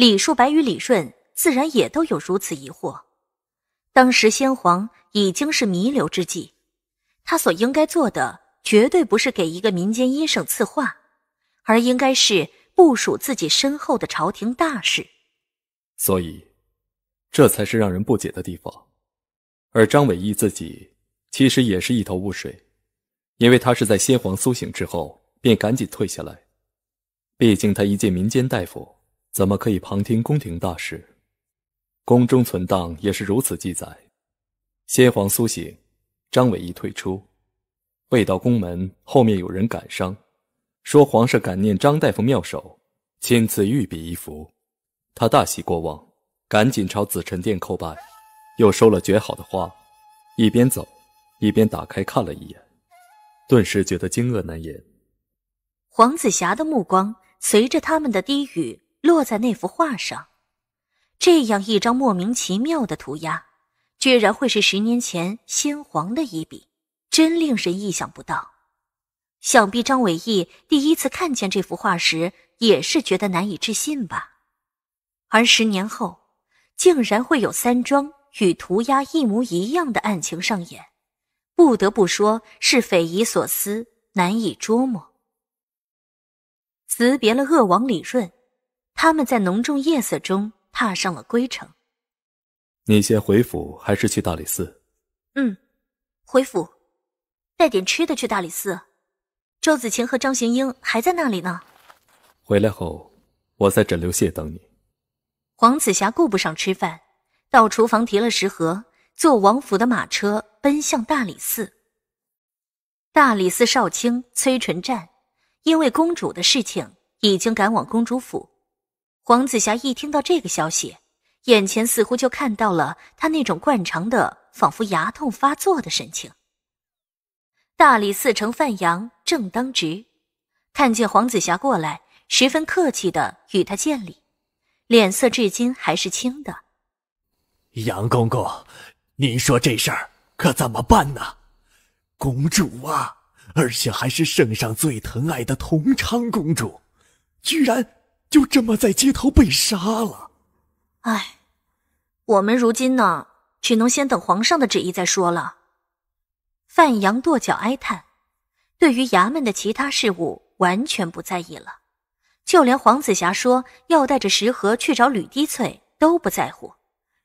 李树白与李顺自然也都有如此疑惑。当时先皇已经是弥留之际，他所应该做的绝对不是给一个民间医生赐话，而应该是部署自己身后的朝廷大事。所以，这才是让人不解的地方。而张伟义自己其实也是一头雾水，因为他是在先皇苏醒之后便赶紧退下来，毕竟他一介民间大夫。怎么可以旁听宫廷大事？宫中存档也是如此记载。先皇苏醒，张伟一退出，未到宫门，后面有人感伤，说皇上感念张大夫妙手，亲赐御笔一幅。他大喜过望，赶紧朝紫宸殿叩拜，又收了绝好的花，一边走一边打开看了一眼，顿时觉得惊愕难言。黄子霞的目光随着他们的低语。落在那幅画上，这样一张莫名其妙的涂鸦，居然会是十年前先皇的一笔，真令人意想不到。想必张伟义第一次看见这幅画时，也是觉得难以置信吧。而十年后，竟然会有三桩与涂鸦一模一样的案情上演，不得不说是匪夷所思，难以捉摸。辞别了恶王李润。他们在浓重夜色中踏上了归程。你先回府，还是去大理寺？嗯，回府，带点吃的去大理寺。周子晴和张行英还在那里呢。回来后，我在诊留谢等你。黄子霞顾不上吃饭，到厨房提了食盒，坐王府的马车奔向大理寺。大理寺少卿崔淳湛因为公主的事情，已经赶往公主府。黄子霞一听到这个消息，眼前似乎就看到了她那种惯常的仿佛牙痛发作的神情。大理寺丞范阳正当值，看见黄子霞过来，十分客气的与她见礼，脸色至今还是青的。杨公公，您说这事儿可怎么办呢？公主啊，而且还是圣上最疼爱的同昌公主，居然。就这么在街头被杀了。唉，我们如今呢，只能先等皇上的旨意再说了。范阳跺脚哀叹，对于衙门的其他事务完全不在意了，就连黄子霞说要带着石盒去找吕滴翠都不在乎，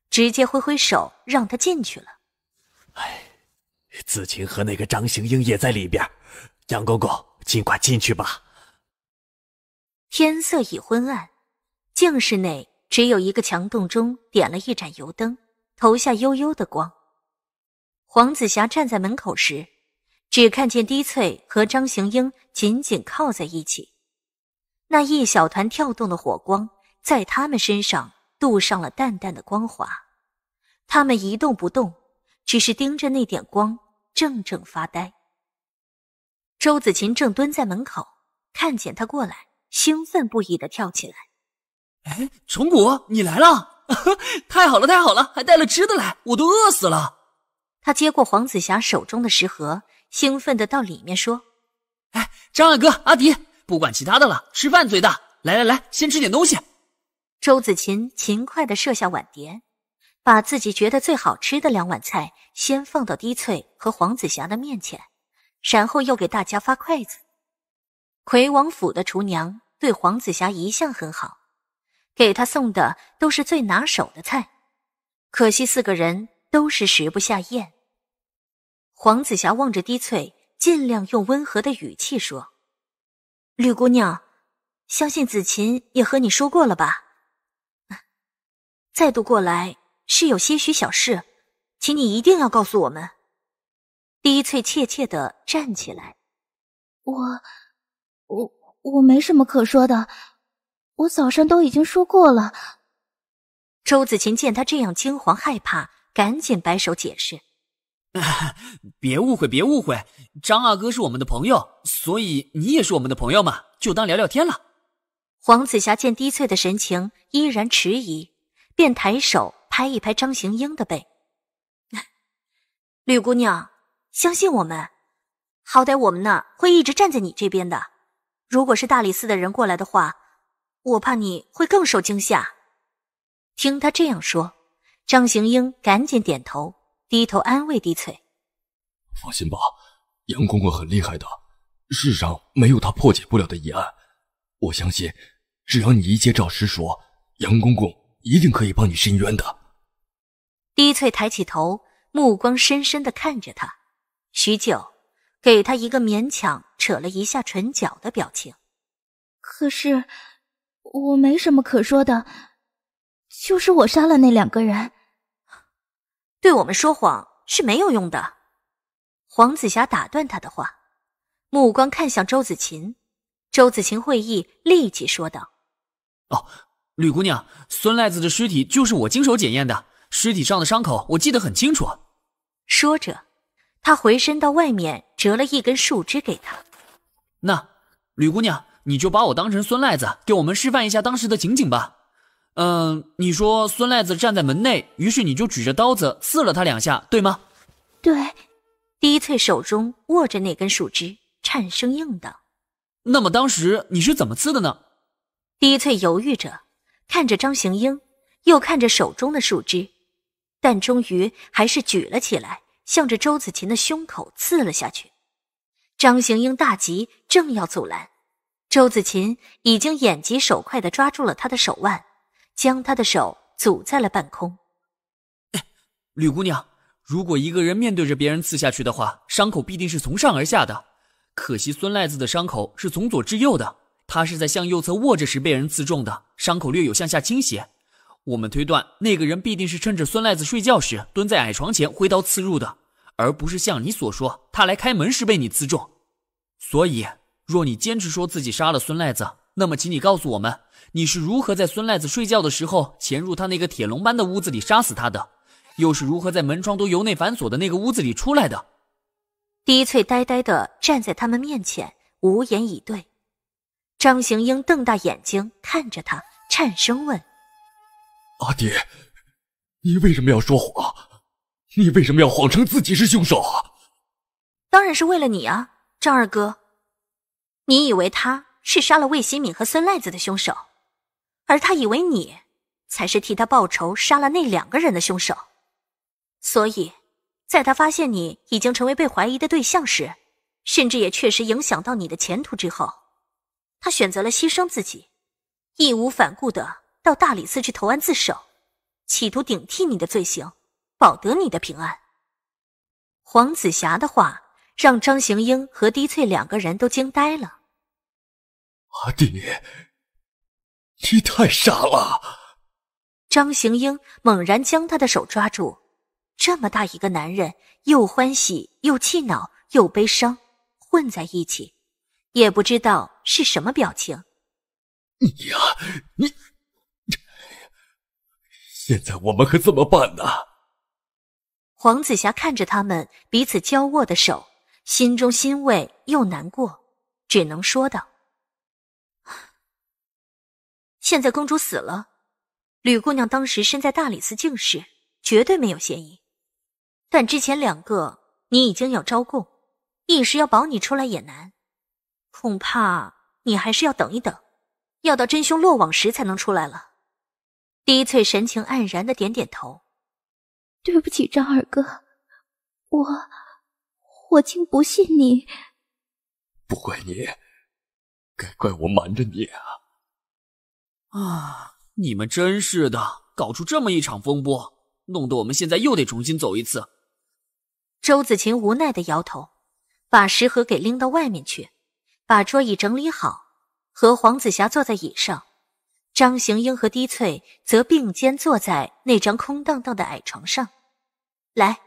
直接挥挥手让他进去了。唉，子晴和那个张行英也在里边，杨公公尽管进去吧。天色已昏暗，静室内只有一个墙洞中点了一盏油灯，投下幽幽的光。黄子霞站在门口时，只看见低翠和张行英紧紧靠在一起，那一小团跳动的火光在他们身上镀上了淡淡的光华。他们一动不动，只是盯着那点光，怔怔发呆。周子琴正蹲在门口，看见他过来。兴奋不已地跳起来，“哎，虫谷，你来了！太好了，太好了，还带了吃的来，我都饿死了。”他接过黄子霞手中的食盒，兴奋地到里面说：“哎，张二哥，阿迪，不管其他的了，吃饭最大。来来来，先吃点东西。”周子琴勤快地设下碗碟，把自己觉得最好吃的两碗菜先放到低翠和黄子霞的面前，然后又给大家发筷子。魁王府的厨娘。对黄子霞一向很好，给她送的都是最拿手的菜，可惜四个人都是食不下咽。黄子霞望着低翠，尽量用温和的语气说：“吕姑娘，相信子琴也和你说过了吧？再度过来是有些许小事，请你一定要告诉我们。”低翠怯怯的站起来：“我，我。”我没什么可说的，我早上都已经说过了。周子琴见他这样惊慌害怕，赶紧摆手解释：“别误会，别误会，张二哥是我们的朋友，所以你也是我们的朋友嘛，就当聊聊天了。”黄子霞见低翠的神情依然迟疑，便抬手拍一拍张行英的背：“ 吕姑娘，相信我们，好歹我们呢会一直站在你这边的。”如果是大理寺的人过来的话，我怕你会更受惊吓。听他这样说，张行英赶紧点头，低头安慰低翠：“放心吧，杨公公很厉害的，世上没有他破解不了的疑案。我相信，只要你一切照实说，杨公公一定可以帮你伸冤的。”低翠抬起头，目光深深的看着他，许久。给他一个勉强扯了一下唇角的表情，可是我没什么可说的，就是我杀了那两个人，对我们说谎是没有用的。黄子霞打断他的话，目光看向周子琴，周子琴会意，立即说道：“哦，吕姑娘，孙赖子的尸体就是我经手检验的，尸体上的伤口我记得很清楚。”说着。他回身到外面，折了一根树枝给他。那吕姑娘，你就把我当成孙赖子，给我们示范一下当时的情景吧。嗯，你说孙赖子站在门内，于是你就举着刀子刺了他两下，对吗？对。低翠手中握着那根树枝，颤声应道：“那么当时你是怎么刺的呢？”低翠犹豫着，看着张行英，又看着手中的树枝，但终于还是举了起来。向着周子琴的胸口刺了下去，张行英大急，正要阻拦，周子琴已经眼疾手快地抓住了他的手腕，将他的手阻在了半空。吕姑娘，如果一个人面对着别人刺下去的话，伤口必定是从上而下的。可惜孙赖子的伤口是从左至右的，他是在向右侧卧着时被人刺中的，伤口略有向下倾斜。我们推断，那个人必定是趁着孙赖子睡觉时，蹲在矮床前挥刀刺入的，而不是像你所说，他来开门时被你刺中。所以，若你坚持说自己杀了孙赖子，那么请你告诉我们，你是如何在孙赖子睡觉的时候潜入他那个铁笼般的屋子里杀死他的，又是如何在门窗都由内反锁的那个屋子里出来的？低翠呆呆的站在他们面前，无言以对。张行英瞪大眼睛看着他，颤声问。阿爹，你为什么要说谎？你为什么要谎称自己是凶手？当然是为了你啊，张二哥。你以为他是杀了魏新敏和孙赖子的凶手，而他以为你才是替他报仇杀了那两个人的凶手。所以，在他发现你已经成为被怀疑的对象时，甚至也确实影响到你的前途之后，他选择了牺牲自己，义无反顾的。到大理寺去投案自首，企图顶替你的罪行，保得你的平安。黄子霞的话让张行英和低翠两个人都惊呆了。阿弟，你太傻了！张行英猛然将他的手抓住，这么大一个男人，又欢喜又气恼又悲伤，混在一起，也不知道是什么表情。你呀，你。现在我们可怎么办呢？黄子霞看着他们彼此交握的手，心中欣慰又难过，只能说道：“现在公主死了，吕姑娘当时身在大理寺静室，绝对没有嫌疑。但之前两个你已经要招供，一时要保你出来也难，恐怕你还是要等一等，要到真凶落网时才能出来了。”低翠神情黯然的点点头，对不起张二哥，我我竟不信你，不怪你，该怪我瞒着你啊！啊！你们真是的，搞出这么一场风波，弄得我们现在又得重新走一次。周子晴无奈的摇头，把食盒给拎到外面去，把桌椅整理好，和黄子霞坐在椅上。张行英和低翠则并肩坐在那张空荡荡的矮床上。来，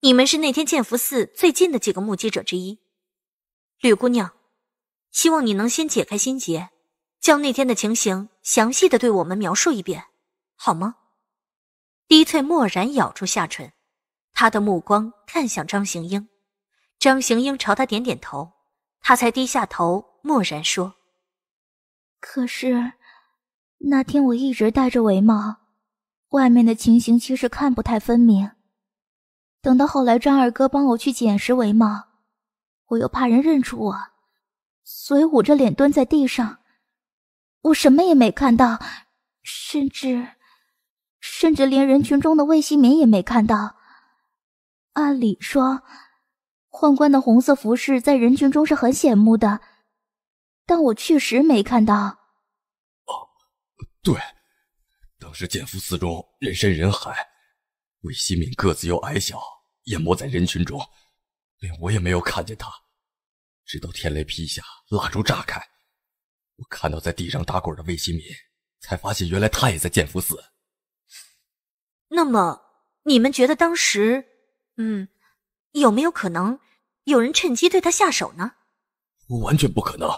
你们是那天建福寺最近的几个目击者之一，吕姑娘，希望你能先解开心结，将那天的情形详细的对我们描述一遍，好吗？低翠蓦然咬住下唇，她的目光看向张行英，张行英朝她点点头，她才低下头，蓦然说：“可是。”那天我一直戴着帷帽，外面的情形其实看不太分明。等到后来张二哥帮我去捡拾帷帽，我又怕人认出我，所以捂着脸蹲在地上。我什么也没看到，甚至，甚至连人群中的魏新民也没看到。按理说，宦官的红色服饰在人群中是很显目的，但我确实没看到。对，当时建福寺中人山人海，魏新敏个子又矮小，淹没在人群中，连我也没有看见他。直到天雷劈下，蜡烛炸开，我看到在地上打滚的魏新敏，才发现原来他也在建福寺。那么，你们觉得当时，嗯，有没有可能有人趁机对他下手呢？完全不可能，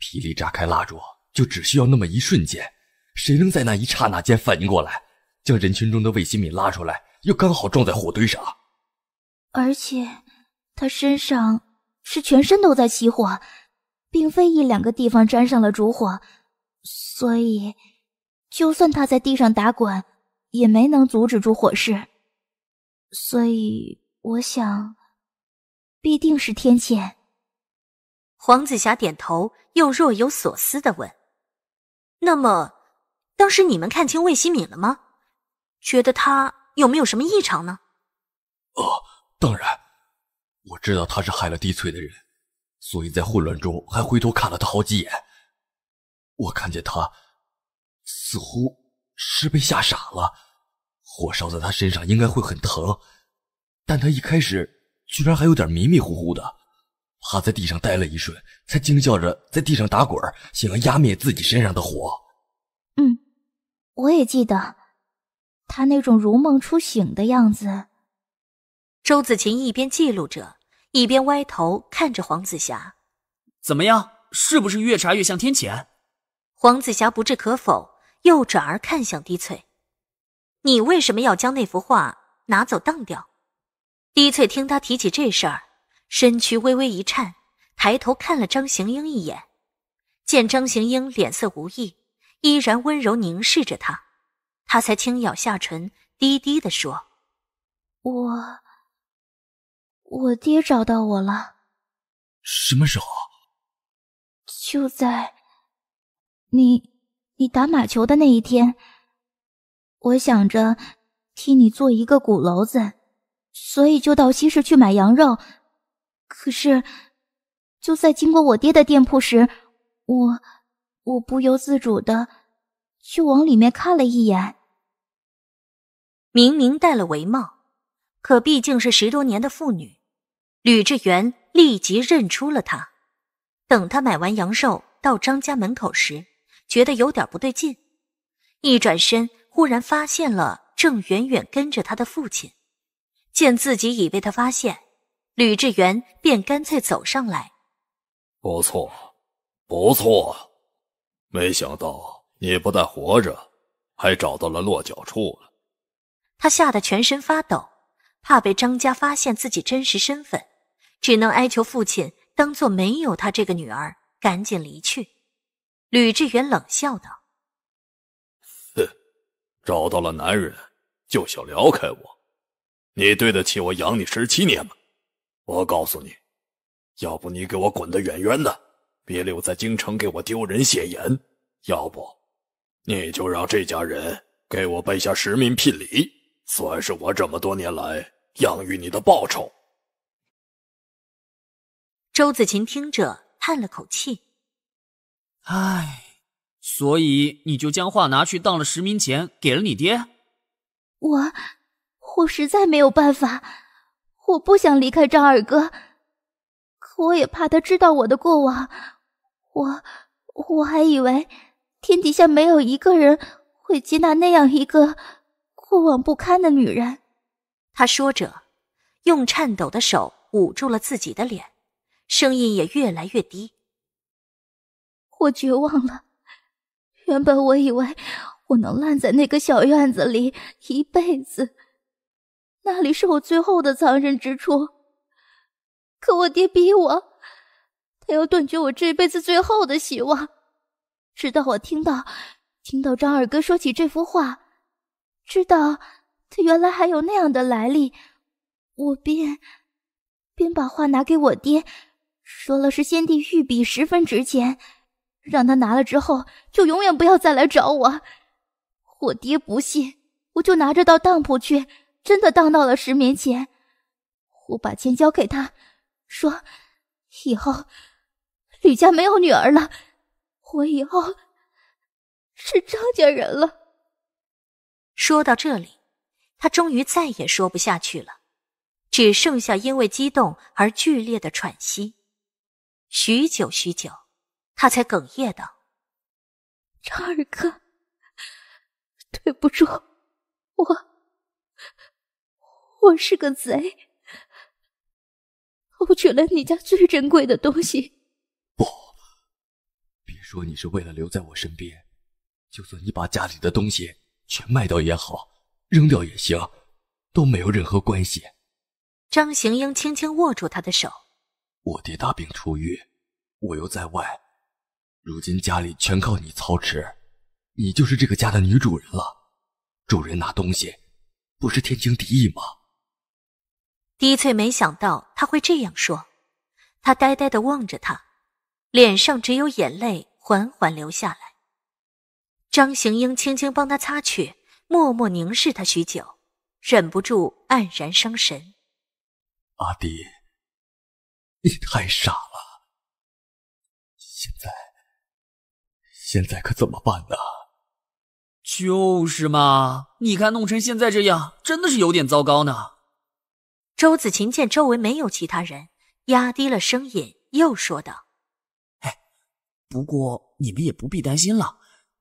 霹雳炸开蜡烛就只需要那么一瞬间。谁能在那一刹那间反应过来，将人群中的魏新敏拉出来，又刚好撞在火堆上？而且，他身上是全身都在起火，并非一两个地方沾上了烛火，所以，就算他在地上打滚，也没能阻止住火势。所以，我想，必定是天谴。黄子霞点头，又若有所思的问：“那么？”当时你们看清魏希敏了吗？觉得他有没有什么异常呢？哦，当然，我知道他是害了低翠的人，所以在混乱中还回头看了他好几眼。我看见他似乎是被吓傻了，火烧在他身上应该会很疼，但他一开始居然还有点迷迷糊糊的，趴在地上呆了一瞬，才惊叫着在地上打滚，想要压灭自己身上的火。我也记得，他那种如梦初醒的样子。周子琴一边记录着，一边歪头看着黄子霞：“怎么样？是不是越查越像天谴？”黄子霞不置可否，又转而看向低翠：“你为什么要将那幅画拿走当掉？”低翠听他提起这事儿，身躯微微一颤，抬头看了张行英一眼，见张行英脸色无异。依然温柔凝视着他，他才轻咬下唇，低低的说：“我，我爹找到我了。什么时候？就在你你打马球的那一天。我想着替你做一个鼓楼子，所以就到西市去买羊肉。可是就在经过我爹的店铺时，我。”我不由自主的就往里面看了一眼，明明戴了围帽，可毕竟是十多年的妇女，吕志元立即认出了她。等他买完羊肉到张家门口时，觉得有点不对劲，一转身忽然发现了正远远跟着他的父亲。见自己已被他发现，吕志元便干脆走上来。不错，不错。没想到你不但活着，还找到了落脚处了。他吓得全身发抖，怕被张家发现自己真实身份，只能哀求父亲当做没有他这个女儿，赶紧离去。吕志远冷笑道：“哼，找到了男人就想撩开我，你对得起我养你十七年吗？我告诉你，要不你给我滚得远远的。”别留在京城给我丢人现眼，要不你就让这家人给我备下十名聘礼，算是我这么多年来养育你的报酬。周子琴听着叹了口气：“唉，所以你就将画拿去当了十名钱，给了你爹。我，我实在没有办法，我不想离开张二哥，可我也怕他知道我的过往。”我我还以为天底下没有一个人会接纳那样一个过往不堪的女人。他说着，用颤抖的手捂住了自己的脸，声音也越来越低。我绝望了，原本我以为我能烂在那个小院子里一辈子，那里是我最后的藏身之处。可我爹逼我。还要断绝我这辈子最后的希望，直到我听到听到张二哥说起这幅画，知道他原来还有那样的来历，我便便把画拿给我爹，说了是先帝御笔，十分值钱，让他拿了之后就永远不要再来找我。我爹不信，我就拿着到当铺去，真的当到了十年前。我把钱交给他，说以后。吕家没有女儿了，我以后是张家人了。说到这里，他终于再也说不下去了，只剩下因为激动而剧烈的喘息。许久许久，他才哽咽道：“张二哥，对不住，我，我是个贼，偷取了你家最珍贵的东西。”不，别说你是为了留在我身边，就算你把家里的东西全卖掉也好，扔掉也行，都没有任何关系。张行英轻轻握住他的手。我爹大病初愈，我又在外，如今家里全靠你操持，你就是这个家的女主人了。主人拿东西，不是天经地义吗？低翠没想到他会这样说，她呆呆地望着他。脸上只有眼泪缓缓流下来。张行英轻轻帮他擦去，默默凝视他许久，忍不住黯然伤神。阿迪，你太傻了。现在，现在可怎么办呢？就是嘛，你看弄成现在这样，真的是有点糟糕呢。周子琴见周围没有其他人，压低了声音又说道。不过你们也不必担心了，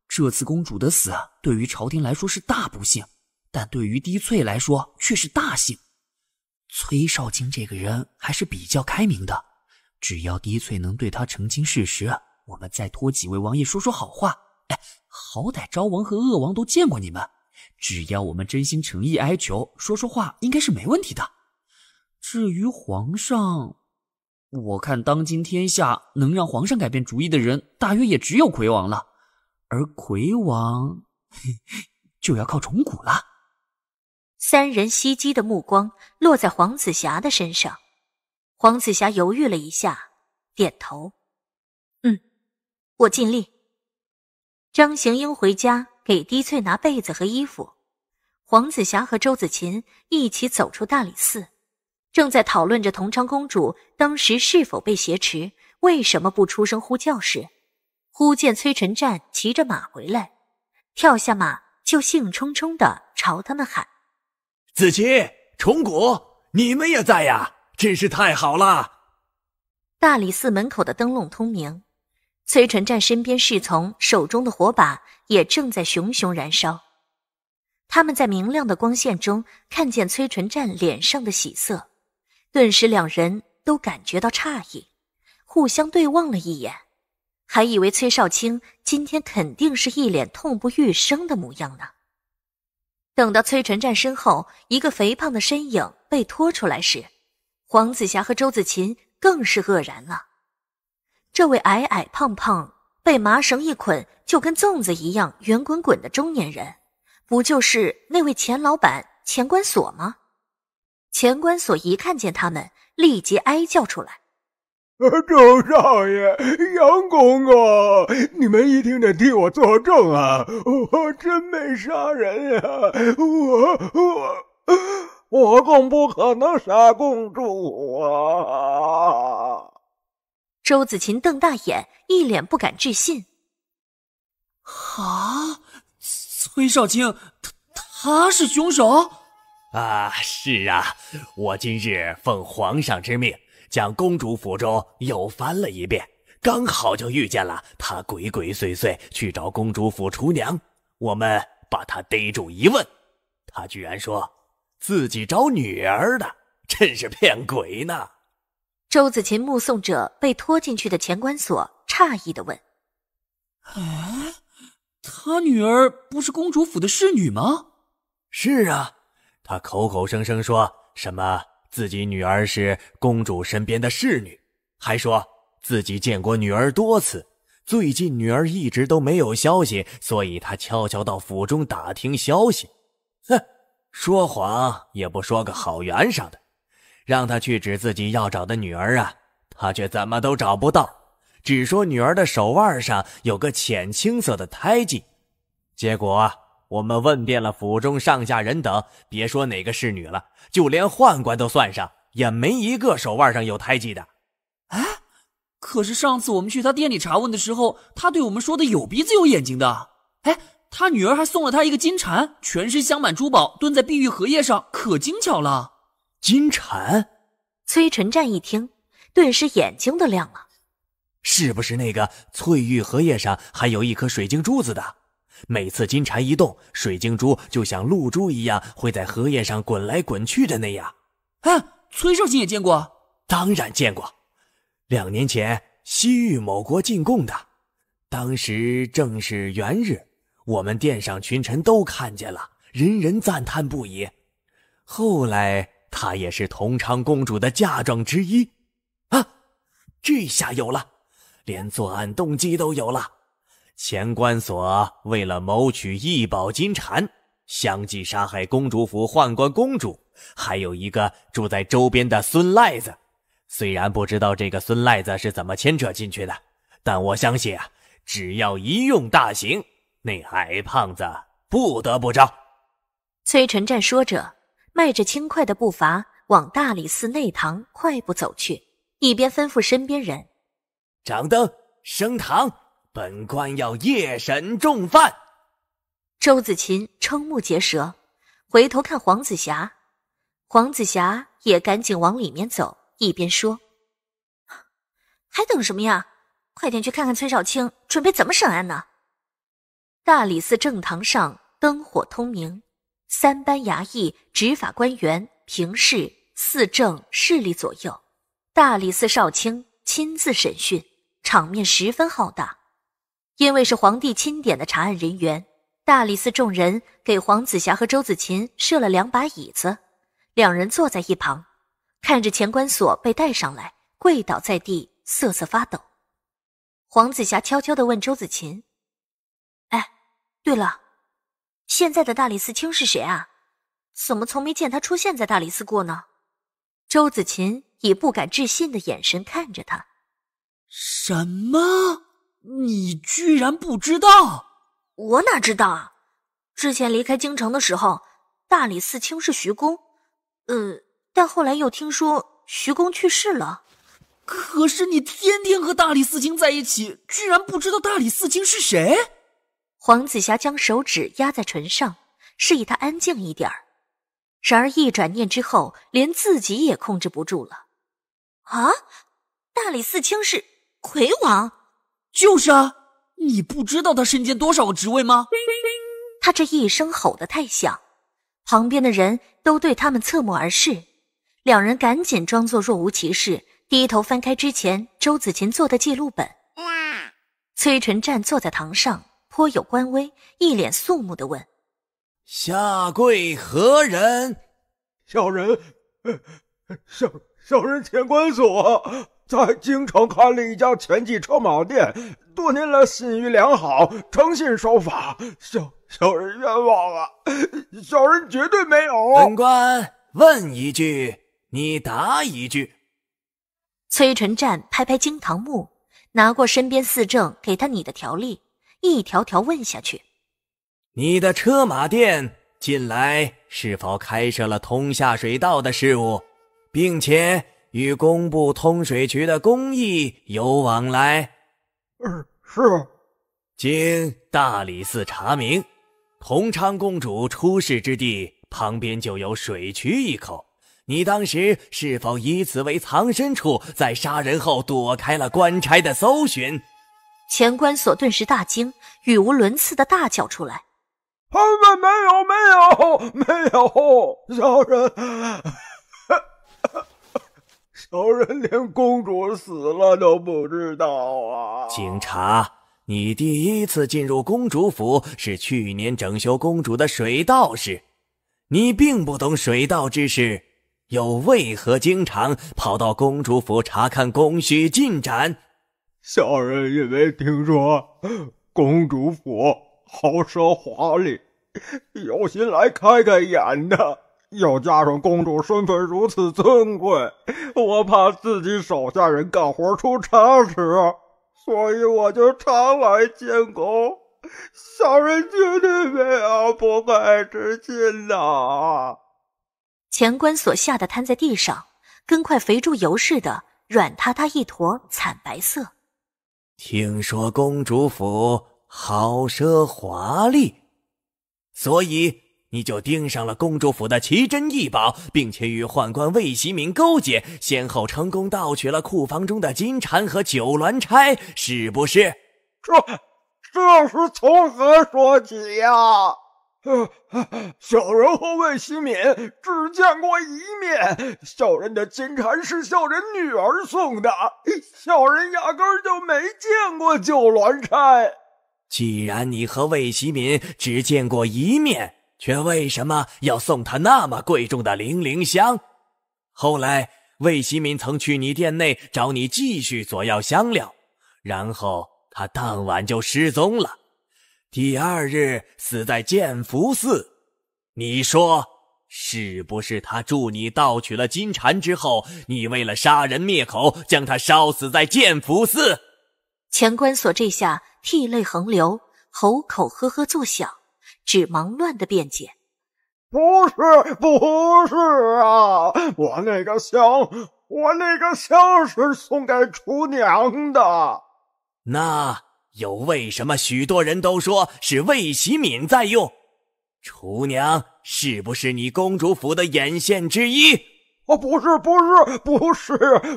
这次公主的死对于朝廷来说是大不幸，但对于低翠来说却是大幸。崔少卿这个人还是比较开明的，只要低翠能对他澄清事实，我们再托几位王爷说说好话。哎，好歹昭王和鄂王都见过你们，只要我们真心诚意哀求，说说话应该是没问题的。至于皇上……我看当今天下能让皇上改变主意的人，大约也只有魁王了。而魁王就要靠荣古了。三人袭击的目光落在黄子霞的身上，黄子霞犹豫了一下，点头：“嗯，我尽力。”张行英回家给低翠拿被子和衣服，黄子霞和周子琴一起走出大理寺。正在讨论着同昌公主当时是否被挟持，为什么不出声呼叫时，忽见崔淳湛骑着马回来，跳下马就兴冲冲的朝他们喊：“子琪、崇古，你们也在呀，真是太好了！”大理寺门口的灯笼通明，崔纯湛身边侍从手中的火把也正在熊熊燃烧，他们在明亮的光线中看见崔纯湛脸上的喜色。顿时，两人都感觉到诧异，互相对望了一眼，还以为崔少卿今天肯定是一脸痛不欲生的模样呢。等到崔晨站身后，一个肥胖的身影被拖出来时，黄子霞和周子琴更是愕然了。这位矮矮胖胖、被麻绳一捆就跟粽子一样圆滚滚的中年人，不就是那位钱老板钱关锁吗？钱官锁一看见他们，立即哀叫出来：“周少爷、杨公公，你们一定得替我作证啊！我真没杀人呀，我我我更不可能杀公主啊！”周子琴瞪大眼，一脸不敢置信：“啊，崔少卿，他他是凶手？”啊，是啊，我今日奉皇上之命，将公主府中又翻了一遍，刚好就遇见了他鬼鬼祟祟去找公主府厨娘，我们把他逮住一问，他居然说自己找女儿的，真是骗鬼呢！周子琴目送着被拖进去的钱官锁，诧异的问：“啊，他女儿不是公主府的侍女吗？”“是啊。”他口口声声说什么自己女儿是公主身边的侍女，还说自己见过女儿多次，最近女儿一直都没有消息，所以他悄悄到府中打听消息。哼，说谎也不说个好缘上的，让他去指自己要找的女儿啊，他却怎么都找不到，只说女儿的手腕上有个浅青色的胎记，结果。我们问遍了府中上下人等，别说哪个侍女了，就连宦官都算上，也没一个手腕上有胎记的。啊！可是上次我们去他店里查问的时候，他对我们说的有鼻子有眼睛的。哎，他女儿还送了他一个金蝉，全身镶满珠宝，蹲在碧玉荷叶上，可精巧了。金蝉，崔晨湛一听，顿时眼睛都亮了。是不是那个翠玉荷叶上还有一颗水晶珠子的？每次金蝉一动，水晶珠就像露珠一样会在荷叶上滚来滚去的那样。啊，崔寿星也见过，当然见过。两年前西域某国进贡的，当时正是元日，我们殿上群臣都看见了，人人赞叹不已。后来她也是同昌公主的嫁妆之一。啊，这下有了，连作案动机都有了。前关所为了谋取一宝金蝉，相继杀害公主府宦官、公主，还有一个住在周边的孙赖子。虽然不知道这个孙赖子是怎么牵扯进去的，但我相信啊，只要一用大刑，那矮胖子不得不招。崔纯战说着，迈着轻快的步伐往大理寺内堂快步走去，一边吩咐身边人：“掌灯升堂。”本官要夜审重犯。周子琴瞠目结舌，回头看黄子霞，黄子霞也赶紧往里面走，一边说：“还等什么呀？快点去看看崔少卿准备怎么审案呢！”大理寺正堂上灯火通明，三班衙役、执法官员、平事四正势力左右，大理寺少卿亲自审讯，场面十分浩大。因为是皇帝钦点的查案人员，大理寺众人给黄子霞和周子琴设了两把椅子，两人坐在一旁，看着钱关锁被带上来，跪倒在地，瑟瑟发抖。黄子霞悄悄的问周子琴：“哎，对了，现在的大理寺卿是谁啊？怎么从没见他出现在大理寺过呢？”周子琴以不敢置信的眼神看着他：“什么？”你居然不知道？我哪知道啊！之前离开京城的时候，大理寺卿是徐公，呃，但后来又听说徐公去世了。可是你天天和大理寺卿在一起，居然不知道大理寺卿是谁？黄子霞将手指压在唇上，示意他安静一点儿。然而一转念之后，连自己也控制不住了。啊！大理寺卿是魁王。就是啊，你不知道他身兼多少个职位吗？他这一声吼得太响，旁边的人都对他们侧目而视。两人赶紧装作若无其事，低头翻开之前周子琴做的记录本。崔晨站坐在堂上，颇有官威，一脸肃穆的问：“下跪何人？”“小人，小小人田官所。在京城开了一家拳击车马店，多年来信誉良好，诚信守法。小小人冤枉啊！小人绝对没有。本官问一句，你答一句。崔纯战拍拍惊堂木，拿过身边四正给他拟的条例，一条条问下去。你的车马店近来是否开设了通下水道的事务，并且？与工部通水渠的工艺有往来，嗯，是。经大理寺查明，同昌公主出事之地旁边就有水渠一口。你当时是否以此为藏身处，在杀人后躲开了官差的搜寻？钱官所顿时大惊，语无伦次的大叫出来：“他们没有没有没有，杀人。”小人连公主死了都不知道啊！警察，你第一次进入公主府是去年整修公主的水道时，你并不懂水道之事，又为何经常跑到公主府查看工序进展？小人因为听说公主府豪奢华丽，有心来开开眼的。又加上公主身份如此尊贵，我怕自己手下人干活出差池，所以我就常来监工。小人绝对没有不快之心呐！钱官所吓得瘫在地上，跟块肥猪油似的软塌塌一坨，惨白色。听说公主府豪奢华丽，所以。你就盯上了公主府的奇珍异宝，并且与宦官魏希敏勾结，先后成功盗取了库房中的金蝉和九鸾钗，是不是？这这是从何说起呀？小人和魏希敏只见过一面，小人的金蝉是小人女儿送的，小人压根儿就没见过九鸾钗。既然你和魏希敏只见过一面。却为什么要送他那么贵重的零零香？后来，魏西民曾去你店内找你继续索要香料，然后他当晚就失踪了，第二日死在建福寺。你说，是不是他助你盗取了金蝉之后，你为了杀人灭口，将他烧死在建福寺？钱官所这下涕泪横流，喉口呵呵作响。只忙乱的辩解：“不是，不是啊！我那个香，我那个香是送给厨娘的。那又为什么许多人都说是魏喜敏在用？厨娘是不是你公主府的眼线之一？哦，不是，不是，不是！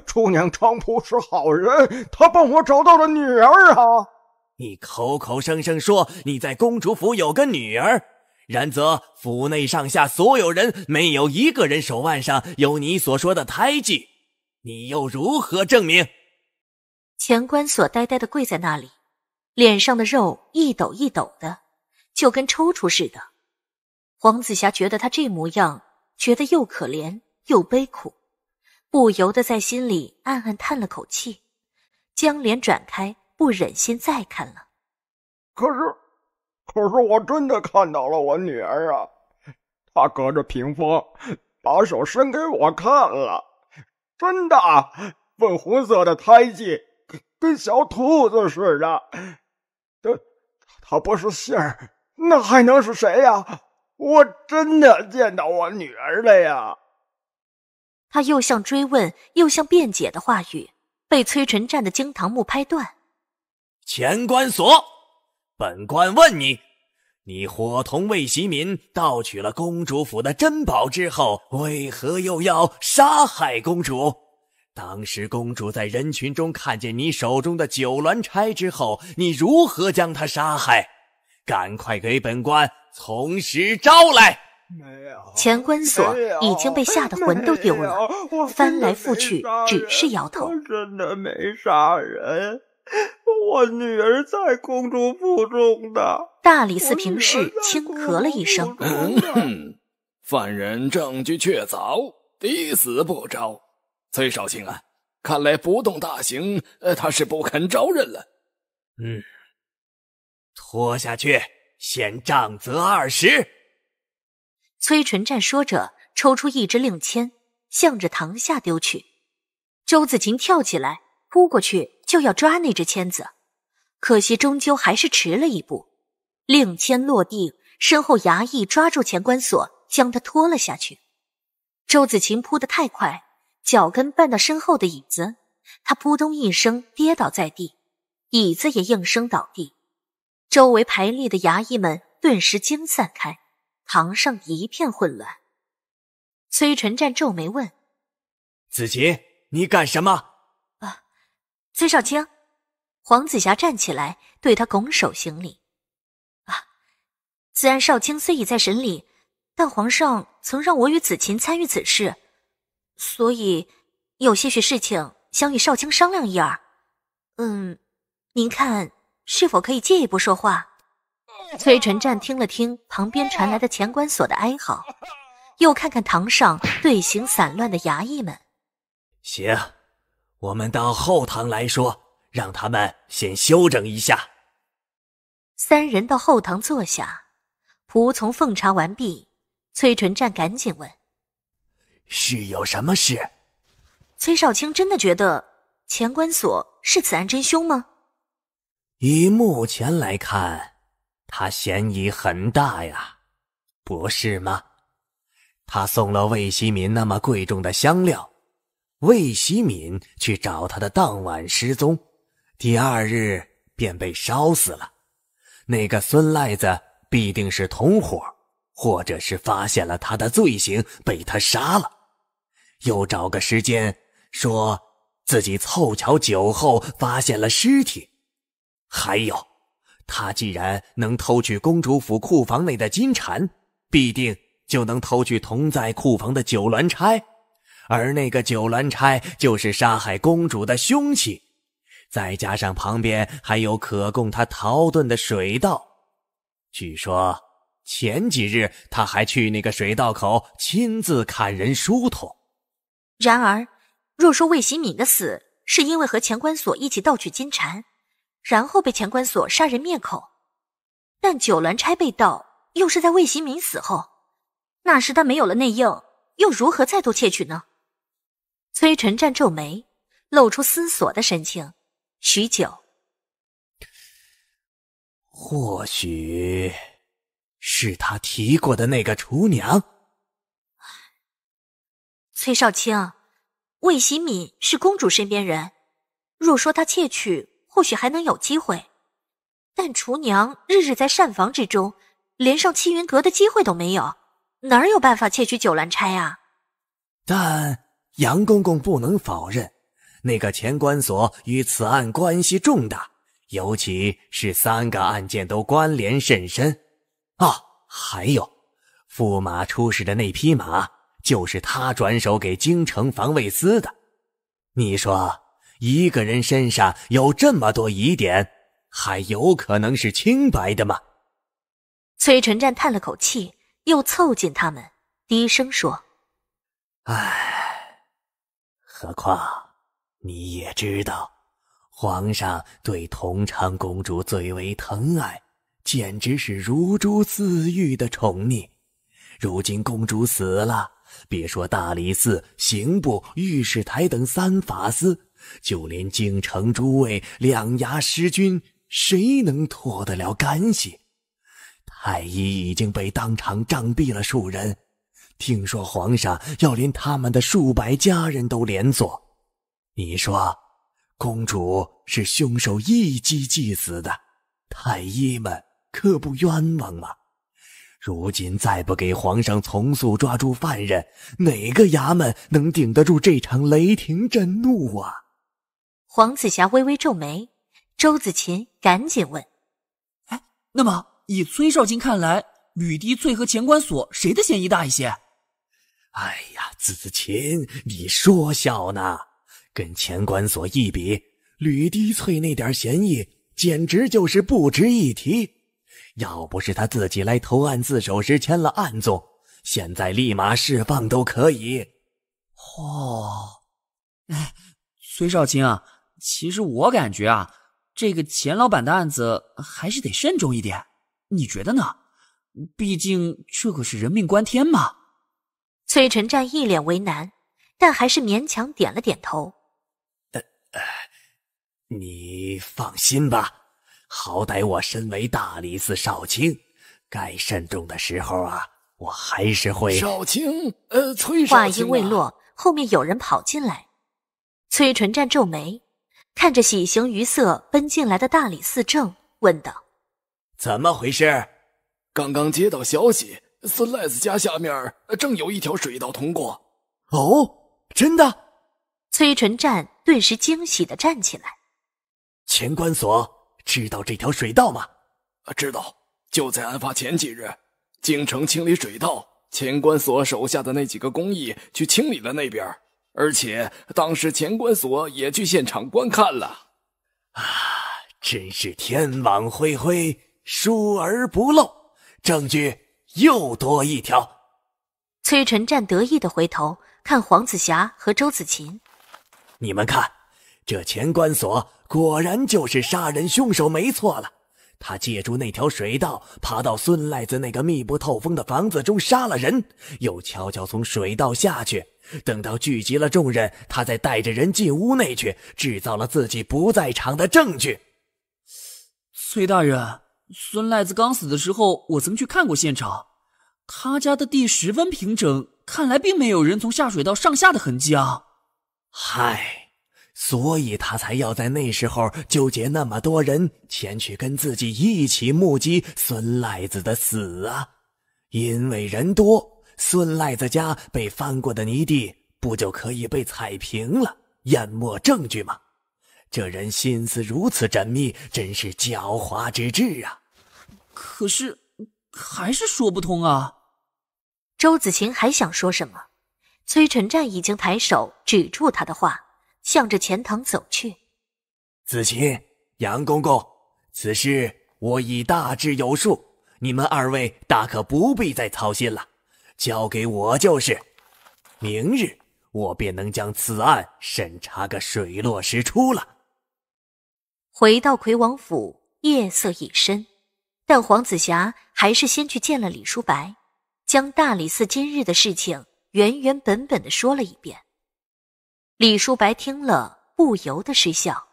厨娘庄蒲是好人，她帮我找到了女儿啊。”你口口声声说你在公主府有个女儿，然则府内上下所有人没有一个人手腕上有你所说的胎记，你又如何证明？钱官所呆呆的跪在那里，脸上的肉一抖一抖的，就跟抽搐似的。黄子霞觉得他这模样，觉得又可怜又悲苦，不由得在心里暗暗叹了口气，将脸转开。不忍心再看了，可是，可是我真的看到了我女儿啊！她隔着屏风把手伸给我看了，真的，粉红色的胎记，跟小兔子似的。她，她不是杏儿，那还能是谁呀？我真的见到我女儿了呀！他又像追问又像辩解的话语，被崔纯战的惊堂木拍断。钱官锁，本官问你，你伙同魏席民盗取了公主府的珍宝之后，为何又要杀害公主？当时公主在人群中看见你手中的九鸾钗之后，你如何将她杀害？赶快给本官从实招来！没有，钱官锁已经被吓得魂都丢了，翻来覆去只是摇头。真的没杀人。我女儿在公主府中的大理寺评事轻咳了一声：“ 犯人证据确凿，抵死不招。崔少卿啊，看来不动大刑，他是不肯招认了。嗯，拖下去，先杖责二十。”崔纯战说着，抽出一支令签，向着堂下丢去。周子琴跳起来，扑过去。就要抓那只签子，可惜终究还是迟了一步。令签落地，身后衙役抓住钱关锁，将他拖了下去。周子琴扑得太快，脚跟绊到身后的椅子，他扑通一声跌倒在地，椅子也应声倒地。周围排列的衙役们顿时惊散开，堂上一片混乱。崔纯战皱眉问：“子晴，你干什么？”崔少卿，黄子霞站起来，对他拱手行礼。啊，自然少卿虽已在审理，但皇上曾让我与子琴参与此事，所以有些许事情想与少卿商量一二。嗯，您看是否可以借一步说话？崔纯站听了听旁边传来的钱关所的哀嚎，又看看堂上队形散乱的衙役们，行。我们到后堂来说，让他们先休整一下。三人到后堂坐下，仆从奉茶完毕，崔纯湛赶紧问：“是有什么事？”崔少卿真的觉得钱官所是此案真凶吗？以目前来看，他嫌疑很大呀，不是吗？他送了魏西民那么贵重的香料。魏希敏去找他的当晚失踪，第二日便被烧死了。那个孙赖子必定是同伙，或者是发现了他的罪行被他杀了，又找个时间说自己凑巧酒后发现了尸体。还有，他既然能偷去公主府库房内的金蝉，必定就能偷去同在库房的九鸾钗。而那个九鸾钗就是杀害公主的凶器，再加上旁边还有可供他逃遁的水道。据说前几日他还去那个水道口亲自砍人疏通。然而，若说魏喜敏的死是因为和钱关锁一起盗取金蝉，然后被钱关锁杀人灭口，但九鸾钗被盗又是在魏喜敏死后，那时他没有了内应，又如何再度窃取呢？崔晨湛皱眉，露出思索的神情，许久。或许是他提过的那个厨娘，崔少卿、魏喜敏是公主身边人，若说他窃取，或许还能有机会。但厨娘日日在膳房之中，连上七云阁的机会都没有，哪有办法窃取九兰钗啊？但。杨公公不能否认，那个前关锁与此案关系重大，尤其是三个案件都关联甚深。啊，还有，驸马出事的那匹马就是他转手给京城防卫司的。你说，一个人身上有这么多疑点，还有可能是清白的吗？崔纯战叹了口气，又凑近他们，低声说：“唉。”何况你也知道，皇上对同昌公主最为疼爱，简直是如珠似玉的宠溺。如今公主死了，别说大理寺、刑部、御史台等三法司，就连京城诸位两牙十君，谁能脱得了干系？太医已经被当场杖毙了数人。听说皇上要连他们的数百家人都连坐，你说，公主是凶手一击即死的，太医们可不冤枉吗？如今再不给皇上从速抓住犯人，哪个衙门能顶得住这场雷霆震怒啊？黄子霞微微皱眉，周子琴赶紧问：“哎，那么以崔少卿看来，吕滴翠和钱官锁谁的嫌疑大一些？”哎呀，子琴，你说笑呢？跟钱管所一比，吕滴翠那点嫌疑简直就是不值一提。要不是他自己来投案自首时签了案宗，现在立马释放都可以。哦，哎，崔少卿啊，其实我感觉啊，这个钱老板的案子还是得慎重一点。你觉得呢？毕竟这可是人命关天嘛。崔纯战一脸为难，但还是勉强点了点头。呃你放心吧，好歹我身为大理寺少卿，该慎重的时候啊，我还是会少卿。呃，崔少卿。话音未落，后面有人跑进来。崔纯战皱眉，看着喜形于色奔进来的大理寺正，问道：“怎么回事？刚刚接到消息。”四赖子家下面正有一条水道通过。哦，真的！崔纯湛顿时惊喜的站起来。钱关所知道这条水道吗？啊，知道。就在案发前几日，京城清理水道，钱关所手下的那几个工艺去清理了那边，而且当时钱关所也去现场观看了。啊，真是天网恢恢，疏而不漏，证据。又多一条，崔纯战得意的回头看黄子霞和周子琴，你们看，这前关锁果然就是杀人凶手没错了。他借助那条水道爬到孙赖子那个密不透风的房子中杀了人，又悄悄从水道下去，等到聚集了众人，他再带着人进屋内去，制造了自己不在场的证据。崔大人。孙赖子刚死的时候，我曾去看过现场。他家的地十分平整，看来并没有人从下水道上下的痕迹啊。嗨，所以他才要在那时候纠结那么多人前去跟自己一起目击孙赖子的死啊。因为人多，孙赖子家被翻过的泥地不就可以被踩平了，淹没证据吗？这人心思如此缜密，真是狡猾之至啊！可是还是说不通啊！周子琴还想说什么，崔晨战已经抬手止住他的话，向着前堂走去。子琴，杨公公，此事我已大致有数，你们二位大可不必再操心了，交给我就是。明日我便能将此案审查个水落石出了。回到魁王府，夜色已深，但黄子霞还是先去见了李叔白，将大理寺今日的事情原原本本的说了一遍。李叔白听了，不由得失笑：“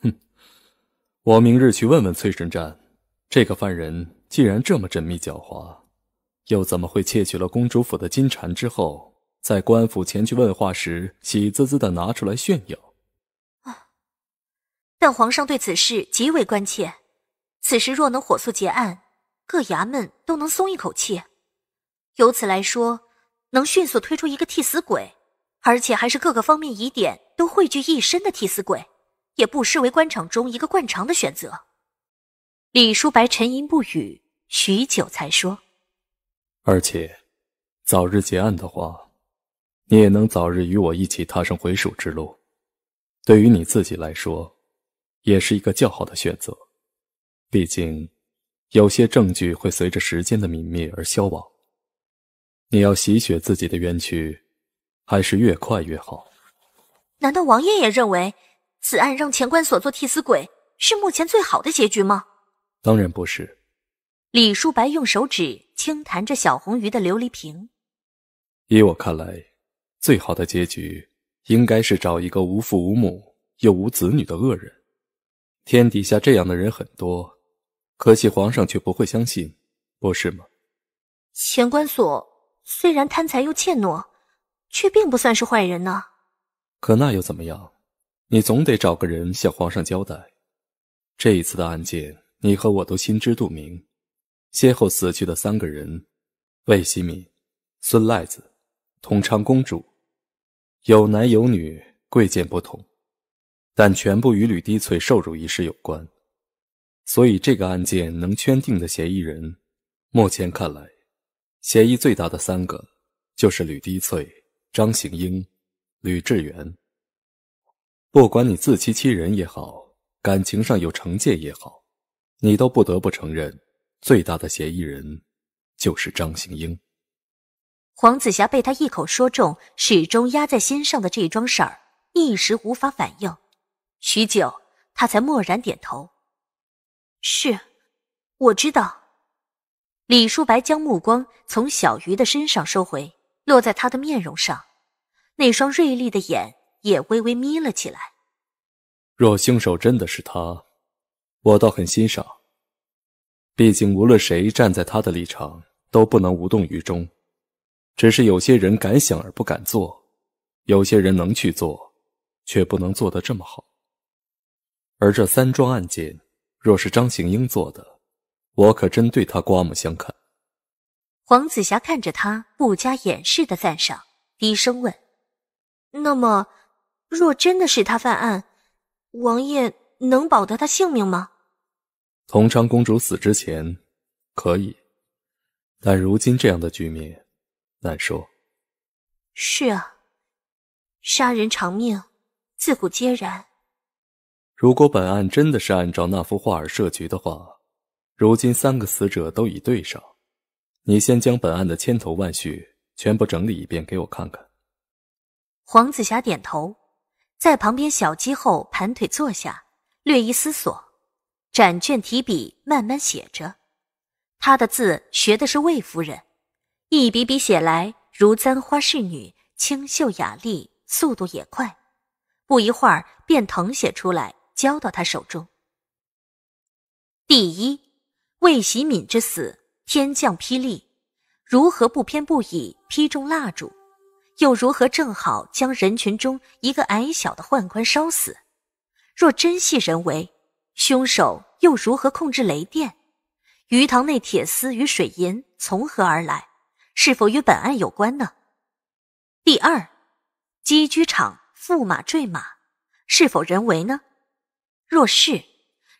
哼，我明日去问问崔顺战，这个犯人既然这么缜密狡猾，又怎么会窃取了公主府的金蝉之后，在官府前去问话时，喜滋滋的拿出来炫耀？”但皇上对此事极为关切，此时若能火速结案，各衙门都能松一口气。由此来说，能迅速推出一个替死鬼，而且还是各个方面疑点都汇聚一身的替死鬼，也不失为官场中一个惯常的选择。李叔白沉吟不语，许久才说：“而且，早日结案的话，你也能早日与我一起踏上回蜀之路。对于你自己来说。”也是一个较好的选择，毕竟有些证据会随着时间的泯灭而消亡。你要洗雪自己的冤屈，还是越快越好。难道王爷也认为此案让钱官所做替死鬼是目前最好的结局吗？当然不是。李叔白用手指轻弹着小红鱼的琉璃瓶。依我看来，最好的结局应该是找一个无父无母又无子女的恶人。天底下这样的人很多，可惜皇上却不会相信，不是吗？钱官所虽然贪财又怯懦，却并不算是坏人呢。可那又怎么样？你总得找个人向皇上交代。这一次的案件，你和我都心知肚明。先后死去的三个人，魏希敏、孙赖子、佟昌公主，有男有女，贵贱不同。但全部与吕低翠受辱一事有关，所以这个案件能圈定的嫌疑人，目前看来，嫌疑最大的三个就是吕低翠、张行英、吕志远。不管你自欺欺人也好，感情上有成见也好，你都不得不承认，最大的嫌疑人就是张行英。黄子霞被他一口说中，始终压在心上的这桩事儿，一时无法反应。许久，他才默然点头。是，我知道。李叔白将目光从小鱼的身上收回，落在他的面容上，那双锐利的眼也微微眯了起来。若凶手真的是他，我倒很欣赏。毕竟，无论谁站在他的立场，都不能无动于衷。只是有些人敢想而不敢做，有些人能去做，却不能做得这么好。而这三桩案件，若是张行英做的，我可真对他刮目相看。黄子霞看着他，不加掩饰的赞赏，低声问：“那么，若真的是他犯案，王爷能保得他性命吗？”同昌公主死之前，可以，但如今这样的局面，难说。是啊，杀人偿命，自古皆然。如果本案真的是按照那幅画而设局的话，如今三个死者都已对上，你先将本案的千头万绪全部整理一遍给我看看。黄子霞点头，在旁边小鸡后盘腿坐下，略一思索，展卷提笔慢慢写着。她的字学的是魏夫人，一笔笔写来如簪花仕女，清秀雅丽，速度也快，不一会儿便誊写出来。交到他手中。第一，魏喜敏之死，天降霹雳，如何不偏不倚劈中蜡烛，又如何正好将人群中一个矮小的宦官烧死？若真系人为，凶手又如何控制雷电？鱼塘内铁丝与水银从何而来？是否与本案有关呢？第二，机车厂驸马坠马，是否人为呢？若是，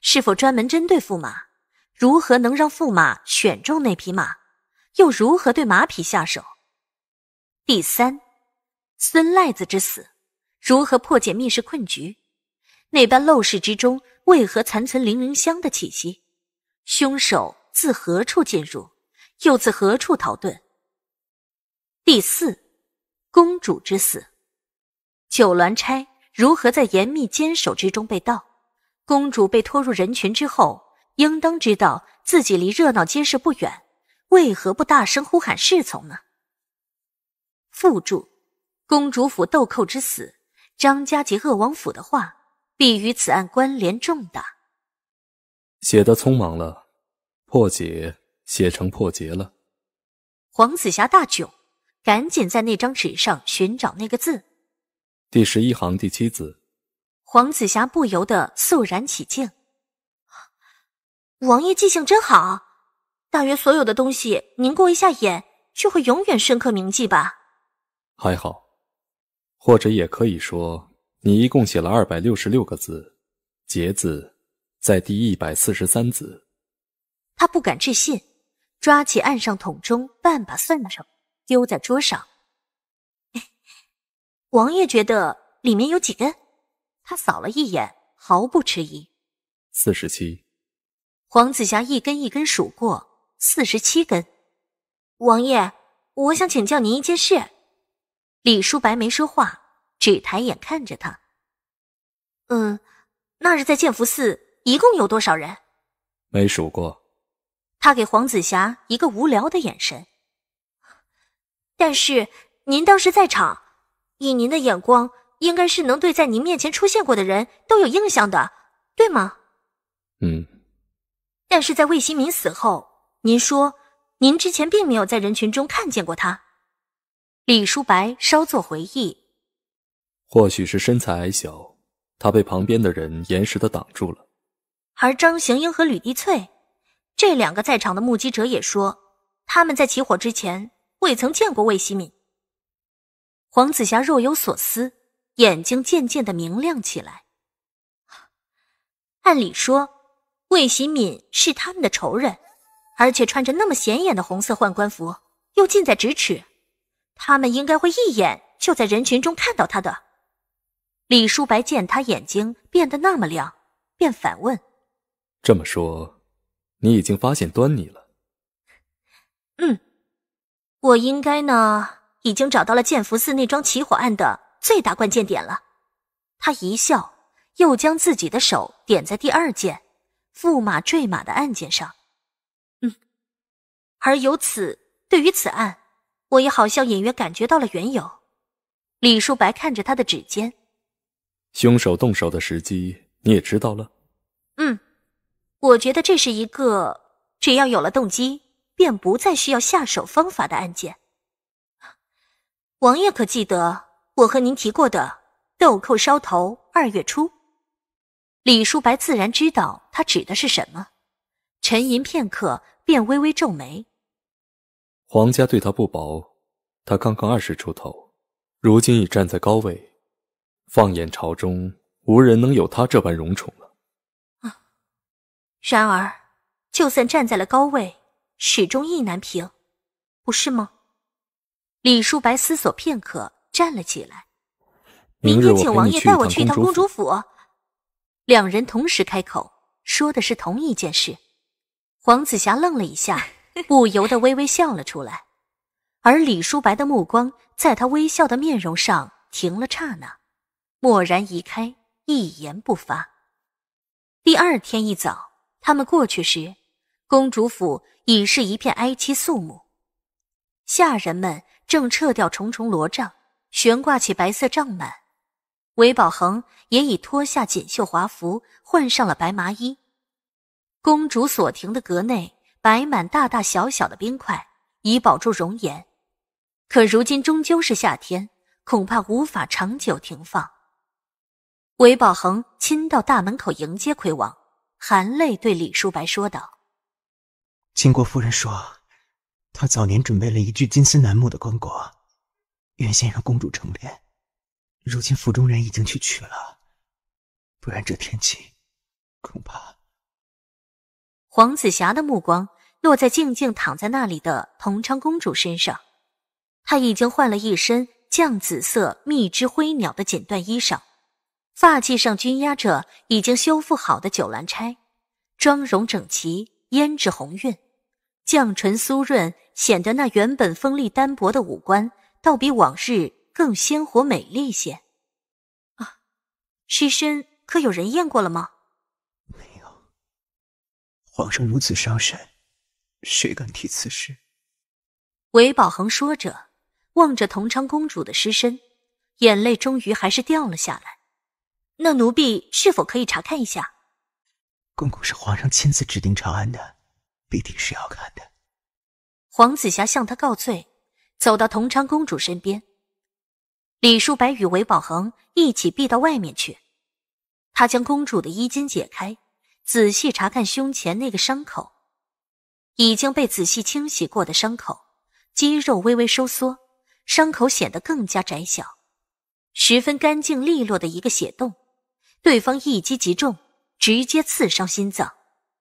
是否专门针对驸马？如何能让驸马选中那匹马？又如何对马匹下手？第三，孙赖子之死，如何破解密室困局？那般陋室之中，为何残存零零香的气息？凶手自何处进入，又自何处逃遁？第四，公主之死，九鸾钗如何在严密坚守之中被盗？公主被拖入人群之后，应当知道自己离热闹街市不远，为何不大声呼喊侍从呢？附注：公主府豆蔻之死，张家及鄂王府的话，必与此案关联重大。写的匆忙了，破解写成破结了。黄子霞大窘，赶紧在那张纸上寻找那个字，第十一行第七字。黄紫霞不由得肃然起敬，王爷记性真好，大约所有的东西凝固一下眼，就会永远深刻铭记吧。还好，或者也可以说，你一共写了二百六十六个字，节字在第一百四十三字。他不敢置信，抓起案上桶中半把蒜头，丢在桌上。王爷觉得里面有几根？他扫了一眼，毫不迟疑。四十七。黄子霞一根一根数过，四十七根。王爷，我想请教您一件事。李叔白没说话，只抬眼看着他。嗯，那日在建福寺一共有多少人？没数过。他给黄子霞一个无聊的眼神。但是您当时在场，以您的眼光。应该是能对在您面前出现过的人都有印象的，对吗？嗯。但是在魏新民死后，您说您之前并没有在人群中看见过他。李叔白稍作回忆，或许是身材矮小，他被旁边的人严实的挡住了。而张行英和吕碧翠这两个在场的目击者也说，他们在起火之前未曾见过魏新民。黄子霞若有所思。眼睛渐渐的明亮起来。按理说，魏喜敏是他们的仇人，而且穿着那么显眼的红色宦官服，又近在咫尺，他们应该会一眼就在人群中看到他的。李叔白见他眼睛变得那么亮，便反问：“这么说，你已经发现端倪了？”“嗯，我应该呢，已经找到了建福寺那桩起火案的。”最大关键点了，他一笑，又将自己的手点在第二件，驸马坠马的案件上。嗯，而由此对于此案，我也好像隐约感觉到了缘由。李叔白看着他的指尖，凶手动手的时机你也知道了。嗯，我觉得这是一个只要有了动机，便不再需要下手方法的案件。王爷可记得？我和您提过的“豆蔻梢头二月初”，李叔白自然知道他指的是什么。沉吟片刻，便微微皱眉。皇家对他不薄，他刚刚二十出头，如今已站在高位，放眼朝中，无人能有他这般荣宠了。啊，然而，就算站在了高位，始终意难平，不是吗？李叔白思索片刻。站了起来。明天请王爷带我去一趟公主府。两人同时开口，说的是同一件事。黄子霞愣了一下，不由得微微笑了出来。而李书白的目光在她微笑的面容上停了刹那，蓦然移开，一言不发。第二天一早，他们过去时，公主府已是一片哀戚肃穆，下人们正撤掉重重罗帐。悬挂起白色帐幔，韦宝恒也已脱下锦绣华服，换上了白麻衣。公主所停的阁内摆满大大小小的冰块，以保住容颜。可如今终究是夏天，恐怕无法长久停放。韦宝恒亲到大门口迎接魁王，含泪对李叔白说道：“秦国夫人说，她早年准备了一具金丝楠木的棺椁。”原先让公主成殓，如今府中人已经去取了，不然这天气，恐怕。黄子霞的目光落在静静躺在那里的同昌公主身上，她已经换了一身绛紫色蜜织灰鸟的剪断衣裳，发髻上均压着已经修复好的九兰钗，妆容整齐，胭脂红晕，绛唇酥润，显得那原本锋利单薄的五官。倒比往日更鲜活美丽些，啊！尸身可有人验过了吗？没有。皇上如此伤神，谁敢提此事？韦宝恒说着，望着同昌公主的尸身，眼泪终于还是掉了下来。那奴婢是否可以查看一下？公公是皇上亲自指定长安的，必定是要看的。黄子霞向他告罪。走到同昌公主身边，李叔白与韦宝恒一起避到外面去。他将公主的衣襟解开，仔细查看胸前那个伤口，已经被仔细清洗过的伤口，肌肉微微收缩，伤口显得更加窄小，十分干净利落的一个血洞。对方一击即中，直接刺伤心脏，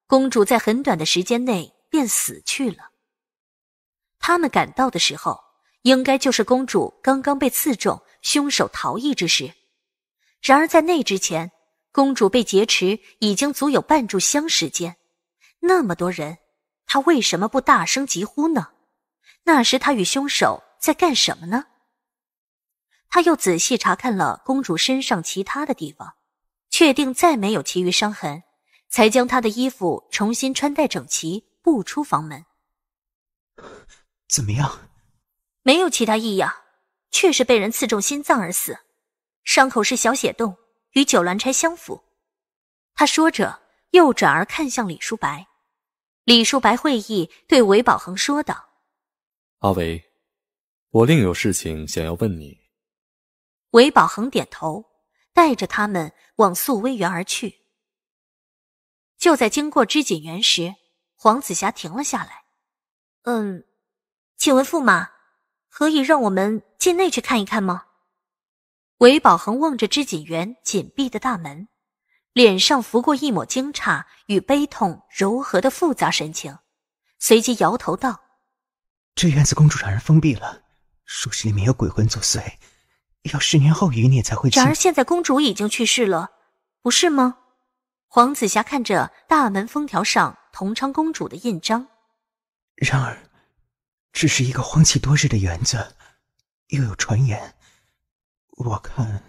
公主在很短的时间内便死去了。他们赶到的时候。应该就是公主刚刚被刺中，凶手逃逸之时。然而在那之前，公主被劫持已经足有半炷香时间。那么多人，她为什么不大声疾呼呢？那时她与凶手在干什么呢？他又仔细查看了公主身上其他的地方，确定再没有其余伤痕，才将她的衣服重新穿戴整齐，步出房门。怎么样？没有其他异样，确实被人刺中心脏而死，伤口是小血洞，与九鸾钗相符。他说着，又转而看向李叔白。李叔白会意，对韦宝恒说道：“阿维，我另有事情想要问你。”韦宝恒点头，带着他们往素微园而去。就在经过织锦园时，黄子霞停了下来。“嗯，请问驸马。”可以让我们进内去看一看吗？韦宝恒望着织锦园紧闭的大门，脸上拂过一抹惊诧与悲痛柔和的复杂神情，随即摇头道：“这院子公主让人封闭了，说是里面有鬼魂作祟，要十年后余孽才会。然而现在公主已经去世了，不是吗？”黄子霞看着大门封条上同昌公主的印章，然而。只是一个荒弃多日的园子，又有传言，我看。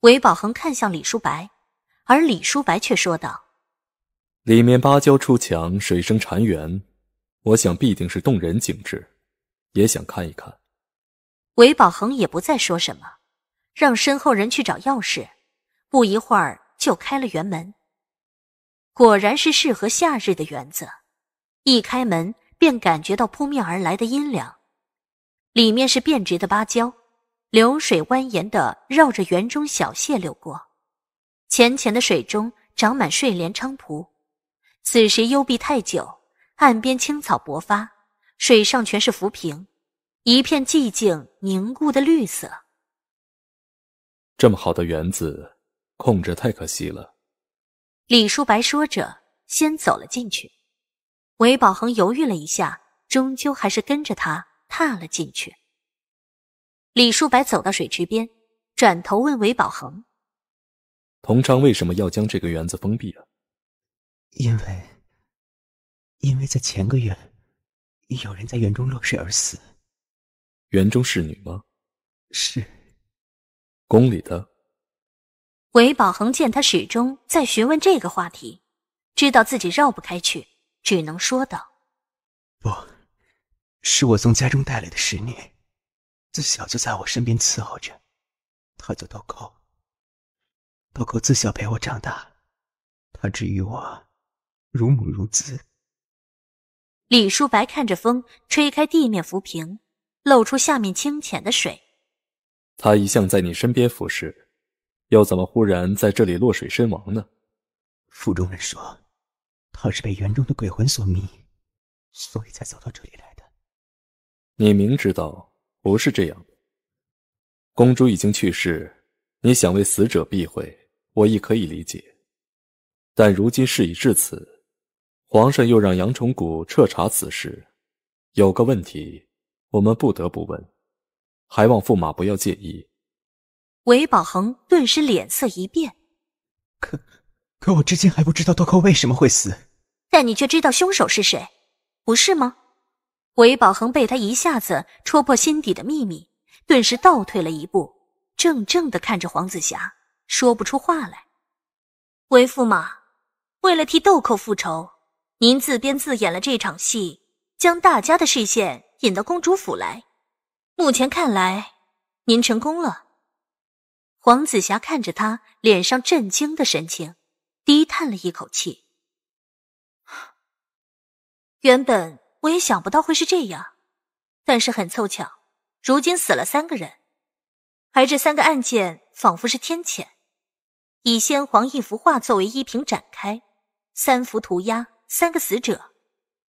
韦宝恒看向李叔白，而李叔白却说道：“里面芭蕉出墙，水声潺园，我想必定是动人景致，也想看一看。”韦宝恒也不再说什么，让身后人去找钥匙，不一会儿就开了园门。果然是适合夏日的园子，一开门。便感觉到扑面而来的阴凉，里面是遍植的芭蕉，流水蜿蜒的绕着园中小榭流过，浅浅的水中长满睡莲菖蒲，此时幽闭太久，岸边青草勃发，水上全是浮萍，一片寂静凝固的绿色。这么好的园子，空着太可惜了。李叔白说着，先走了进去。韦宝恒犹豫了一下，终究还是跟着他踏了进去。李叔白走到水池边，转头问韦宝恒：“同昌为什么要将这个园子封闭了？”“因为……因为在前个月，有人在园中落水而死。园中侍女吗？”“是。”“宫里的。”韦宝恒见他始终在询问这个话题，知道自己绕不开去。只能说道：“不，是我从家中带来的侍女，自小就在我身边伺候着，她叫豆蔻，豆蔻自小陪我长大，她治于我，如母如子。”李叔白看着风吹开地面浮萍，露出下面清浅的水。他一向在你身边服侍，又怎么忽然在这里落水身亡呢？府中人说。他是被园中的鬼魂所迷，所以才走到这里来的。你明知道不是这样的。公主已经去世，你想为死者避讳，我亦可以理解。但如今事已至此，皇上又让杨崇古彻查此事，有个问题我们不得不问，还望驸马不要介意。韦宝恒顿时脸色一变，可可，我至今还不知道豆蔻为什么会死。但你却知道凶手是谁，不是吗？韦宝恒被他一下子戳破心底的秘密，顿时倒退了一步，怔怔的看着黄子霞，说不出话来。韦驸马，为了替豆蔻复仇，您自编自演了这场戏，将大家的视线引到公主府来。目前看来，您成功了。黄子霞看着他脸上震惊的神情，低叹了一口气。原本我也想不到会是这样，但是很凑巧，如今死了三个人，而这三个案件仿佛是天谴，以先皇一幅画作为依凭展开，三幅涂鸦，三个死者，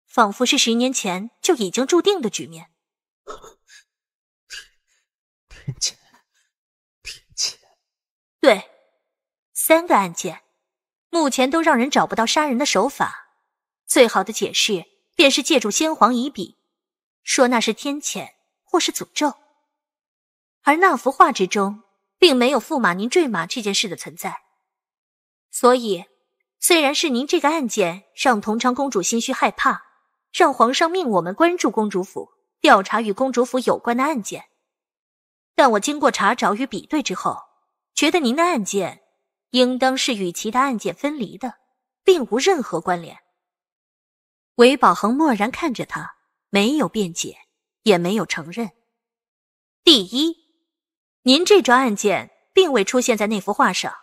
仿佛是十年前就已经注定的局面。天天谴，天谴。对，三个案件目前都让人找不到杀人的手法，最好的解释。便是借助先皇遗笔，说那是天谴或是诅咒，而那幅画之中并没有驸马您坠马这件事的存在。所以，虽然是您这个案件让同昌公主心虚害怕，让皇上命我们关注公主府，调查与公主府有关的案件，但我经过查找与比对之后，觉得您的案件应当是与其他案件分离的，并无任何关联。韦宝恒漠然看着他，没有辩解，也没有承认。第一，您这桩案件并未出现在那幅画上，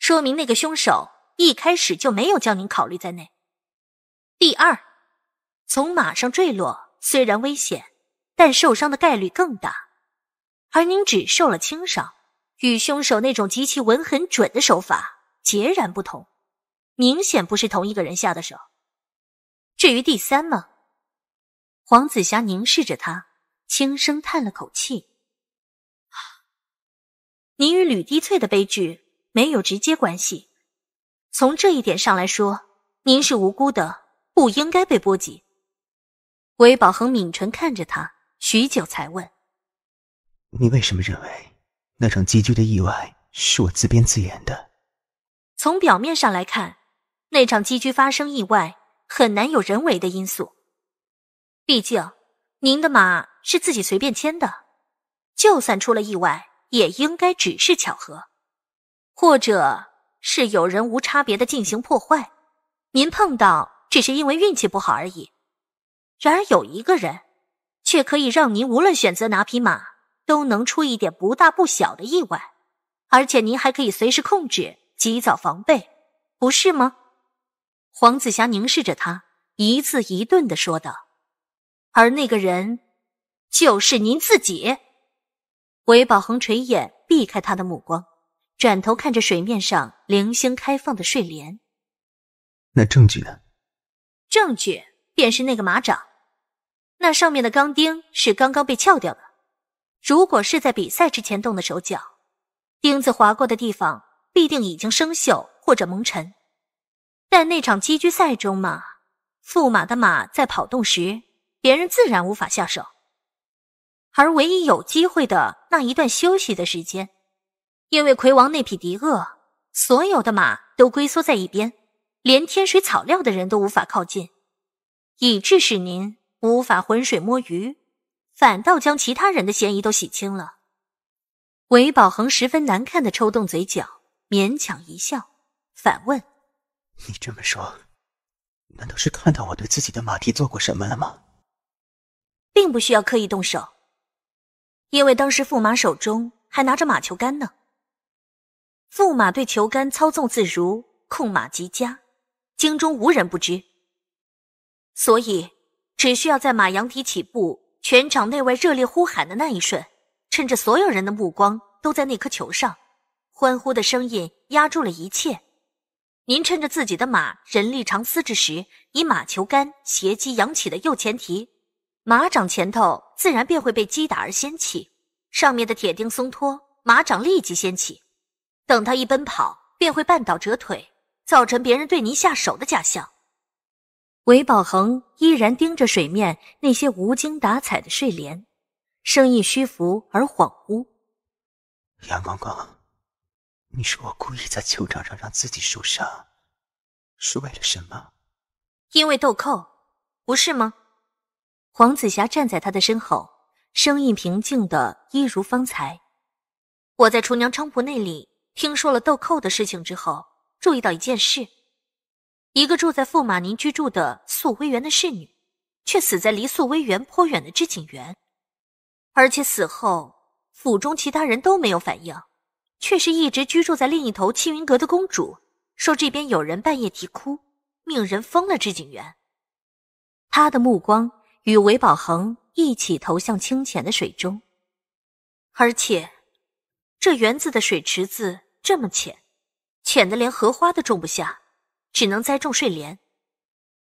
说明那个凶手一开始就没有将您考虑在内。第二，从马上坠落虽然危险，但受伤的概率更大，而您只受了轻伤，与凶手那种极其稳、很准的手法截然不同，明显不是同一个人下的手。至于第三吗？黄子霞凝视着他，轻声叹了口气：“您与吕低翠的悲剧没有直接关系，从这一点上来说，您是无辜的，不应该被波及。”韦宝恒抿唇看着他，许久才问：“你为什么认为那场积聚的意外是我自编自演的？”从表面上来看，那场积聚发生意外。很难有人为的因素，毕竟您的马是自己随便牵的，就算出了意外，也应该只是巧合，或者是有人无差别的进行破坏，您碰到只是因为运气不好而已。然而有一个人，却可以让您无论选择哪匹马，都能出一点不大不小的意外，而且您还可以随时控制，及早防备，不是吗？黄子霞凝视着他，一字一顿的说道：“而那个人，就是您自己。”韦宝恒垂眼避开他的目光，转头看着水面上零星开放的睡莲。“那证据呢？”“证据便是那个马掌，那上面的钢钉是刚刚被撬掉的。如果是在比赛之前动的手脚，钉子划过的地方必定已经生锈或者蒙尘。”在那场击鞠赛中嘛，驸马的马在跑动时，别人自然无法下手；而唯一有机会的那一段休息的时间，因为魁王那匹敌恶，所有的马都龟缩在一边，连添水草料的人都无法靠近，以致使您无法浑水摸鱼，反倒将其他人的嫌疑都洗清了。韦宝恒十分难看的抽动嘴角，勉强一笑，反问。你这么说，难道是看到我对自己的马蹄做过什么了吗？并不需要刻意动手，因为当时驸马手中还拿着马球杆呢。驸马对球杆操纵自如，控马极佳，京中无人不知。所以只需要在马扬蹄起步、全场内外热烈呼喊的那一瞬，趁着所有人的目光都在那颗球上，欢呼的声音压住了一切。您趁着自己的马人力长嘶之时，以马球杆斜击扬起的右前蹄，马掌前头自然便会被击打而掀起，上面的铁钉松脱，马掌立即掀起。等他一奔跑，便会绊倒折腿，造成别人对您下手的假象。韦宝恒依然盯着水面那些无精打采的睡莲，声音虚浮而恍惚。杨光光。你是我故意在球场上让自己受伤，是为了什么？因为豆蔻，不是吗？黄子霞站在他的身后，声音平静的，一如方才。我在厨娘菖蒲那里听说了豆蔻的事情之后，注意到一件事：一个住在驸马您居住的素微园的侍女，却死在离素微园颇远的织锦园，而且死后府中其他人都没有反应。却是一直居住在另一头青云阁的公主说：“这边有人半夜啼哭，命人封了织景园。”他的目光与韦宝恒一起投向清浅的水中，而且这园子的水池子这么浅，浅的连荷花都种不下，只能栽种睡莲。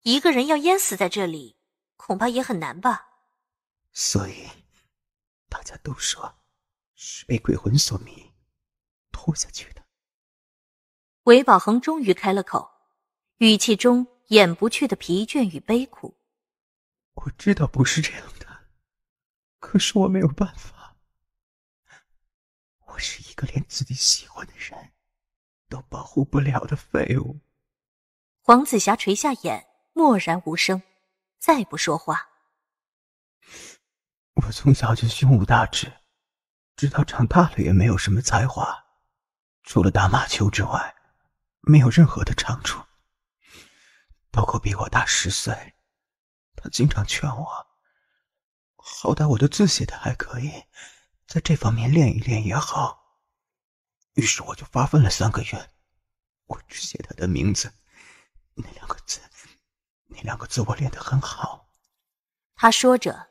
一个人要淹死在这里，恐怕也很难吧？所以大家都说是被鬼魂所迷。活下去的。韦宝恒终于开了口，语气中掩不去的疲倦与悲苦。我知道不是这样的，可是我没有办法。我是一个连自己喜欢的人都保护不了的废物。黄子霞垂下眼，默然无声，再不说话。我从小就胸无大志，直到长大了也没有什么才华。除了打马球之外，没有任何的长处。包括比我大十岁，他经常劝我，好歹我的字写的还可以，在这方面练一练也好。于是我就发奋了三个月，我只写他的名字，那两个字，那两个字我练得很好。他说着，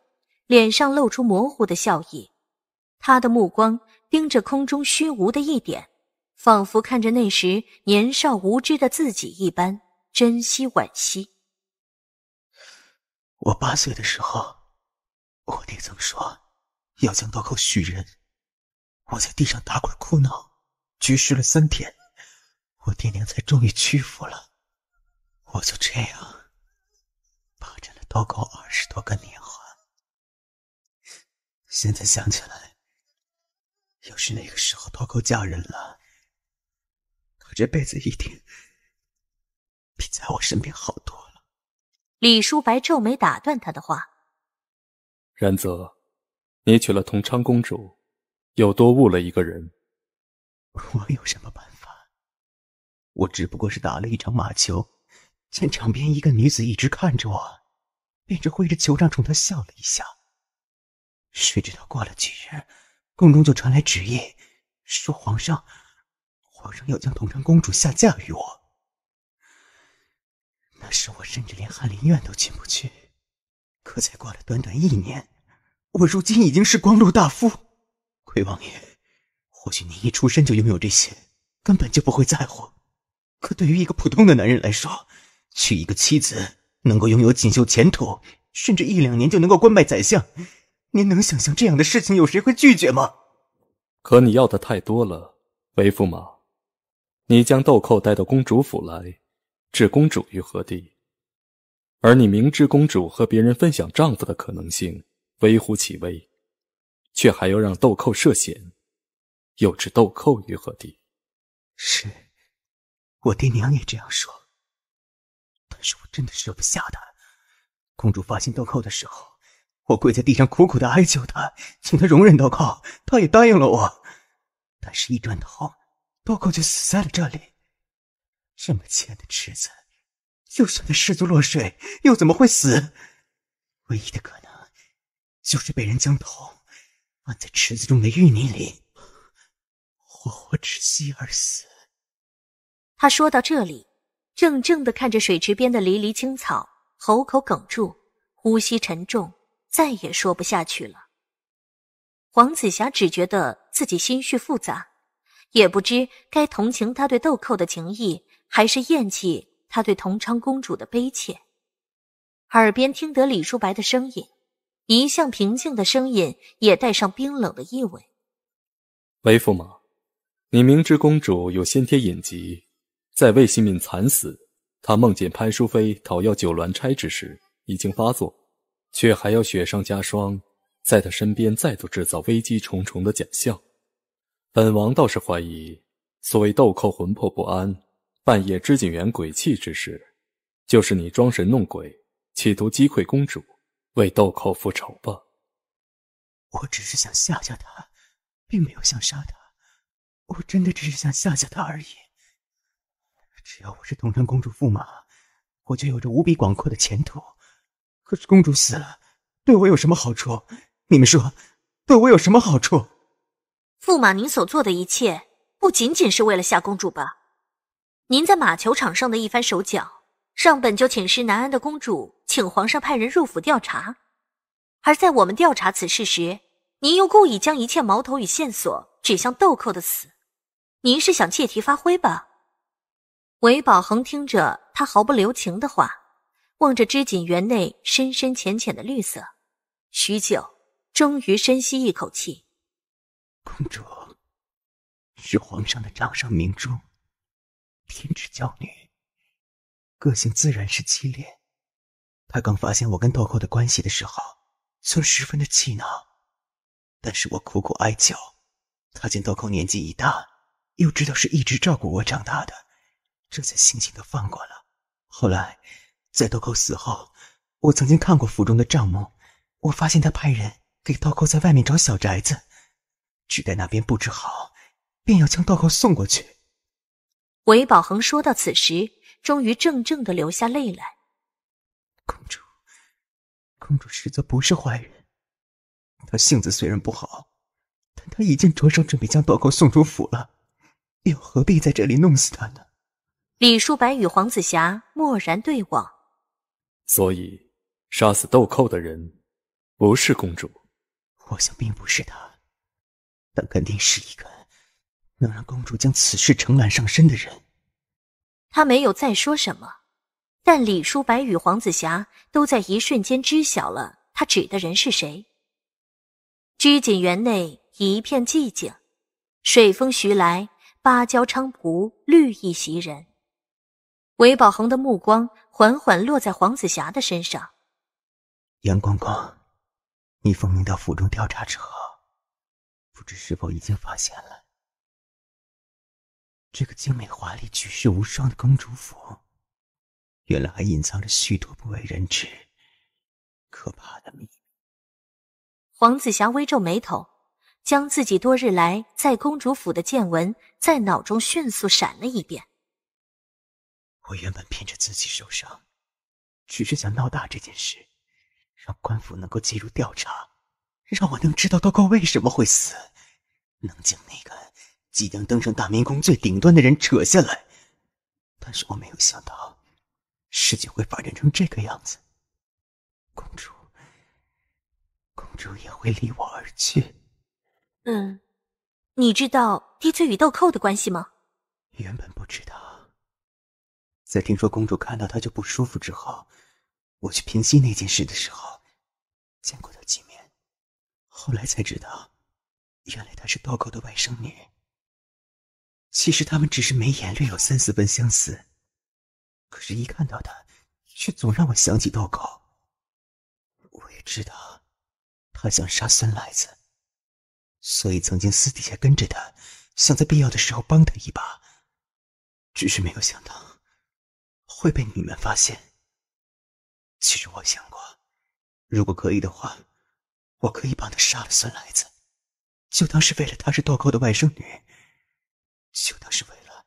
脸上露出模糊的笑意，他的目光盯着空中虚无的一点。仿佛看着那时年少无知的自己一般，珍惜惋惜。我八岁的时候，我爹曾说要将刀口许人，我在地上打滚哭闹，拒食了三天，我爹娘才终于屈服了。我就这样霸占了刀口二十多个年华。现在想起来，要是那个时候刀口嫁人了。我这辈子一定比在我身边好多了。李叔白皱眉打断他的话：“然则你娶了同昌公主，又多误了一个人。我有什么办法？我只不过是打了一场马球，见场边一个女子一直看着我，便只挥着球杖冲她笑了一下。谁知道过了几日，宫中就传来旨意，说皇上。”皇上要将同昌公主下嫁于我，那时我甚至连翰林院都进不去。可才过了短短一年，我如今已经是光禄大夫。魁王爷，或许您一出生就拥有这些，根本就不会在乎。可对于一个普通的男人来说，娶一个妻子，能够拥有锦绣前途，甚至一两年就能够官拜宰相，您能想象这样的事情有谁会拒绝吗？可你要的太多了，为驸马。你将豆蔻带到公主府来，置公主于何地？而你明知公主和别人分享丈夫的可能性微乎其微，却还要让豆蔻涉险，又置豆蔻于何地？是，我爹娘也这样说，但是我真的舍不下他。公主发现豆蔻的时候，我跪在地上苦苦的哀求他，请他容忍豆蔻，他也答应了我，但是一转头。多亏就死在了这里，这么浅的池子，就算他失足落水，又怎么会死？唯一的可能就是被人将头按在池子中的淤泥里，活活窒息而死。他说到这里，怔怔的看着水池边的离离青草，喉口哽住，呼吸沉重，再也说不下去了。黄子霞只觉得自己心绪复杂。也不知该同情他对豆蔻的情谊，还是厌弃他对同昌公主的悲切。耳边听得李叔白的声音，一向平静的声音也带上冰冷的意味。为驸马，你明知公主有先天隐疾，在魏新敏惨死，她梦见潘淑妃讨要九鸾钗之时已经发作，却还要雪上加霜，在她身边再度制造危机重重的假象。本王倒是怀疑，所谓豆蔻魂魄不安，半夜织锦园鬼泣之事，就是你装神弄鬼，企图击溃公主，为豆蔻复仇吧？我只是想吓吓她，并没有想杀她。我真的只是想吓吓她而已。只要我是同川公主驸马，我就有着无比广阔的前途。可是公主死了，对我有什么好处？你们说，对我有什么好处？驸马，您所做的一切不仅仅是为了夏公主吧？您在马球场上的一番手脚，让本就寝食难安的公主请皇上派人入府调查。而在我们调查此事时，您又故意将一切矛头与线索指向豆蔻的死，您是想借题发挥吧？韦宝恒听着他毫不留情的话，望着织锦园内深深浅浅的绿色，许久，终于深吸一口气。公主是皇上的掌上明珠，天之娇女，个性自然是激烈。她刚发现我跟豆蔻的关系的时候，曾十分的气恼。但是我苦苦哀求，她见豆蔻年纪已大，又知道是一直照顾我长大的，这才悻悻的放过了。后来在豆蔻死后，我曾经看过府中的账目，我发现她派人给豆蔻在外面找小宅子。只待那边布置好，便要将道蔻送过去。韦宝恒说到此时，终于怔怔地流下泪来。公主，公主实则不是坏人，她性子虽然不好，但她已经着手准备将道蔻送出府了，又何必在这里弄死她呢？李叔白与黄子霞默然对望。所以，杀死豆蔻的人不是公主，我想并不是她。但肯定是一个能让公主将此事承揽上身的人。他没有再说什么，但李叔白与黄子霞都在一瞬间知晓了他指的人是谁。织锦园内一片寂静，水风徐来，芭蕉菖蒲绿意袭人。韦宝恒的目光缓缓落在黄子霞的身上。杨公公，你奉命到府中调查之后。不知是否已经发现了，这个精美华丽、举世无双的公主府，原来还隐藏着许多不为人知、可怕的秘密。黄子霞微皱眉头，将自己多日来在公主府的见闻在脑中迅速闪了一遍。我原本骗着自己受伤，只是想闹大这件事，让官府能够介入调查。让我能知道豆蔻为什么会死，能将那个即将登上大明宫最顶端的人扯下来，但是我没有想到事情会发展成这个样子。公主，公主也会离我而去。嗯，你知道滴翠与豆蔻的关系吗？原本不知道，在听说公主看到他就不舒服之后，我去平息那件事的时候，见过他几面。后来才知道，原来她是道高的外甥女。其实他们只是眉眼略有三四分相似，可是，一看到她，却总让我想起道高。我也知道，他想杀孙来子，所以曾经私底下跟着他，想在必要的时候帮他一把。只是没有想到，会被你们发现。其实我想过，如果可以的话。我可以帮他杀了孙来子，就当是为了她是豆蔻的外甥女，就当是为了，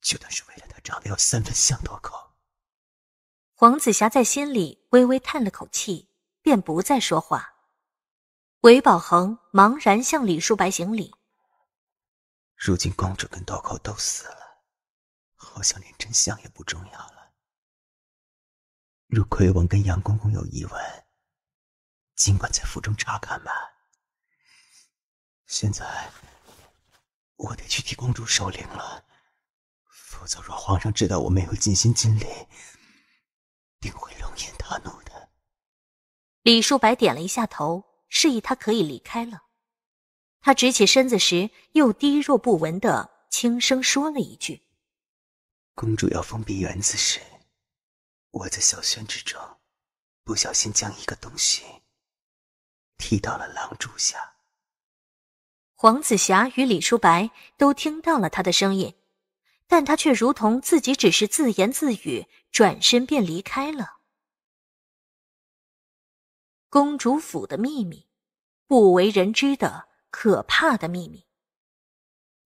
就当是为了她长得有三分像豆蔻。黄子霞在心里微微叹了口气，便不再说话。韦宝恒茫然向李叔白行礼。如今公主跟豆蔻都死了，好像连真相也不重要了。如奎王跟杨公公有疑问，尽管在府中查看吧。现在我得去替公主守灵了，否则若皇上知道我没有尽心尽力，定会龙颜大怒的。李叔白点了一下头，示意他可以离开了。他直起身子时，又低若不闻的轻声说了一句：“公主要封闭园子时，我在小轩之中，不小心将一个东西。”踢到了狼柱下。黄子霞与李叔白都听到了他的声音，但他却如同自己只是自言自语，转身便离开了。公主府的秘密，不为人知的可怕的秘密。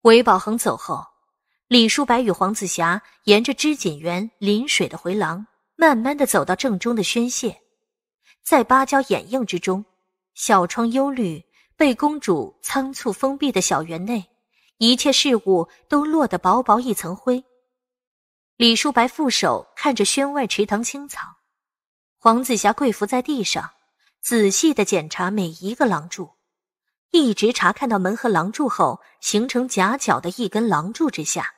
韦宝恒走后，李叔白与黄子霞沿着织锦园临水的回廊，慢慢的走到正中的宣泄，在芭蕉掩映之中。小窗幽绿，被公主仓促封闭的小园内，一切事物都落得薄薄一层灰。李叔白负手看着轩外池塘青草，黄子霞跪伏在地上，仔细地检查每一个廊柱，一直查看到门和廊柱后形成夹角的一根廊柱之下，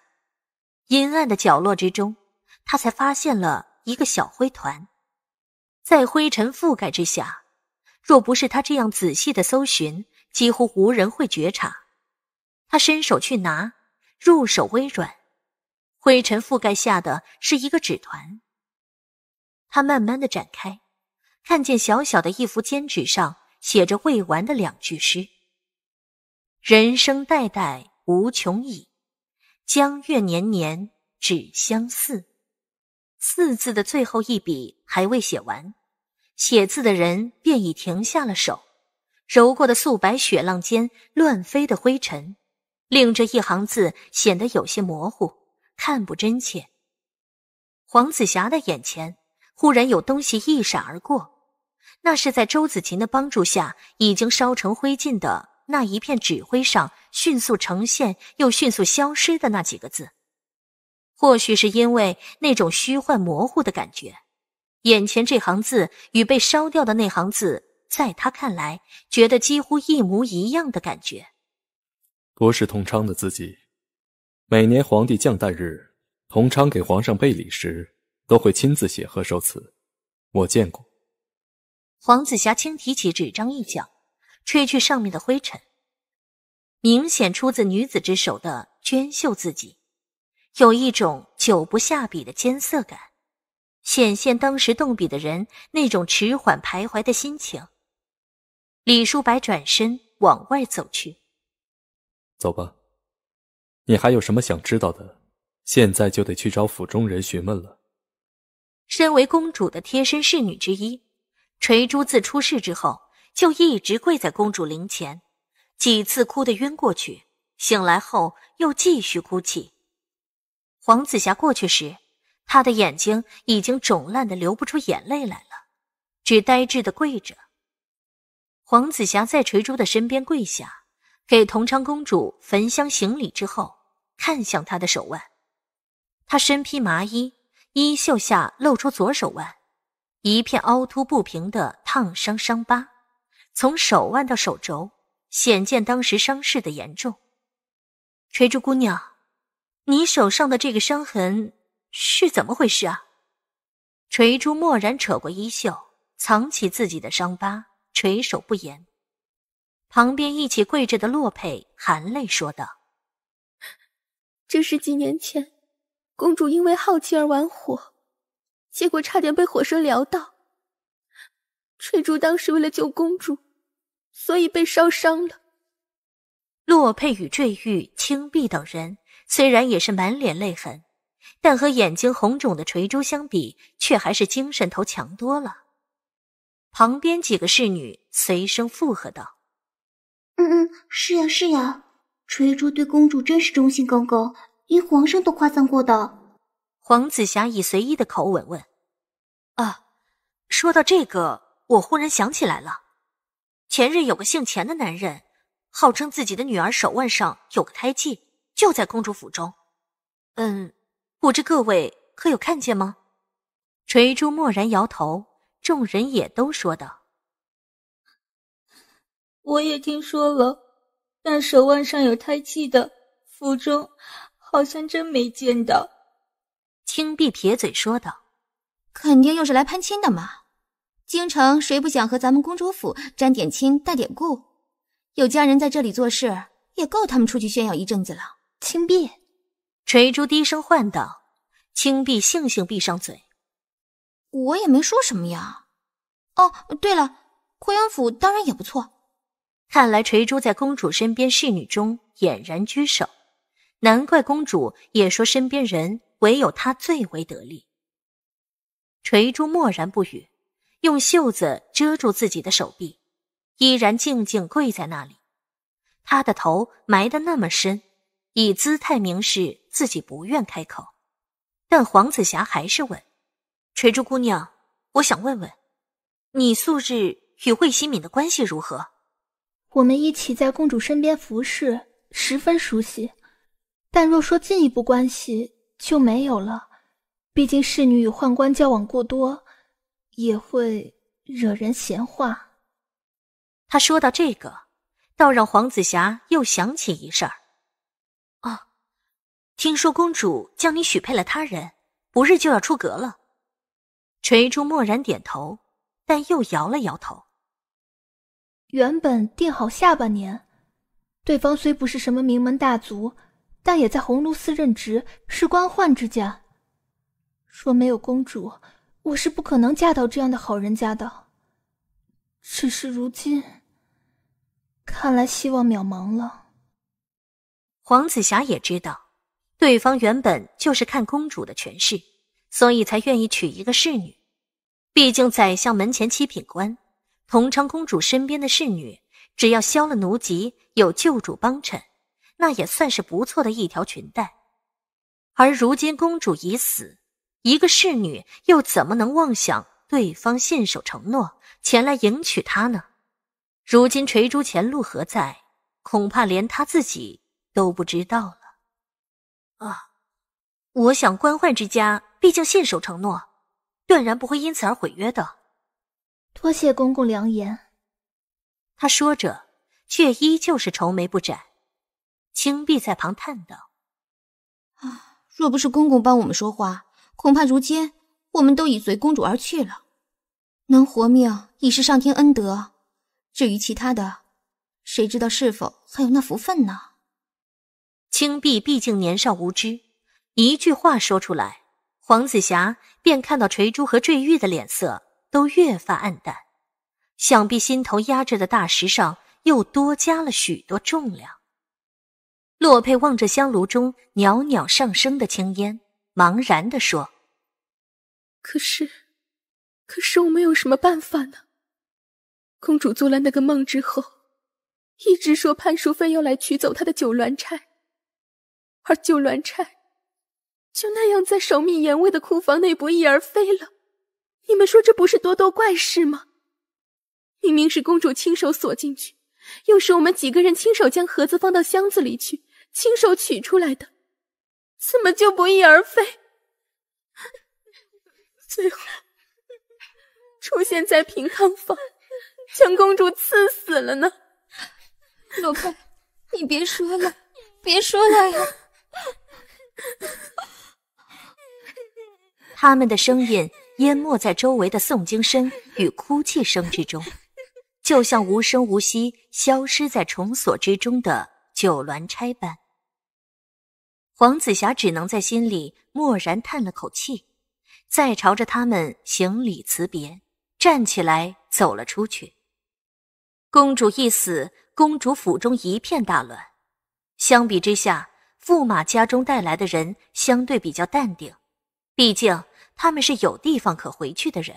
阴暗的角落之中，他才发现了一个小灰团，在灰尘覆盖之下。若不是他这样仔细的搜寻，几乎无人会觉察。他伸手去拿，入手微软，灰尘覆盖下的是一个纸团。他慢慢的展开，看见小小的一幅笺纸上写着未完的两句诗：“人生代代无穷已，江月年年只相似。”四字的最后一笔还未写完。写字的人便已停下了手，揉过的素白雪浪间乱飞的灰尘，令这一行字显得有些模糊，看不真切。黄子霞的眼前忽然有东西一闪而过，那是在周子琴的帮助下已经烧成灰烬的那一片纸灰上迅速呈现又迅速消失的那几个字，或许是因为那种虚幻模糊的感觉。眼前这行字与被烧掉的那行字，在他看来，觉得几乎一模一样的感觉。不是同昌的字迹。每年皇帝降诞日，同昌给皇上备礼时，都会亲自写贺寿词，我见过。黄子霞轻提起纸张一角，吹去上面的灰尘。明显出自女子之手的娟秀字迹，有一种久不下笔的艰涩感。显现当时动笔的人那种迟缓徘徊的心情。李叔白转身往外走去。走吧，你还有什么想知道的？现在就得去找府中人询问了。身为公主的贴身侍女之一，垂珠自出事之后就一直跪在公主灵前，几次哭得晕过去，醒来后又继续哭泣。黄子霞过去时。他的眼睛已经肿烂的流不出眼泪来了，只呆滞的跪着。黄子霞在垂珠的身边跪下，给同昌公主焚香行礼之后，看向她的手腕。她身披麻衣，衣袖下露出左手腕，一片凹凸不平的烫伤伤疤，从手腕到手肘，显见当时伤势的严重。垂珠姑娘，你手上的这个伤痕。是怎么回事啊？垂珠蓦然扯过衣袖，藏起自己的伤疤，垂手不言。旁边一起跪着的洛佩含泪说道：“这是几年前，公主因为好奇而玩火，结果差点被火蛇燎到。垂珠当时为了救公主，所以被烧伤了。”洛佩与坠玉、青碧等人虽然也是满脸泪痕。但和眼睛红肿的垂珠相比，却还是精神头强多了。旁边几个侍女随声附和道：“嗯嗯，是呀是呀，垂珠对公主真是忠心耿耿，连皇上都夸赞过的。”黄子霞以随意的口吻问：“啊，说到这个，我忽然想起来了，前日有个姓钱的男人，号称自己的女儿手腕上有个胎记，就在公主府中。嗯。”不知各位可有看见吗？垂珠默然摇头，众人也都说道：“我也听说了，但手腕上有胎记的府中，好像真没见到。”青碧撇嘴说道：“肯定又是来攀亲的嘛！京城谁不想和咱们公主府沾点亲、带点故？有家人在这里做事，也够他们出去炫耀一阵子了。”青碧。垂珠低声唤道：“青碧，悻悻闭上嘴。我也没说什么呀。哦，对了，回元府当然也不错。看来垂珠在公主身边侍女中俨然居首，难怪公主也说身边人唯有她最为得力。”垂珠默然不语，用袖子遮住自己的手臂，依然静静跪在那里，她的头埋得那么深。以姿态明示自己不愿开口，但黄子霞还是问：“垂珠姑娘，我想问问，你素日与魏西敏的关系如何？我们一起在公主身边服侍，十分熟悉。但若说进一步关系，就没有了。毕竟侍女与宦官交往过多，也会惹人闲话。”她说到这个，倒让黄子霞又想起一事。听说公主将你许配了他人，不日就要出阁了。垂珠默然点头，但又摇了摇头。原本定好下半年，对方虽不是什么名门大族，但也在鸿胪寺任职，是官宦之家。若没有公主，我是不可能嫁到这样的好人家的。只是如今，看来希望渺茫了。黄子霞也知道。对方原本就是看公主的权势，所以才愿意娶一个侍女。毕竟宰相门前七品官，同昌公主身边的侍女，只要消了奴籍，有旧主帮衬，那也算是不错的一条裙带。而如今公主已死，一个侍女又怎么能妄想对方信守承诺前来迎娶她呢？如今垂珠前路何在？恐怕连她自己都不知道。啊，我想官宦之家毕竟信守承诺，断然不会因此而毁约的。多谢公公良言。他说着，却依旧是愁眉不展。青碧在旁叹道：“啊，若不是公公帮我们说话，恐怕如今我们都已随公主而去了。能活命已是上天恩德，至于其他的，谁知道是否还有那福分呢？”青碧毕竟年少无知，一句话说出来，黄子霞便看到垂珠和坠玉的脸色都越发暗淡，想必心头压着的大石上又多加了许多重量。洛佩望着香炉中袅袅上升的青烟，茫然地说：“可是，可是我们有什么办法呢？公主做了那个梦之后，一直说潘淑妃要来取走她的九鸾钗。”而九鸾钗就那样在守密严卫的库房内不翼而飞了，你们说这不是咄咄怪事吗？明明是公主亲手锁进去，又是我们几个人亲手将盒子放到箱子里去，亲手取出来的，怎么就不翼而飞？最后出现在平康坊，将公主刺死了呢？罗婢，你别说了，别说了呀！他们的声音淹没在周围的诵经声与哭泣声之中，就像无声无息消失在重锁之中的九鸾钗般。黄子霞只能在心里默然叹了口气，再朝着他们行礼辞别，站起来走了出去。公主一死，公主府中一片大乱。相比之下，驸马家中带来的人相对比较淡定，毕竟他们是有地方可回去的人，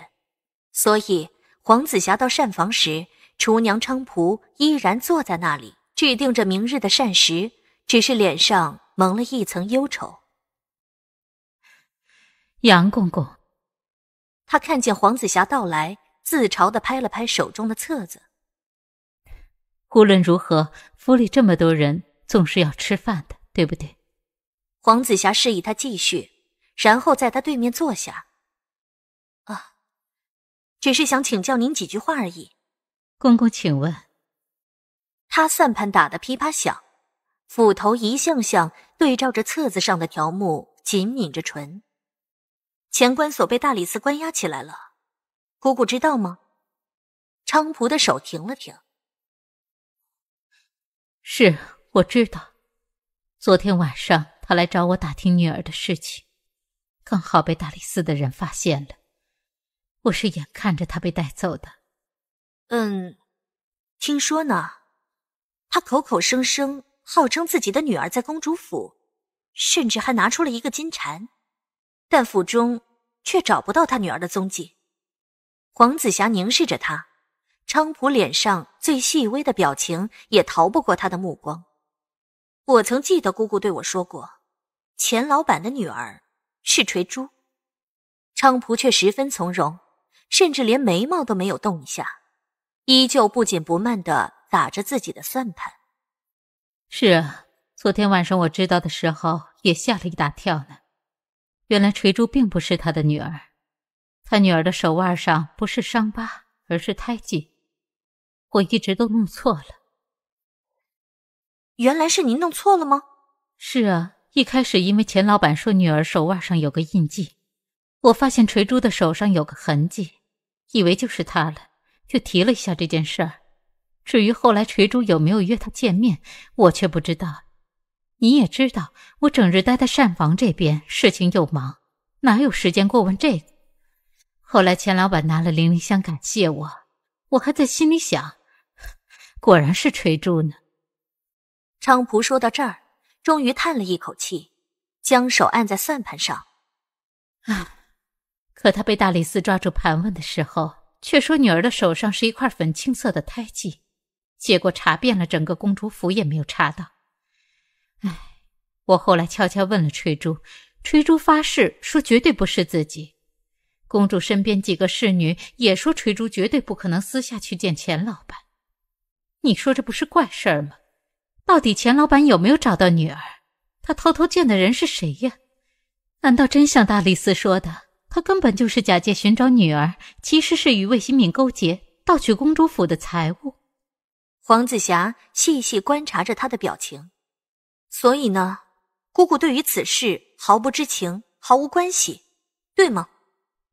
所以黄子霞到膳房时，厨娘菖蒲依然坐在那里，制定着明日的膳食，只是脸上蒙了一层忧愁。杨公公，他看见黄子霞到来，自嘲地拍了拍手中的册子。无论如何，府里这么多人，总是要吃饭的。对不对？黄子霞示意他继续，然后在他对面坐下。啊，只是想请教您几句话而已。公公，请问。他算盘打得噼啪响，斧头一项项对照着册子上的条目，紧抿着唇。钱官所被大理寺关押起来了，姑姑知道吗？菖蒲的手停了停。是，我知道。昨天晚上，他来找我打听女儿的事情，刚好被大理寺的人发现了。我是眼看着他被带走的。嗯，听说呢，他口口声声号称自己的女儿在公主府，甚至还拿出了一个金蝉，但府中却找不到他女儿的踪迹。黄子霞凝视着他，菖蒲脸上最细微的表情也逃不过他的目光。我曾记得姑姑对我说过，钱老板的女儿是锤珠，昌蒲却十分从容，甚至连眉毛都没有动一下，依旧不紧不慢地打着自己的算盘。是啊，昨天晚上我知道的时候也吓了一大跳呢。原来锤珠并不是他的女儿，他女儿的手腕上不是伤疤，而是胎记，我一直都弄错了。原来是您弄错了吗？是啊，一开始因为钱老板说女儿手腕上有个印记，我发现锤珠的手上有个痕迹，以为就是他了，就提了一下这件事儿。至于后来锤珠有没有约他见面，我却不知道。你也知道，我整日待在膳房这边，事情又忙，哪有时间过问这个？后来钱老板拿了零零香感谢我，我还在心里想，果然是锤珠呢。昌蒲说到这儿，终于叹了一口气，将手按在算盘上。啊，可他被大理寺抓住盘问的时候，却说女儿的手上是一块粉青色的胎记，结果查遍了整个公主府也没有查到。唉，我后来悄悄问了垂珠，垂珠发誓说绝对不是自己。公主身边几个侍女也说垂珠绝对不可能私下去见钱老板。你说这不是怪事儿吗？到底钱老板有没有找到女儿？他偷偷见的人是谁呀？难道真像大理寺说的，他根本就是假借寻找女儿，其实是与魏新敏勾结，盗取公主府的财物？黄子霞细细观察着他的表情。所以呢，姑姑对于此事毫不知情，毫无关系，对吗？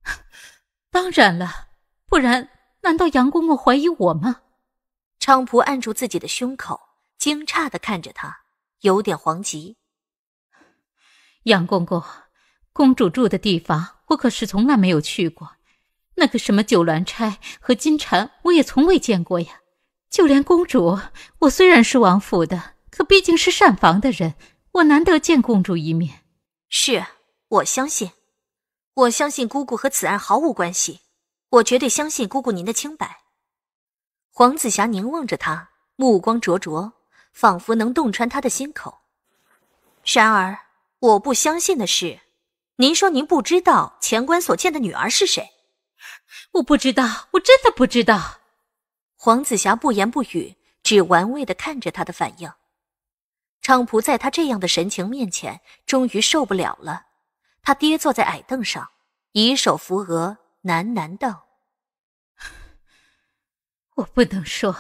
当然了，不然难道杨公公怀疑我吗？昌蒲按住自己的胸口。惊诧的看着他，有点惶急。杨公公，公主住的地方我可是从来没有去过，那个什么九鸾钗和金蝉我也从未见过呀。就连公主，我虽然是王府的，可毕竟是膳房的人，我难得见公主一面。是，我相信，我相信姑姑和此案毫无关系，我绝对相信姑姑您的清白。黄子霞凝望着他，目光灼灼。仿佛能洞穿他的心口。然而，我不相信的是，您说您不知道前关所见的女儿是谁？我不知道，我真的不知道。黄子霞不言不语，只玩味的看着他的反应。菖仆在他这样的神情面前，终于受不了了，他跌坐在矮凳上，以手扶额，喃喃道：“我不能说，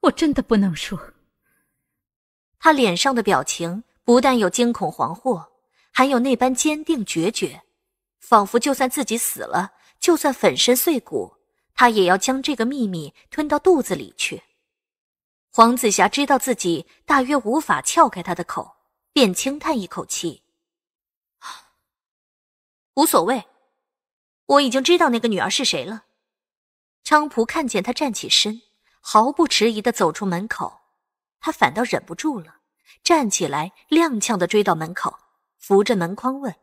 我真的不能说。”他脸上的表情不但有惊恐、惶惑，还有那般坚定、决绝，仿佛就算自己死了，就算粉身碎骨，他也要将这个秘密吞到肚子里去。黄子霞知道自己大约无法撬开他的口，便轻叹一口气：“ 无所谓，我已经知道那个女儿是谁了。”昌蒲看见他站起身，毫不迟疑地走出门口。他反倒忍不住了，站起来，踉跄的追到门口，扶着门框问：“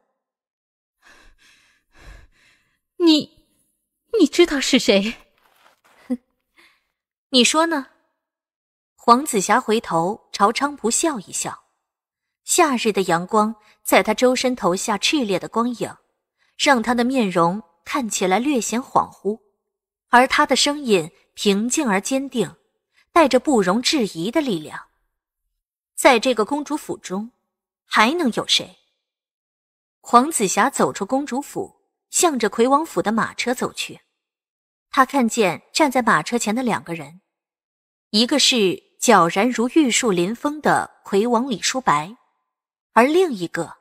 你，你知道是谁？”“哼，你说呢？”黄子霞回头朝昌蒲笑一笑，夏日的阳光在她周身投下炽烈的光影，让她的面容看起来略显恍惚，而她的声音平静而坚定。带着不容置疑的力量，在这个公主府中，还能有谁？黄子霞走出公主府，向着魁王府的马车走去。她看见站在马车前的两个人，一个是皎然如玉树临风的魁王李叔白，而另一个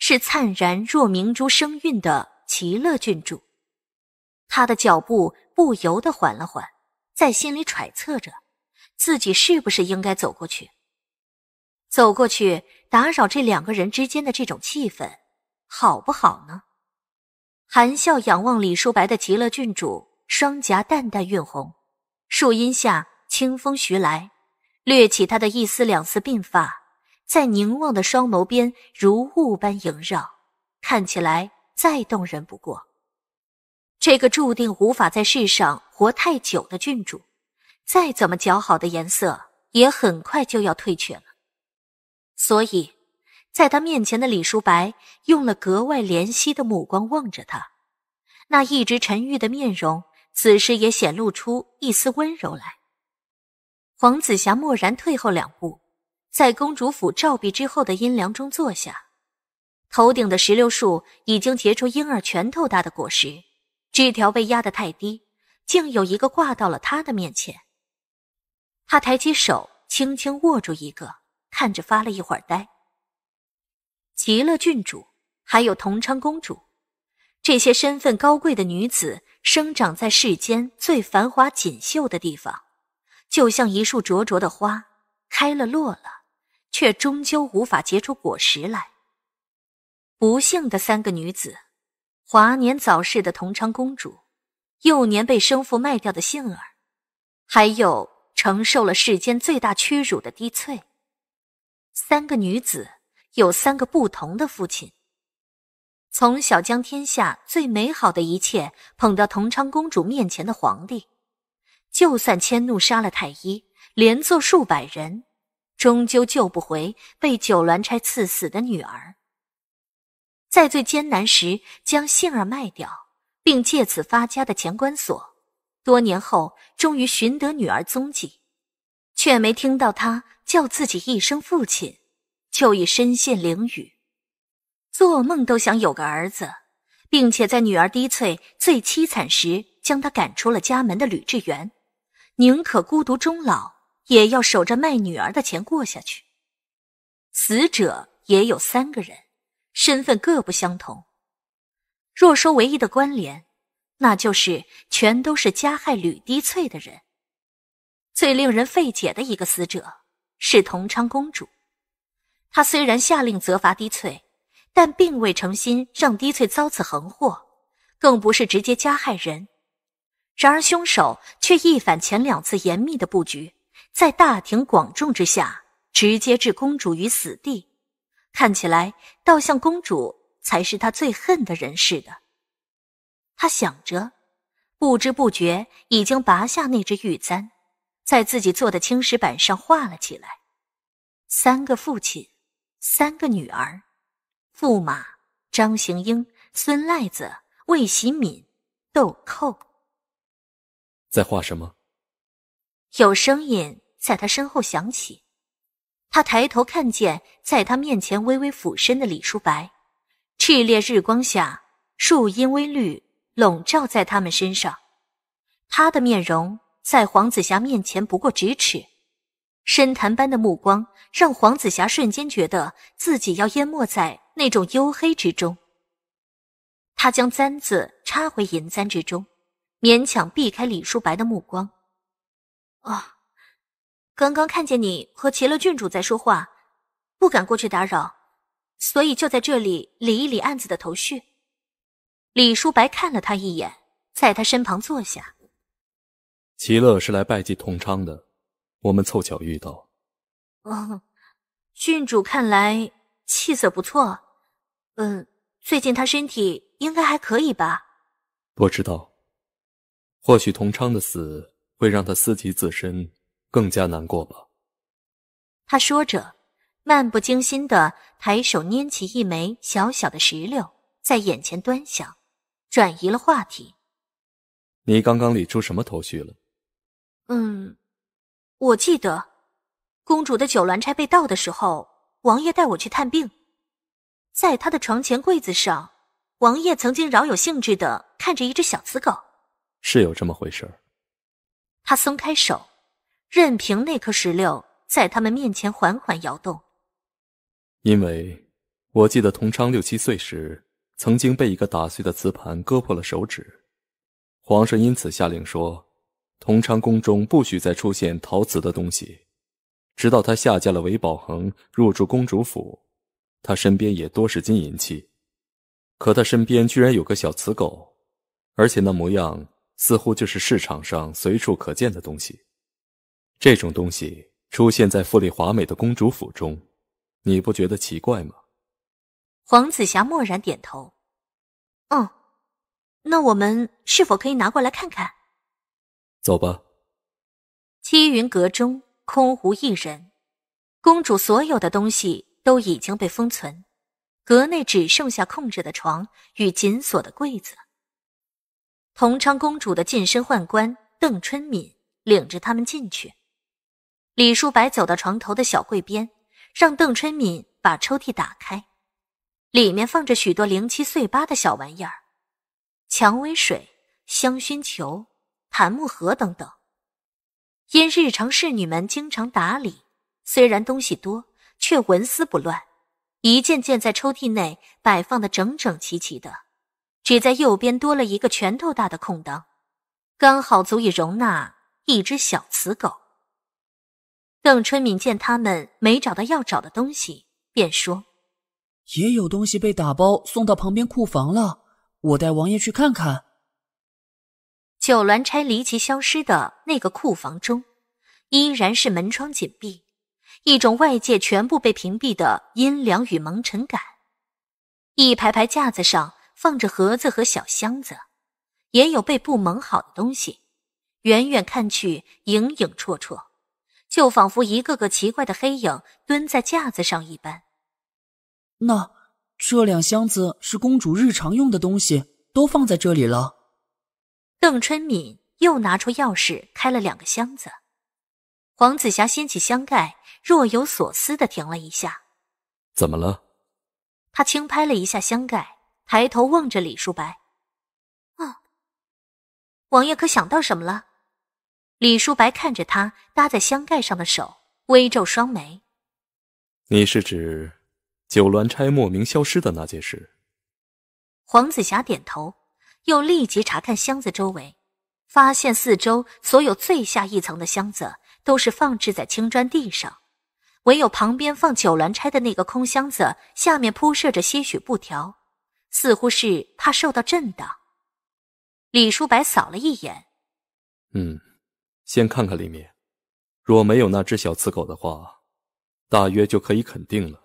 是灿然若明珠生韵的齐乐郡主。她的脚步不由得缓了缓，在心里揣测着。自己是不是应该走过去？走过去打扰这两个人之间的这种气氛，好不好呢？含笑仰望李叔白的极乐郡主，双颊淡淡晕红。树荫下，清风徐来，掠起她的一丝两丝鬓发，在凝望的双眸边如雾般萦绕，看起来再动人不过。这个注定无法在世上活太久的郡主。再怎么姣好的颜色，也很快就要褪去了。所以，在他面前的李叔白用了格外怜惜的目光望着他，那一直沉郁的面容，此时也显露出一丝温柔来。黄子霞蓦然退后两步，在公主府照壁之后的阴凉中坐下，头顶的石榴树已经结出婴儿拳头大的果实，枝条被压得太低，竟有一个挂到了他的面前。他抬起手，轻轻握住一个，看着发了一会儿呆。极乐郡主，还有同昌公主，这些身份高贵的女子，生长在世间最繁华锦绣的地方，就像一束灼灼的花，开了落了，却终究无法结出果实来。不幸的三个女子，华年早逝的同昌公主，幼年被生父卖掉的杏儿，还有。承受了世间最大屈辱的低翠，三个女子有三个不同的父亲。从小将天下最美好的一切捧到同昌公主面前的皇帝，就算迁怒杀了太医，连坐数百人，终究救不回被九鸾钗赐死的女儿。在最艰难时将杏儿卖掉，并借此发家的钱官锁。多年后，终于寻得女儿踪迹，却没听到她叫自己一声父亲，就已身陷囹圄。做梦都想有个儿子，并且在女儿低翠最凄惨时将她赶出了家门的吕志远，宁可孤独终老，也要守着卖女儿的钱过下去。死者也有三个人，身份各不相同。若说唯一的关联，那就是全都是加害吕低翠的人。最令人费解的一个死者是同昌公主，她虽然下令责罚低翠，但并未诚心让低翠遭此横祸，更不是直接加害人。然而凶手却一反前两次严密的布局，在大庭广众之下直接置公主于死地，看起来倒像公主才是他最恨的人似的。他想着，不知不觉已经拔下那只玉簪，在自己做的青石板上画了起来。三个父亲，三个女儿，驸马张行英、孙赖子、魏喜敏、豆蔻。在画什么？有声音在他身后响起，他抬头看见，在他面前微微俯身的李叔白。炽烈日光下，树荫微绿。笼罩在他们身上，他的面容在黄子霞面前不过咫尺，深潭般的目光让黄子霞瞬间觉得自己要淹没在那种幽黑之中。她将簪子插回银簪之中，勉强避开李叔白的目光。哦，刚刚看见你和齐乐郡主在说话，不敢过去打扰，所以就在这里理一理案子的头绪。李叔白看了他一眼，在他身旁坐下。齐乐是来拜祭同昌的，我们凑巧遇到。哦，郡主看来气色不错。嗯，最近他身体应该还可以吧？不知道，或许同昌的死会让他思及自身，更加难过吧。他说着，漫不经心地抬手拈起一枚小小的石榴，在眼前端详。转移了话题。你刚刚理出什么头绪了？嗯，我记得，公主的九鸾钗被盗的时候，王爷带我去探病，在他的床前柜子上，王爷曾经饶有兴致的看着一只小瓷狗，是有这么回事儿。他松开手，任凭那颗石榴在他们面前缓缓摇动。因为我记得童昌六七岁时。曾经被一个打碎的瓷盘割破了手指，皇上因此下令说，同昌宫中不许再出现陶瓷的东西。直到他下嫁了韦宝恒，入住公主府，他身边也多是金银器。可他身边居然有个小瓷狗，而且那模样似乎就是市场上随处可见的东西。这种东西出现在富丽华美的公主府中，你不觉得奇怪吗？黄紫霞默然点头。嗯，那我们是否可以拿过来看看？走吧。七云阁中空无一人，公主所有的东西都已经被封存，阁内只剩下空着的床与紧锁的柜子。同昌公主的近身宦官邓春敏领着他们进去。李叔白走到床头的小柜边，让邓春敏把抽屉打开。里面放着许多零七碎八的小玩意儿，蔷薇水、香薰球、檀木盒等等。因日常侍女们经常打理，虽然东西多，却纹丝不乱，一件件在抽屉内摆放的整整齐齐的。只在右边多了一个拳头大的空档，刚好足以容纳一只小雌狗。邓春敏见他们没找到要找的东西，便说。也有东西被打包送到旁边库房了，我带王爷去看看。九鸾钗离奇消失的那个库房中，依然是门窗紧闭，一种外界全部被屏蔽的阴凉与蒙尘感。一排排架子上放着盒子和小箱子，也有被布蒙好的东西，远远看去影影绰绰，就仿佛一个个奇怪的黑影蹲在架子上一般。那这两箱子是公主日常用的东西，都放在这里了。邓春敏又拿出钥匙开了两个箱子，黄子霞掀起箱盖，若有所思的停了一下。怎么了？他轻拍了一下箱盖，抬头望着李书白。哦，王爷可想到什么了？李书白看着他搭在箱盖上的手，微皱双眉。你是指？九鸾钗莫名消失的那件事，黄子霞点头，又立即查看箱子周围，发现四周所有最下一层的箱子都是放置在青砖地上，唯有旁边放九鸾钗的那个空箱子下面铺设着些许布条，似乎是怕受到震荡。李叔白扫了一眼，嗯，先看看里面，若没有那只小刺狗的话，大约就可以肯定了。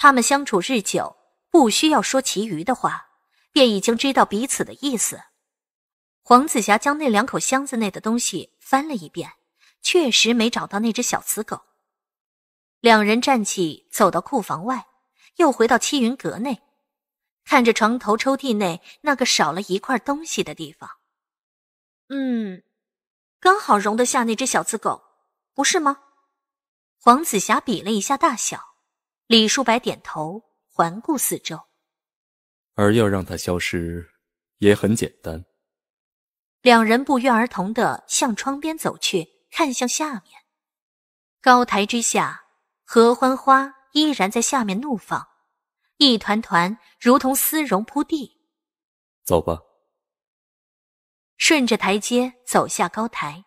他们相处日久，不需要说其余的话，便已经知道彼此的意思。黄子霞将那两口箱子内的东西翻了一遍，确实没找到那只小雌狗。两人站起，走到库房外，又回到七云阁内，看着床头抽屉内那个少了一块东西的地方。嗯，刚好容得下那只小雌狗，不是吗？黄子霞比了一下大小。李叔白点头，环顾四周，而要让它消失，也很简单。两人不约而同地向窗边走去，看向下面高台之下，合欢花依然在下面怒放，一团团如同丝绒铺地。走吧，顺着台阶走下高台，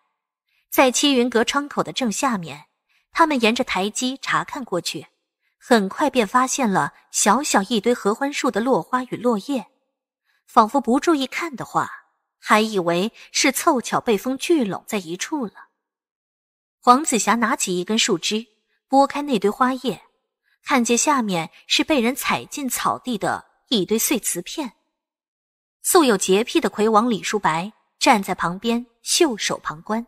在七云阁窗口的正下面，他们沿着台基查看过去。很快便发现了小小一堆合欢树的落花与落叶，仿佛不注意看的话，还以为是凑巧被风聚拢在一处了。黄子霞拿起一根树枝，拨开那堆花叶，看见下面是被人踩进草地的一堆碎瓷片。素有洁癖的魁王李叔白站在旁边袖手旁观。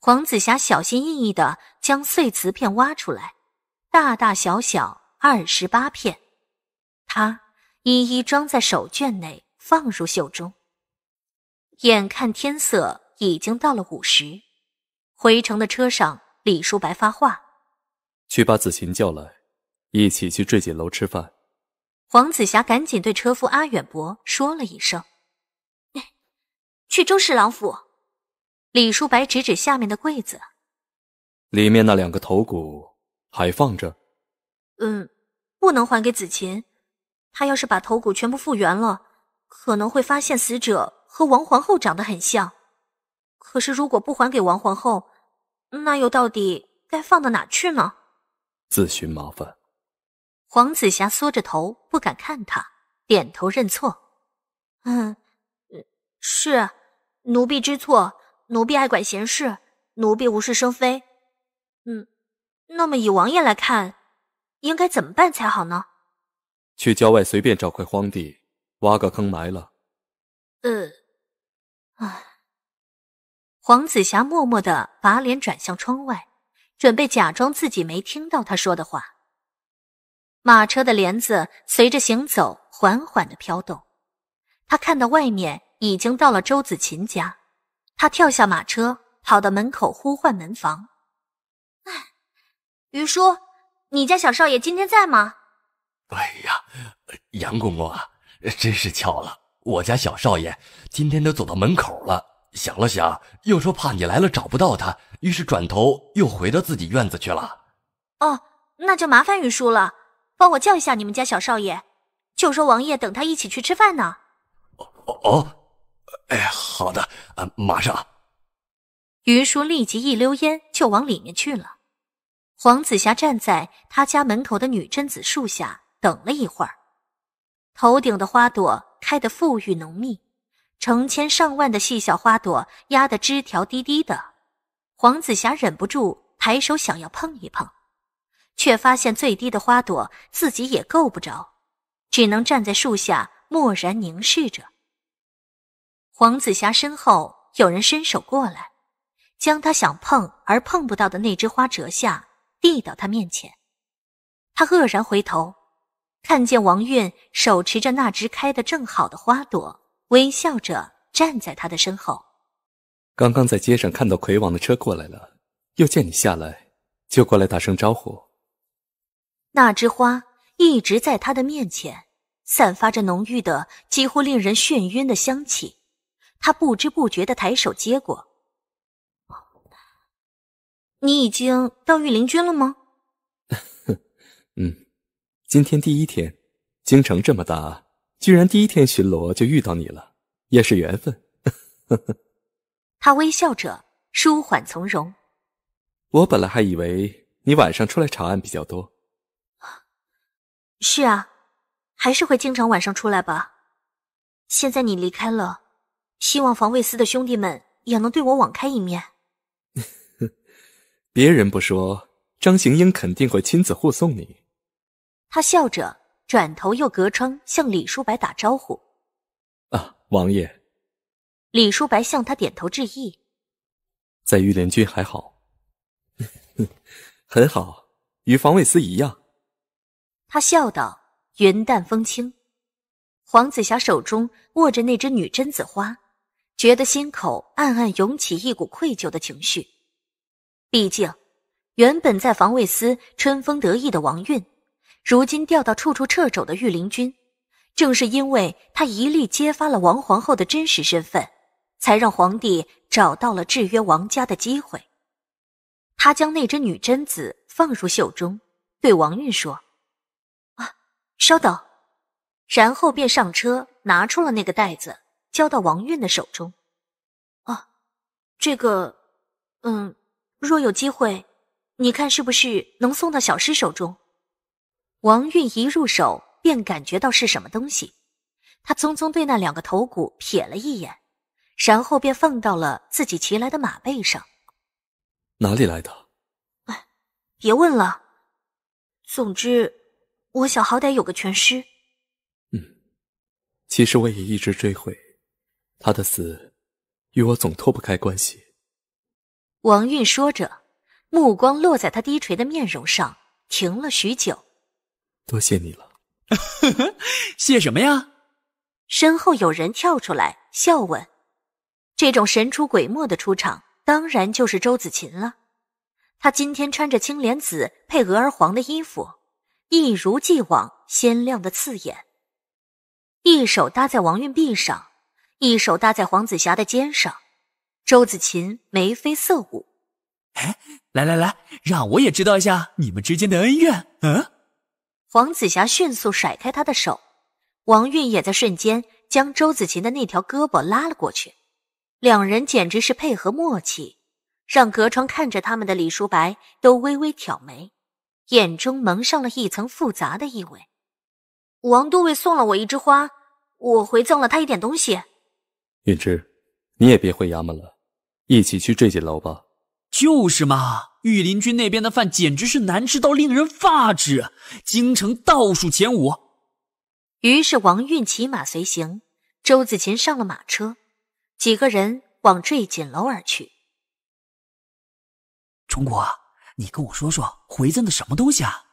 黄子霞小心翼翼地将碎瓷片挖出来。大大小小二十八片，他一一装在手绢内，放入袖中。眼看天色已经到了午时，回城的车上，李叔白发话：“去把子琴叫来，一起去坠锦楼吃饭。”黄子霞赶紧对车夫阿远伯说了一声：“去周侍郎府。”李叔白指指下面的柜子：“里面那两个头骨。”还放着，嗯，不能还给子琴。他要是把头骨全部复原了，可能会发现死者和王皇后长得很像。可是如果不还给王皇后，那又到底该放到哪去呢？自寻麻烦。黄紫霞缩着头，不敢看他，点头认错。嗯，是奴婢知错，奴婢爱管闲事，奴婢无事生非。那么以王爷来看，应该怎么办才好呢？去郊外随便找块荒地，挖个坑埋了。呃，啊！黄子霞默默的把脸转向窗外，准备假装自己没听到他说的话。马车的帘子随着行走缓缓的飘动，他看到外面已经到了周子琴家，他跳下马车，跑到门口呼唤门房。云叔，你家小少爷今天在吗？哎呀，杨公公啊，真是巧了，我家小少爷今天都走到门口了，想了想，又说怕你来了找不到他，于是转头又回到自己院子去了。哦，那就麻烦云叔了，帮我叫一下你们家小少爷，就说王爷等他一起去吃饭呢。哦哦，哎，好的，马上。云叔立即一溜烟就往里面去了。黄紫霞站在他家门口的女贞子树下等了一会儿，头顶的花朵开得馥郁浓密，成千上万的细小花朵压得枝条低低的。黄子霞忍不住抬手想要碰一碰，却发现最低的花朵自己也够不着，只能站在树下默然凝视着。黄子霞身后有人伸手过来，将她想碰而碰不到的那枝花折下。递到他面前，他愕然回头，看见王韵手持着那只开得正好的花朵，微笑着站在他的身后。刚刚在街上看到魁王的车过来了，又见你下来，就过来打声招呼。那枝花一直在他的面前，散发着浓郁的、几乎令人眩晕的香气，他不知不觉的抬手接过。你已经到御林军了吗？嗯，今天第一天，京城这么大，居然第一天巡逻就遇到你了，也是缘分。他微笑着，舒缓从容。我本来还以为你晚上出来查案比较多。是啊，还是会经常晚上出来吧。现在你离开了，希望防卫司的兄弟们也能对我网开一面。别人不说，张行英肯定会亲自护送你。他笑着转头，又隔窗向李叔白打招呼：“啊，王爷。”李叔白向他点头致意：“在御林军还好，很好，与防卫司一样。”他笑道，云淡风轻。黄子霞手中握着那只女贞子花，觉得心口暗暗涌起一股愧疚的情绪。毕竟，原本在防卫司春风得意的王韵，如今调到处处掣肘的御林军，正是因为他一力揭发了王皇后的真实身份，才让皇帝找到了制约王家的机会。他将那只女贞子放入袖中，对王韵说：“啊，稍等。”然后便上车，拿出了那个袋子，交到王韵的手中。“啊，这个，嗯。”若有机会，你看是不是能送到小诗手中？王韵一入手便感觉到是什么东西，他匆匆对那两个头骨瞥了一眼，然后便放到了自己骑来的马背上。哪里来的？哎，别问了。总之，我想好歹有个全尸。嗯，其实我也一直追悔，他的死与我总脱不开关系。王韵说着，目光落在他低垂的面容上，停了许久。多谢你了，谢什么呀？身后有人跳出来笑问。这种神出鬼没的出场，当然就是周子琴了。她今天穿着青莲紫配鹅儿黄的衣服，一如既往鲜亮的刺眼。一手搭在王韵臂上，一手搭在黄子霞的肩上。周子琴眉飞色舞，哎，来来来，让我也知道一下你们之间的恩怨。嗯，黄子霞迅速甩开他的手，王韵也在瞬间将周子琴的那条胳膊拉了过去，两人简直是配合默契，让隔窗看着他们的李叔白都微微挑眉，眼中蒙上了一层复杂的意味。王都尉送了我一枝花，我回赠了他一点东西。韵之，你也别回衙门了。一起去坠锦楼吧，就是嘛！御林军那边的饭简直是难吃到令人发指，京城倒数前五。于是王运骑马随行，周子琴上了马车，几个人往坠锦楼而去。崇国，你跟我说说回赠的什么东西啊？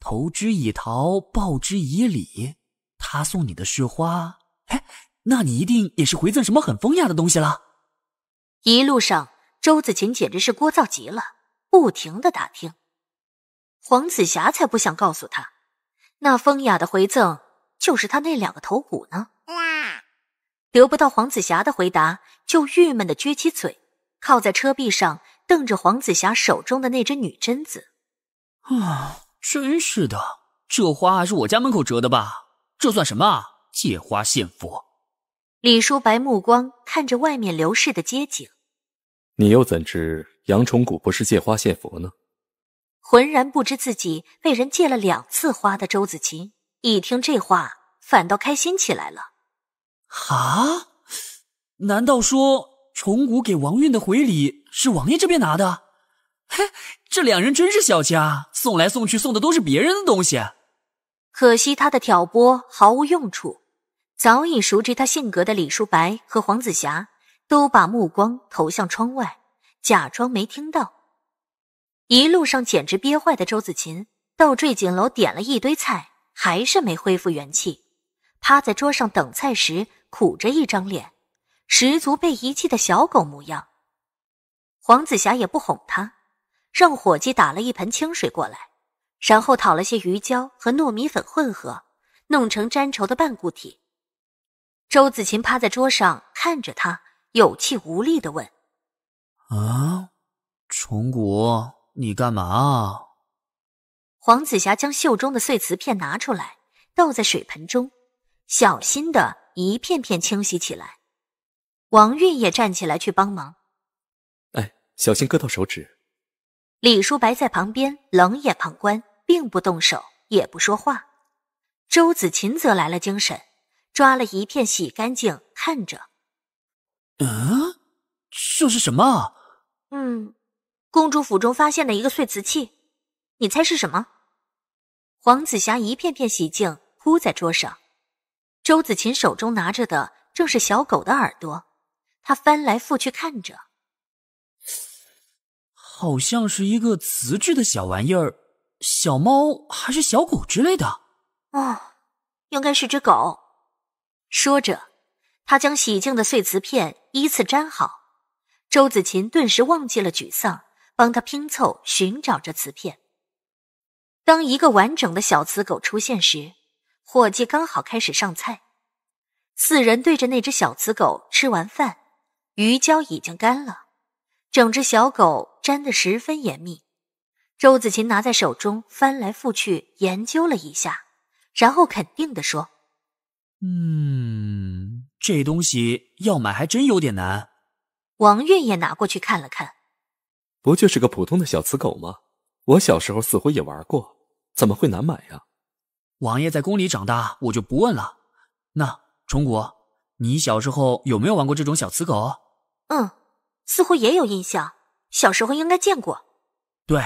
投之以桃，报之以李。他送你的是花，哎，那你一定也是回赠什么很风雅的东西了。一路上，周子琴简直是聒噪极了，不停的打听。黄子霞才不想告诉他，那风雅的回赠就是他那两个头骨呢。得不到黄子霞的回答，就郁闷的撅起嘴，靠在车壁上，瞪着黄子霞手中的那只女贞子。啊，真是的，这花还是我家门口折的吧？这算什么？借花献佛。李叔白目光看着外面流逝的街景。你又怎知杨崇古不是借花献佛呢？浑然不知自己被人借了两次花的周子琴，一听这话，反倒开心起来了。啊？难道说崇古给王韵的回礼是王爷这边拿的？嘿，这两人真是小家，送来送去送的都是别人的东西。可惜他的挑拨毫无用处。早已熟知他性格的李叔白和黄子霞。都把目光投向窗外，假装没听到。一路上简直憋坏的周子琴到坠锦楼点了一堆菜，还是没恢复元气。趴在桌上等菜时，苦着一张脸，十足被遗弃的小狗模样。黄子霞也不哄他，让伙计打了一盆清水过来，然后讨了些鱼胶和糯米粉混合，弄成粘稠的半固体。周子琴趴在桌上看着他。有气无力的问：“啊，虫谷，你干嘛啊？”黄子霞将袖中的碎瓷片拿出来，倒在水盆中，小心的一片片清洗起来。王韵也站起来去帮忙。“哎，小心割到手指。”李叔白在旁边冷眼旁观，并不动手，也不说话。周子琴则来了精神，抓了一片洗干净，看着。嗯，这是什么？嗯，公主府中发现的一个碎瓷器，你猜是什么？黄子霞一片片洗净，铺在桌上。周子琴手中拿着的正是小狗的耳朵，她翻来覆去看着，好像是一个瓷质的小玩意儿，小猫还是小狗之类的。哦，应该是只狗。说着。他将洗净的碎瓷片依次粘好，周子琴顿时忘记了沮丧，帮他拼凑，寻找着瓷片。当一个完整的小瓷狗出现时，伙计刚好开始上菜。四人对着那只小瓷狗吃完饭，鱼胶已经干了，整只小狗粘得十分严密。周子琴拿在手中翻来覆去研究了一下，然后肯定地说：“嗯。”这东西要买还真有点难。王月也拿过去看了看，不就是个普通的小瓷狗吗？我小时候似乎也玩过，怎么会难买呀？王爷在宫里长大，我就不问了。那崇国，你小时候有没有玩过这种小瓷狗？嗯，似乎也有印象，小时候应该见过。对，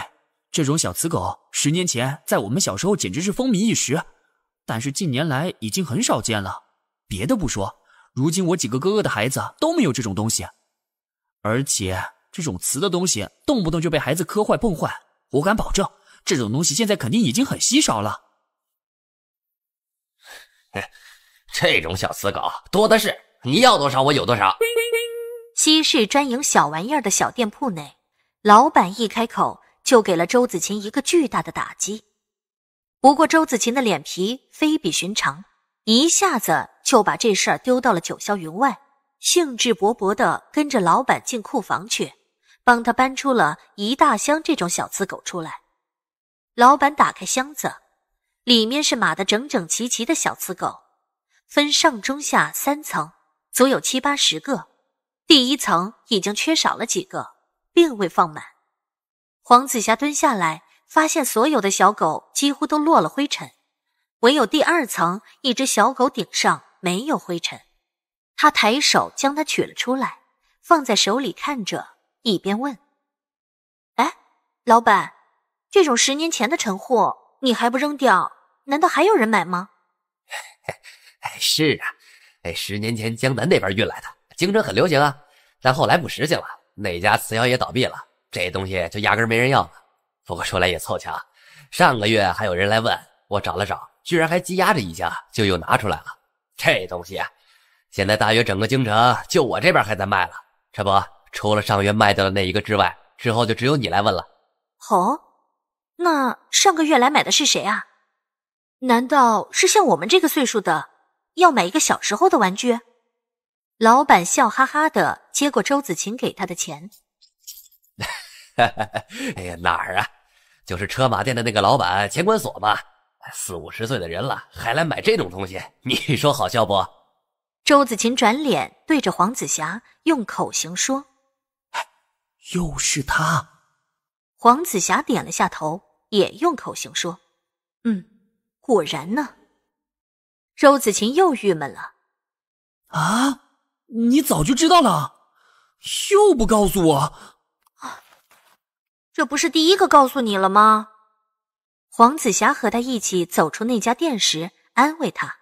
这种小瓷狗十年前在我们小时候简直是风靡一时，但是近年来已经很少见了。别的不说。如今我几个哥哥的孩子都没有这种东西，而且这种瓷的东西动不动就被孩子磕坏碰坏，我敢保证，这种东西现在肯定已经很稀少了。这种小瓷狗多的是，你要多少我有多少。西市专营小玩意儿的小店铺内，老板一开口就给了周子琴一个巨大的打击。不过周子琴的脸皮非比寻常。一下子就把这事儿丢到了九霄云外，兴致勃勃地跟着老板进库房去，帮他搬出了一大箱这种小刺狗出来。老板打开箱子，里面是码得整整齐齐的小刺狗，分上中下三层，足有七八十个。第一层已经缺少了几个，并未放满。黄子霞蹲下来，发现所有的小狗几乎都落了灰尘。唯有第二层，一只小狗顶上没有灰尘。他抬手将它取了出来，放在手里看着，一边问：“哎，老板，这种十年前的陈货，你还不扔掉？难道还有人买吗？”“ 哎，是啊，哎，十年前江南那边运来的，京城很流行啊，但后来不实行了，那家瓷窑也倒闭了，这东西就压根没人要了。不过说来也凑巧，上个月还有人来问，我找了找。”居然还积压着一下，就又拿出来了。这东西，现在大约整个京城就我这边还在卖了。这不，除了上月卖掉的那一个之外，之后就只有你来问了。哦，那上个月来买的是谁啊？难道是像我们这个岁数的要买一个小时候的玩具？老板笑哈哈的接过周子晴给他的钱。哎呀，哪儿啊？就是车马店的那个老板钱管所嘛。四五十岁的人了，还来买这种东西，你说好笑不？周子琴转脸对着黄子霞用口型说：“又是他。”黄子霞点了下头，也用口型说：“嗯，果然呢。”周子琴又郁闷了：“啊，你早就知道了，又不告诉我？啊，这不是第一个告诉你了吗？”黄子霞和他一起走出那家店时，安慰他。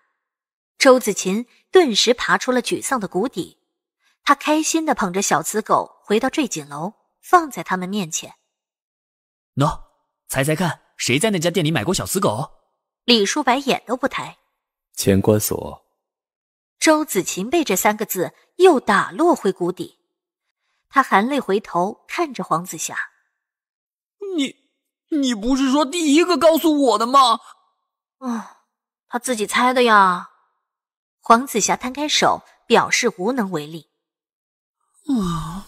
周子琴顿时爬出了沮丧的谷底，他开心的捧着小瓷狗回到坠锦楼，放在他们面前。喏，猜猜看，谁在那家店里买过小瓷狗？李叔白眼都不抬。钱关锁。周子琴被这三个字又打落回谷底，他含泪回头看着黄子霞，你。你不是说第一个告诉我的吗？啊，他自己猜的呀。黄子霞摊开手，表示无能为力。啊，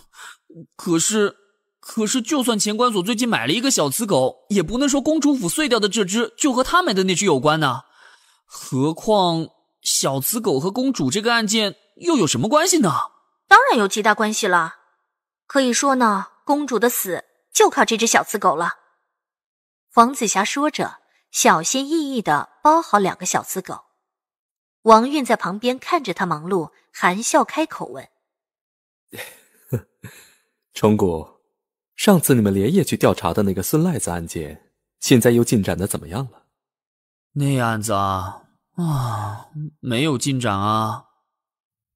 可是，可是，就算钱关所最近买了一个小瓷狗，也不能说公主府碎掉的这只就和他买的那只有关呢。何况，小瓷狗和公主这个案件又有什么关系呢？当然有极大关系了。可以说呢，公主的死就靠这只小瓷狗了。黄子霞说着，小心翼翼的包好两个小瓷狗。王运在旁边看着他忙碌，含笑开口问：“崇古，上次你们连夜去调查的那个孙赖子案件，现在又进展的怎么样了？”“那案子啊，啊，没有进展啊。”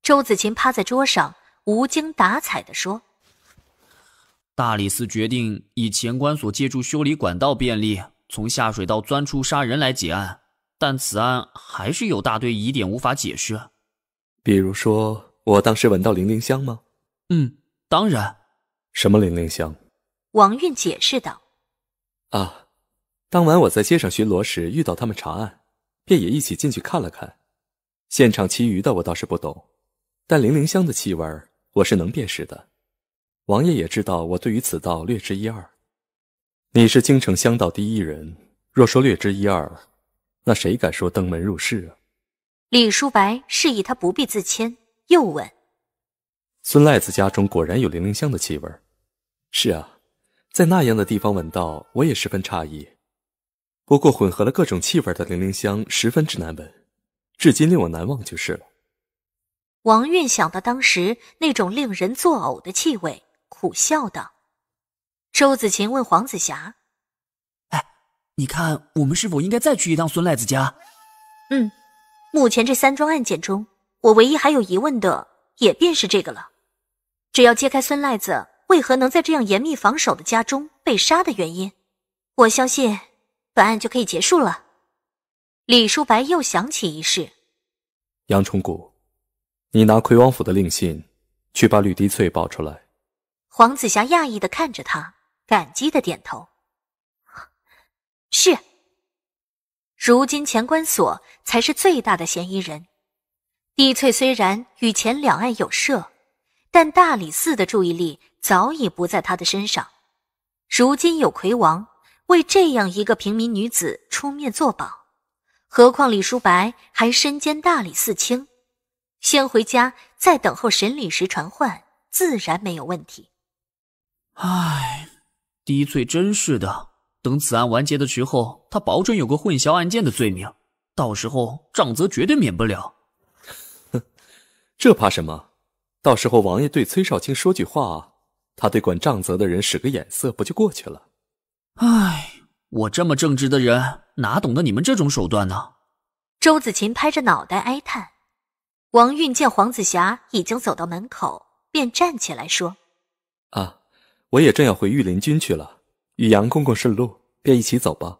周子琴趴在桌上，无精打采地说。大理寺决定以前官所借助修理管道便利，从下水道钻出杀人来结案，但此案还是有大堆疑点无法解释。比如说，我当时闻到零零香吗？嗯，当然。什么零零香？王韵解释道：“啊，当晚我在街上巡逻时遇到他们查案，便也一起进去看了看。现场其余的我倒是不懂，但零零香的气味我是能辨识的。”王爷也知道我对于此道略知一二。你是京城香道第一人，若说略知一二，那谁敢说登门入室啊？李叔白示意他不必自谦，又问：“孙癞子家中果然有零灵香的气味。”“是啊，在那样的地方闻到，我也十分诧异。不过混合了各种气味的零灵香十分之难闻，至今令我难忘就是了。”王韵想到当时那种令人作呕的气味。苦笑道：“周子晴问黄子霞，哎，你看我们是否应该再去一趟孙赖子家？嗯，目前这三桩案件中，我唯一还有疑问的也便是这个了。只要揭开孙赖子为何能在这样严密防守的家中被杀的原因，我相信本案就可以结束了。”李叔白又想起一事：“杨崇古，你拿奎王府的令信，去把吕低翠保出来。”黄子霞讶异的看着他，感激的点头：“是。如今钱关所才是最大的嫌疑人。帝翠虽然与前两岸有涉，但大理寺的注意力早已不在他的身上。如今有魁王为这样一个平民女子出面作保，何况李叔白还身兼大理寺卿，先回家再等候审理时传唤，自然没有问题。”唉，低罪真是的，等此案完结的时候，他保准有个混淆案件的罪名，到时候杖责绝对免不了。哼，这怕什么？到时候王爷对崔少卿说句话，他对管杖责的人使个眼色，不就过去了？唉，我这么正直的人，哪懂得你们这种手段呢？周子琴拍着脑袋哀叹。王韵见黄子霞已经走到门口，便站起来说：“啊。”我也正要回御林军去了，与杨公公顺路，便一起走吧。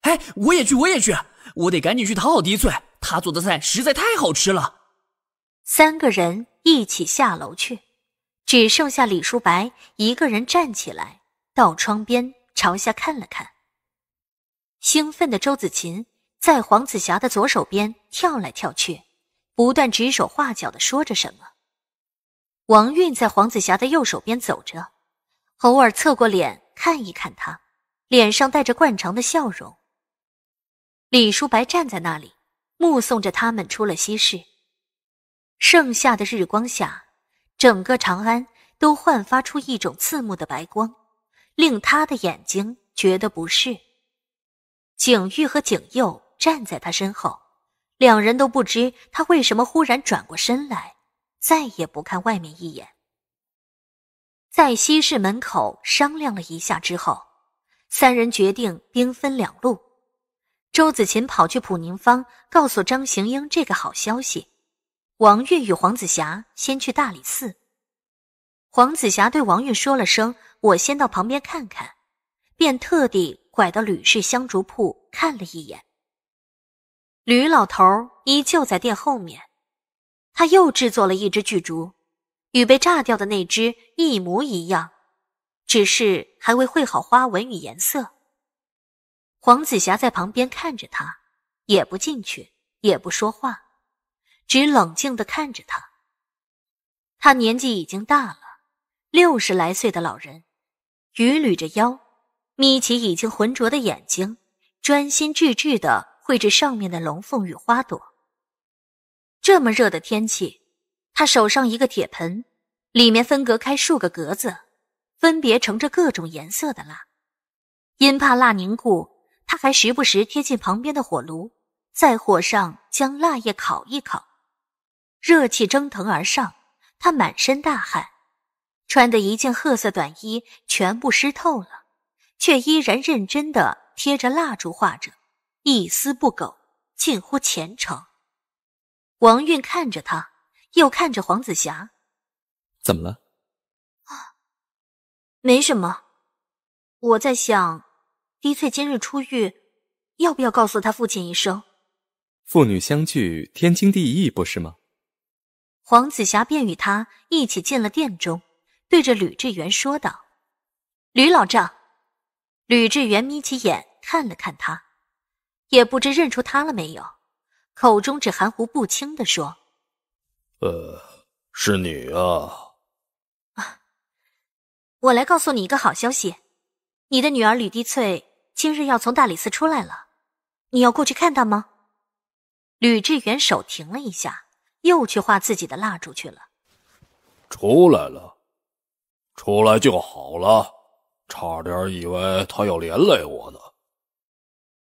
哎，我也去，我也去，我得赶紧去讨好狄翠，她做的菜实在太好吃了。三个人一起下楼去，只剩下李叔白一个人站起来，到窗边朝下看了看。兴奋的周子琴在黄子霞的左手边跳来跳去，不断指手画脚的说着什么。王韵在黄子霞的右手边走着。偶尔侧过脸看一看他，脸上带着惯常的笑容。李叔白站在那里，目送着他们出了西市。盛夏的日光下，整个长安都焕发出一种刺目的白光，令他的眼睛觉得不适。景玉和景佑站在他身后，两人都不知他为什么忽然转过身来，再也不看外面一眼。在西市门口商量了一下之后，三人决定兵分两路。周子琴跑去普宁坊，告诉张行英这个好消息。王玉与黄子霞先去大理寺。黄子霞对王玉说了声：“我先到旁边看看。”便特地拐到吕氏香烛铺看了一眼。吕老头依旧在店后面，他又制作了一只巨竹，与被炸掉的那只一模一样，只是还未绘好花纹与颜色。黄子霞在旁边看着他，也不进去，也不说话，只冷静地看着他。他年纪已经大了，六十来岁的老人，伛偻着腰，眯起已经浑浊的眼睛，专心致志地绘制上面的龙凤与花朵。这么热的天气。他手上一个铁盆，里面分隔开数个格子，分别盛着各种颜色的蜡。因怕蜡凝固，他还时不时贴近旁边的火炉，在火上将蜡液烤一烤。热气蒸腾而上，他满身大汗，穿的一件褐色短衣全部湿透了，却依然认真地贴着蜡烛画着，一丝不苟，近乎虔诚。王韵看着他。又看着黄子霞，怎么了？啊，没什么，我在想，滴翠今日出狱，要不要告诉他父亲一声？父女相聚，天经地义，不是吗？黄子霞便与他一起进了殿中，对着吕志元说道：“吕老丈。”吕志元眯起眼看了看他，也不知认出他了没有，口中只含糊不清的说。呃，是你啊！啊，我来告诉你一个好消息，你的女儿吕碧翠今日要从大理寺出来了，你要过去看她吗？吕志远手停了一下，又去画自己的蜡烛去了。出来了，出来就好了，差点以为她要连累我呢。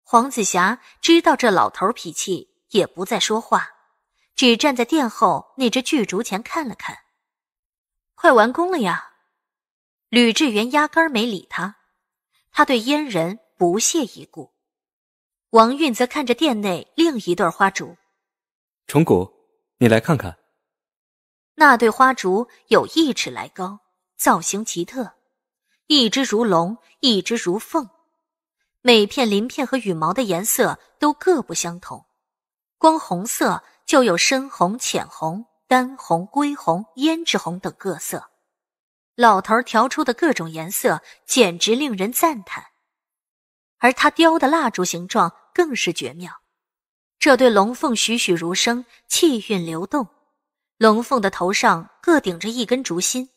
黄子霞知道这老头脾气，也不再说话。只站在殿后那只巨竹前看了看，快完工了呀！吕志远压根儿没理他，他对阉人不屑一顾。王韵则看着殿内另一对花烛，重谷，你来看看。那对花烛有一尺来高，造型奇特，一只如龙，一只如凤，每片鳞片和羽毛的颜色都各不相同，光红色。就有深红、浅红、丹红、归红、胭脂红等各色，老头调出的各种颜色简直令人赞叹，而他雕的蜡烛形状更是绝妙。这对龙凤栩栩如生，气韵流动，龙凤的头上各顶着一根竹心，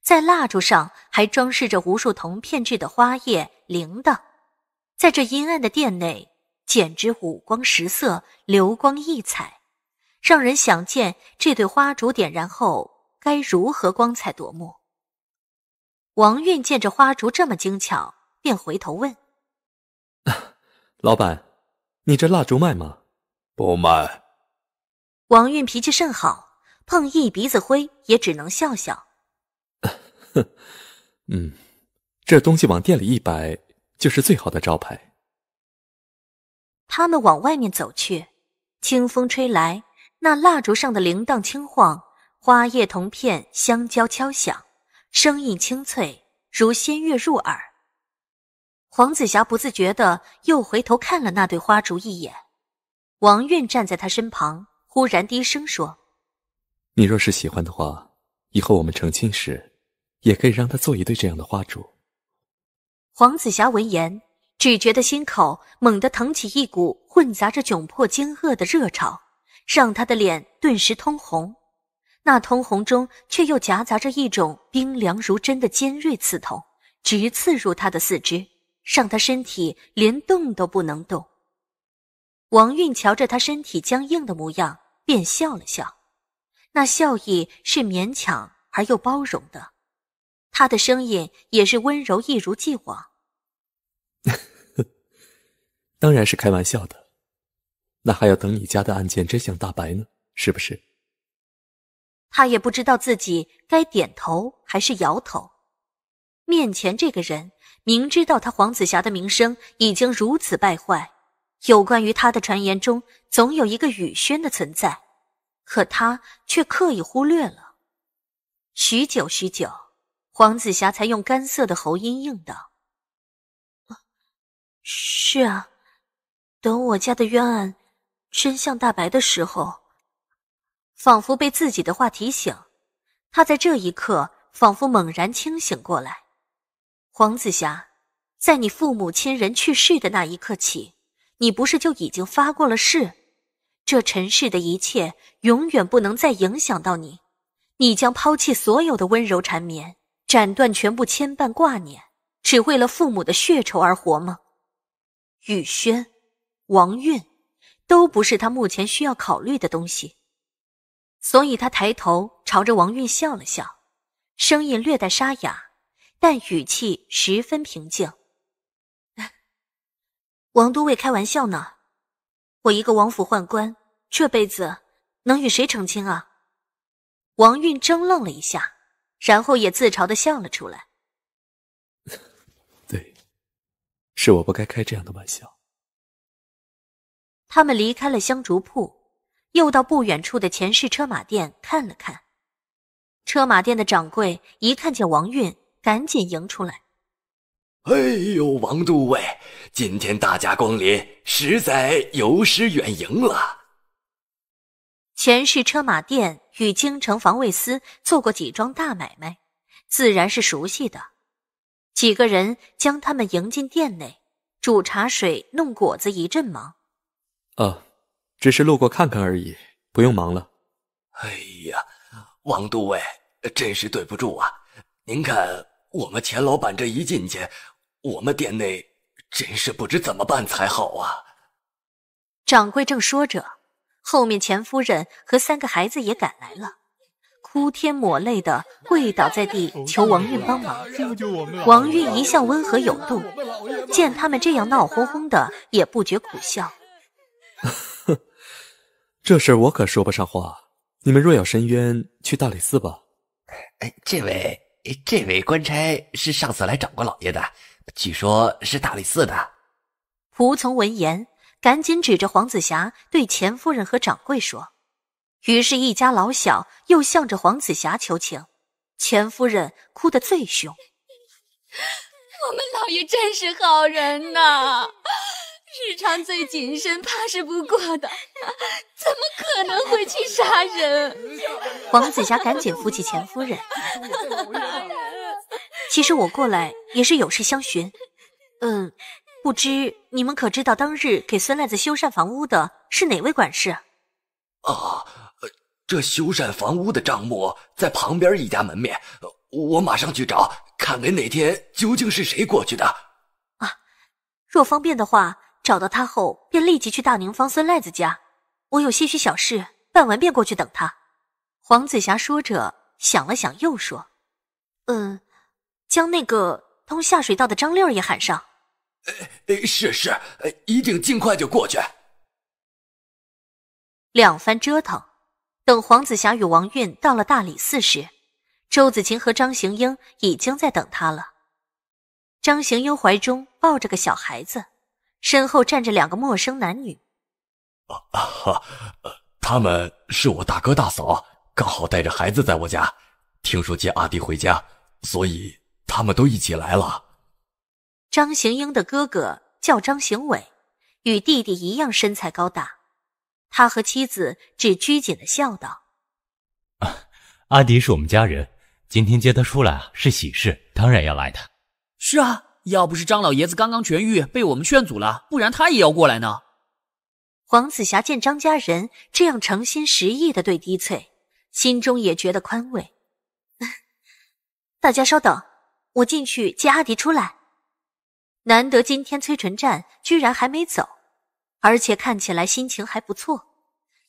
在蜡烛上还装饰着无数铜片制的花叶、铃铛，在这阴暗的殿内，简直五光十色，流光溢彩。让人想见这对花烛点燃后该如何光彩夺目。王运见这花烛这么精巧，便回头问：“老板，你这蜡烛卖吗？”“不卖。”王运脾气甚好，碰一鼻子灰也只能笑笑。“嗯，这东西往店里一摆，就是最好的招牌。”他们往外面走去，清风吹来。那蜡烛上的铃铛轻晃，花叶铜片相交敲响，声音清脆，如仙乐入耳。黄子霞不自觉地又回头看了那对花烛一眼。王韵站在她身旁，忽然低声说：“你若是喜欢的话，以后我们成亲时，也可以让他做一对这样的花烛。”黄子霞闻言，只觉得心口猛地腾起一股混杂着窘迫、惊愕的热潮。让他的脸顿时通红，那通红中却又夹杂着一种冰凉如针的尖锐刺痛，直刺入他的四肢，让他身体连动都不能动。王韵瞧着他身体僵硬的模样，便笑了笑，那笑意是勉强而又包容的。他的声音也是温柔一如既往，当然是开玩笑的。那还要等你家的案件真相大白呢，是不是？他也不知道自己该点头还是摇头。面前这个人明知道他黄子霞的名声已经如此败坏，有关于他的传言中总有一个雨轩的存在，可他却刻意忽略了。许久许久，黄子霞才用干涩的喉音应道：“是啊，等我家的冤案。”真相大白的时候，仿佛被自己的话提醒，他在这一刻仿佛猛然清醒过来。黄子霞，在你父母亲人去世的那一刻起，你不是就已经发过了誓，这尘世的一切永远不能再影响到你，你将抛弃所有的温柔缠绵，斩断全部牵绊挂念，只为了父母的血仇而活吗？雨轩，王韵。都不是他目前需要考虑的东西，所以他抬头朝着王韵笑了笑，声音略带沙哑，但语气十分平静。王都尉开玩笑呢，我一个王府宦官，这辈子能与谁成亲啊？王韵怔愣了一下，然后也自嘲的笑了出来。对，是我不该开这样的玩笑。他们离开了香烛铺，又到不远处的前世车马店看了看。车马店的掌柜一看见王运，赶紧迎出来：“哎呦，王都尉，今天大驾光临，实在有失远迎了。”前世车马店与京城防卫司做过几桩大买卖，自然是熟悉的。几个人将他们迎进店内，煮茶水、弄果子，一阵忙。啊，只是路过看看而已，不用忙了。哎呀，王都尉，真是对不住啊！您看，我们钱老板这一进去，我们店内真是不知怎么办才好啊！掌柜正说着，后面钱夫人和三个孩子也赶来了，哭天抹泪的跪倒在地求王运帮忙。王运一向温和有度，见他们这样闹哄哄的，也不觉苦笑。这事儿我可说不上话，你们若要申冤，去大理寺吧。哎，这位，这位官差是上次来找过老爷的，据说是大理寺的。仆从闻言，赶紧指着黄子霞对钱夫人和掌柜说。于是，一家老小又向着黄子霞求情。钱夫人哭得最凶：“我们老爷真是好人呐！”日常最谨慎、怕是不过的，怎么可能会去杀人？王子霞赶紧扶起钱夫人。其实我过来也是有事相询。嗯，不知你们可知道当日给孙赖子修缮房屋的是哪位管事？啊，这修缮房屋的账目在旁边一家门面，我马上去找，看看哪天究竟是谁过去的。啊，若方便的话。找到他后，便立即去大宁坊孙赖子家。我有些许小事办完，便过去等他。黄子霞说着，想了想，又说：“嗯，将那个通下水道的张六也喊上。”“是是，一定尽快就过去。”两番折腾，等黄子霞与王韵到了大理寺时，周子晴和张行英已经在等他了。张行英怀中抱着个小孩子。身后站着两个陌生男女。啊哈，他们是我大哥大嫂，刚好带着孩子在我家。听说接阿迪回家，所以他们都一起来了。张行英的哥哥叫张行伟，与弟弟一样身材高大。他和妻子只拘谨的笑道：“啊，阿迪是我们家人，今天接他出来啊是喜事，当然要来的。”是啊。要不是张老爷子刚刚痊愈，被我们劝阻了，不然他也要过来呢。黄子霞见张家人这样诚心实意的对低翠，心中也觉得宽慰。大家稍等，我进去接阿迪出来。难得今天崔纯湛居然还没走，而且看起来心情还不错，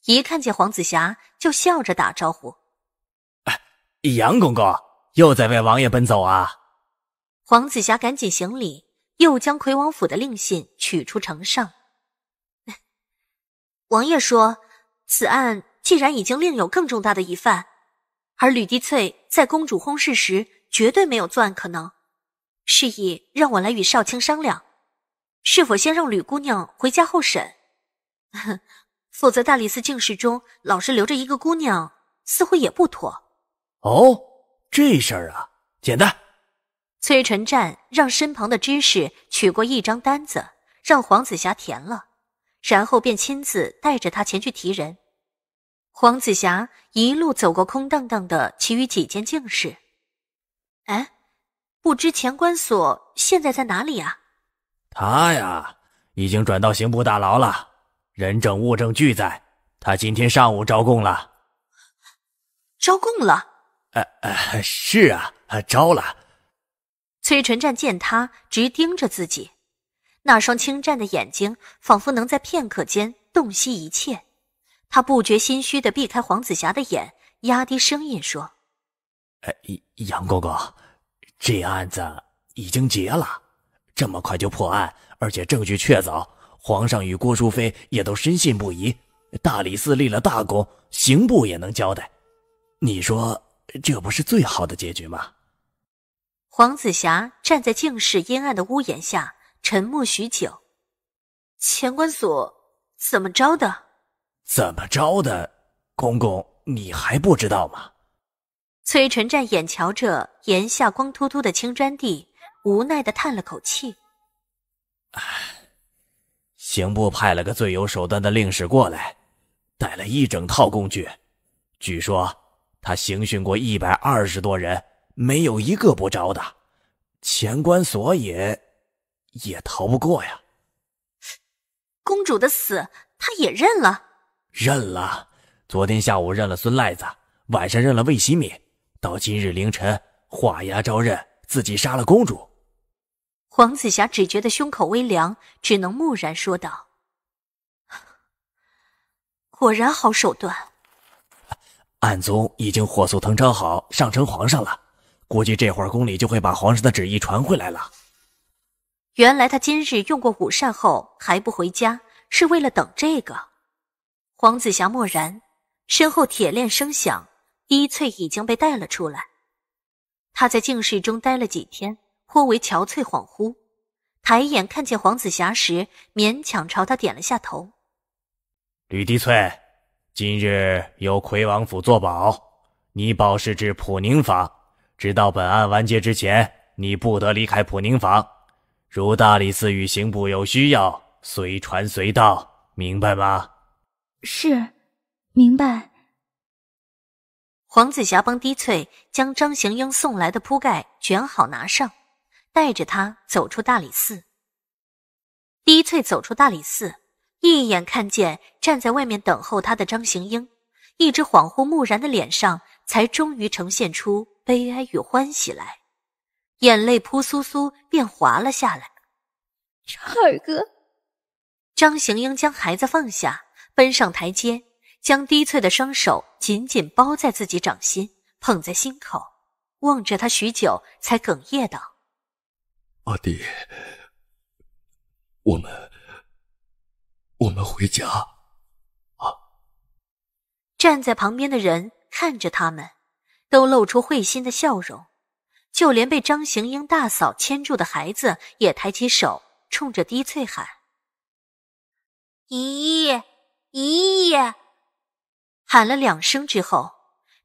一看见黄子霞就笑着打招呼。哎，杨公公又在为王爷奔走啊。黄子霞赶紧行礼，又将魁王府的令信取出呈上。王爷说：“此案既然已经另有更重大的疑犯，而吕碧翠在公主婚事时绝对没有作案可能，是以让我来与少卿商量，是否先让吕姑娘回家候审，否则大理寺净室中老是留着一个姑娘，似乎也不妥。”哦，这事儿啊，简单。崔纯战让身旁的知识取过一张单子，让黄子霞填了，然后便亲自带着他前去提人。黄子霞一路走过空荡荡的其余几间静室，哎，不知前官所现在在哪里啊？他呀，已经转到刑部大牢了，人证物证俱在，他今天上午招供了，招供了？呃呃，是啊，招了。崔纯战见他直盯着自己，那双清湛的眼睛仿佛能在片刻间洞悉一切。他不觉心虚的避开黄子霞的眼，压低声音说：“哎，杨哥哥，这案子已经结了，这么快就破案，而且证据确凿，皇上与郭淑妃也都深信不疑，大理寺立了大功，刑部也能交代。你说，这不是最好的结局吗？”黄子霞站在静室阴暗的屋檐下，沉默许久。钱官所怎么着的？怎么着的？公公，你还不知道吗？崔纯战眼瞧着檐下光秃秃的青砖地，无奈的叹了口气。刑部派了个最有手段的令史过来，带了一整套工具。据说他刑讯过一百二十多人。没有一个不招的，前关索也也逃不过呀。公主的死，他也认了，认了。昨天下午认了孙赖子，晚上认了魏喜敏，到今日凌晨画押招认，自己杀了公主。黄子霞只觉得胸口微凉，只能木然说道：“果然好手段。”案宗已经火速腾抄好，上呈皇上了。估计这会儿宫里就会把皇上的旨意传回来了。原来他今日用过午膳后还不回家，是为了等这个。黄子霞默然，身后铁链声响，伊翠已经被带了出来。他在静室中待了几天，颇为憔悴恍惚。抬眼看见黄子霞时，勉强朝他点了下头。吕迪翠，今日由魁王府作保，你保释至普宁坊。直到本案完结之前，你不得离开普宁坊。如大理寺与刑部有需要，随传随到，明白吗？是，明白。黄子霞帮低翠将张行英送来的铺盖卷好拿上，带着他走出大理寺。低翠走出大理寺，一眼看见站在外面等候她的张行英，一直恍惚木然的脸上才终于呈现出。悲哀与欢喜来，眼泪扑簌簌便滑了下来。二哥，张行英将孩子放下，奔上台阶，将低翠的双手紧紧包在自己掌心，捧在心口，望着他许久，才哽咽道：“阿弟，我们，我们回家啊！”站在旁边的人看着他们。都露出会心的笑容，就连被张行英大嫂牵住的孩子也抬起手冲着低翠喊：“姨姨，姨姨！”喊了两声之后，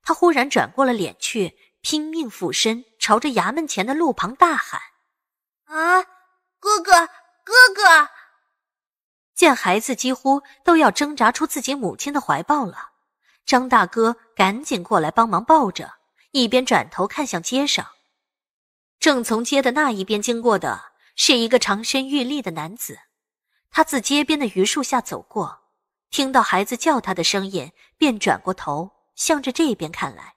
他忽然转过了脸去，拼命俯身朝着衙门前的路旁大喊：“啊，哥哥，哥哥！”见孩子几乎都要挣扎出自己母亲的怀抱了，张大哥赶紧过来帮忙抱着。一边转头看向街上，正从街的那一边经过的是一个长身玉立的男子。他自街边的榆树下走过，听到孩子叫他的声音，便转过头，向着这边看来。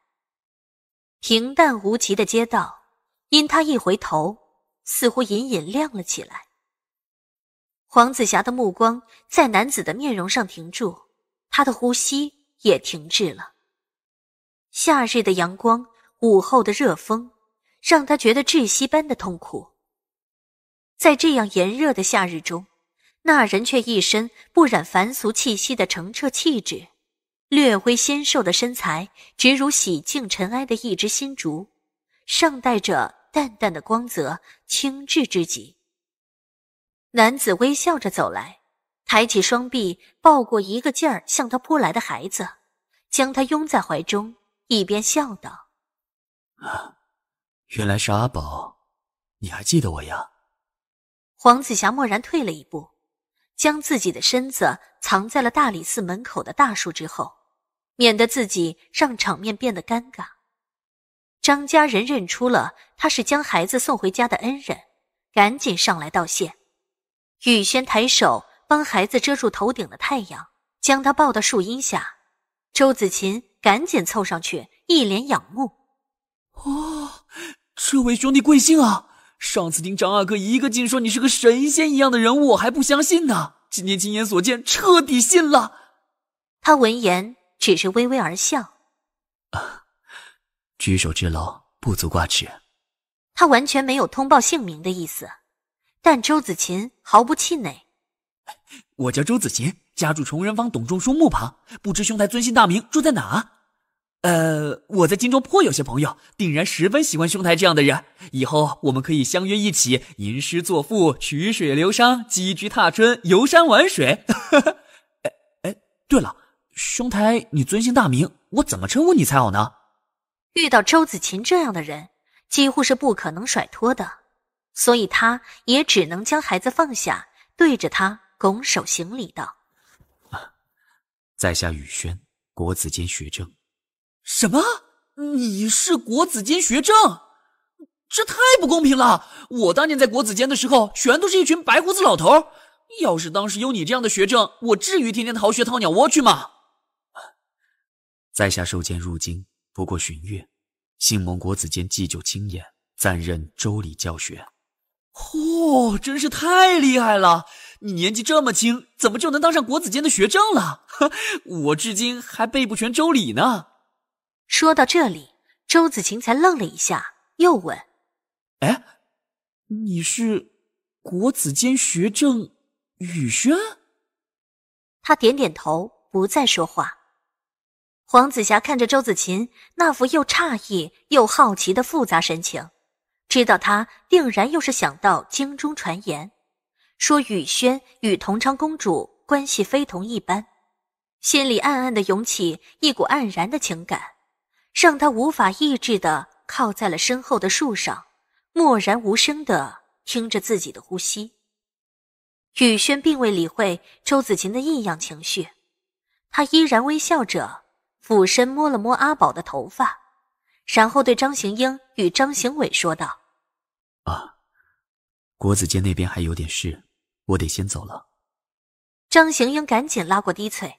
平淡无奇的街道，因他一回头，似乎隐隐亮了起来。黄子霞的目光在男子的面容上停住，她的呼吸也停滞了。夏日的阳光，午后的热风，让他觉得窒息般的痛苦。在这样炎热的夏日中，那人却一身不染凡俗气息的澄澈气质，略微纤瘦的身材，直如洗净尘埃的一只新竹，尚带着淡淡的光泽，清质之极。男子微笑着走来，抬起双臂抱过一个劲儿向他扑来的孩子，将他拥在怀中。一边笑道：“啊，原来是阿宝，你还记得我呀？”黄子霞蓦然退了一步，将自己的身子藏在了大理寺门口的大树之后，免得自己让场面变得尴尬。张家人认出了他是将孩子送回家的恩人，赶紧上来道谢。雨轩抬手帮孩子遮住头顶的太阳，将他抱到树荫下。周子琴。赶紧凑上去，一脸仰慕。哦，这位兄弟贵姓啊？上次听张二哥一个劲说你是个神仙一样的人物，我还不相信呢。今天亲眼所见，彻底信了。他闻言只是微微而笑，举手之劳不足挂齿。他完全没有通报姓名的意思，但周子琴毫不气馁。我叫周子琴。家住崇仁坊董仲舒墓旁，不知兄台尊姓大名，住在哪？呃，我在京中颇有些朋友，定然十分喜欢兄台这样的人。以后我们可以相约一起吟诗作赋，曲水流觞，积居踏春，游山玩水。哈 哈。哎哎，对了，兄台你尊姓大名？我怎么称呼你才好呢？遇到周子琴这样的人，几乎是不可能甩脱的，所以他也只能将孩子放下，对着他拱手行礼道。在下宇轩，国子监学政。什么？你是国子监学政？这太不公平了！我当年在国子监的时候，全都是一群白胡子老头。要是当时有你这样的学政，我至于天天逃学掏鸟窝去吗？在下受监入京，不过旬月，幸蒙国子监祭酒亲言，暂任周礼教学。嚯，真是太厉害了！你年纪这么轻，怎么就能当上国子监的学政了？我至今还背不全《周礼》呢。说到这里，周子晴才愣了一下，又问：“哎，你是国子监学政雨轩？”他点点头，不再说话。黄子霞看着周子琴那副又诧异又好奇的复杂神情，知道他定然又是想到京中传言。说雨轩与同昌公主关系非同一般，心里暗暗的涌起一股黯然的情感，让他无法抑制的靠在了身后的树上，默然无声的听着自己的呼吸。雨轩并未理会周子琴的异样情绪，他依然微笑着，俯身摸了摸阿宝的头发，然后对张行英与张行伟说道：“啊，国子监那边还有点事。”我得先走了。张行英赶紧拉过低翠，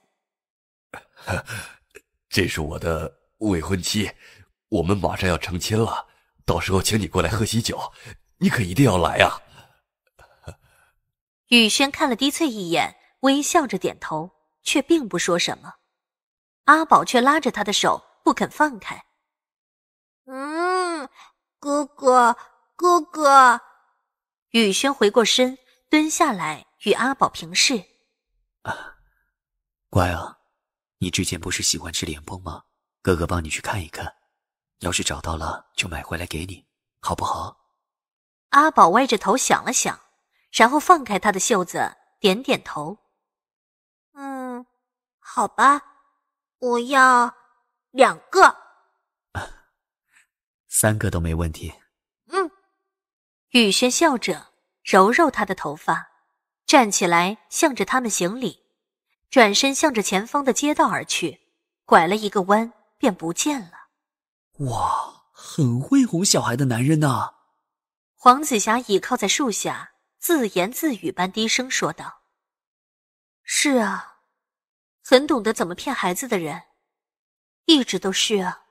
这是我的未婚妻，我们马上要成亲了，到时候请你过来喝喜酒，你可一定要来啊！雨轩看了低翠一眼，微笑着点头，却并不说什么。阿宝却拉着他的手不肯放开。嗯，哥哥，哥哥！雨轩回过身。蹲下来与阿宝平视，啊，乖啊，你之前不是喜欢吃莲蓬吗？哥哥帮你去看一看，要是找到了就买回来给你，好不好？阿宝歪着头想了想，然后放开他的袖子，点点头，嗯，好吧，我要两个，三个都没问题。嗯，雨轩笑着。揉揉他的头发，站起来，向着他们行礼，转身向着前方的街道而去，拐了一个弯便不见了。哇，很会哄小孩的男人呐！黄子霞倚靠在树下，自言自语般低声说道：“是啊，很懂得怎么骗孩子的人，一直都是啊。”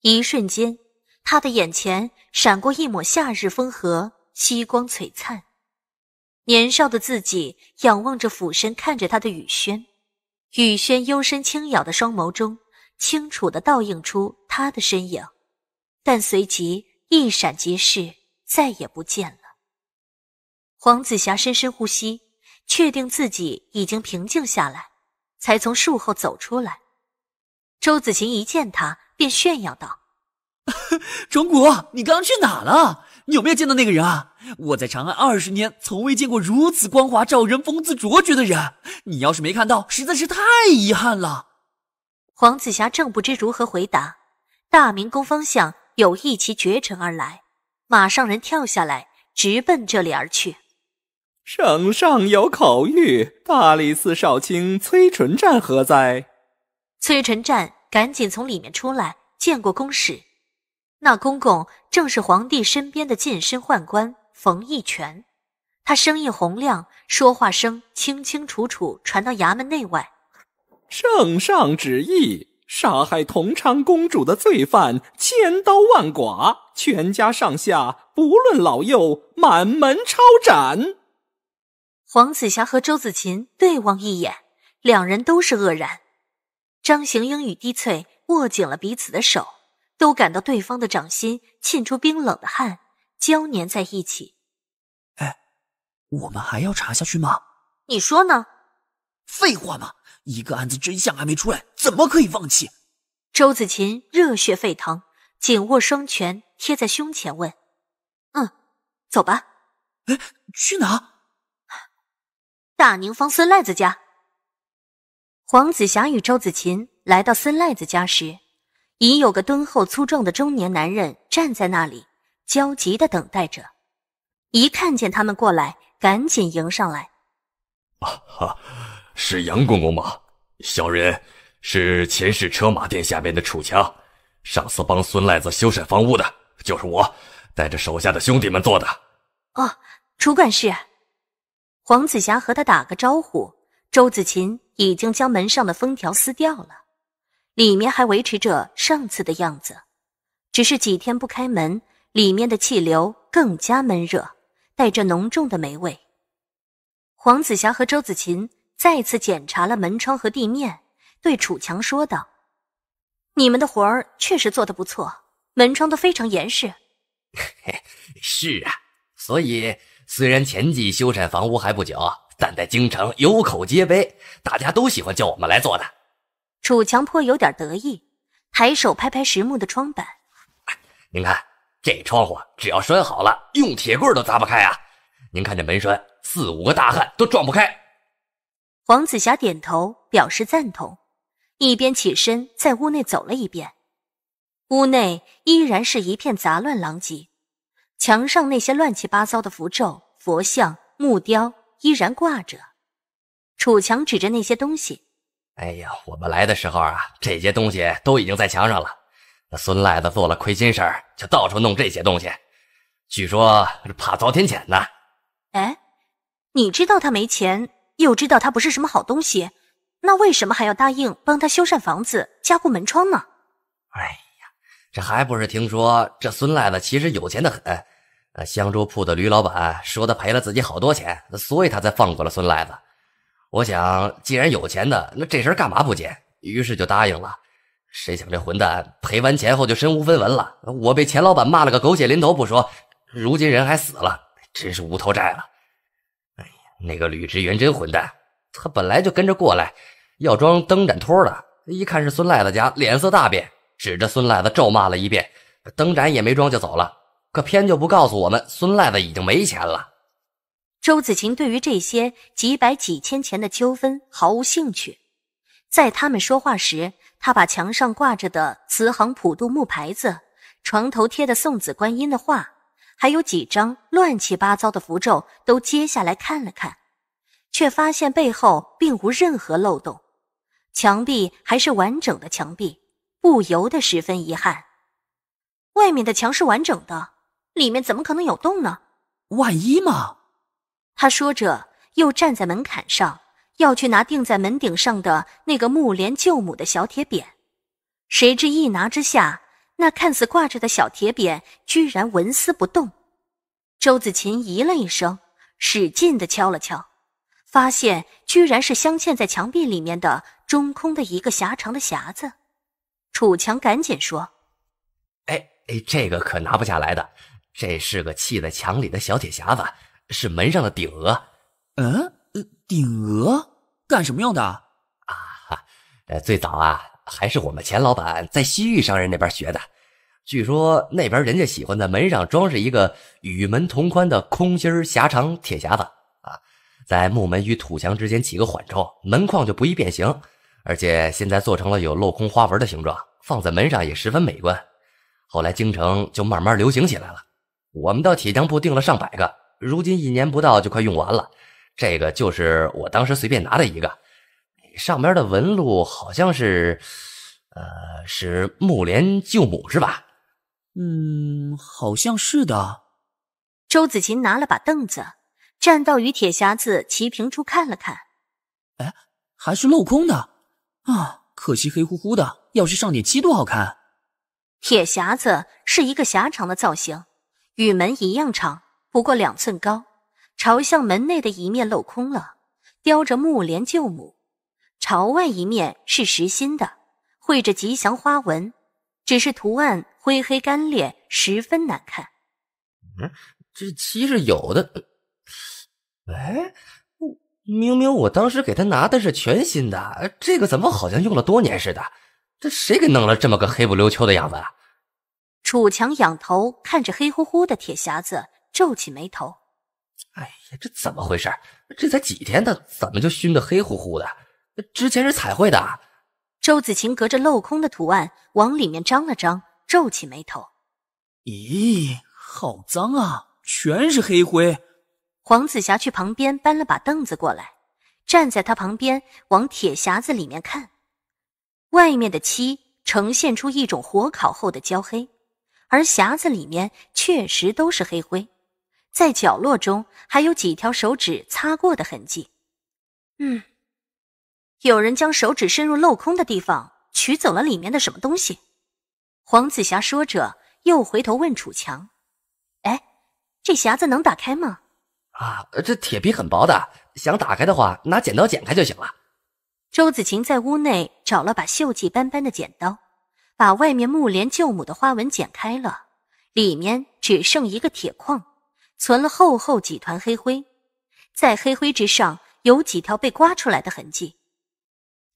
一瞬间，他的眼前闪过一抹夏日风和。夕光璀璨，年少的自己仰望着，俯身看着他的雨轩。雨轩幽深轻咬的双眸中，清楚的倒映出他的身影，但随即一闪即逝，再也不见了。黄子霞深深呼吸，确定自己已经平静下来，才从树后走出来。周子晴一见他，便炫耀道：“ 钟国，你刚去哪了？”你有没有见到那个人啊？我在长安二十年，从未见过如此光华照人、风姿卓绝的人。你要是没看到，实在是太遗憾了。黄子霞正不知如何回答，大明宫方向有一骑绝尘而来，马上人跳下来，直奔这里而去。圣上有口谕，大理寺少卿崔纯湛何在？崔纯湛赶紧从里面出来，见过公使。那公公正是皇帝身边的近身宦官冯一全，他声音洪亮，说话声清清楚楚传到衙门内外。圣上旨意：杀害同昌公主的罪犯，千刀万剐；全家上下，不论老幼，满门抄斩。黄子霞和周子琴对望一眼，两人都是愕然。张行英与低翠握紧了彼此的手。都感到对方的掌心沁出冰冷的汗，胶粘在一起。哎，我们还要查下去吗？你说呢？废话嘛，一个案子真相还没出来，怎么可以放弃？周子琴热血沸腾，紧握双拳贴在胸前问：“嗯，走吧。”哎，去哪？大宁坊孙赖子家。黄子霞与周子琴来到孙赖子家时。已有个敦厚粗壮的中年男人站在那里，焦急的等待着。一看见他们过来，赶紧迎上来。啊哈，是杨公公吗？小人是前世车马店下边的楚强。上次帮孙赖子修缮房屋的，就是我，带着手下的兄弟们做的。哦，楚管事，黄子霞和他打个招呼。周子琴已经将门上的封条撕掉了。里面还维持着上次的样子，只是几天不开门，里面的气流更加闷热，带着浓重的霉味。黄子霞和周子琴再次检查了门窗和地面，对楚强说道：“你们的活儿确实做的不错，门窗都非常严实。”“是啊，所以虽然前几修缮房屋还不久，但在京城有口皆碑，大家都喜欢叫我们来做的。”楚强颇有点得意，抬手拍拍实木的窗板：“您看这窗户，只要拴好了，用铁棍都砸不开啊。您看这门栓，四五个大汉都撞不开。”黄子霞点头表示赞同，一边起身在屋内走了一遍。屋内依然是一片杂乱狼藉，墙上那些乱七八糟的符咒、佛像、木雕依然挂着。楚强指着那些东西。哎呀，我们来的时候啊，这些东西都已经在墙上了。那孙赖子做了亏心事儿，就到处弄这些东西，据说怕遭天谴呢。哎，你知道他没钱，又知道他不是什么好东西，那为什么还要答应帮他修缮房子、加固门窗呢？哎呀，这还不是听说这孙赖子其实有钱的很？那香珠铺的吕老板说他赔了自己好多钱，所以他才放过了孙赖子。我想，既然有钱的，那这事干嘛不捡？于是就答应了。谁想这混蛋赔完钱后就身无分文了。我被钱老板骂了个狗血淋头不说，如今人还死了，真是无头债了。哎呀，那个吕职员真混蛋，他本来就跟着过来要装灯盏托的，一看是孙赖子家，脸色大变，指着孙赖子咒骂了一遍，灯盏也没装就走了。可偏就不告诉我们，孙赖子已经没钱了。周子晴对于这些几百几千钱的纠纷毫无兴趣，在他们说话时，他把墙上挂着的“慈航普渡”木牌子、床头贴的送子观音的画，还有几张乱七八糟的符咒都揭下来看了看，却发现背后并无任何漏洞，墙壁还是完整的墙壁，不由得十分遗憾。外面的墙是完整的，里面怎么可能有洞呢？万一嘛。他说着，又站在门槛上，要去拿钉在门顶上的那个木莲舅母的小铁匾，谁知一拿之下，那看似挂着的小铁匾居然纹丝不动。周子琴咦了一声，使劲的敲了敲，发现居然是镶嵌在墙壁里面的中空的一个狭长的匣子。楚强赶紧说：“哎哎，这个可拿不下来的，这是个砌在墙里的小铁匣子。”是门上的顶额，嗯，顶额干什么用的啊？哈，呃，最早啊，还是我们钱老板在西域商人那边学的。据说那边人家喜欢在门上装饰一个与门同宽的空心狭长铁匣子啊，在木门与土墙之间起个缓冲，门框就不易变形。而且现在做成了有镂空花纹的形状，放在门上也十分美观。后来京城就慢慢流行起来了。我们到铁匠铺订了上百个。如今一年不到就快用完了，这个就是我当时随便拿的一个，上边的纹路好像是，呃，是木莲舅母是吧？嗯，好像是的。周子琴拿了把凳子，站到与铁匣子齐平处看了看，哎，还是镂空的啊，可惜黑乎乎的，要是上点漆多好看。铁匣子是一个狭长的造型，与门一样长。不过两寸高，朝向门内的一面镂空了，雕着木莲旧母；朝外一面是实心的，绘着吉祥花纹，只是图案灰黑干裂，十分难看。嗯，这漆是有的。哎，明明我当时给他拿的是全新的，这个怎么好像用了多年似的？这谁给弄了这么个黑不溜秋的样子？啊？楚强仰头看着黑乎乎的铁匣子。皱起眉头，哎呀，这怎么回事？这才几天呢，怎么就熏得黑乎乎的？之前是彩绘的。周子晴隔着镂空的图案往里面张了张，皱起眉头：“咦，好脏啊，全是黑灰。”黄子霞去旁边搬了把凳子过来，站在他旁边往铁匣子里面看，外面的漆呈现出一种火烤后的焦黑，而匣子里面确实都是黑灰。在角落中还有几条手指擦过的痕迹，嗯，有人将手指伸入镂空的地方，取走了里面的什么东西。黄子霞说着，又回头问楚强：“哎，这匣子能打开吗？”“啊，这铁皮很薄的，想打开的话，拿剪刀剪开就行了。”周子晴在屋内找了把锈迹斑斑的剪刀，把外面木莲旧母的花纹剪开了，里面只剩一个铁框。存了厚厚几团黑灰，在黑灰之上有几条被刮出来的痕迹。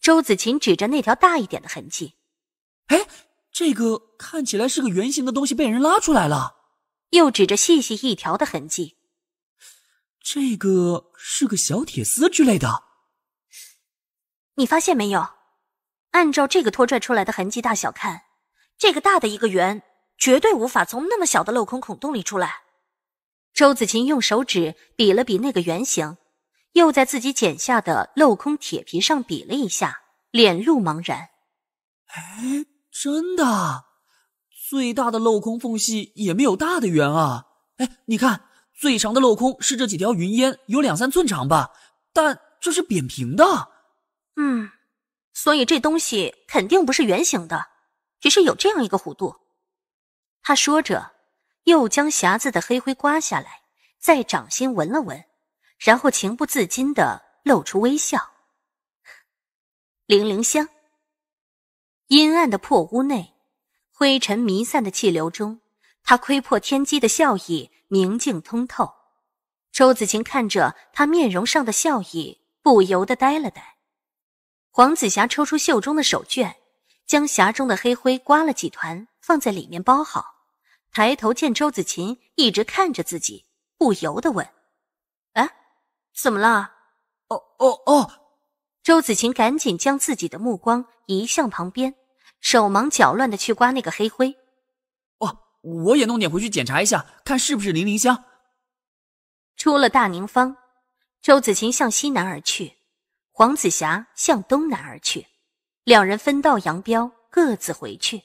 周子琴指着那条大一点的痕迹：“哎，这个看起来是个圆形的东西，被人拉出来了。”又指着细细一条的痕迹：“这个是个小铁丝之类的。”你发现没有？按照这个拖拽出来的痕迹大小看，这个大的一个圆绝对无法从那么小的镂空孔洞里出来。周子琴用手指比了比那个圆形，又在自己剪下的镂空铁皮上比了一下，脸露茫然。哎，真的，最大的镂空缝隙也没有大的圆啊！哎，你看，最长的镂空是这几条云烟，有两三寸长吧？但这是扁平的。嗯，所以这东西肯定不是圆形的，只是有这样一个弧度。他说着。又将匣子的黑灰刮下来，在掌心闻了闻，然后情不自禁地露出微笑。零零香。阴暗的破屋内，灰尘弥散的气流中，他窥破天机的笑意明净通透。周子晴看着他面容上的笑意，不由得呆了呆。黄子霞抽出袖中的手绢，将匣中的黑灰刮了几团，放在里面包好。抬头见周子琴一直看着自己，不由得问：“哎，怎么了？”“哦哦哦！”周子琴赶紧将自己的目光移向旁边，手忙脚乱的去刮那个黑灰。“哦，我也弄点回去检查一下，看是不是零零香。”出了大宁坊，周子琴向西南而去，黄子霞向东南而去，两人分道扬镳，各自回去。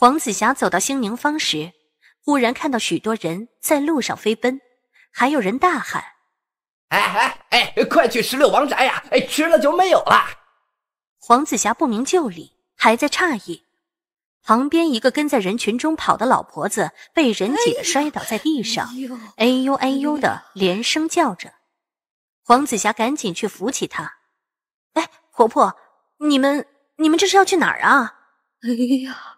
黄子霞走到兴宁坊时，忽然看到许多人在路上飞奔，还有人大喊：“哎哎哎，快去石榴王宅呀！哎，吃了就没有了。”黄子霞不明就里，还在诧异。旁边一个跟在人群中跑的老婆子被人挤得摔倒在地上，哎呦哎呦的连声叫着。黄子霞赶紧去扶起她：“哎，婆婆，你们你们这是要去哪儿啊？”哎呀。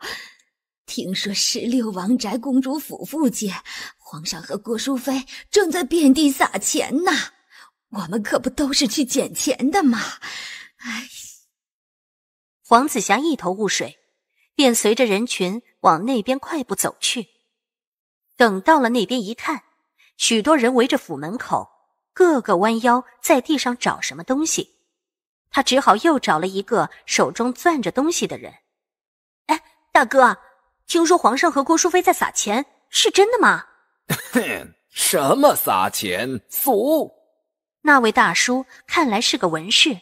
听说十六王宅公主府附近，皇上和郭淑妃正在遍地撒钱呢。我们可不都是去捡钱的吗？哎，黄子霞一头雾水，便随着人群往那边快步走去。等到了那边一看，许多人围着府门口，个个弯腰在地上找什么东西。他只好又找了一个手中攥着东西的人。哎，大哥。听说皇上和郭淑妃在撒钱，是真的吗？哼，什么撒钱，俗。那位大叔看来是个文士，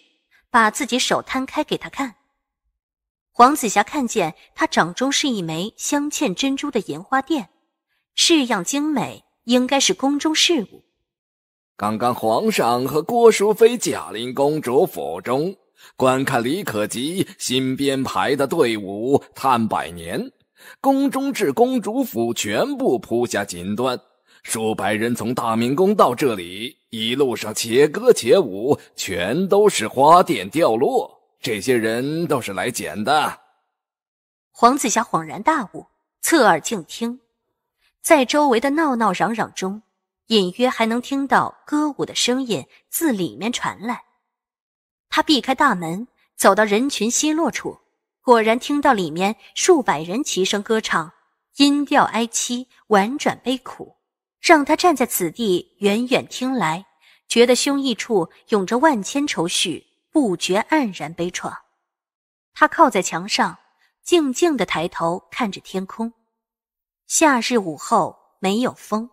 把自己手摊开给他看。黄子霞看见他掌中是一枚镶嵌珍珠的银花钿，式样精美，应该是宫中饰物。刚刚皇上和郭淑妃、贾临公主府中观看李可及新编排的队伍探百年。宫中至公主府，全部铺下锦缎，数百人从大明宫到这里，一路上且歌且舞，全都是花钿掉落。这些人都是来捡的。黄子霞恍然大悟，侧耳静听，在周围的闹闹嚷嚷中，隐约还能听到歌舞的声音自里面传来。他避开大门，走到人群稀落处。果然听到里面数百人齐声歌唱，音调哀凄，婉转悲苦，让他站在此地远远听来，觉得胸臆处涌着万千愁绪，不觉黯然悲怆。他靠在墙上，静静的抬头看着天空。夏日午后没有风，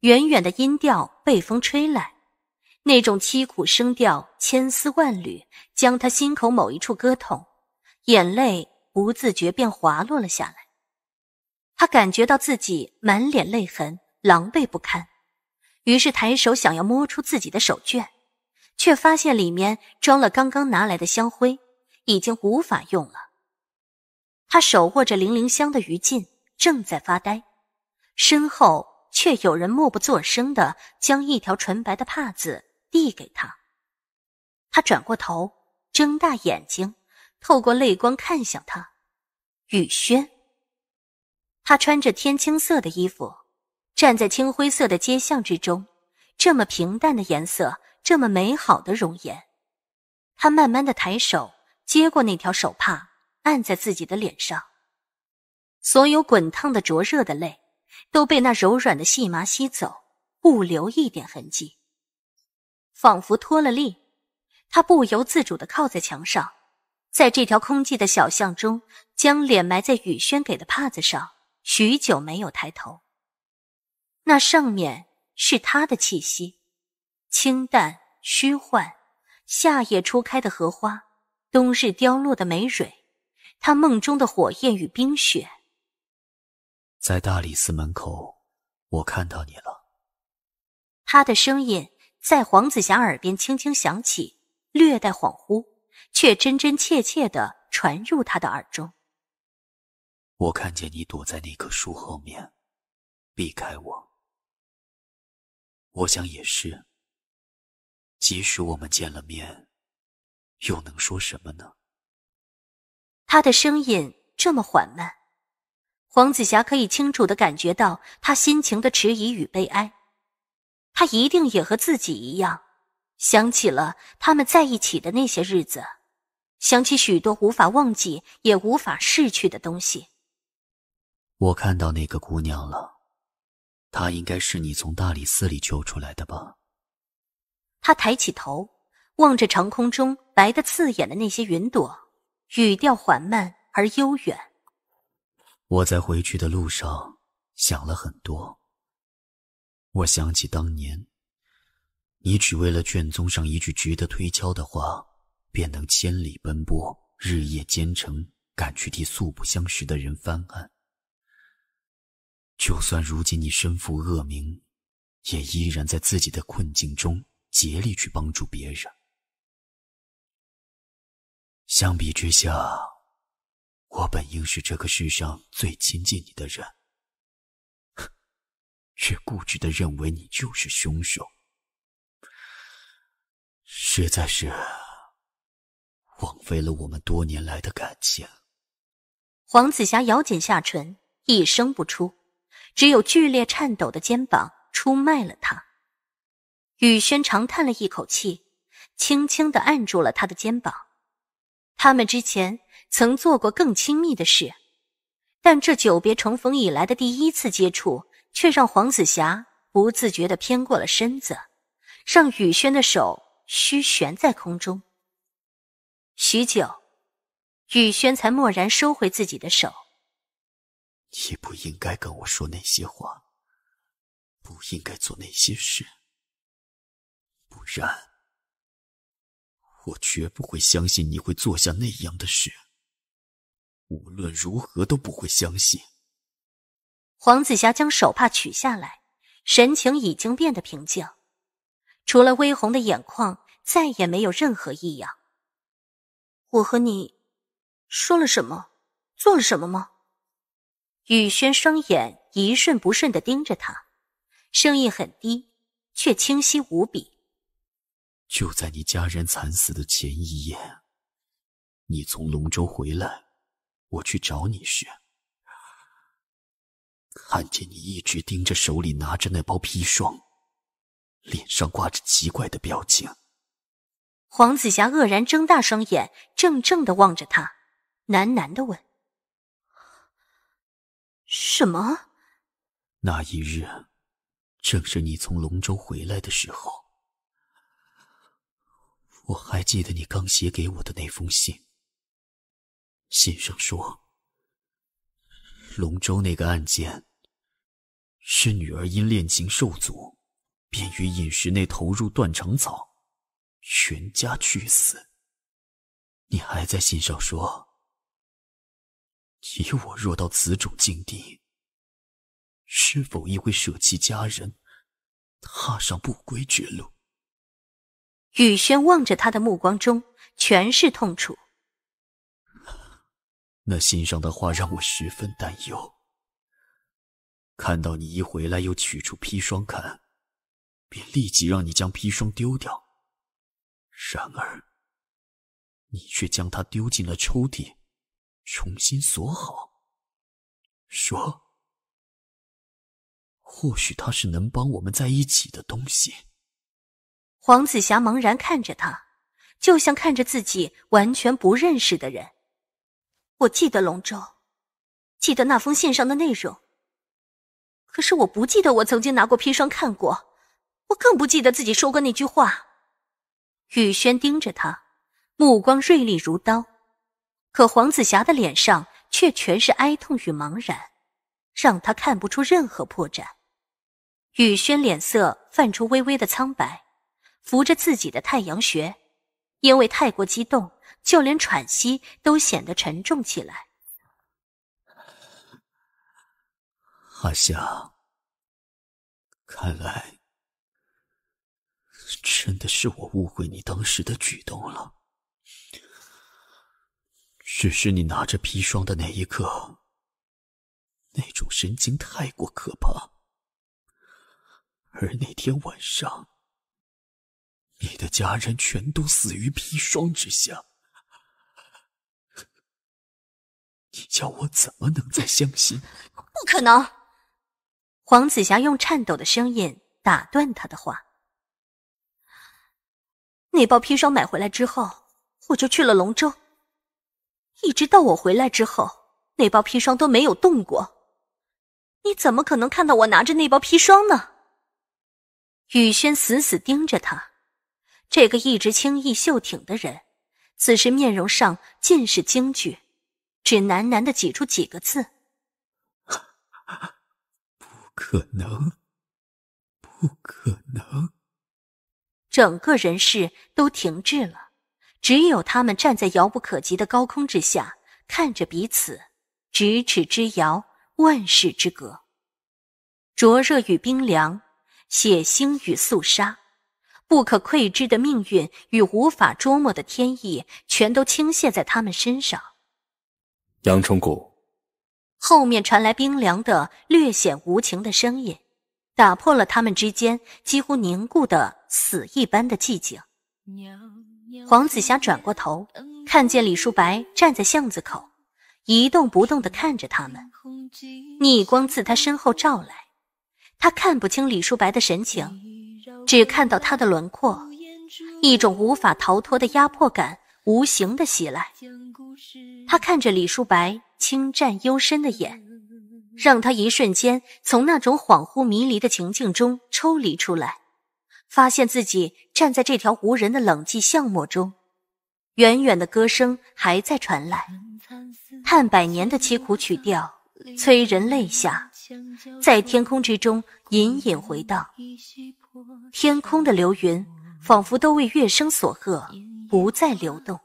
远远的音调被风吹来，那种凄苦声调千丝万缕，将他心口某一处割痛。眼泪不自觉便滑落了下来，他感觉到自己满脸泪痕，狼狈不堪，于是抬手想要摸出自己的手绢，却发现里面装了刚刚拿来的香灰，已经无法用了。他手握着零零香的余烬，正在发呆，身后却有人默不作声地将一条纯白的帕子递给他。他转过头，睁大眼睛。透过泪光看向他，雨轩。他穿着天青色的衣服，站在青灰色的街巷之中，这么平淡的颜色，这么美好的容颜。他慢慢的抬手接过那条手帕，按在自己的脸上，所有滚烫的灼热的泪都被那柔软的细麻吸走，不留一点痕迹。仿佛脱了力，他不由自主的靠在墙上。在这条空寂的小巷中，将脸埋在雨轩给的帕子上，许久没有抬头。那上面是他的气息，清淡虚幻，夏夜初开的荷花，冬日凋落的梅蕊，他梦中的火焰与冰雪。在大理寺门口，我看到你了。他的声音在黄子霞耳边轻轻响起，略带恍惚。却真真切切的传入他的耳中。我看见你躲在那棵树后面，避开我。我想也是。即使我们见了面，又能说什么呢？他的声音这么缓慢，黄子霞可以清楚的感觉到他心情的迟疑与悲哀。他一定也和自己一样，想起了他们在一起的那些日子。想起许多无法忘记也无法逝去的东西。我看到那个姑娘了，她应该是你从大理寺里救出来的吧？他抬起头，望着长空中白得刺眼的那些云朵，语调缓慢而悠远。我在回去的路上想了很多。我想起当年，你只为了卷宗上一句值得推敲的话。便能千里奔波，日夜兼程，赶去替素不相识的人翻案。就算如今你身负恶名，也依然在自己的困境中竭力去帮助别人。相比之下，我本应是这个世上最亲近你的人，却固执的认为你就是凶手，实在是……枉费了我们多年来的感情。黄子霞咬紧下唇，一声不出，只有剧烈颤抖的肩膀出卖了他。雨轩长叹了一口气，轻轻的按住了他的肩膀。他们之前曾做过更亲密的事，但这久别重逢以来的第一次接触，却让黄子霞不自觉的偏过了身子，让雨轩的手虚悬在空中。许久，雨轩才蓦然收回自己的手。你不应该跟我说那些话，不应该做那些事，不然我绝不会相信你会做下那样的事。无论如何都不会相信。黄子霞将手帕取下来，神情已经变得平静，除了微红的眼眶，再也没有任何异样。我和你说了什么？做了什么吗？雨轩双眼一瞬不瞬的盯着他，声音很低，却清晰无比。就在你家人惨死的前一夜，你从龙州回来，我去找你时，看见你一直盯着手里拿着那包砒霜，脸上挂着奇怪的表情。黄子霞愕然睁大双眼，怔怔的望着他，喃喃的问：“什么？那一日正是你从龙州回来的时候，我还记得你刚写给我的那封信。信上说，龙州那个案件是女儿因恋情受阻，便于饮食内投入断肠草。”全家去死，你还在信上说，你我若到此种境地，是否亦会舍弃家人，踏上不归绝路？雨轩望着他的目光中全是痛楚，那信上的话让我十分担忧。看到你一回来又取出砒霜，看，便立即让你将砒霜丢掉。然而，你却将它丢进了抽屉，重新锁好。说，或许它是能帮我们在一起的东西。黄子霞茫然看着他，就像看着自己完全不认识的人。我记得龙舟，记得那封信上的内容。可是我不记得我曾经拿过砒霜看过，我更不记得自己说过那句话。雨轩盯着他，目光锐利如刀，可黄子霞的脸上却全是哀痛与茫然，让他看不出任何破绽。雨轩脸色泛出微微的苍白，扶着自己的太阳穴，因为太过激动，就连喘息都显得沉重起来。阿香，看来。真的是我误会你当时的举动了。只是你拿着砒霜的那一刻，那种神情太过可怕。而那天晚上，你的家人全都死于砒霜之下，你叫我怎么能再相信不可能！黄子霞用颤抖的声音打断他的话。那包砒霜买回来之后，我就去了龙州，一直到我回来之后，那包砒霜都没有动过。你怎么可能看到我拿着那包砒霜呢？雨轩死死盯着他，这个一直清逸秀挺的人，此时面容上尽是惊惧，只喃喃的挤出几个字：“不可能，不可能。”整个人世都停滞了，只有他们站在遥不可及的高空之下，看着彼此，咫尺之遥，万世之隔。灼热与冰凉，血腥与肃杀，不可窥知的命运与无法捉摸的天意，全都倾泻在他们身上。杨崇古，后面传来冰凉的、略显无情的声音。打破了他们之间几乎凝固的死一般的寂静。黄子霞转过头，看见李叔白站在巷子口，一动不动地看着他们。逆光自他身后照来，他看不清李叔白的神情，只看到他的轮廓。一种无法逃脱的压迫感无形的袭来。他看着李叔白清湛幽深的眼。让他一瞬间从那种恍惚迷离的情境中抽离出来，发现自己站在这条无人的冷寂巷陌中，远远的歌声还在传来，叹百年的凄苦曲调，催人泪下，在天空之中隐隐回荡。天空的流云仿佛都为乐声所遏，不再流动。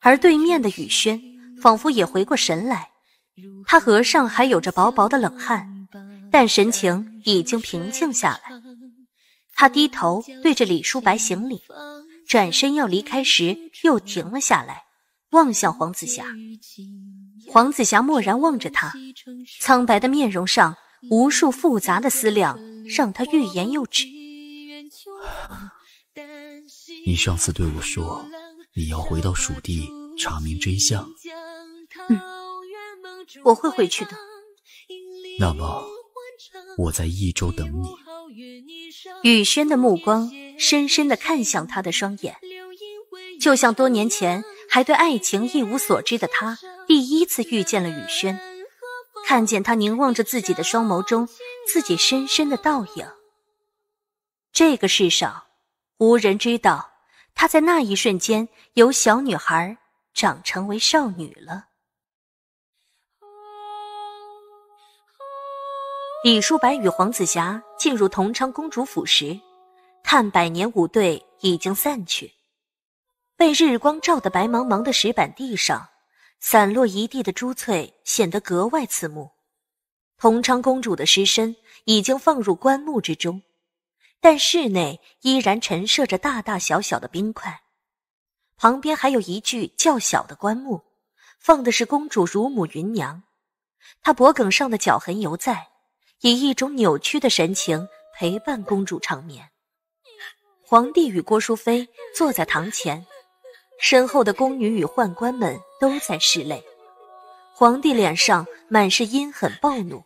而对面的雨轩仿佛也回过神来。他额上还有着薄薄的冷汗，但神情已经平静下来。他低头对着李书白行礼，转身要离开时又停了下来，望向黄子霞。黄子霞漠然望着他，苍白的面容上无数复杂的思量让他欲言又止。你上次对我说，你要回到蜀地查明真相。嗯。我会回去的。那么，我在益州等你。雨轩的目光深深的看向他的双眼，就像多年前还对爱情一无所知的他，第一次遇见了雨轩，看见他凝望着自己的双眸中自己深深的倒影。这个世上无人知道，他在那一瞬间由小女孩长成为少女了。李叔白与黄子霞进入同昌公主府时，看百年舞队已经散去。被日光照得白茫茫的石板地上，散落一地的珠翠显得格外刺目。同昌公主的尸身已经放入棺木之中，但室内依然陈设着大大小小的冰块，旁边还有一具较小的棺木，放的是公主乳母云娘，她脖颈上的脚痕犹在。以一种扭曲的神情陪伴公主长眠。皇帝与郭淑妃坐在堂前，身后的宫女与宦官们都在拭泪。皇帝脸上满是阴狠暴怒，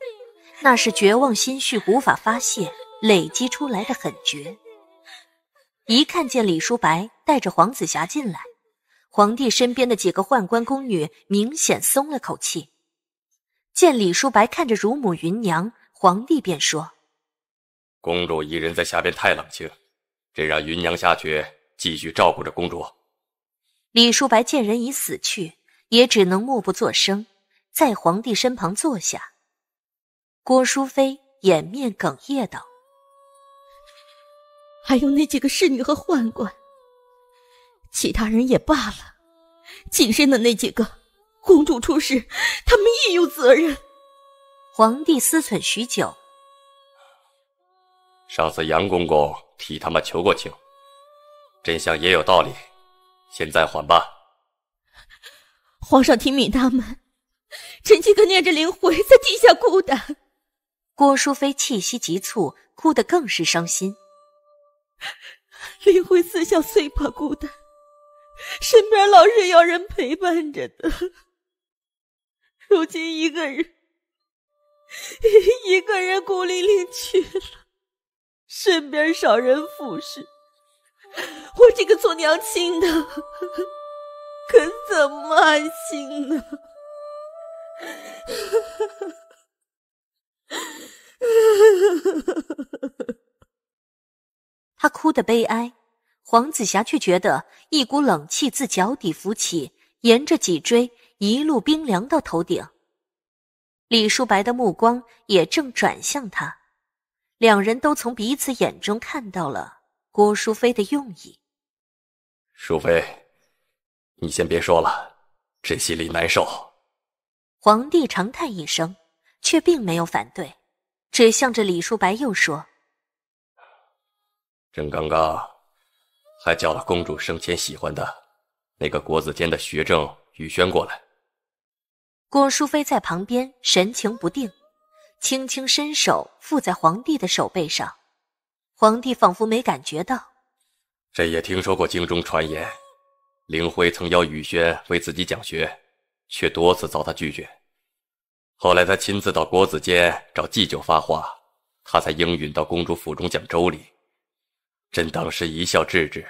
那是绝望心绪无法发泄累积出来的狠绝。一看见李叔白带着黄子霞进来，皇帝身边的几个宦官宫女明显松了口气。见李叔白看着乳母云娘。皇帝便说：“公主一人在下边太冷清，朕让云娘下去继续照顾着公主。”李叔白见人已死去，也只能默不作声，在皇帝身旁坐下。郭淑妃掩面哽咽道：“还有那几个侍女和宦官，其他人也罢了，近身的那几个，公主出事，他们亦有责任。”皇帝思忖许久。上次杨公公替他们求过情，朕想也有道理，现在缓吧。皇上听命他们，臣妾可念着灵魂在地下孤单。郭淑妃气息急促，哭得更是伤心。灵魂思想最怕孤单，身边老是要人陪伴着的，如今一个人。一个人孤零零去了，身边少人服侍，我这个做娘亲的可怎么安心呢？他哭得悲哀，黄子霞却觉得一股冷气自脚底浮起，沿着脊椎一路冰凉到头顶。李叔白的目光也正转向他，两人都从彼此眼中看到了郭淑妃的用意。淑妃，你先别说了，朕心里难受。皇帝长叹一声，却并没有反对，只向着李叔白又说：“朕刚刚还叫了公主生前喜欢的那个国子监的学政宇轩过来。”郭淑妃在旁边神情不定，轻轻伸手附在皇帝的手背上，皇帝仿佛没感觉到。朕也听说过京中传言，灵辉曾邀雨轩为自己讲学，却多次遭他拒绝。后来他亲自到国子监找祭酒发话，他才应允到公主府中讲周礼。朕当时一笑置之，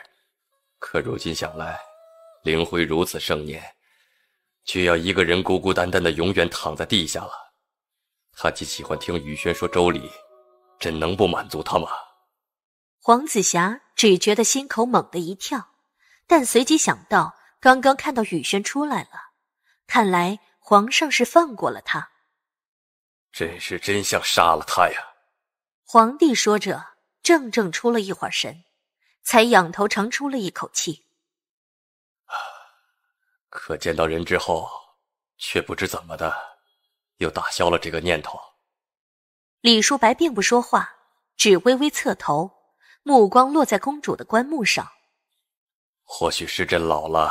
可如今想来，灵辉如此盛年。却要一个人孤孤单单的永远躺在地下了。他既喜欢听雨轩说周礼，朕能不满足他吗？黄子霞只觉得心口猛地一跳，但随即想到刚刚看到雨轩出来了，看来皇上是放过了他。朕是真想杀了他呀！皇帝说着，怔怔出了一会儿神，才仰头长出了一口气。可见到人之后，却不知怎么的，又打消了这个念头。李叔白并不说话，只微微侧头，目光落在公主的棺木上。或许是朕老了，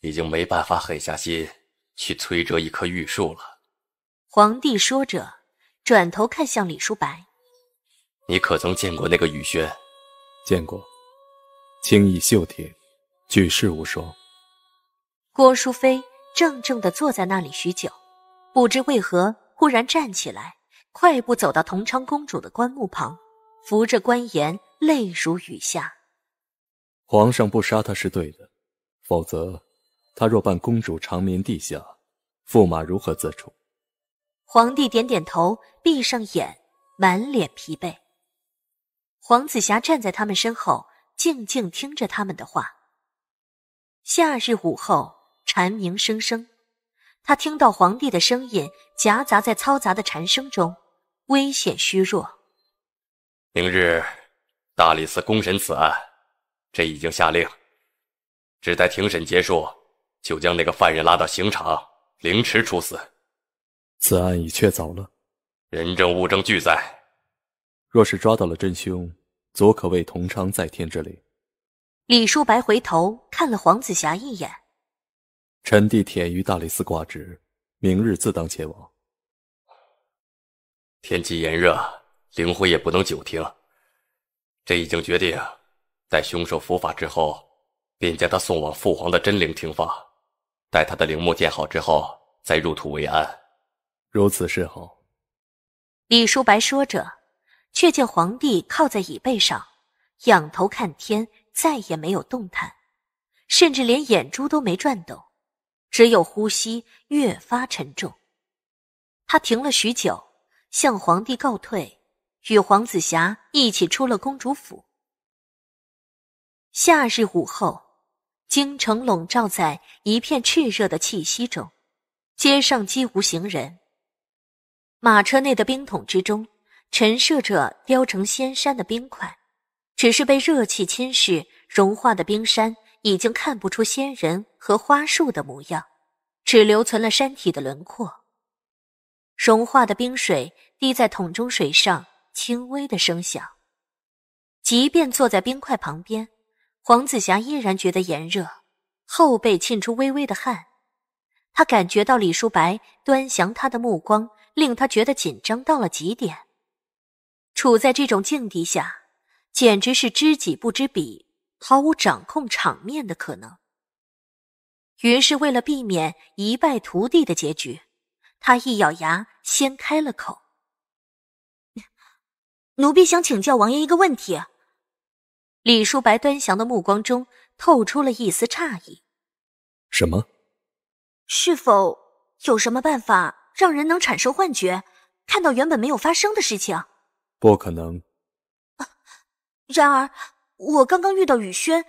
已经没办法狠下心去摧折一棵玉树了。皇帝说着，转头看向李叔白：“你可曾见过那个雨轩？见过，清逸秀挺，举世无双。”郭淑妃怔怔地坐在那里许久，不知为何，忽然站起来，快步走到同昌公主的棺木旁，扶着棺沿，泪如雨下。皇上不杀她是对的，否则，她若伴公主长眠地下，驸马如何自处？皇帝点点头，闭上眼，满脸疲惫。黄子霞站在他们身后，静静听着他们的话。夏日午后。蝉鸣声声，他听到皇帝的声音夹杂在嘈杂的蝉声中，危险虚弱。明日大理寺公审此案，朕已经下令，只待庭审结束，就将那个犯人拉到刑场凌迟处死。此案已确凿了，人证物证俱在，若是抓到了真凶，足可谓同昌在天之灵。李叔白回头看了黄子霞一眼。臣弟舔于大理寺挂职，明日自当前往。天气炎热，灵辉也不能久停。朕已经决定，在凶手伏法之后，便将他送往父皇的真灵停放。待他的陵墓建好之后，再入土为安。如此甚好。李叔白说着，却见皇帝靠在椅背上，仰头看天，再也没有动弹，甚至连眼珠都没转动。只有呼吸越发沉重，他停了许久，向皇帝告退，与黄子霞一起出了公主府。夏日午后，京城笼罩在一片炽热的气息中，街上几乎行人。马车内的冰桶之中，陈设着雕成仙山的冰块，只是被热气侵蚀融化的冰山。已经看不出仙人和花树的模样，只留存了山体的轮廓。融化的冰水滴在桶中水上，轻微的声响。即便坐在冰块旁边，黄子霞依然觉得炎热，后背沁出微微的汗。她感觉到李叔白端详她的目光，令她觉得紧张到了极点。处在这种境地下，简直是知己不知彼。毫无掌控场面的可能。于是，为了避免一败涂地的结局，他一咬牙，先开了口：“奴婢想请教王爷一个问题。”李叔白端详的目光中透出了一丝诧异：“什么？是否有什么办法让人能产生幻觉，看到原本没有发生的事情？”“不可能。”“然而。”我刚刚遇到雨轩，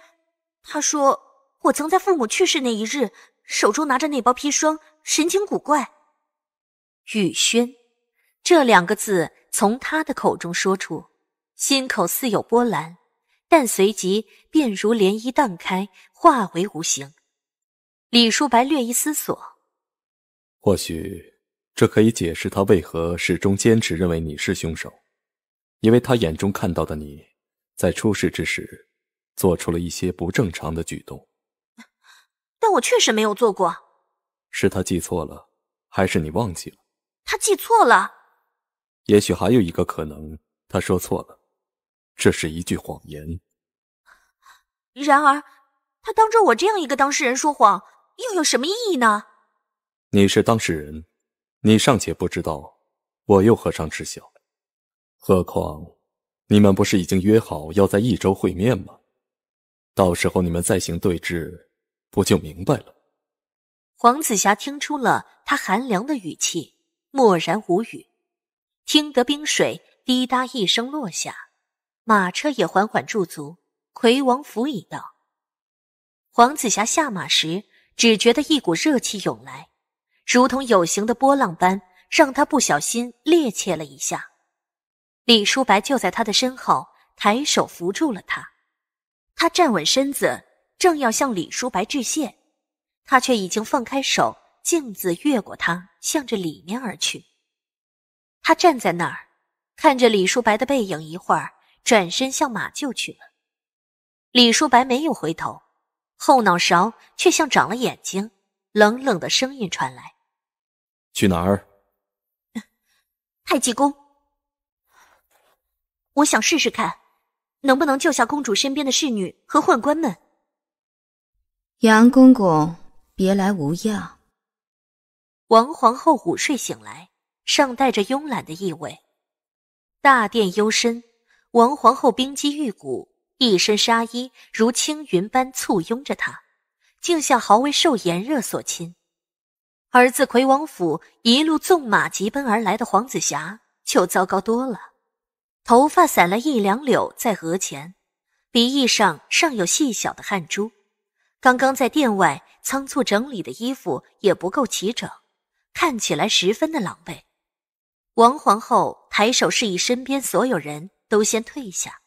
他说我曾在父母去世那一日，手中拿着那包砒霜，神情古怪。雨轩这两个字从他的口中说出，心口似有波澜，但随即便如涟漪荡开，化为无形。李叔白略一思索，或许这可以解释他为何始终坚持认为你是凶手，因为他眼中看到的你。在出事之时，做出了一些不正常的举动，但我确实没有做过。是他记错了，还是你忘记了？他记错了。也许还有一个可能，他说错了，这是一句谎言。然而，他当着我这样一个当事人说谎，又有什么意义呢？你是当事人，你尚且不知道，我又何尝知晓？何况？你们不是已经约好要在益州会面吗？到时候你们再行对峙，不就明白了？黄子霞听出了他寒凉的语气，默然无语。听得冰水滴答一声落下，马车也缓缓驻足。魁王府已到。黄子霞下马时，只觉得一股热气涌来，如同有形的波浪般，让他不小心趔趄了一下。李叔白就在他的身后，抬手扶住了他。他站稳身子，正要向李叔白致谢，他却已经放开手，径自越过他，向着里面而去。他站在那儿，看着李叔白的背影一会儿，转身向马厩去了。李叔白没有回头，后脑勺却像长了眼睛，冷冷的声音传来：“去哪儿？”“ 太极宫。”我想试试看，能不能救下公主身边的侍女和宦官们。杨公公，别来无恙。王皇后午睡醒来，尚带着慵懒的意味。大殿幽深，王皇后冰肌玉骨，一身纱衣如青云般簇拥着她，竟像毫未受炎热所侵。而自魁王府一路纵马疾奔而来的黄子霞，就糟糕多了。头发散了一两绺在额前，鼻翼上尚有细小的汗珠，刚刚在殿外仓促整理的衣服也不够齐整，看起来十分的狼狈。王皇后抬手示意身边所有人都先退下，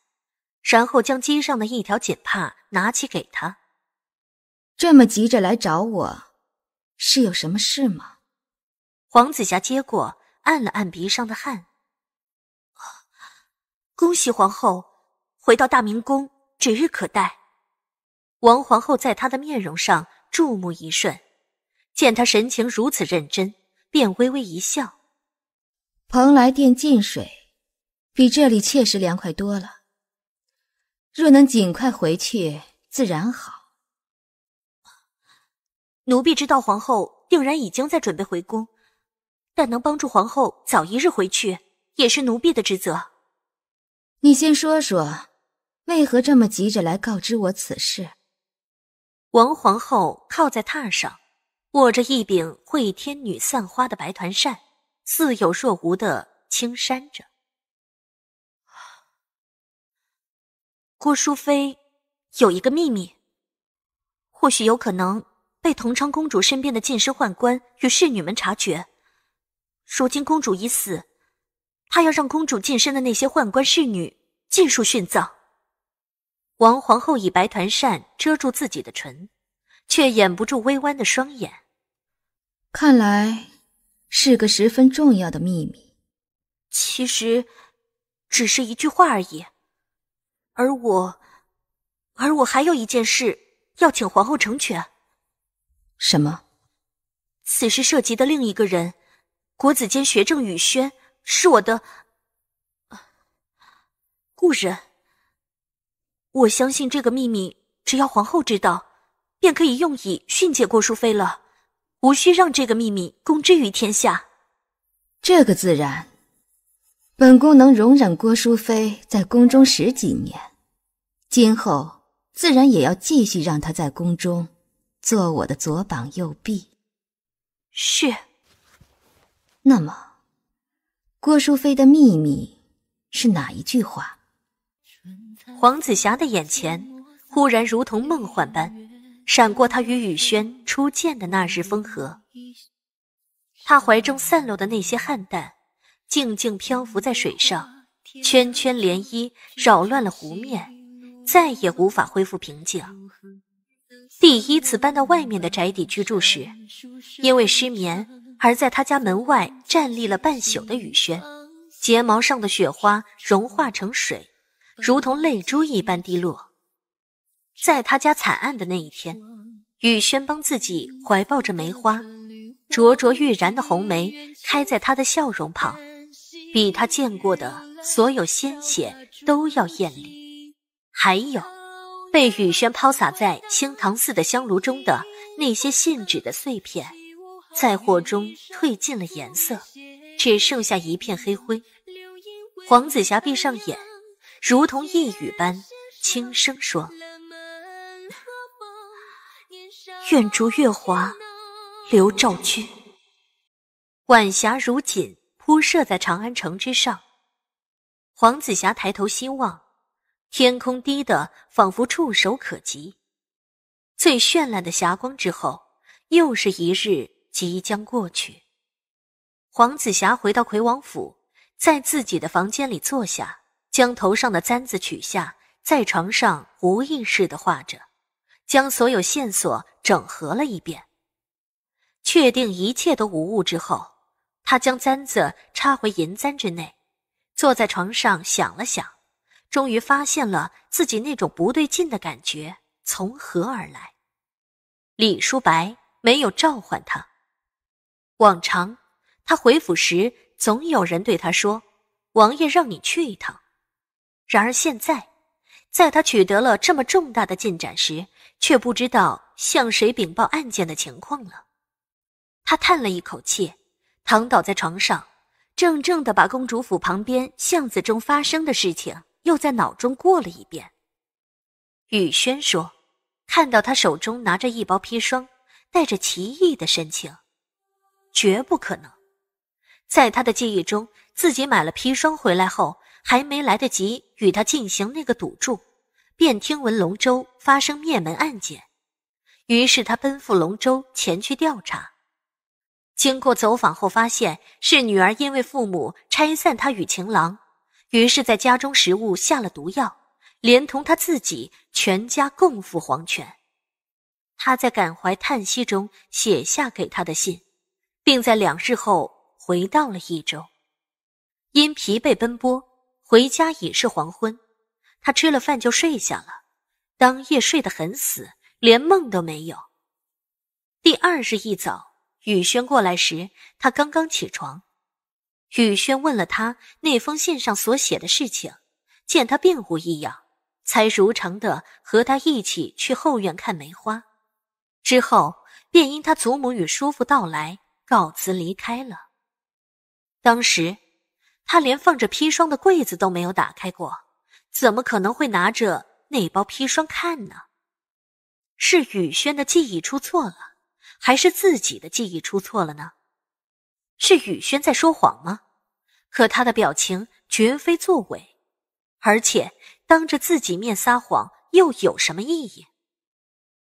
然后将襟上的一条锦帕拿起给他。这么急着来找我，是有什么事吗？黄子霞接过，按了按鼻上的汗。恭喜皇后回到大明宫，指日可待。王皇后在她的面容上注目一瞬，见她神情如此认真，便微微一笑。蓬莱殿近水，比这里确实凉快多了。若能尽快回去，自然好。奴婢知道皇后定然已经在准备回宫，但能帮助皇后早一日回去，也是奴婢的职责。你先说说，为何这么急着来告知我此事？王皇后靠在榻上，握着一柄会天女散花的白团扇，似有若无的轻扇着。郭淑妃有一个秘密，或许有可能被同昌公主身边的近身宦官与侍女们察觉。如今公主已死。他要让公主近身的那些宦官侍女尽数殉葬。王皇后以白团扇遮住自己的唇，却掩不住微弯的双眼。看来是个十分重要的秘密。其实只是一句话而已。而我，而我还有一件事要请皇后成全。什么？此事涉及的另一个人，国子监学政宇轩。是我的故人，我相信这个秘密，只要皇后知道，便可以用以训诫郭淑妃了，无需让这个秘密公之于天下。这个自然，本宫能容忍郭淑妃在宫中十几年，今后自然也要继续让她在宫中做我的左膀右臂。是。那么。郭淑妃的秘密是哪一句话？黄子霞的眼前忽然如同梦幻般，闪过她与雨轩初见的那日风和。她怀中散落的那些菡淡静静漂浮在水上，圈圈涟漪扰乱了湖面，再也无法恢复平静。第一次搬到外面的宅邸居住时，因为失眠。而在他家门外站立了半宿的雨轩，睫毛上的雪花融化成水，如同泪珠一般滴落。在他家惨案的那一天，雨轩帮自己怀抱着梅花，灼灼欲燃的红梅开在他的笑容旁，比他见过的所有鲜血都要艳丽。还有被雨轩抛洒在清塘寺的香炉中的那些信纸的碎片。在火中褪尽了颜色，只剩下一片黑灰。黄子霞闭上眼，如同呓语般轻声说：“愿逐月华流照君。”晚霞如锦铺设在长安城之上。黄子霞抬头希望，天空低得仿佛触手可及。最绚烂的霞光之后，又是一日。即将过去，黄子霞回到魁王府，在自己的房间里坐下，将头上的簪子取下，在床上无意识的画着，将所有线索整合了一遍，确定一切都无误之后，她将簪子插回银簪之内，坐在床上想了想，终于发现了自己那种不对劲的感觉从何而来。李叔白没有召唤他。往常，他回府时总有人对他说：“王爷让你去一趟。”然而现在，在他取得了这么重大的进展时，却不知道向谁禀报案件的情况了。他叹了一口气，躺倒在床上，怔怔地把公主府旁边巷子中发生的事情又在脑中过了一遍。雨轩说：“看到他手中拿着一包砒霜，带着奇异的神情。”绝不可能，在他的记忆中，自己买了砒霜回来后，还没来得及与他进行那个赌注，便听闻龙舟发生灭门案件，于是他奔赴龙舟前去调查。经过走访后，发现是女儿因为父母拆散他与情郎，于是，在家中食物下了毒药，连同他自己，全家共赴黄泉。他在感怀叹息中写下给他的信。并在两日后回到了益州，因疲惫奔波，回家已是黄昏。他吃了饭就睡下了，当夜睡得很死，连梦都没有。第二日一早，雨轩过来时，他刚刚起床。雨轩问了他那封信上所写的事情，见他并无异样，才如常的和他一起去后院看梅花。之后便因他祖母与叔父到来。告辞离开了。当时他连放着砒霜的柜子都没有打开过，怎么可能会拿着那包砒霜看呢？是雨轩的记忆出错了，还是自己的记忆出错了呢？是雨轩在说谎吗？可他的表情绝非作伪，而且当着自己面撒谎又有什么意义？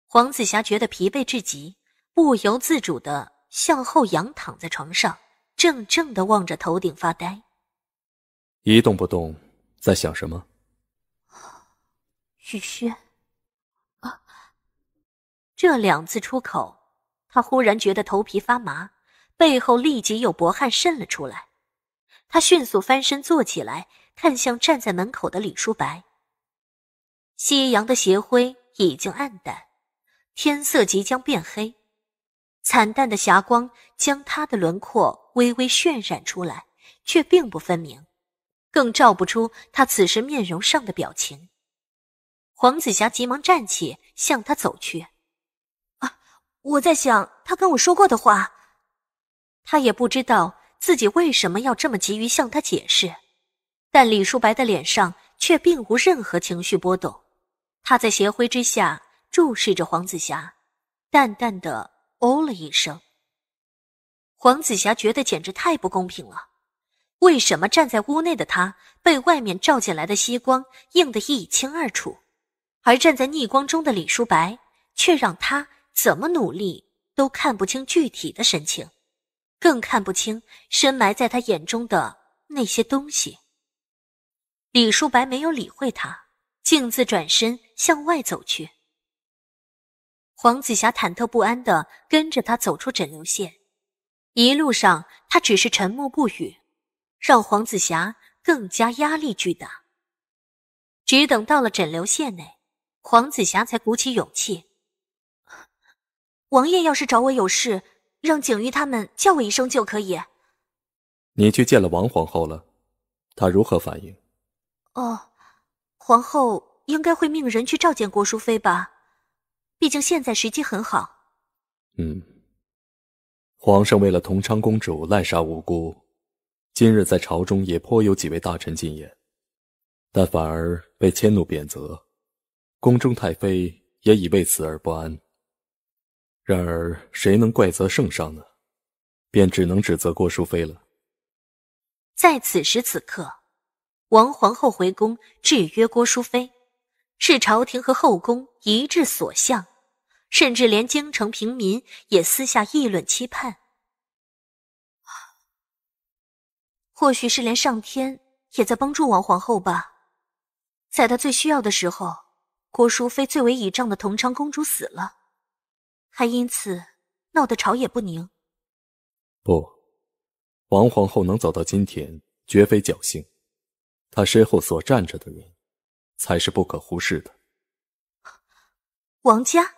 黄子霞觉得疲惫至极，不由自主的。向后仰躺在床上，怔怔的望着头顶发呆，一动不动，在想什么？雨轩，啊！这两次出口，他忽然觉得头皮发麻，背后立即有薄汗渗了出来。他迅速翻身坐起来，看向站在门口的李书白。夕阳的斜晖已经暗淡，天色即将变黑。惨淡的霞光将他的轮廓微微渲染出来，却并不分明，更照不出他此时面容上的表情。黄子霞急忙站起，向他走去。啊，我在想他跟我说过的话。他也不知道自己为什么要这么急于向他解释，但李叔白的脸上却并无任何情绪波动。他在斜晖之下注视着黄子霞，淡淡的。哦了一声，黄子霞觉得简直太不公平了。为什么站在屋内的她被外面照进来的夕光映得一清二楚，而站在逆光中的李叔白却让她怎么努力都看不清具体的神情，更看不清深埋在她眼中的那些东西？李叔白没有理会她，径自转身向外走去。黄子霞忐忑不安的跟着他走出诊疗线，一路上他只是沉默不语，让黄子霞更加压力巨大。只等到了诊疗线内，黄子霞才鼓起勇气：“王爷要是找我有事，让景玉他们叫我一声就可以。”你去见了王皇后了，她如何反应？哦，皇后应该会命人去召见郭淑妃吧。毕竟现在时机很好。嗯，皇上为了同昌公主滥杀无辜，今日在朝中也颇有几位大臣进言，但反而被迁怒贬责。宫中太妃也已为此而不安。然而，谁能怪责圣上呢？便只能指责郭淑妃了。在此时此刻，王皇后回宫制约郭淑妃。是朝廷和后宫一致所向，甚至连京城平民也私下议论期盼。或许是连上天也在帮助王皇后吧，在她最需要的时候，郭淑妃最为倚仗的同昌公主死了，还因此闹得朝野不宁。不，王皇后能走到今天，绝非侥幸，她身后所站着的人。才是不可忽视的。王家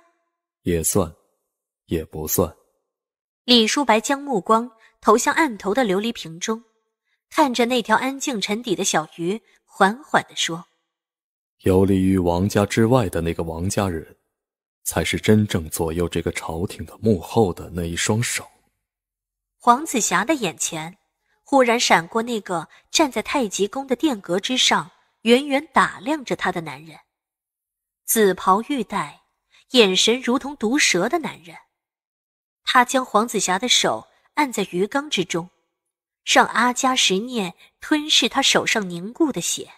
也算，也不算。李叔白将目光投向案头的琉璃瓶中，看着那条安静沉底的小鱼，缓缓地说：“游离于王家之外的那个王家人，才是真正左右这个朝廷的幕后的那一双手。”黄子霞的眼前忽然闪过那个站在太极宫的殿阁之上。远远打量着他的男人，紫袍玉带，眼神如同毒蛇的男人。他将黄子霞的手按在鱼缸之中，让阿加什念吞噬他手上凝固的血。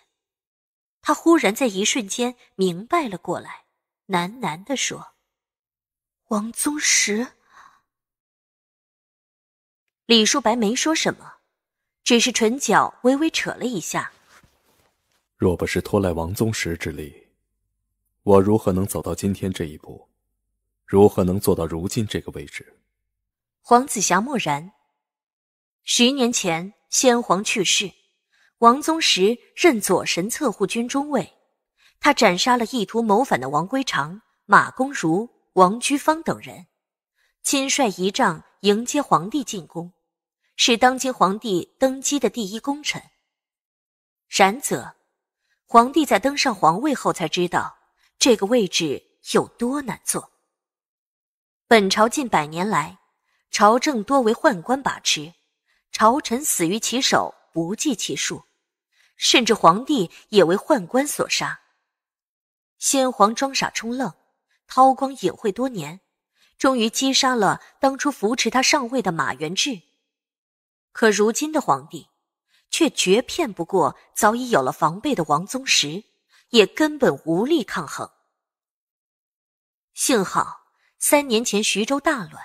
他忽然在一瞬间明白了过来，喃喃的说：“王宗石。”李树白没说什么，只是唇角微微扯了一下。若不是托赖王宗实之力，我如何能走到今天这一步？如何能做到如今这个位置？黄子霞默然。十年前，先皇去世，王宗实任左神策护军中尉，他斩杀了意图谋反的王归长、马公如、王居方等人，亲率仪仗迎接皇帝进宫，是当今皇帝登基的第一功臣。然则。皇帝在登上皇位后才知道，这个位置有多难做。本朝近百年来，朝政多为宦官把持，朝臣死于其手不计其数，甚至皇帝也为宦官所杀。先皇装傻充愣，韬光隐晦多年，终于击杀了当初扶持他上位的马元志。可如今的皇帝。却绝骗不过早已有了防备的王宗实，也根本无力抗衡。幸好三年前徐州大乱，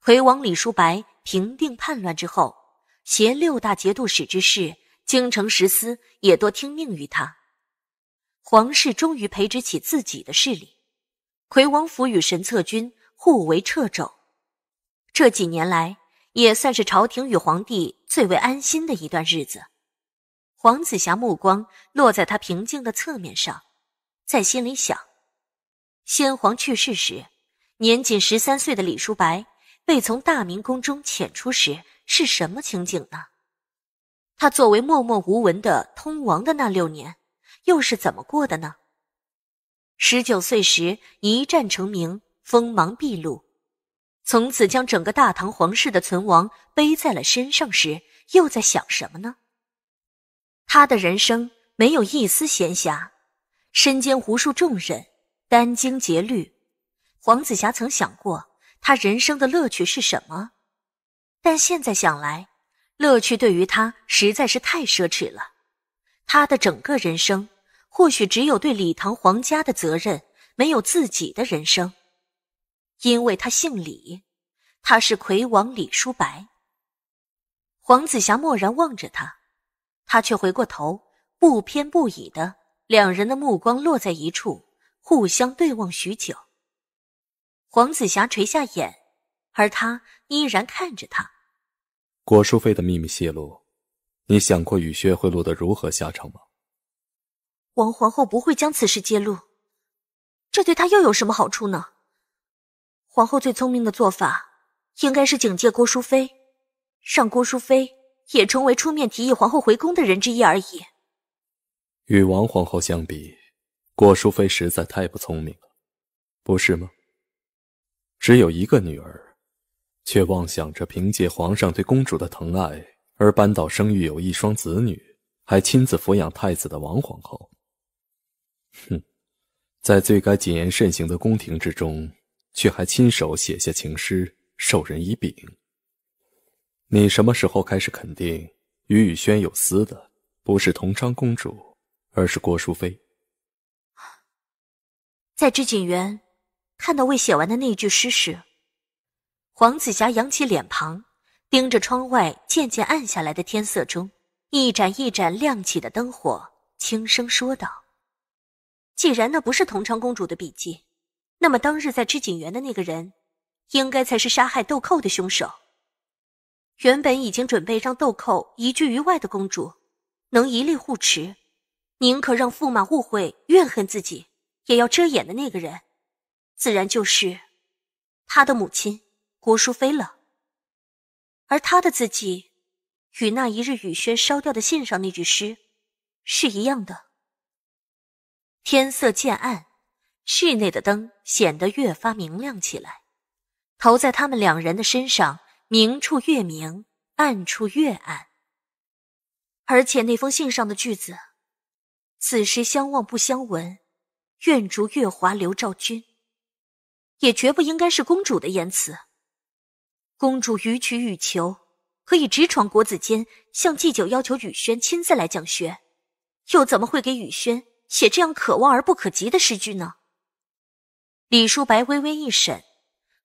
魁王李叔白平定叛乱之后，携六大节度使之事，京城十司也多听命于他。皇室终于培植起自己的势力，魁王府与神策军互为掣肘。这几年来。也算是朝廷与皇帝最为安心的一段日子。黄子霞目光落在他平静的侧面上，在心里想：先皇去世时，年仅十三岁的李叔白被从大明宫中遣出时是什么情景呢？他作为默默无闻的通王的那六年，又是怎么过的呢？十九岁时一战成名，锋芒毕露。从此将整个大唐皇室的存亡背在了身上时，又在想什么呢？他的人生没有一丝闲暇，身兼无数重任，殚精竭虑。黄子霞曾想过他人生的乐趣是什么，但现在想来，乐趣对于他实在是太奢侈了。他的整个人生，或许只有对李唐皇家的责任，没有自己的人生。因为他姓李，他是魁王李叔白。黄子霞默然望着他，他却回过头，不偏不倚的，两人的目光落在一处，互相对望许久。黄子霞垂下眼，而他依然看着他。果淑妃的秘密泄露，你想过雨雪会落得如何下场吗？王皇后不会将此事揭露，这对她又有什么好处呢？皇后最聪明的做法，应该是警戒郭淑妃，让郭淑妃也成为出面提议皇后回宫的人之一而已。与王皇后相比，郭淑妃实在太不聪明了，不是吗？只有一个女儿，却妄想着凭借皇上对公主的疼爱而扳倒生育有一双子女，还亲自抚养太子的王皇后。哼，在最该谨言慎行的宫廷之中。却还亲手写下情诗，授人以柄。你什么时候开始肯定于宇轩有私的，不是同昌公主，而是郭淑妃？在织锦园看到未写完的那句诗时，黄子霞扬起脸庞，盯着窗外渐渐暗下来的天色中一盏一盏亮起的灯火，轻声说道：“既然那不是同昌公主的笔迹。”那么，当日在织锦园的那个人，应该才是杀害豆蔻的凶手。原本已经准备让豆蔻移居于外的公主，能一力护持，宁可让驸马误会怨恨自己，也要遮掩的那个人，自然就是他的母亲郭淑妃了。而他的字迹，与那一日雨轩烧掉的信上那句诗，是一样的。天色渐暗。室内的灯显得越发明亮起来，投在他们两人的身上，明处越明，暗处越暗。而且那封信上的句子：“此时相望不相闻，愿逐月华流照君”，也绝不应该是公主的言辞。公主予取予求，可以直闯国子监，向祭酒要求雨轩亲自来讲学，又怎么会给雨轩写这样可望而不可及的诗句呢？李叔白微微一审，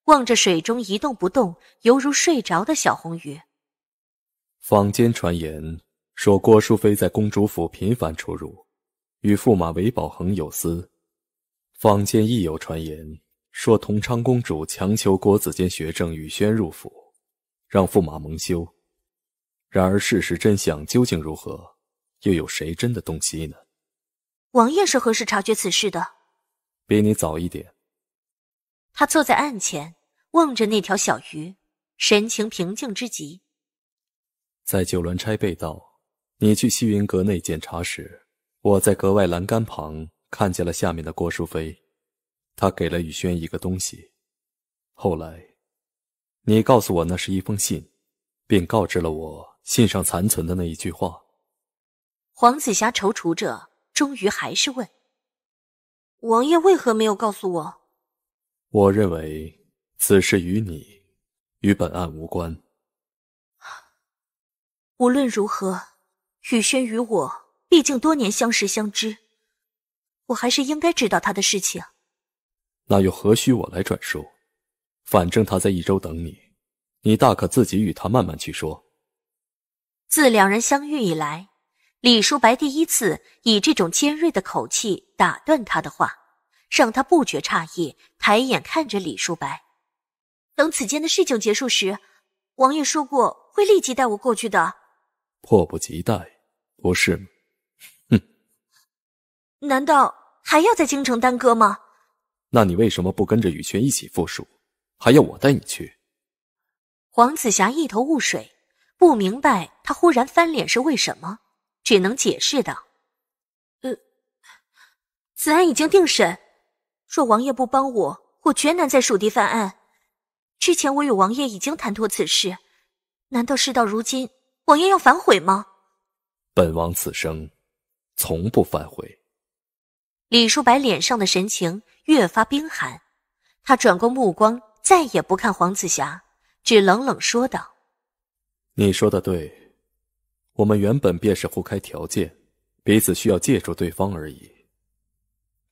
望着水中一动不动、犹如睡着的小红鱼。坊间传言说郭淑妃在公主府频繁出入，与驸马韦宝恒有私；坊间亦有传言说同昌公主强求郭子坚学政宇轩入府，让驸马蒙羞。然而事实真相究竟如何？又有谁真的动悉呢？王爷是何时察觉此事的？比你早一点。他坐在案前，望着那条小鱼，神情平静之极。在九鸾钗被盗，你去西云阁内检查时，我在阁外栏杆旁看见了下面的郭淑妃，她给了雨轩一个东西。后来，你告诉我那是一封信，并告知了我信上残存的那一句话。黄子霞踌躇着，终于还是问：“王爷为何没有告诉我？”我认为此事与你与本案无关。无论如何，宇轩与我毕竟多年相识相知，我还是应该知道他的事情。那又何须我来转述？反正他在益州等你，你大可自己与他慢慢去说。自两人相遇以来，李叔白第一次以这种尖锐的口气打断他的话。让他不觉诧异，抬眼看着李叔白。等此间的事情结束时，王爷说过会立即带我过去的。迫不及待，不是吗？哼！难道还要在京城耽搁吗？那你为什么不跟着雨轩一起复述？还要我带你去？黄子霞一头雾水，不明白他忽然翻脸是为什么，只能解释道：“呃，此 案已经定审。”若王爷不帮我，我绝难在蜀地犯案。之前我与王爷已经谈妥此事，难道事到如今，王爷要反悔吗？本王此生从不反悔。李叔白脸上的神情越发冰寒，他转过目光，再也不看黄子霞，只冷冷说道：“你说的对，我们原本便是互开条件，彼此需要借助对方而已。”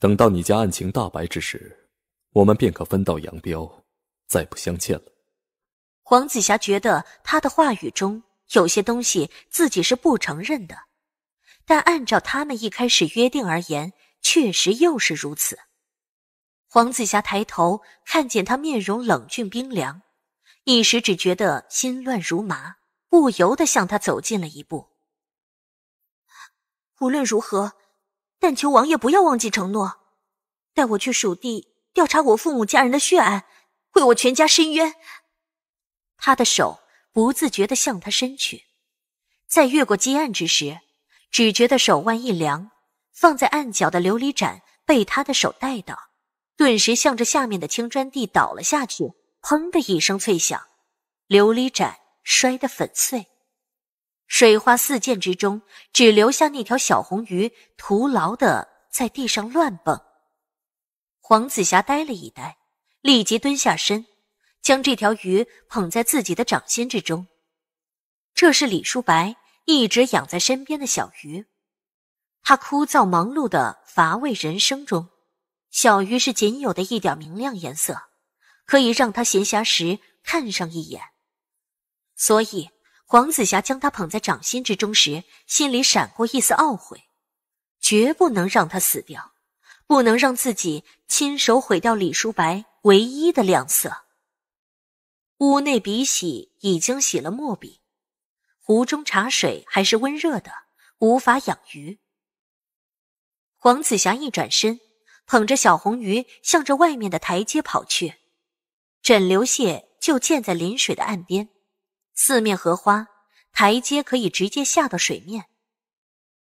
等到你家案情大白之时，我们便可分道扬镳，再不相欠了。黄子霞觉得他的话语中有些东西自己是不承认的，但按照他们一开始约定而言，确实又是如此。黄子霞抬头看见他面容冷峻冰凉，一时只觉得心乱如麻，不由得向他走近了一步。无论如何。但求王爷不要忘记承诺，带我去蜀地调查我父母家人的血案，为我全家伸冤。他的手不自觉地向他伸去，在越过积案之时，只觉得手腕一凉，放在案角的琉璃盏被他的手带倒，顿时向着下面的青砖地倒了下去，砰的一声脆响，琉璃盏摔得粉碎。水花四溅之中，只留下那条小红鱼徒劳的在地上乱蹦。黄子霞呆了一呆，立即蹲下身，将这条鱼捧在自己的掌心之中。这是李叔白一直养在身边的小鱼。他枯燥忙碌的乏味人生中，小鱼是仅有的一点明亮颜色，可以让他闲暇时看上一眼。所以。黄子霞将他捧在掌心之中时，心里闪过一丝懊悔。绝不能让他死掉，不能让自己亲手毁掉李叔白唯一的亮色。屋内笔洗已经洗了墨笔，壶中茶水还是温热的，无法养鱼。黄子霞一转身，捧着小红鱼，向着外面的台阶跑去。枕流蟹就建在临水的岸边。四面荷花，台阶可以直接下到水面。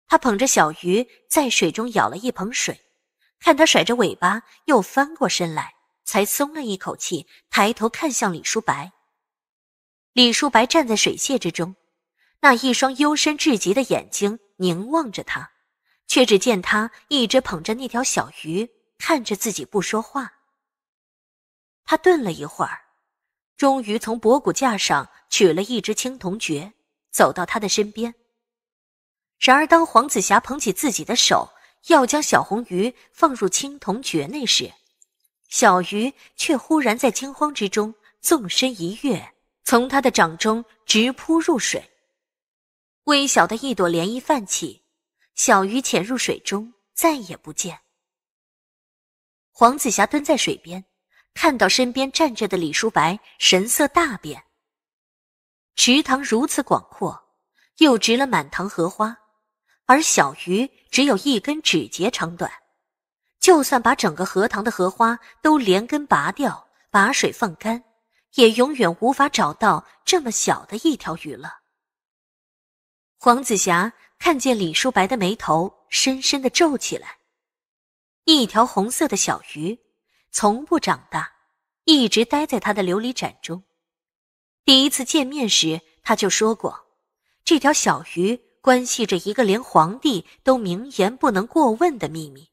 他捧着小鱼在水中舀了一盆水，看他甩着尾巴又翻过身来，才松了一口气，抬头看向李叔白。李叔白站在水榭之中，那一双幽深至极的眼睛凝望着他，却只见他一直捧着那条小鱼看着自己不说话。他顿了一会儿。终于从博古架上取了一只青铜爵，走到他的身边。然而，当黄子霞捧起自己的手，要将小红鱼放入青铜爵内时，小鱼却忽然在惊慌之中纵身一跃，从他的掌中直扑入水。微小的一朵涟漪泛起，小鱼潜入水中，再也不见。黄子霞蹲在水边。看到身边站着的李叔白，神色大变。池塘如此广阔，又植了满塘荷花，而小鱼只有一根指节长短，就算把整个荷塘的荷花都连根拔掉，把水放干，也永远无法找到这么小的一条鱼了。黄子霞看见李叔白的眉头深深的皱起来，一条红色的小鱼。从不长大，一直待在他的琉璃盏中。第一次见面时，他就说过，这条小鱼关系着一个连皇帝都明言不能过问的秘密。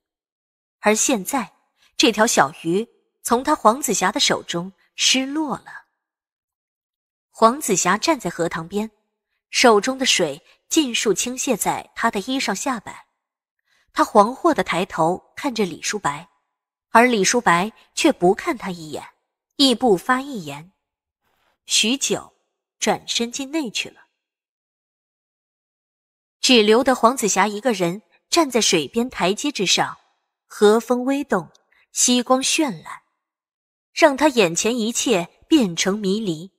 而现在，这条小鱼从他黄子霞的手中失落了。黄子霞站在荷塘边，手中的水尽数倾泻在他的衣裳下摆，他惶惑的抬头看着李叔白。而李叔白却不看他一眼，亦不发一言。许久，转身进内去了，只留得黄子霞一个人站在水边台阶之上。河风微动，夕光绚烂，让他眼前一切变成迷离，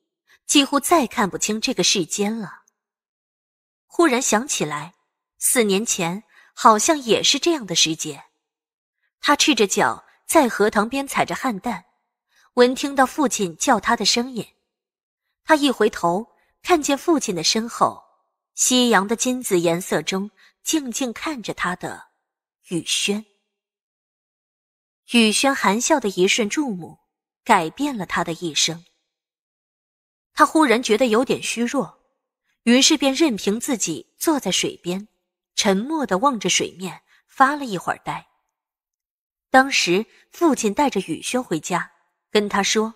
几乎再看不清这个世间了。忽然想起来，四年前好像也是这样的时节，他赤着脚。在荷塘边踩着旱蛋，闻听到父亲叫他的声音，他一回头，看见父亲的身后，夕阳的金子颜色中，静静看着他的雨轩。雨轩含笑的一瞬注目，改变了他的一生。他忽然觉得有点虚弱，于是便任凭自己坐在水边，沉默的望着水面，发了一会儿呆。当时，父亲带着雨轩回家，跟他说：“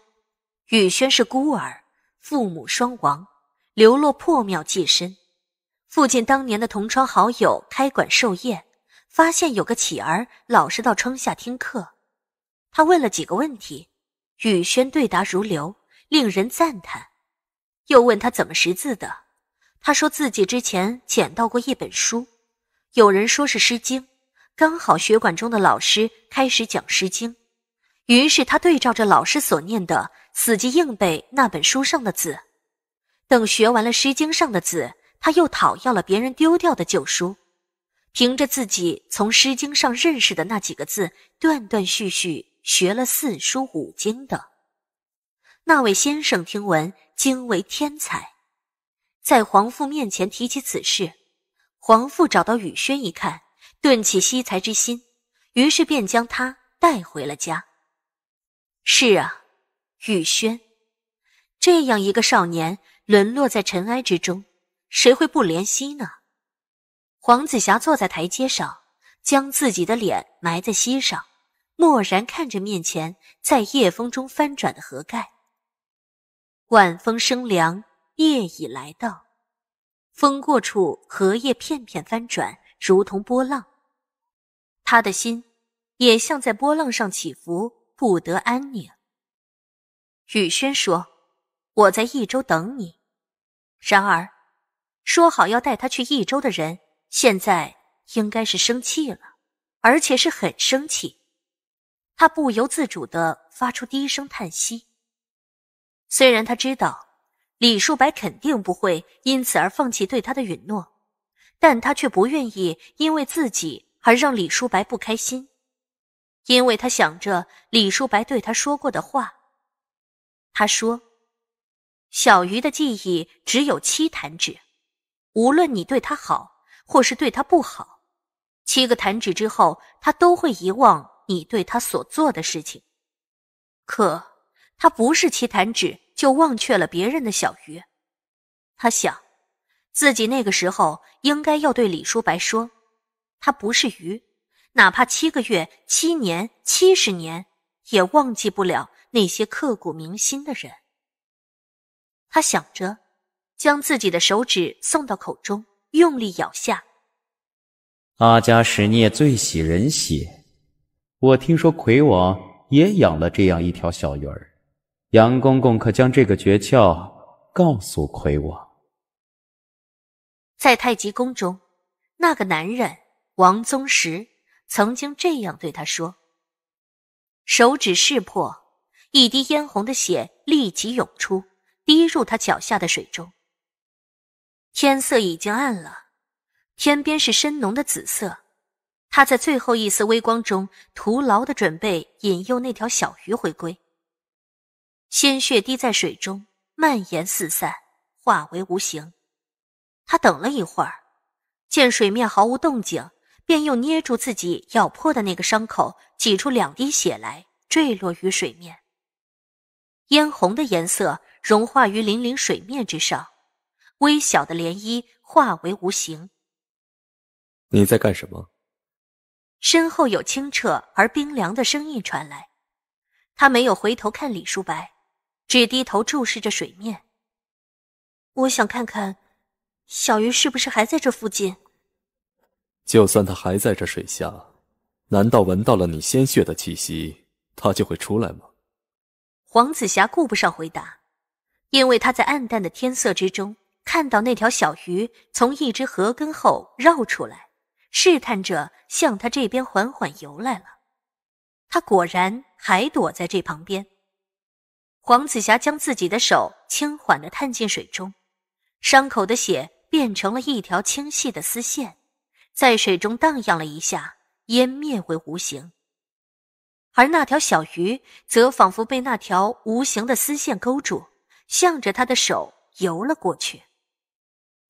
雨轩是孤儿，父母双亡，流落破庙寄身。父亲当年的同窗好友开馆授业，发现有个乞儿老是到窗下听课。他问了几个问题，雨轩对答如流，令人赞叹。又问他怎么识字的，他说自己之前捡到过一本书，有人说是《诗经》。”刚好学馆中的老师开始讲《诗经》，于是他对照着老师所念的死记硬背那本书上的字。等学完了《诗经》上的字，他又讨要了别人丢掉的旧书，凭着自己从《诗经》上认识的那几个字，断断续续学了四书五经的。那位先生听闻惊为天才，在皇父面前提起此事，皇父找到宇轩一看。顿起惜才之心，于是便将他带回了家。是啊，雨轩，这样一个少年，沦落在尘埃之中，谁会不怜惜呢？黄子霞坐在台阶上，将自己的脸埋在膝上，默然看着面前在夜风中翻转的荷盖。晚风生凉，夜已来到，风过处，荷叶片片翻转。如同波浪，他的心也像在波浪上起伏，不得安宁。雨轩说：“我在益州等你。”然而，说好要带他去益州的人，现在应该是生气了，而且是很生气。他不由自主地发出低声叹息。虽然他知道李树白肯定不会因此而放弃对他的允诺。但他却不愿意因为自己而让李叔白不开心，因为他想着李叔白对他说过的话。他说：“小鱼的记忆只有七弹指，无论你对他好或是对他不好，七个弹指之后，他都会遗忘你对他所做的事情。可他不是七弹指就忘却了别人的小鱼，他想。”自己那个时候应该要对李叔白说，他不是鱼，哪怕七个月、七年、七十年，也忘记不了那些刻骨铭心的人。他想着，将自己的手指送到口中，用力咬下。阿加什涅最喜人血，我听说魁王也养了这样一条小鱼儿，杨公公可将这个诀窍告诉魁王。在太极宫中，那个男人王宗实曾经这样对他说：“手指试破，一滴嫣红的血立即涌出，滴入他脚下的水中。天色已经暗了，天边是深浓的紫色。他在最后一丝微光中徒劳的准备引诱那条小鱼回归。鲜血滴在水中，蔓延四散，化为无形。”他等了一会儿，见水面毫无动静，便又捏住自己咬破的那个伤口，挤出两滴血来，坠落于水面。嫣红的颜色融化于粼粼水面之上，微小的涟漪化为无形。你在干什么？身后有清澈而冰凉的声音传来，他没有回头看李叔白，只低头注视着水面。我想看看。小鱼是不是还在这附近？就算它还在这水下，难道闻到了你鲜血的气息，它就会出来吗？黄子霞顾不上回答，因为她在暗淡的天色之中看到那条小鱼从一只河根后绕出来，试探着向他这边缓缓游来了。他果然还躲在这旁边。黄子霞将自己的手轻缓的探进水中，伤口的血。变成了一条清细的丝线，在水中荡漾了一下，湮灭为无形。而那条小鱼则仿佛被那条无形的丝线勾住，向着他的手游了过去。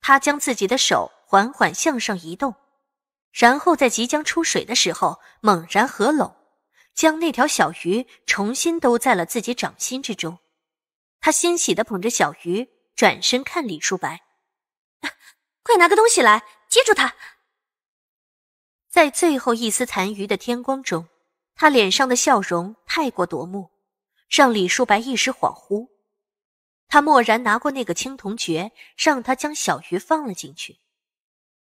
他将自己的手缓缓向上移动，然后在即将出水的时候猛然合拢，将那条小鱼重新兜在了自己掌心之中。他欣喜的捧着小鱼，转身看李叔白。快拿个东西来接住他！在最后一丝残余的天光中，他脸上的笑容太过夺目，让李树白一时恍惚。他默然拿过那个青铜爵，让他将小鱼放了进去。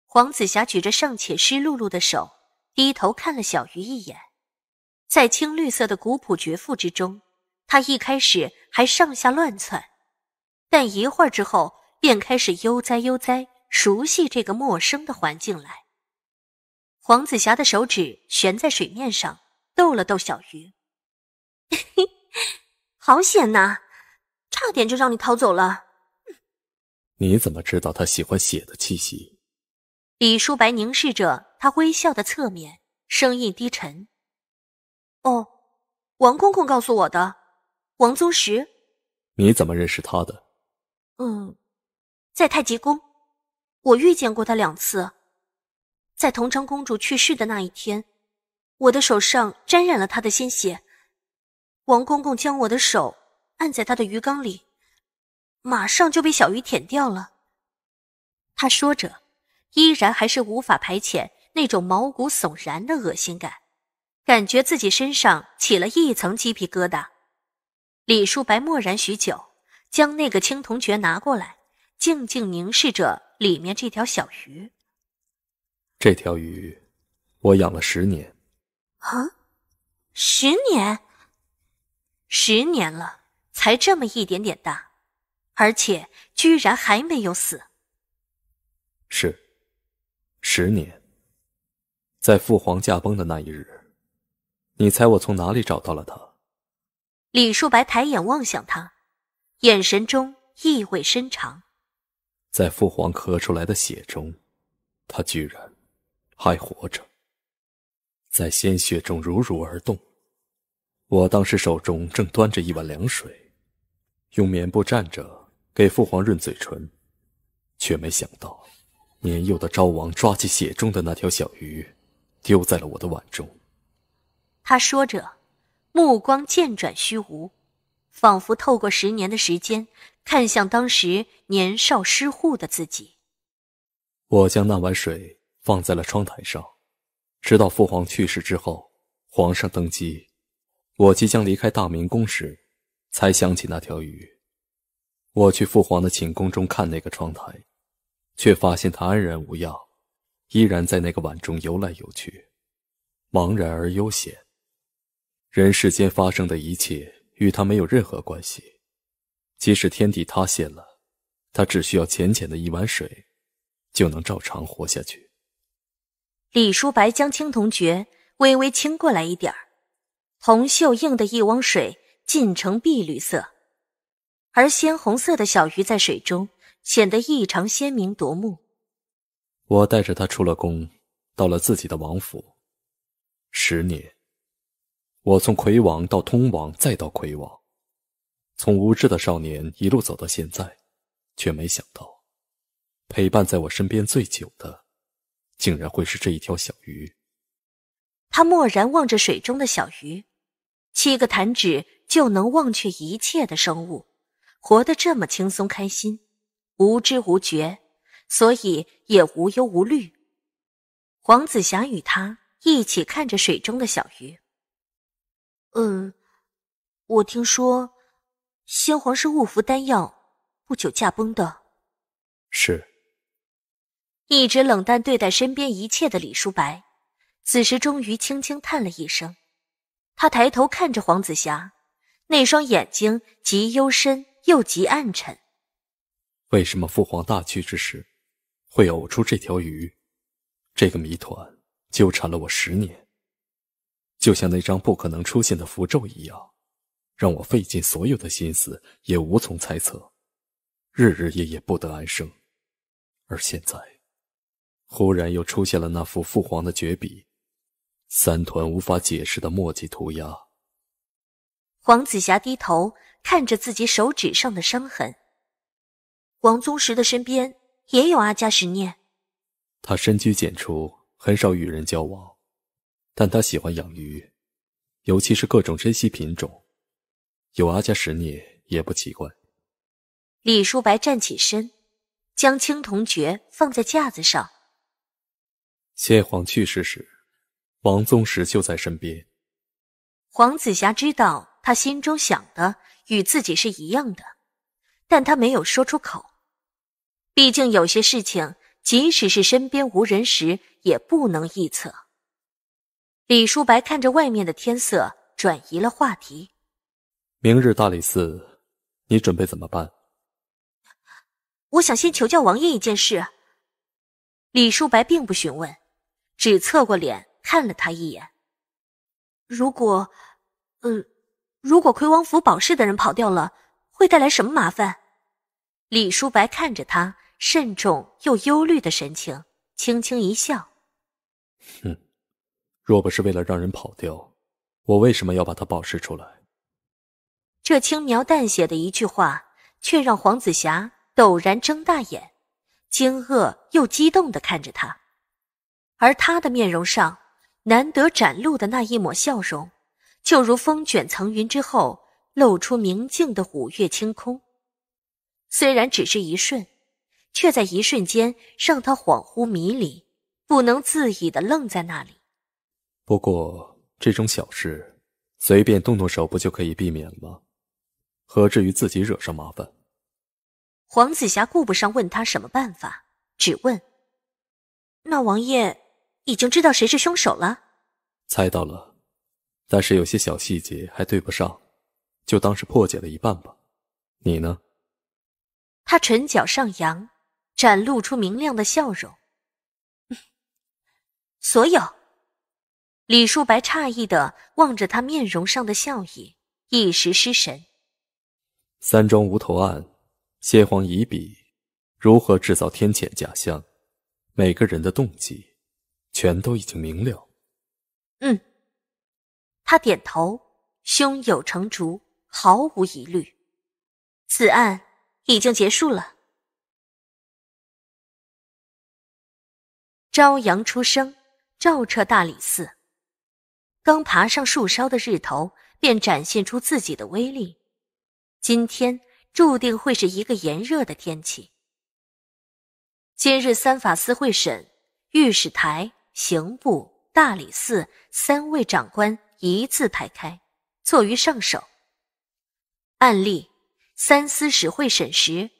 黄子霞举着尚且湿漉漉的手，低头看了小鱼一眼，在青绿色的古朴绝腹之中，他一开始还上下乱窜，但一会儿之后。便开始悠哉悠哉熟悉这个陌生的环境来。黄子霞的手指悬在水面上，逗了逗小鱼。好险呐，差点就让你逃走了。你怎么知道他喜欢血的气息？李叔白凝视着他微笑的侧面，声音低沉。哦，王公公告诉我的。王宗石，你怎么认识他的？嗯。在太极宫，我遇见过他两次。在桐城公主去世的那一天，我的手上沾染了他的鲜血。王公公将我的手按在他的鱼缸里，马上就被小鱼舔掉了。他说着，依然还是无法排遣那种毛骨悚然的恶心感，感觉自己身上起了一层鸡皮疙瘩。李叔白默然许久，将那个青铜爵拿过来。静静凝视着里面这条小鱼。这条鱼，我养了十年。啊，十年！十年了，才这么一点点大，而且居然还没有死。是，十年。在父皇驾崩的那一日，你猜我从哪里找到了他？李树白抬眼望向他，眼神中意味深长。在父皇咳出来的血中，他居然还活着，在鲜血中蠕蠕而动。我当时手中正端着一碗凉水，用棉布蘸着给父皇润嘴唇，却没想到年幼的昭王抓起血中的那条小鱼，丢在了我的碗中。他说着，目光渐转虚无，仿佛透过十年的时间。看向当时年少失护的自己，我将那碗水放在了窗台上。直到父皇去世之后，皇上登基，我即将离开大明宫时，才想起那条鱼。我去父皇的寝宫中看那个窗台，却发现他安然无恙，依然在那个碗中游来游去，茫然而悠闲。人世间发生的一切与他没有任何关系。即使天地塌陷了，他只需要浅浅的一碗水，就能照常活下去。李叔白将青铜爵微微倾过来一点儿，铜锈映的一汪水尽呈碧绿色，而鲜红色的小鱼在水中显得异常鲜明夺目。我带着他出了宫，到了自己的王府。十年，我从魁王到通王，再到魁王。从无知的少年一路走到现在，却没想到，陪伴在我身边最久的，竟然会是这一条小鱼。他默然望着水中的小鱼，七个弹指就能忘却一切的生物，活得这么轻松开心，无知无觉，所以也无忧无虑。黄子霞与他一起看着水中的小鱼。嗯，我听说。先皇是误服丹药，不久驾崩的。是，一直冷淡对待身边一切的李叔白，此时终于轻轻叹了一声。他抬头看着黄子霞，那双眼睛极幽深又极暗沉。为什么父皇大去之时，会呕出这条鱼？这个谜团纠缠了我十年，就像那张不可能出现的符咒一样。让我费尽所有的心思，也无从猜测，日日夜夜不得安生，而现在，忽然又出现了那幅父皇的绝笔，三团无法解释的墨迹涂鸦。黄子霞低头看着自己手指上的伤痕。王宗石的身边也有阿加什念，他深居简出，很少与人交往，但他喜欢养鱼，尤其是各种珍稀品种。有阿家使孽也不奇怪。李叔白站起身，将青铜爵放在架子上。先皇去世时，王宗实就在身边。黄子霞知道他心中想的与自己是一样的，但他没有说出口。毕竟有些事情，即使是身边无人时，也不能臆测。李叔白看着外面的天色，转移了话题。明日大理寺，你准备怎么办？我想先求教王爷一件事。李叔白并不询问，只侧过脸看了他一眼。如果，嗯，如果奎王府保释的人跑掉了，会带来什么麻烦？李叔白看着他慎重又忧虑的神情，轻轻一笑：“哼，若不是为了让人跑掉，我为什么要把他保释出来？”这轻描淡写的一句话，却让黄子霞陡然睁大眼，惊愕又激动的看着他，而他的面容上难得展露的那一抹笑容，就如风卷层云之后露出明净的五月清空，虽然只是一瞬，却在一瞬间让他恍惚迷离，不能自已的愣在那里。不过这种小事，随便动动手不就可以避免吗？何至于自己惹上麻烦？黄子霞顾不上问他什么办法，只问：“那王爷已经知道谁是凶手了？”“猜到了，但是有些小细节还对不上，就当是破解了一半吧。”“你呢？”他唇角上扬，展露出明亮的笑容。“所有。”李树白诧异的望着他面容上的笑意，一时失神。三桩无头案，先皇遗笔，如何制造天谴假象？每个人的动机，全都已经明了。嗯，他点头，胸有成竹，毫无疑虑。此案已经结束了。朝阳初升，照彻大理寺。刚爬上树梢的日头，便展现出自己的威力。今天注定会是一个炎热的天气。今日三法司会审，御史台、刑部、大理寺三位长官一字排开，坐于上首。案例三司使会审时，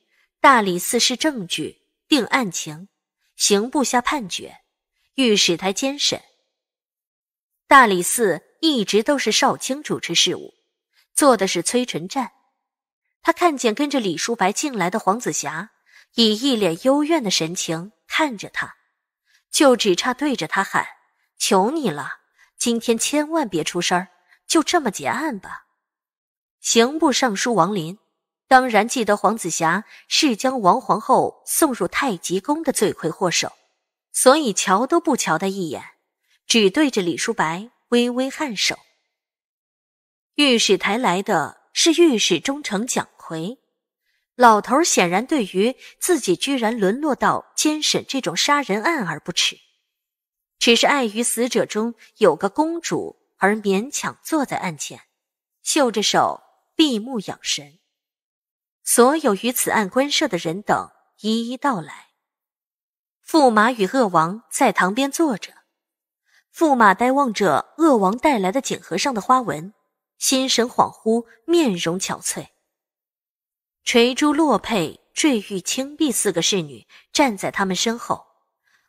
大理寺是证据定案情，刑部下判决，御史台监审。大理寺一直都是少卿主持事务，做的是崔纯战。他看见跟着李叔白进来的黄子霞，以一脸幽怨的神情看着他，就只差对着他喊：“求你了，今天千万别出声就这么结案吧。”刑部尚书王林当然记得黄子霞是将王皇后送入太极宫的罪魁祸首，所以瞧都不瞧他一眼，只对着李叔白微微颔首。御史台来的是御史中丞蒋。回，老头显然对于自己居然沦落到监审这种杀人案而不耻，只是碍于死者中有个公主而勉强坐在案前，袖着手，闭目养神。所有与此案关涉的人等一一道来。驸马与鄂王在堂边坐着，驸马呆望着鄂王带来的锦盒上的花纹，心神恍惚，面容憔悴。垂珠落佩，坠玉青碧四个侍女站在他们身后，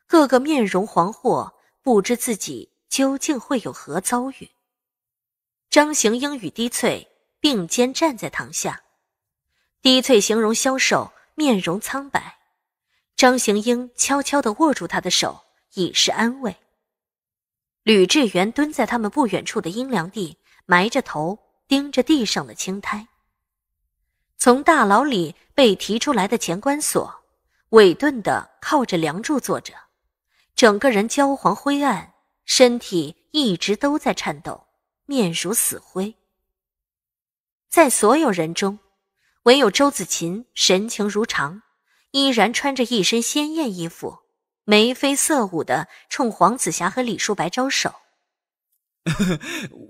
个个面容惶惑，不知自己究竟会有何遭遇。张行英与低翠并肩站在堂下，低翠形容消瘦，面容苍白，张行英悄悄地握住她的手，以示安慰。吕志远蹲在他们不远处的阴凉地，埋着头盯着地上的青苔。从大牢里被提出来的前关锁，委顿的靠着梁柱坐着，整个人焦黄灰暗，身体一直都在颤抖，面如死灰。在所有人中，唯有周子琴神情如常，依然穿着一身鲜艳衣服，眉飞色舞的冲黄子霞和李树白招手。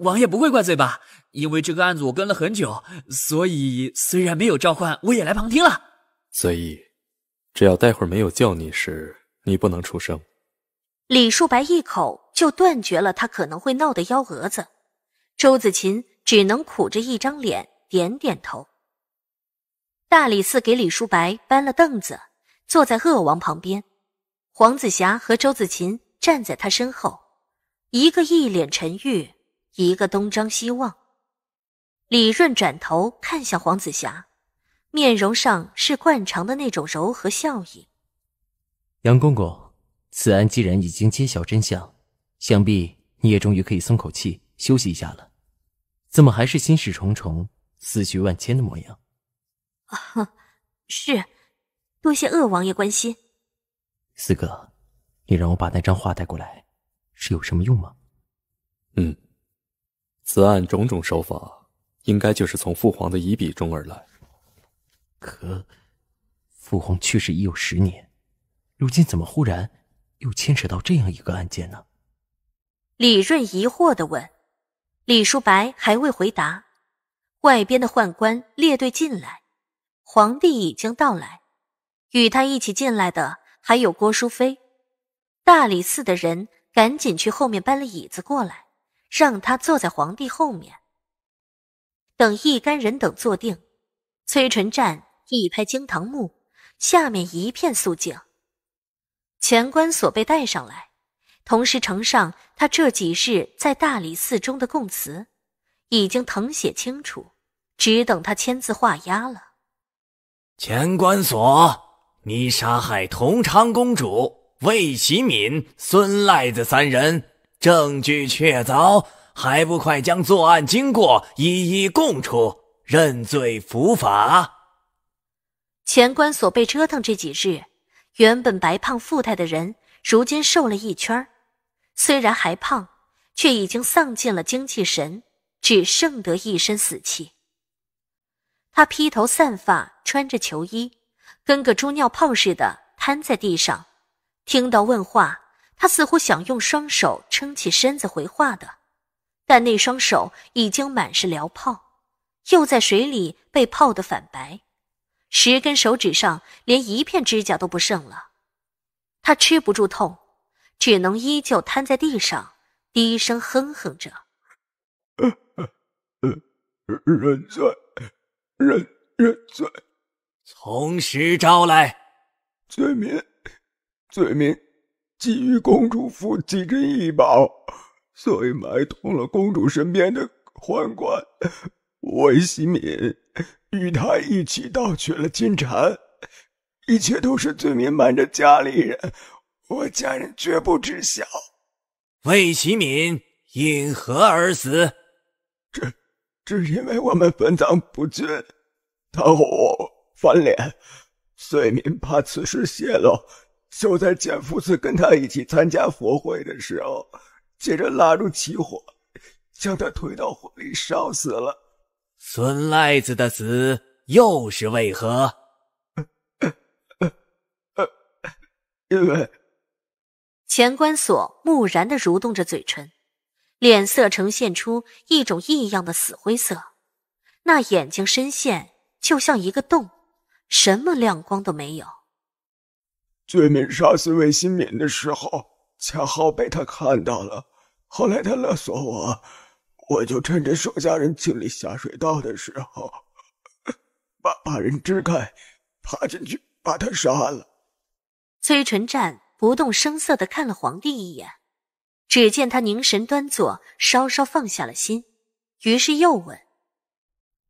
王爷不会怪罪吧？因为这个案子我跟了很久，所以虽然没有召唤，我也来旁听了。所以，只要待会儿没有叫你时，你不能出声。李叔白一口就断绝了他可能会闹的幺蛾子。周子琴只能苦着一张脸，点点头。大理寺给李叔白搬了凳子，坐在鄂王旁边，黄子霞和周子琴站在他身后。一个一脸沉郁，一个东张西望。李润转头看向黄子霞，面容上是惯常的那种柔和笑意。杨公公，此案既然已经揭晓真相，想必你也终于可以松口气、休息一下了。怎么还是心事重重、思绪万千的模样？是，多谢鄂王爷关心。四哥，你让我把那张画带过来。是有什么用吗？嗯，此案种种手法，应该就是从父皇的遗笔中而来。可，父皇去世已有十年，如今怎么忽然又牵扯到这样一个案件呢？李润疑惑的问。李叔白还未回答，外边的宦官列队进来，皇帝已经到来，与他一起进来的还有郭淑妃、大理寺的人。赶紧去后面搬了椅子过来，让他坐在皇帝后面。等一干人等坐定，崔纯战一拍惊堂木，下面一片肃静。钱官所被带上来，同时呈上他这几日在大理寺中的供词，已经誊写清楚，只等他签字画押了。钱官所，你杀害同昌公主。魏启敏、孙赖子三人证据确凿，还不快将作案经过一一供出，认罪伏法！钱关所被折腾这几日，原本白胖富态的人，如今瘦了一圈虽然还胖，却已经丧尽了精气神，只剩得一身死气。他披头散发，穿着囚衣，跟个猪尿泡似的瘫在地上。听到问话，他似乎想用双手撑起身子回话的，但那双手已经满是燎泡，又在水里被泡得反白，十根手指上连一片指甲都不剩了。他吃不住痛，只能依旧瘫在地上，低声哼哼着：“认 罪，认认罪，从实招来，罪民。”罪民觊觎公主府几珍异宝，所以买通了公主身边的宦官韦希敏，与他一起盗取了金蝉。一切都是罪民瞒着家里人，我家人绝不知晓。魏其敏因何而死？只只因为我们分赃不均，他和我翻脸，罪民怕此事泄露。就在简夫子跟他一起参加佛会的时候，接着蜡烛起火，将他推到火里烧死了。孙赖子的死又是为何？因为钱关锁木然的蠕动着嘴唇，脸色呈现出一种异样的死灰色，那眼睛深陷，就像一个洞，什么亮光都没有。罪敏杀死魏新敏的时候，恰好被他看到了。后来他勒索我，我就趁着手下人清理下水道的时候，把把人支开，爬进去把他杀了。崔纯战不动声色的看了皇帝一眼，只见他凝神端坐，稍稍放下了心，于是又问：“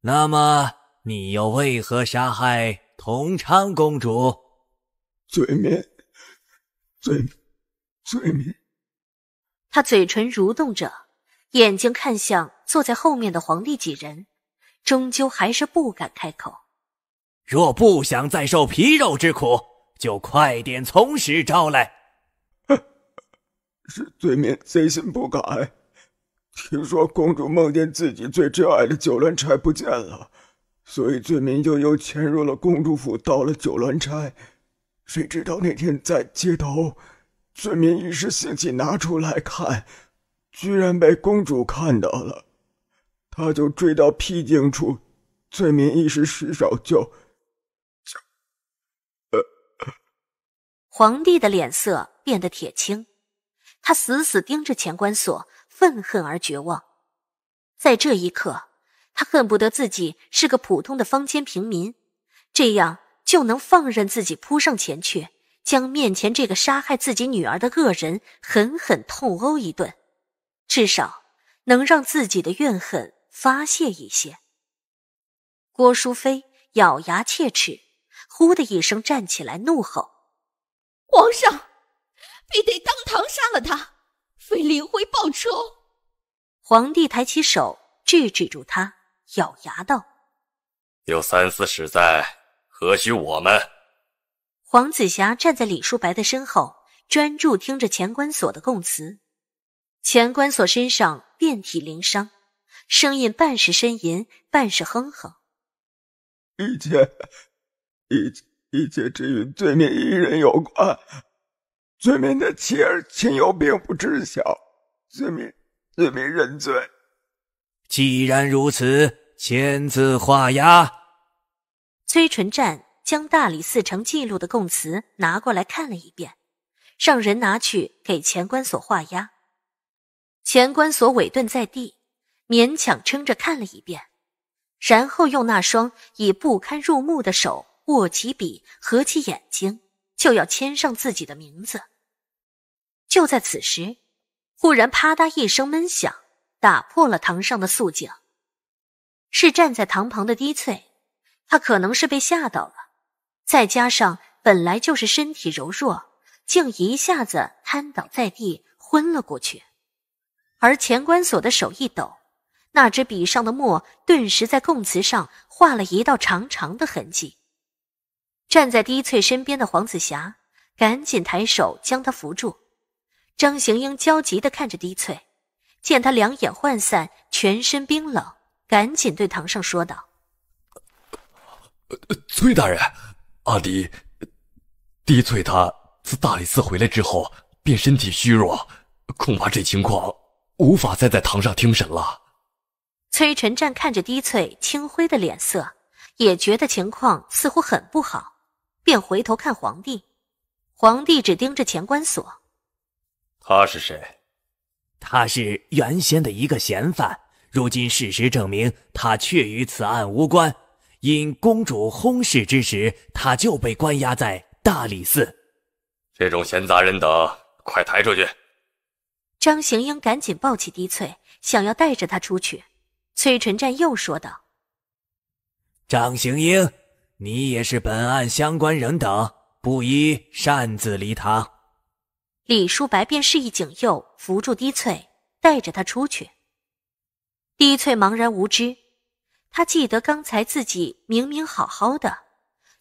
那么你又为何杀害同昌公主？”罪民，罪罪民。他嘴唇蠕动着，眼睛看向坐在后面的皇帝几人，终究还是不敢开口。若不想再受皮肉之苦，就快点从实招来。是罪民贼心不改，听说公主梦见自己最挚爱的九鸾钗不见了，所以罪民就又潜入了公主府，盗了九鸾钗。谁知道那天在街头，村民一时兴起拿出来看，居然被公主看到了，他就追到僻静处，村民一时失手就就，呃。皇帝的脸色变得铁青，他死死盯着钱关锁，愤恨而绝望。在这一刻，他恨不得自己是个普通的坊间平民，这样。就能放任自己扑上前去，将面前这个杀害自己女儿的恶人狠狠痛殴一顿，至少能让自己的怨恨发泄一些。郭淑妃咬牙切齿，呼的一声站起来，怒吼：“皇上，必得当堂杀了他，为林辉报仇！”皇帝抬起手制止住他，咬牙道：“有三司使在。”何须我们？黄子霞站在李书白的身后，专注听着钱关锁的供词。钱关锁身上遍体鳞伤，声音半是呻吟，半是哼哼。一切，一一切只与罪名一人有关，罪名的妻儿亲友并不知晓。罪名，罪名认罪。既然如此，签字画押。崔纯站将大理寺成记录的供词拿过来看了一遍，让人拿去给钱官所画押。钱官所委顿在地，勉强撑着看了一遍，然后用那双已不堪入目的手握起笔，合起眼睛，就要签上自己的名字。就在此时，忽然啪嗒一声闷响，打破了堂上的肃静。是站在堂旁的低翠。他可能是被吓到了，再加上本来就是身体柔弱，竟一下子瘫倒在地，昏了过去。而钱关锁的手一抖，那支笔上的墨顿时在供词上画了一道长长的痕迹。站在低翠身边的黄子霞赶紧抬手将她扶住，张行英焦急的看着低翠，见她两眼涣散，全身冰冷，赶紧对堂上说道。崔大人，阿离，狄翠，他自大理寺回来之后便身体虚弱，恐怕这情况无法再在堂上听审了。崔晨湛看着低翠青灰的脸色，也觉得情况似乎很不好，便回头看皇帝。皇帝只盯着钱官锁。他是谁？他是原先的一个嫌犯，如今事实证明他确与此案无关。因公主薨逝之时，他就被关押在大理寺。这种闲杂人等，快抬出去！张行英赶紧抱起滴翠，想要带着她出去。崔纯战又说道：“张行英，你也是本案相关人等，不宜擅自离堂。”李叔白便示意景佑扶住滴翠，带着她出去。滴翠茫然无知。他记得刚才自己明明好好的，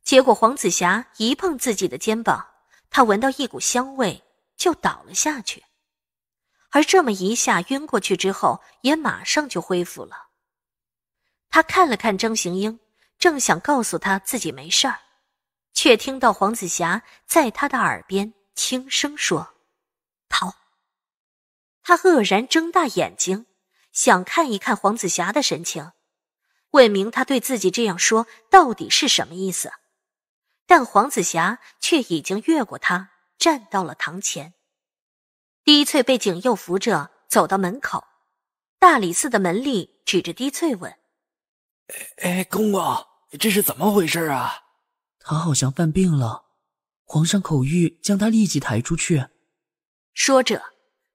结果黄子霞一碰自己的肩膀，他闻到一股香味就倒了下去。而这么一下晕过去之后，也马上就恢复了。他看了看张行英，正想告诉他自己没事儿，却听到黄子霞在他的耳边轻声说：“逃。”他愕然睁大眼睛，想看一看黄子霞的神情。魏明，他对自己这样说，到底是什么意思？但黄子霞却已经越过他，站到了堂前。低翠被景佑扶着走到门口，大理寺的门吏指着低翠问：“哎，公公，这是怎么回事啊？他好像犯病了，皇上口谕将他立即抬出去。”说着，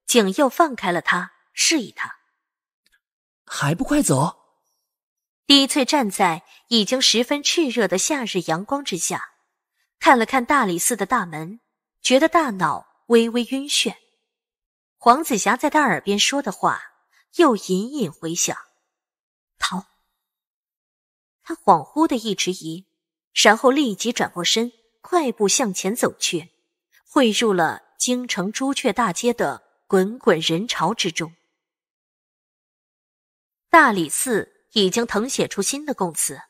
景佑放开了他，示意他：“还不快走！”低翠站在已经十分炽热的夏日阳光之下，看了看大理寺的大门，觉得大脑微微晕眩。黄子霞在他耳边说的话又隐隐回响：“逃！”他恍惚的一迟疑，然后立即转过身，快步向前走去，汇入了京城朱雀大街的滚滚人潮之中。大理寺。已经誊写出新的供词，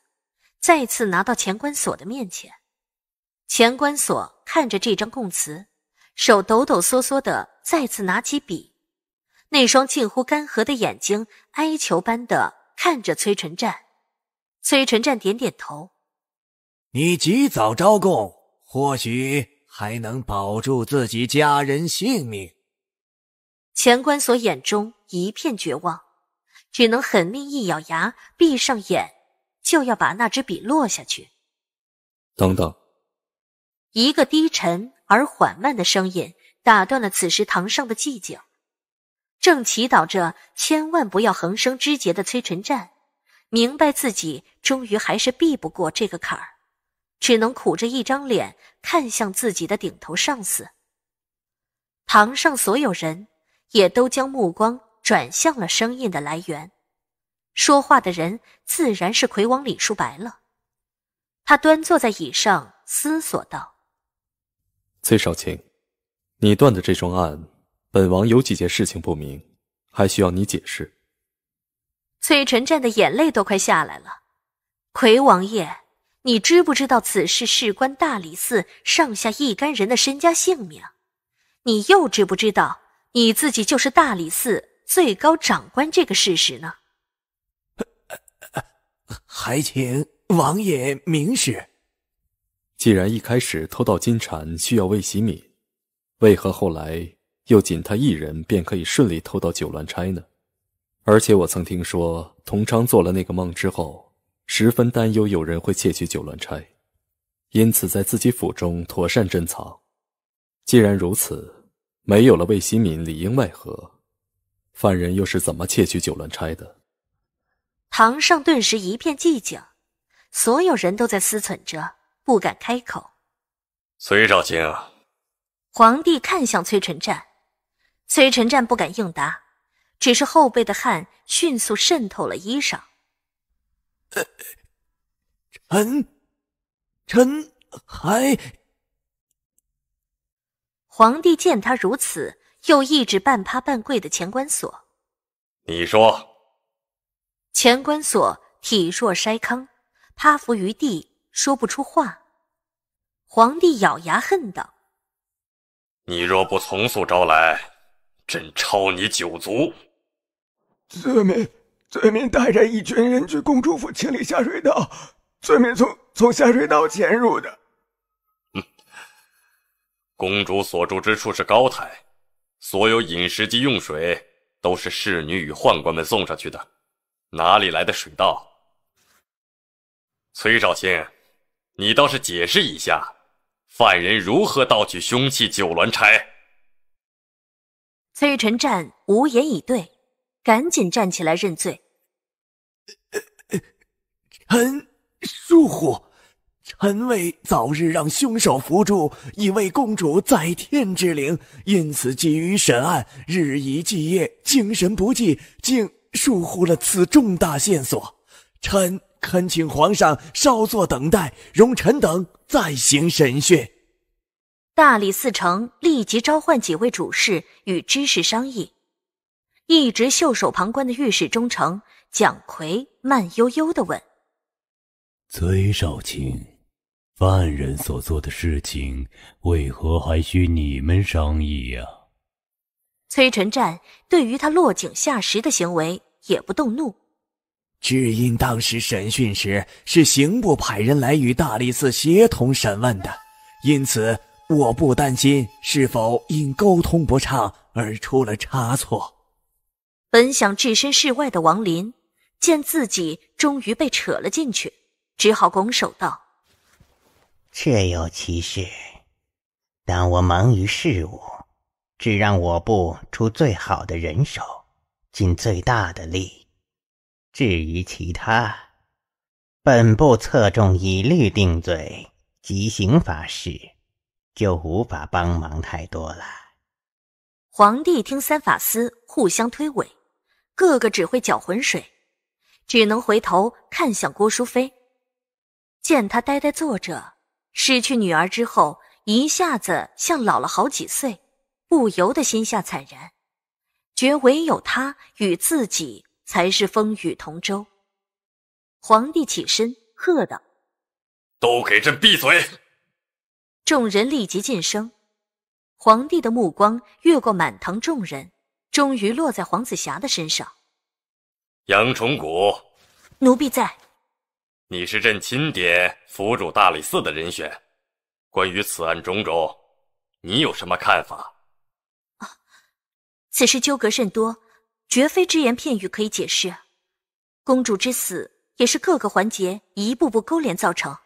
再次拿到钱关锁的面前。钱关锁看着这张供词，手抖抖嗦嗦的，再次拿起笔，那双近乎干涸的眼睛哀求般的看着崔纯战。崔纯战点点头：“你及早招供，或许还能保住自己家人性命。”钱关锁眼中一片绝望。只能狠命一咬牙，闭上眼，就要把那支笔落下去。等等，一个低沉而缓慢的声音打断了此时堂上的寂静。正祈祷着千万不要横生枝节的崔晨战，明白自己终于还是避不过这个坎儿，只能苦着一张脸看向自己的顶头上司。堂上所有人也都将目光。转向了声音的来源，说话的人自然是魁王李叔白了。他端坐在椅上，思索道：“崔少卿，你断的这桩案，本王有几件事情不明，还需要你解释。”崔晨站的眼泪都快下来了。魁王爷，你知不知道此事事关大理寺上下一干人的身家性命？你又知不知道你自己就是大理寺？最高长官这个事实呢？还请王爷明示。既然一开始偷盗金蝉需要魏喜敏，为何后来又仅他一人便可以顺利偷到九鸾钗呢？而且我曾听说，同昌做了那个梦之后，十分担忧有人会窃取九鸾钗，因此在自己府中妥善珍藏。既然如此，没有了魏新敏，里应外合。犯人又是怎么窃取九鸾钗的？堂上顿时一片寂静，所有人都在思忖着，不敢开口。崔少卿，皇帝看向崔纯湛，崔纯湛不敢应答，只是后背的汗迅速渗透了衣裳。呃，臣，臣还……皇帝见他如此。又一指半趴半跪的钱官锁，你说，钱官锁体弱筛糠，趴伏于地，说不出话。皇帝咬牙恨道：“你若不从速招来，朕抄你九族！”罪民，罪民带着一群人去公主府清理下水道，罪民从从下水道潜入的。嗯，公主所住之处是高台。所有饮食及用水都是侍女与宦官们送上去的，哪里来的水道？崔少卿，你倒是解释一下，犯人如何盗取凶器九鸾钗？崔晨战无言以对，赶紧站起来认罪。臣疏忽。臣为早日让凶手扶住，以为公主在天之灵，因此急于审案，日以继夜，精神不济，竟疏忽了此重大线索。臣恳请皇上稍作等待，容臣等再行审讯。大理寺丞立即召唤几位主事与知事商议。一直袖手旁观的御史中丞蒋魁慢悠悠地问：“崔少卿。”犯人所做的事情，为何还需你们商议呀？崔晨战对于他落井下石的行为也不动怒，只因当时审讯时是刑部派人来与大理寺协同审问的，因此我不担心是否因沟通不畅而出了差错。本想置身事外的王林，见自己终于被扯了进去，只好拱手道。确有其事，但我忙于事务，只让我部出最好的人手，尽最大的力。至于其他，本部侧重以律定罪及刑法事，就无法帮忙太多了。皇帝听三法司互相推诿，个个只会搅浑水，只能回头看向郭淑妃，见她呆呆坐着。失去女儿之后，一下子像老了好几岁，不由得心下惨然，觉唯有他与自己才是风雨同舟。皇帝起身喝道：“都给朕闭嘴！”众人立即噤声。皇帝的目光越过满堂众人，终于落在黄子霞的身上。杨崇古，奴婢在。你是朕钦点府主大理寺的人选，关于此案种种，你有什么看法？啊，此事纠葛甚多，绝非只言片语可以解释。公主之死也是各个环节一步步勾连造成，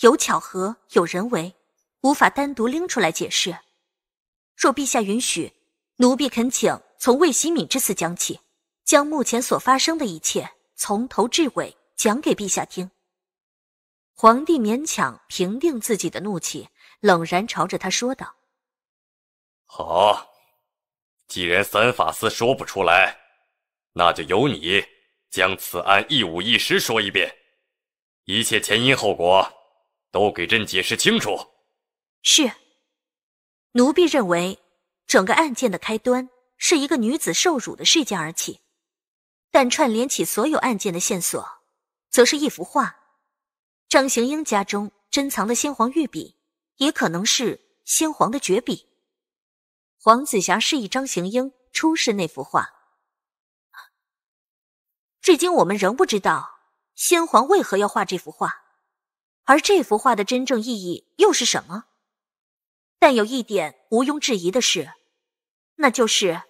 有巧合，有人为，无法单独拎出来解释。若陛下允许，奴婢恳请从魏喜敏之死讲起，将目前所发生的一切从头至尾讲给陛下听。皇帝勉强平定自己的怒气，冷然朝着他说道：“好，既然三法司说不出来，那就由你将此案一五一十说一遍，一切前因后果都给朕解释清楚。”是，奴婢认为，整个案件的开端是一个女子受辱的事件而起，但串联起所有案件的线索，则是一幅画。张行英家中珍藏的先皇御笔，也可能是先皇的绝笔。黄子霞示意张行英出示那幅画。至今，我们仍不知道先皇为何要画这幅画，而这幅画的真正意义又是什么？但有一点毋庸置疑的是，那就是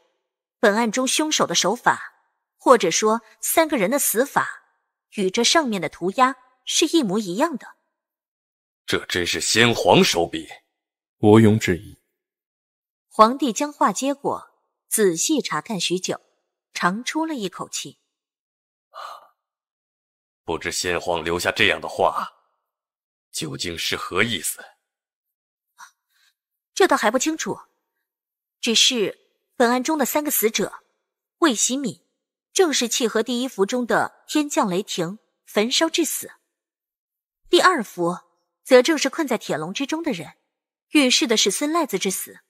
本案中凶手的手法，或者说三个人的死法，与这上面的涂鸦。是一模一样的，这真是先皇手笔，毋庸置疑。皇帝将画接过，仔细查看许久，长出了一口气。不知先皇留下这样的话，究竟是何意思？这倒还不清楚，只是本案中的三个死者，魏喜敏，正是契合第一幅中的天降雷霆焚烧致死。第二幅，则正是困在铁笼之中的人；预示的是孙赖子之死。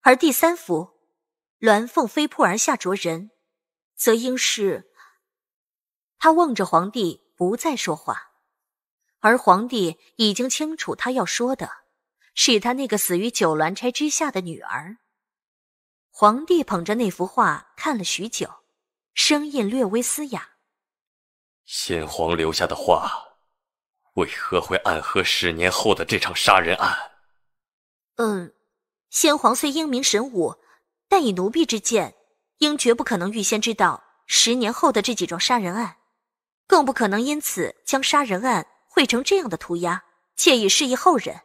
而第三幅，鸾凤飞扑而下啄人，则应是。他望着皇帝，不再说话。而皇帝已经清楚，他要说的是他那个死于九鸾钗之下的女儿。皇帝捧着那幅画看了许久，声音略微嘶哑：“先皇留下的画。”为何会暗合十年后的这场杀人案？嗯，先皇虽英明神武，但以奴婢之见，应绝不可能预先知道十年后的这几桩杀人案，更不可能因此将杀人案绘成这样的涂鸦，借以示意后人。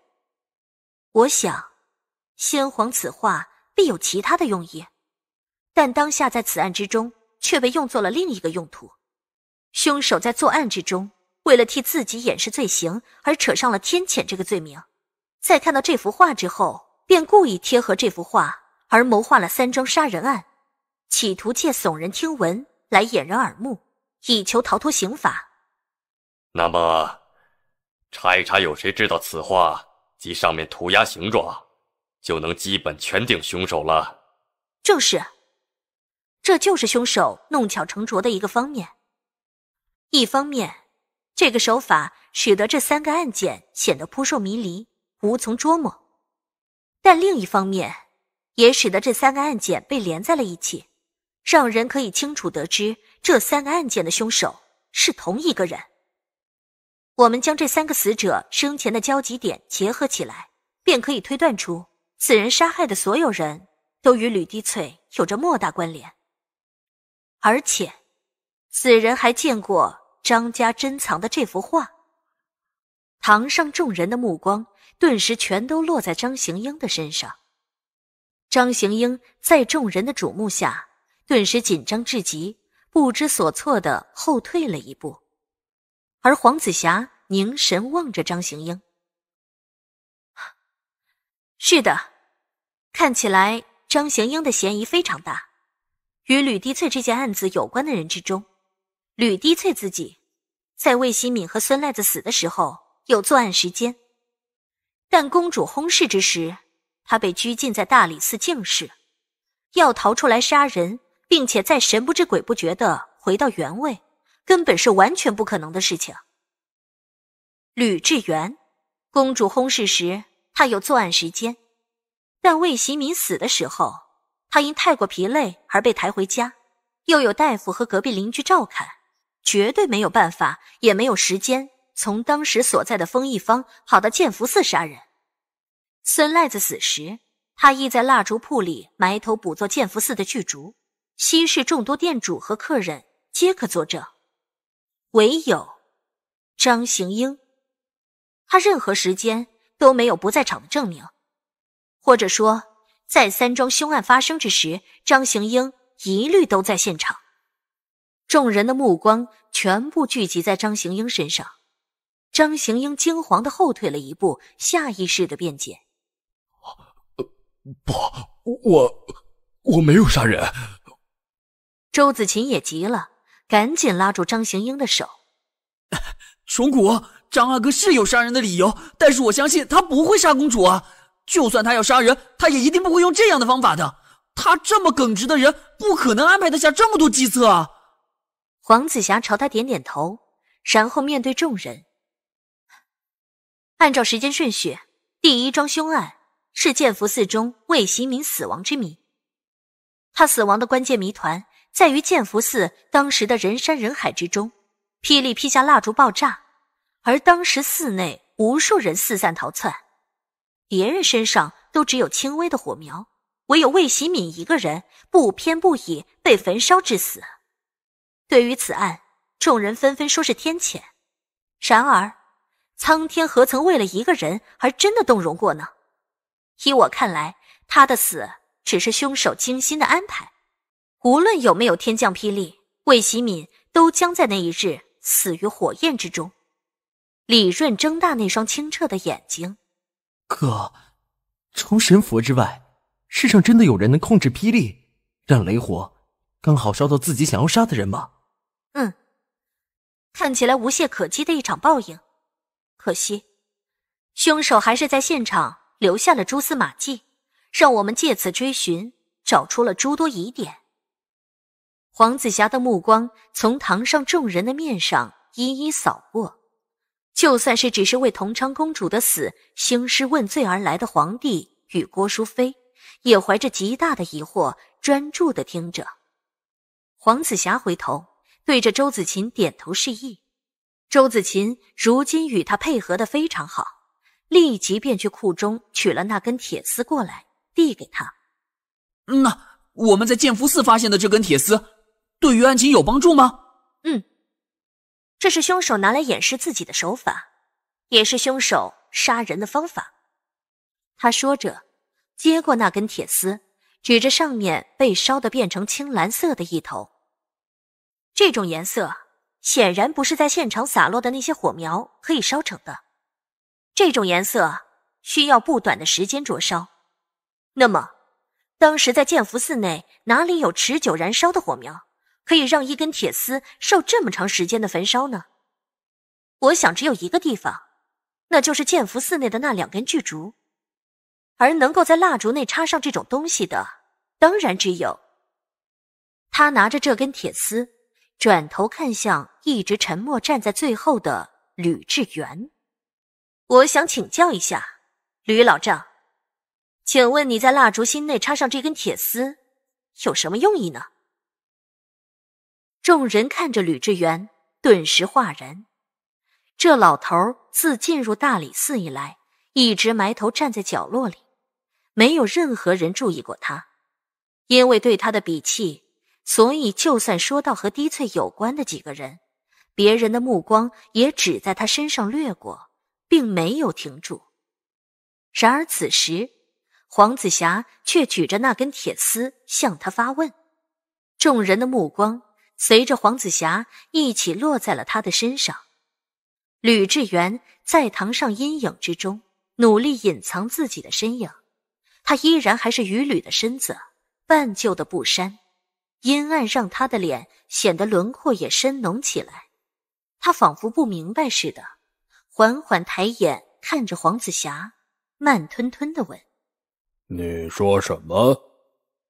我想，先皇此话必有其他的用意，但当下在此案之中却被用作了另一个用途。凶手在作案之中。为了替自己掩饰罪行而扯上了天谴这个罪名，在看到这幅画之后，便故意贴合这幅画而谋划了三桩杀人案，企图借耸人听闻来掩人耳目，以求逃脱刑罚。那么，查一查有谁知道此画及上面涂鸦形状，就能基本全定凶手了。正是，这就是凶手弄巧成拙的一个方面。一方面。这个手法使得这三个案件显得扑朔迷离，无从捉摸；但另一方面，也使得这三个案件被连在了一起，让人可以清楚得知这三个案件的凶手是同一个人。我们将这三个死者生前的交集点结合起来，便可以推断出此人杀害的所有人都与吕滴翠有着莫大关联，而且，此人还见过。张家珍藏的这幅画，堂上众人的目光顿时全都落在张行英的身上。张行英在众人的瞩目下，顿时紧张至极，不知所措的后退了一步。而黄子霞凝神望着张行英，是的，看起来张行英的嫌疑非常大，与吕迪翠这件案子有关的人之中。吕低翠自己，在魏希敏和孙赖子死的时候有作案时间，但公主轰逝之时，他被拘禁在大理寺静室，要逃出来杀人，并且再神不知鬼不觉的回到原位，根本是完全不可能的事情。吕志远，公主轰逝时他有作案时间，但魏希敏死的时候，他因太过疲累而被抬回家，又有大夫和隔壁邻居照看。绝对没有办法，也没有时间从当时所在的丰邑坊跑到剑福寺杀人。孙癞子死时，他亦在蜡烛铺里埋头捕做剑福寺的巨烛，西市众多店主和客人皆可作证。唯有张行英，他任何时间都没有不在场的证明，或者说，在三桩凶案发生之时，张行英一律都在现场。众人的目光全部聚集在张行英身上，张行英惊惶的后退了一步，下意识的辩解：“不，我我没有杀人。”周子琴也急了，赶紧拉住张行英的手：“崇古，张阿哥是有杀人的理由，但是我相信他不会杀公主啊！就算他要杀人，他也一定不会用这样的方法的。他这么耿直的人，不可能安排得下这么多计策啊！”黄子霞朝他点点头，然后面对众人，按照时间顺序，第一桩凶案是建福寺中魏喜敏死亡之谜。他死亡的关键谜团在于建福寺当时的人山人海之中，霹雳劈下蜡烛爆炸，而当时寺内无数人四散逃窜，别人身上都只有轻微的火苗，唯有魏喜敏一个人不偏不倚被焚烧致死。对于此案，众人纷纷说是天谴。然而，苍天何曾为了一个人而真的动容过呢？依我看来，他的死只是凶手精心的安排。无论有没有天降霹雳，魏喜敏都将在那一日死于火焰之中。李润睁大那双清澈的眼睛：“哥，除神佛之外，世上真的有人能控制霹雳，让雷火刚好烧到自己想要杀的人吗？”嗯，看起来无懈可击的一场报应，可惜，凶手还是在现场留下了蛛丝马迹，让我们借此追寻，找出了诸多疑点。黄子霞的目光从堂上众人的面上一一扫过，就算是只是为同昌公主的死兴师问罪而来的皇帝与郭淑妃，也怀着极大的疑惑，专注的听着。黄子霞回头。对着周子琴点头示意，周子琴如今与他配合的非常好，立即便去库中取了那根铁丝过来，递给他。那我们在建福寺发现的这根铁丝，对于案情有帮助吗？嗯，这是凶手拿来掩饰自己的手法，也是凶手杀人的方法。他说着，接过那根铁丝，举着上面被烧的变成青蓝色的一头。这种颜色显然不是在现场洒落的那些火苗可以烧成的。这种颜色需要不短的时间灼烧。那么，当时在建福寺内哪里有持久燃烧的火苗，可以让一根铁丝受这么长时间的焚烧呢？我想只有一个地方，那就是建福寺内的那两根巨竹，而能够在蜡烛内插上这种东西的，当然只有他拿着这根铁丝。转头看向一直沉默站在最后的吕志远，我想请教一下吕老丈，请问你在蜡烛芯内插上这根铁丝有什么用意呢？众人看着吕志远，顿时哗然。这老头自进入大理寺以来，一直埋头站在角落里，没有任何人注意过他，因为对他的笔迹。所以，就算说到和低翠有关的几个人，别人的目光也只在他身上掠过，并没有停住。然而，此时黄子霞却举着那根铁丝向他发问，众人的目光随着黄子霞一起落在了他的身上。吕志远在堂上阴影之中努力隐藏自己的身影，他依然还是雨吕的身子，半旧的布衫。阴暗让他的脸显得轮廓也深浓起来，他仿佛不明白似的，缓缓抬眼看着黄子霞，慢吞吞的问：“你说什么？”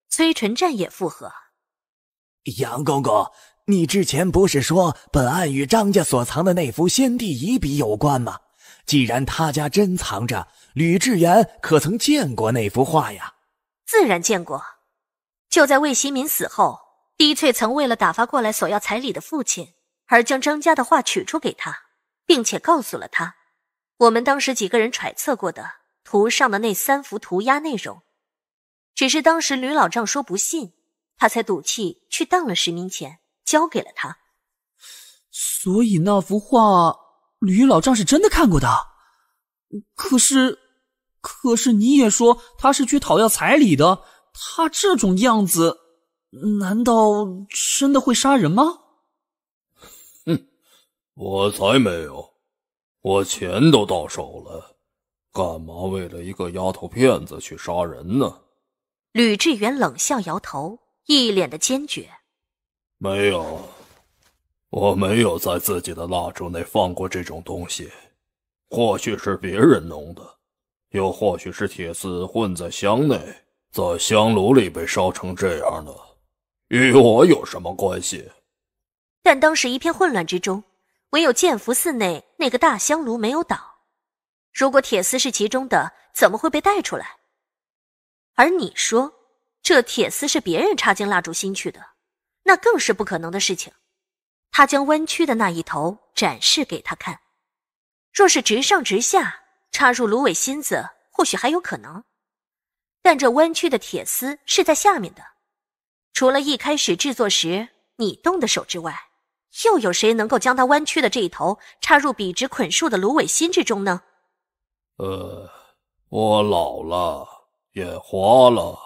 崔纯湛也附和：“杨公公，你之前不是说本案与张家所藏的那幅先帝遗笔有关吗？既然他家珍藏着，吕志言可曾见过那幅画呀？”“自然见过，就在魏新民死后。”低翠曾为了打发过来索要彩礼的父亲，而将张家的话取出给他，并且告诉了他，我们当时几个人揣测过的图上的那三幅涂鸦内容，只是当时吕老丈说不信，他才赌气去当了十名钱交给了他。所以那幅画，吕老丈是真的看过的。可是，可是你也说他是去讨要彩礼的，他这种样子。难道真的会杀人吗？哼，我才没有！我钱都到手了，干嘛为了一个丫头片子去杀人呢？吕志远冷笑，摇头，一脸的坚决：“没有，我没有在自己的蜡烛内放过这种东西。或许是别人弄的，又或许是铁丝混在香内，在香炉里被烧成这样的。与我有什么关系？但当时一片混乱之中，唯有剑福寺内那个大香炉没有倒。如果铁丝是其中的，怎么会被带出来？而你说这铁丝是别人插进蜡烛芯去的，那更是不可能的事情。他将弯曲的那一头展示给他看。若是直上直下插入芦苇芯子，或许还有可能。但这弯曲的铁丝是在下面的。除了一开始制作时你动的手之外，又有谁能够将它弯曲的这一头插入笔直捆束的芦苇芯之中呢？呃，我老了，眼花了，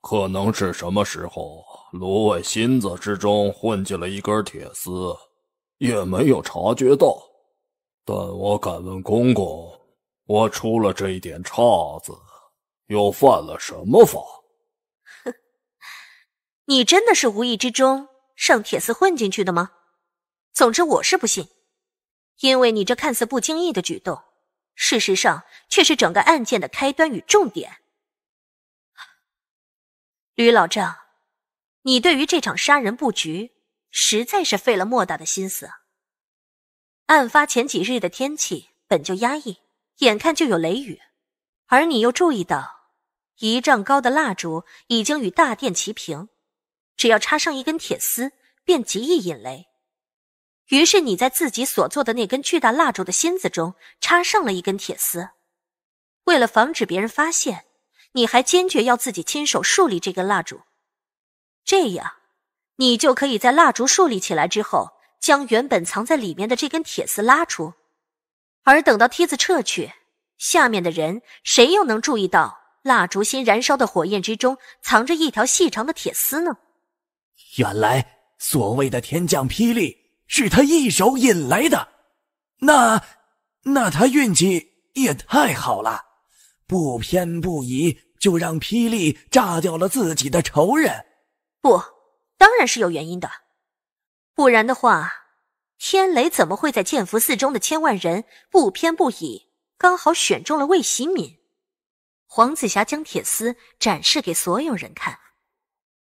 可能是什么时候，芦苇芯子之中混进了一根铁丝，也没有察觉到。但我敢问公公，我出了这一点岔子，又犯了什么法？你真的是无意之中上铁丝混进去的吗？总之我是不信，因为你这看似不经意的举动，事实上却是整个案件的开端与重点。吕老丈，你对于这场杀人布局实在是费了莫大的心思案发前几日的天气本就压抑，眼看就有雷雨，而你又注意到一丈高的蜡烛已经与大殿齐平。只要插上一根铁丝，便极易引雷。于是你在自己所做的那根巨大蜡烛的心子中插上了一根铁丝。为了防止别人发现，你还坚决要自己亲手竖立这根蜡烛。这样，你就可以在蜡烛竖立起来之后，将原本藏在里面的这根铁丝拉出。而等到梯子撤去，下面的人谁又能注意到蜡烛芯燃烧的火焰之中藏着一条细长的铁丝呢？原来所谓的天降霹雳是他一手引来的，那那他运气也太好了，不偏不倚就让霹雳炸掉了自己的仇人。不，当然是有原因的，不然的话，天雷怎么会在剑福寺中的千万人不偏不倚，刚好选中了魏喜敏？黄子霞将铁丝展示给所有人看，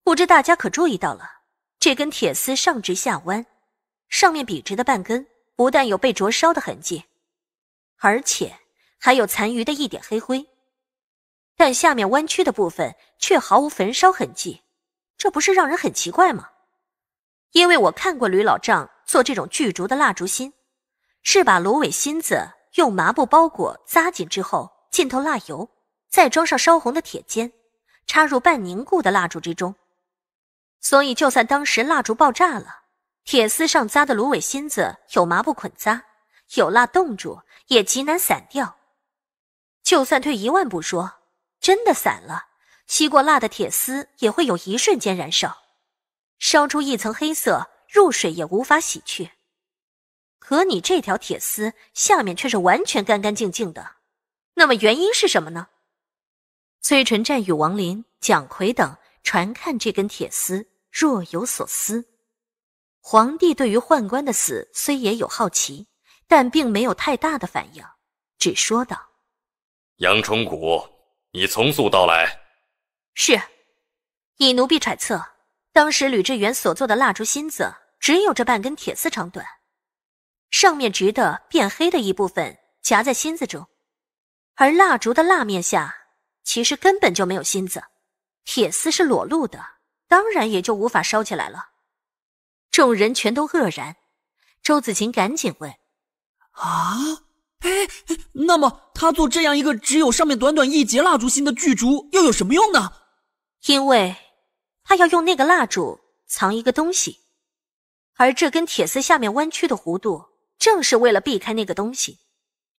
不知大家可注意到了？这根铁丝上直下弯，上面笔直的半根不但有被灼烧的痕迹，而且还有残余的一点黑灰，但下面弯曲的部分却毫无焚烧痕迹，这不是让人很奇怪吗？因为我看过吕老丈做这种巨竹的蜡烛芯，是把芦苇芯子用麻布包裹扎紧之后，浸透蜡油，再装上烧红的铁尖，插入半凝固的蜡烛之中。所以，就算当时蜡烛爆炸了，铁丝上扎的芦苇芯子有麻布捆扎，有蜡冻住，也极难散掉。就算退一万步说，真的散了，吸过蜡的铁丝也会有一瞬间燃烧，烧出一层黑色，入水也无法洗去。可你这条铁丝下面却是完全干干净净的，那么原因是什么呢？崔纯战与王林、蒋奎等传看这根铁丝。若有所思，皇帝对于宦官的死虽也有好奇，但并没有太大的反应，只说道：“杨崇古，你从速到来。”是。以奴婢揣测，当时吕志远所做的蜡烛芯子只有这半根铁丝长短，上面直的变黑的一部分夹在芯子中，而蜡烛的蜡面下其实根本就没有芯子，铁丝是裸露的。当然也就无法烧起来了。众人全都愕然，周子晴赶紧问：“啊，哎，那么他做这样一个只有上面短短一截蜡烛芯的巨烛又有什么用呢？”“因为，他要用那个蜡烛藏一个东西，而这根铁丝下面弯曲的弧度正是为了避开那个东西。”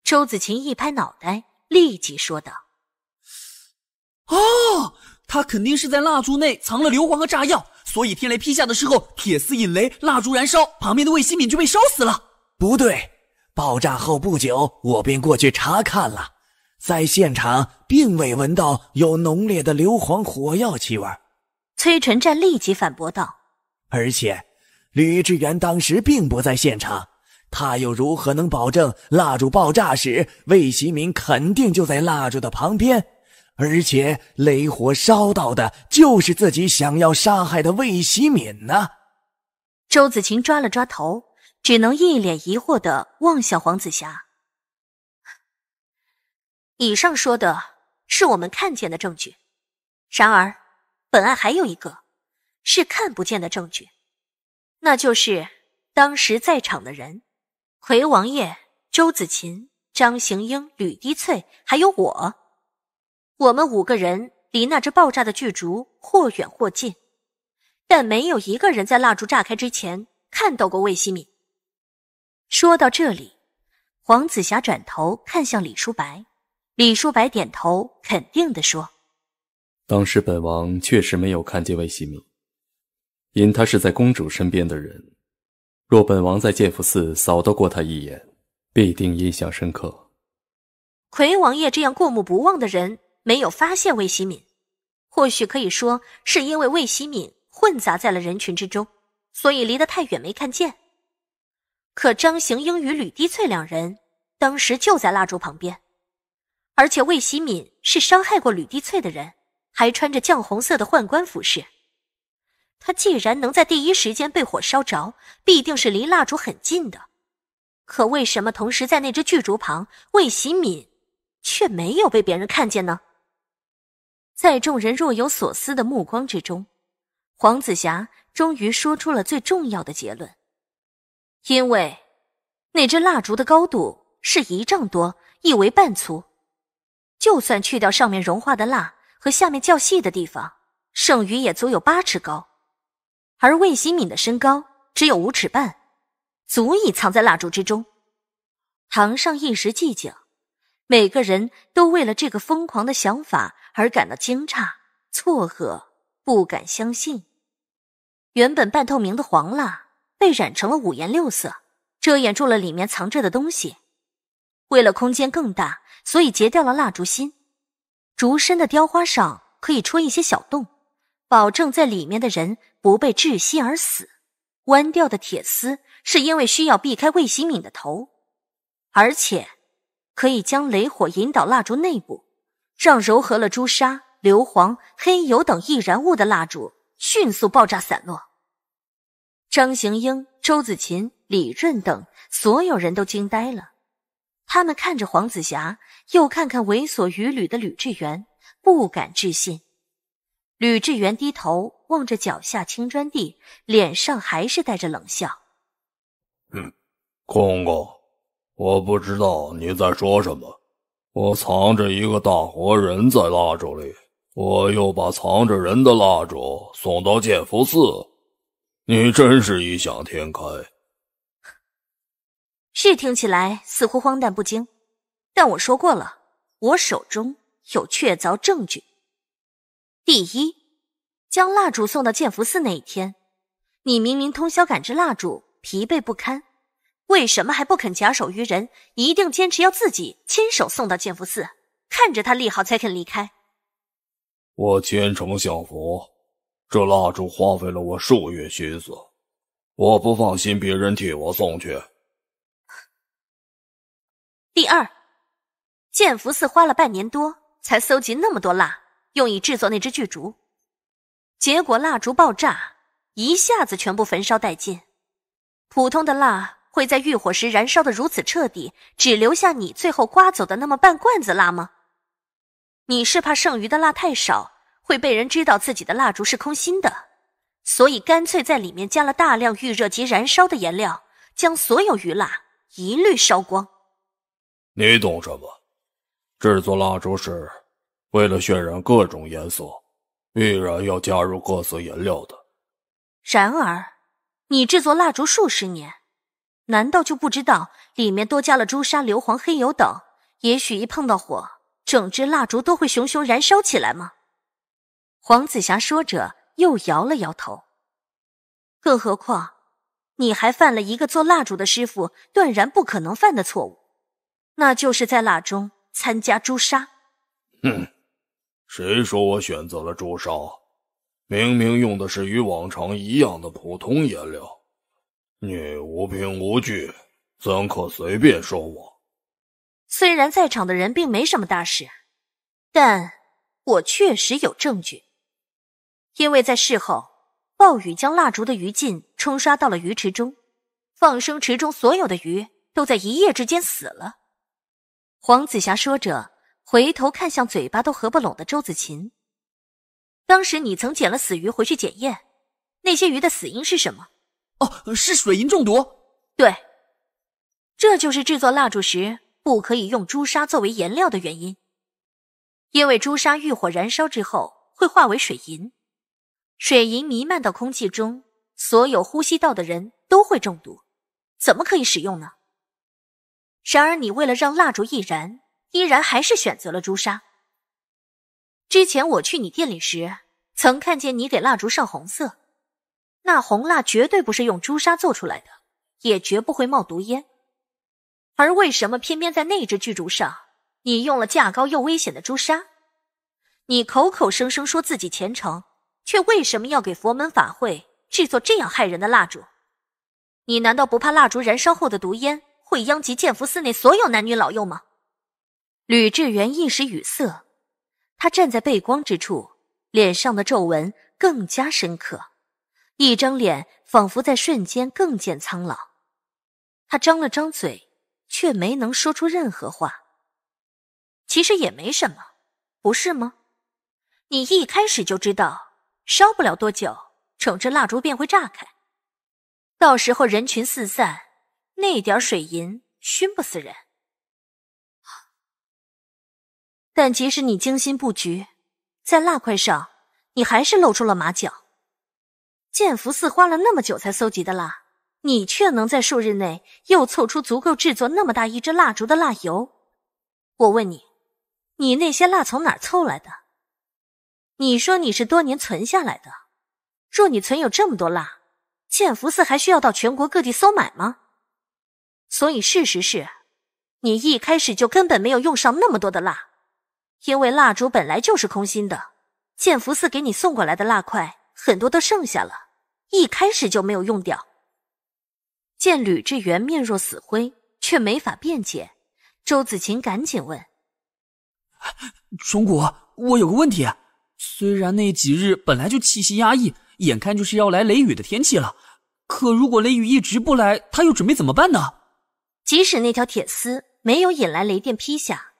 周子晴一拍脑袋，立即说道：“哦。”他肯定是在蜡烛内藏了硫磺和炸药，所以天雷劈下的时候，铁丝引雷，蜡烛燃烧，旁边的魏新敏就被烧死了。不对，爆炸后不久，我便过去查看了，在现场并未闻到有浓烈的硫磺火药气味。崔纯战立即反驳道：“而且，吕志远当时并不在现场，他又如何能保证蜡烛爆炸时，魏新敏肯定就在蜡烛的旁边？”而且雷火烧到的，就是自己想要杀害的魏喜敏呢。周子琴抓了抓头，只能一脸疑惑的望向黄子霞。以上说的是我们看见的证据，然而，本案还有一个是看不见的证据，那就是当时在场的人：魁王爷、周子琴、张行英、吕低翠，还有我。我们五个人离那只爆炸的巨烛或远或近，但没有一个人在蜡烛炸开之前看到过魏西敏。说到这里，黄子霞转头看向李叔白，李叔白点头肯定的说：“当时本王确实没有看见魏西敏，因他是在公主身边的人，若本王在建福寺扫到过他一眼，必定印象深刻。”魁王爷这样过目不忘的人。没有发现魏喜敏，或许可以说是因为魏喜敏混杂在了人群之中，所以离得太远没看见。可张行英与吕低翠两人当时就在蜡烛旁边，而且魏喜敏是伤害过吕低翠的人，还穿着绛红色的宦官服饰。他既然能在第一时间被火烧着，必定是离蜡烛很近的。可为什么同时在那只巨烛旁，魏喜敏却没有被别人看见呢？在众人若有所思的目光之中，黄子霞终于说出了最重要的结论：因为，那只蜡烛的高度是一丈多，一围半粗，就算去掉上面融化的蜡和下面较细的地方，剩余也足有八尺高，而魏新敏的身高只有五尺半，足以藏在蜡烛之中。堂上一时寂静。每个人都为了这个疯狂的想法而感到惊诧、错愕、不敢相信。原本半透明的黄蜡被染成了五颜六色，遮掩住了里面藏着的东西。为了空间更大，所以截掉了蜡烛芯。竹身的雕花上可以戳一些小洞，保证在里面的人不被窒息而死。弯掉的铁丝是因为需要避开魏喜敏的头，而且。可以将雷火引导蜡烛内部，让柔合了朱砂、硫磺、黑油等易燃物的蜡烛迅速爆炸散落。张行英、周子琴、李润等所有人都惊呆了，他们看着黄子霞，又看看猥琐欲履的吕志源，不敢置信。吕志源低头望着脚下青砖地，脸上还是带着冷笑：“嗯，公公。”我不知道你在说什么。我藏着一个大活人在蜡烛里，我又把藏着人的蜡烛送到建福寺。你真是异想天开。是听起来似乎荒诞不经，但我说过了，我手中有确凿证据。第一，将蜡烛送到建福寺那一天，你明明通宵赶制蜡烛，疲惫不堪。为什么还不肯假手于人？一定坚持要自己亲手送到建福寺，看着他立好才肯离开。我虔诚降福，这蜡烛花费了我数月心思，我不放心别人替我送去。第二，建福寺花了半年多才搜集那么多蜡，用以制作那只巨烛，结果蜡烛爆炸，一下子全部焚烧殆尽。普通的蜡。会在遇火时燃烧的如此彻底，只留下你最后刮走的那么半罐子蜡吗？你是怕剩余的蜡太少，会被人知道自己的蜡烛是空心的，所以干脆在里面加了大量预热及燃烧的颜料，将所有余蜡一律烧光。你懂什么？制作蜡烛是为了渲染各种颜色，必然要加入各色颜料的。然而，你制作蜡烛数十年。难道就不知道里面多加了朱砂、硫磺、黑油等？也许一碰到火，整支蜡烛都会熊熊燃烧起来吗？黄子霞说着，又摇了摇头。更何况，你还犯了一个做蜡烛的师傅断然不可能犯的错误，那就是在蜡中参加朱砂。哼，谁说我选择了朱砂？明明用的是与往常一样的普通颜料。你无凭无据，怎可随便说我？虽然在场的人并没什么大事，但我确实有证据。因为在事后，暴雨将蜡烛的余烬冲刷到了鱼池中，放生池中所有的鱼都在一夜之间死了。黄子霞说着，回头看向嘴巴都合不拢的周子琴。当时你曾捡了死鱼回去检验，那些鱼的死因是什么？是水银中毒。对，这就是制作蜡烛时不可以用朱砂作为颜料的原因，因为朱砂遇火燃烧之后会化为水银，水银弥漫到空气中，所有呼吸道的人都会中毒，怎么可以使用呢？然而你为了让蜡烛易燃，依然还是选择了朱砂。之前我去你店里时，曾看见你给蜡烛上红色。那红蜡绝对不是用朱砂做出来的，也绝不会冒毒烟。而为什么偏偏在那只巨竹上，你用了价高又危险的朱砂？你口口声声说自己虔诚，却为什么要给佛门法会制作这样害人的蜡烛？你难道不怕蜡烛燃烧后的毒烟会殃及建福寺内所有男女老幼吗？吕志远一时语塞，他站在背光之处，脸上的皱纹更加深刻。一张脸仿佛在瞬间更见苍老，他张了张嘴，却没能说出任何话。其实也没什么，不是吗？你一开始就知道，烧不了多久，整只蜡烛便会炸开，到时候人群四散，那点水银熏不死人。但即使你精心布局，在蜡块上，你还是露出了马脚。建福寺花了那么久才搜集的蜡，你却能在数日内又凑出足够制作那么大一支蜡烛的蜡油。我问你，你那些蜡从哪儿凑来的？你说你是多年存下来的。若你存有这么多蜡，建福寺还需要到全国各地搜买吗？所以事实是，你一开始就根本没有用上那么多的蜡，因为蜡烛本来就是空心的。建福寺给你送过来的蜡块很多都剩下了。一开始就没有用掉。见吕志元面若死灰，却没法辩解。周子琴赶紧问：“钟鼓，我有个问题。虽然那几日本来就气息压抑，眼看就是要来雷雨的天气了，可如果雷雨一直不来，他又准备怎么办呢？”即使那条铁丝没有引来雷电劈下，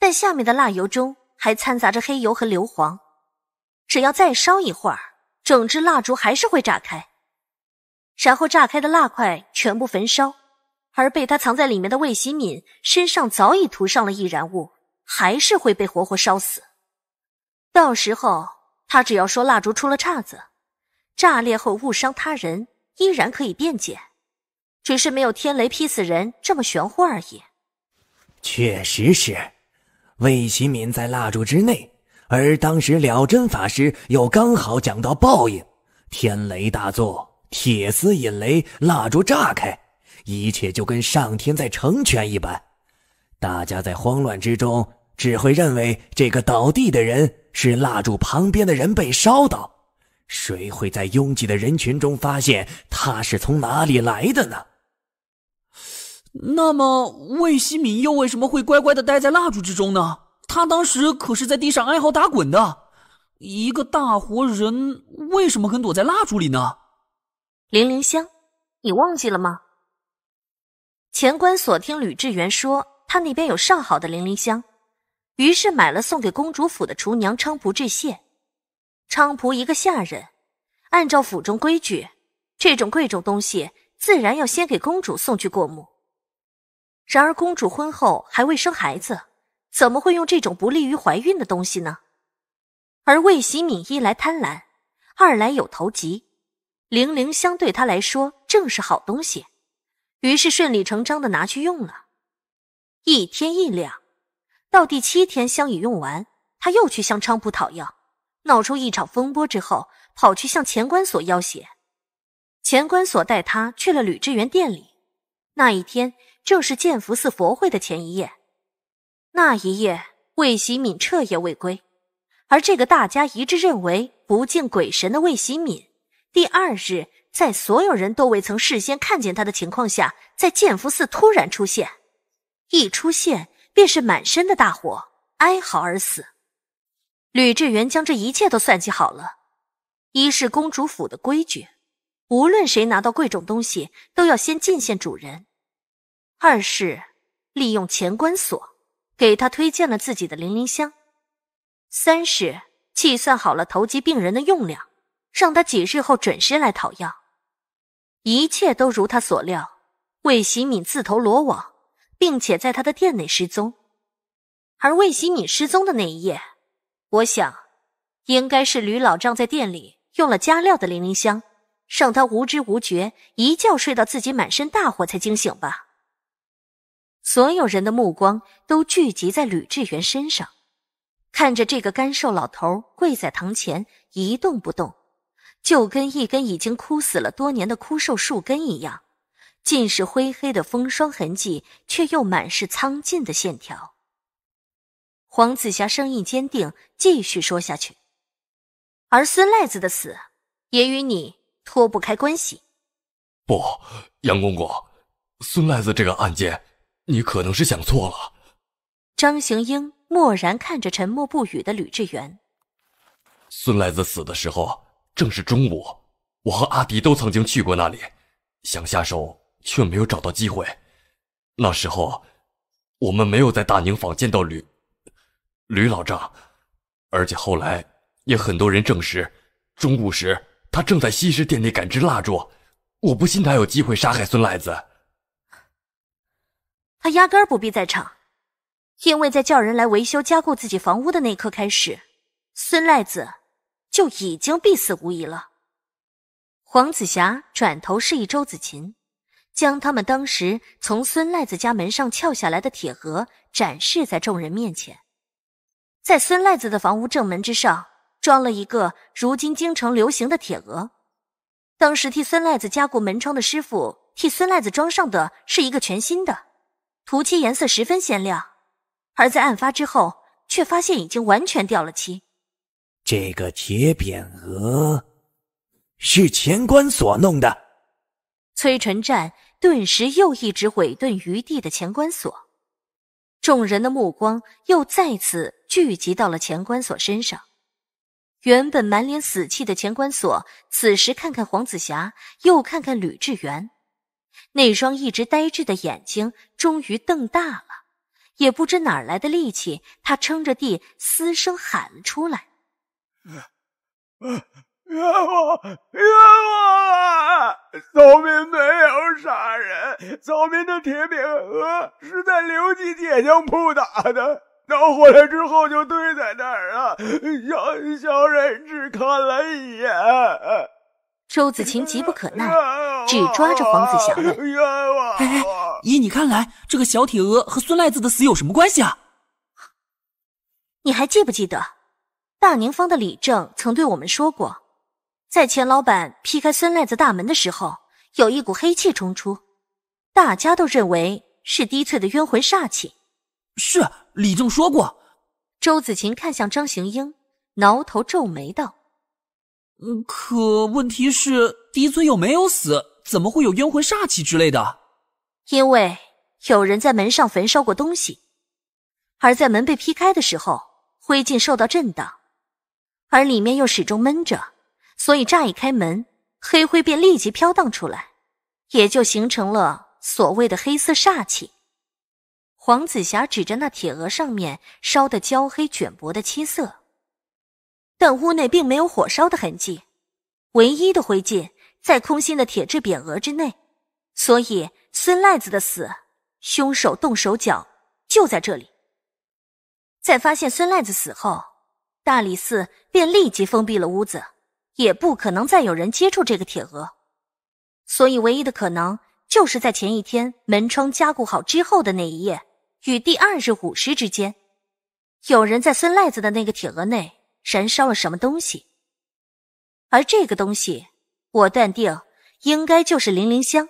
但下面的蜡油中还掺杂着黑油和硫磺，只要再烧一会儿。整支蜡烛还是会炸开，然后炸开的蜡块全部焚烧，而被他藏在里面的魏喜敏身上早已涂上了易燃物，还是会被活活烧死。到时候他只要说蜡烛出了岔子，炸裂后误伤他人，依然可以辩解，只是没有天雷劈死人这么玄乎而已。确实是，魏喜敏在蜡烛之内。而当时了真法师又刚好讲到报应，天雷大作，铁丝引雷，蜡烛炸开，一切就跟上天在成全一般。大家在慌乱之中，只会认为这个倒地的人是蜡烛旁边的人被烧到，谁会在拥挤的人群中发现他是从哪里来的呢？那么魏西敏又为什么会乖乖的待在蜡烛之中呢？他当时可是在地上哀嚎打滚的，一个大活人为什么肯躲在蜡烛里呢？灵灵香，你忘记了吗？前官所听吕志元说，他那边有上好的灵灵香，于是买了送给公主府的厨娘菖蒲致谢。菖蒲一个下人，按照府中规矩，这种贵重东西自然要先给公主送去过目。然而公主婚后还未生孩子。怎么会用这种不利于怀孕的东西呢？而魏喜敏一来贪婪，二来有投机，玲玲香对他来说正是好东西，于是顺理成章的拿去用了。一天一两，到第七天香已用完，他又去向菖蒲讨要，闹出一场风波之后，跑去向钱官所要挟。钱官所带他去了吕志元店里，那一天正是建福寺佛会的前一夜。那一夜，魏喜敏彻夜未归，而这个大家一致认为不敬鬼神的魏喜敏，第二日在所有人都未曾事先看见他的情况下，在建福寺突然出现，一出现便是满身的大火，哀嚎而死。吕志元将这一切都算计好了：一是公主府的规矩，无论谁拿到贵重东西，都要先进献主人；二是利用钱关锁。给他推荐了自己的零零香，三是计算好了投机病人的用量，让他几日后准时来讨药。一切都如他所料，魏喜敏自投罗网，并且在他的店内失踪。而魏喜敏失踪的那一夜，我想，应该是吕老丈在店里用了加料的零零香，让他无知无觉，一觉睡到自己满身大火才惊醒吧。所有人的目光都聚集在吕志远身上，看着这个干瘦老头跪在堂前一动不动，就跟一根已经枯死了多年的枯瘦树根一样，尽是灰黑的风霜痕迹，却又满是苍劲的线条。黄子霞声音坚定，继续说下去。而孙赖子的死也与你脱不开关系。不，杨公公，孙赖子这个案件。你可能是想错了。张行英默然看着沉默不语的吕志远。孙赖子死的时候正是中午，我和阿迪都曾经去过那里，想下手却没有找到机会。那时候我们没有在大宁坊见到吕吕老丈，而且后来也很多人证实，中午时他正在西施店内赶制蜡烛。我不信他有机会杀害孙赖子。他压根儿不必在场，因为在叫人来维修加固自己房屋的那刻开始，孙赖子就已经必死无疑了。黄子霞转头示意周子琴，将他们当时从孙赖子家门上撬下来的铁盒展示在众人面前。在孙赖子的房屋正门之上装了一个如今京城流行的铁鹅，当时替孙赖子加固门窗的师傅替孙赖子装上的是一个全新的。涂漆颜色十分鲜亮，而在案发之后，却发现已经完全掉了漆。这个铁匾额是钱官所弄的。崔纯战顿时又一直悔顿于地的钱官所，众人的目光又再次聚集到了钱官所身上。原本满脸死气的钱官所，此时看看黄子霞，又看看吕志远。那双一直呆滞的眼睛终于瞪大了，也不知哪来的力气，他撑着地嘶声喊了出来：“冤枉！冤枉！曹民没有杀人，曹民的铁饼和是在刘记铁匠铺打的，拿回来之后就堆在那儿了，小小人只看了一眼。”周子晴急不可耐，只抓着黄子祥问：“哎哎，依你看来，这个小铁鹅和孙赖子的死有什么关系啊？”你还记不记得，大宁坊的李正曾对我们说过，在钱老板劈开孙赖子大门的时候，有一股黑气冲出，大家都认为是低翠的冤魂煞气。是李正说过。周子晴看向张行英，挠头皱眉道。嗯，可问题是，嫡尊又没有死，怎么会有冤魂煞气之类的？因为有人在门上焚烧过东西，而在门被劈开的时候，灰烬受到震荡，而里面又始终闷着，所以乍一开门，黑灰便立即飘荡出来，也就形成了所谓的黑色煞气。黄紫霞指着那铁额上面烧得焦黑卷薄的漆色。但屋内并没有火烧的痕迹，唯一的灰烬在空心的铁质匾额之内，所以孙赖子的死，凶手动手脚就在这里。在发现孙赖子死后，大理寺便立即封闭了屋子，也不可能再有人接触这个铁额，所以唯一的可能就是在前一天门窗加固好之后的那一夜与第二日午时之间，有人在孙赖子的那个铁额内。燃烧了什么东西，而这个东西，我断定应该就是零零香，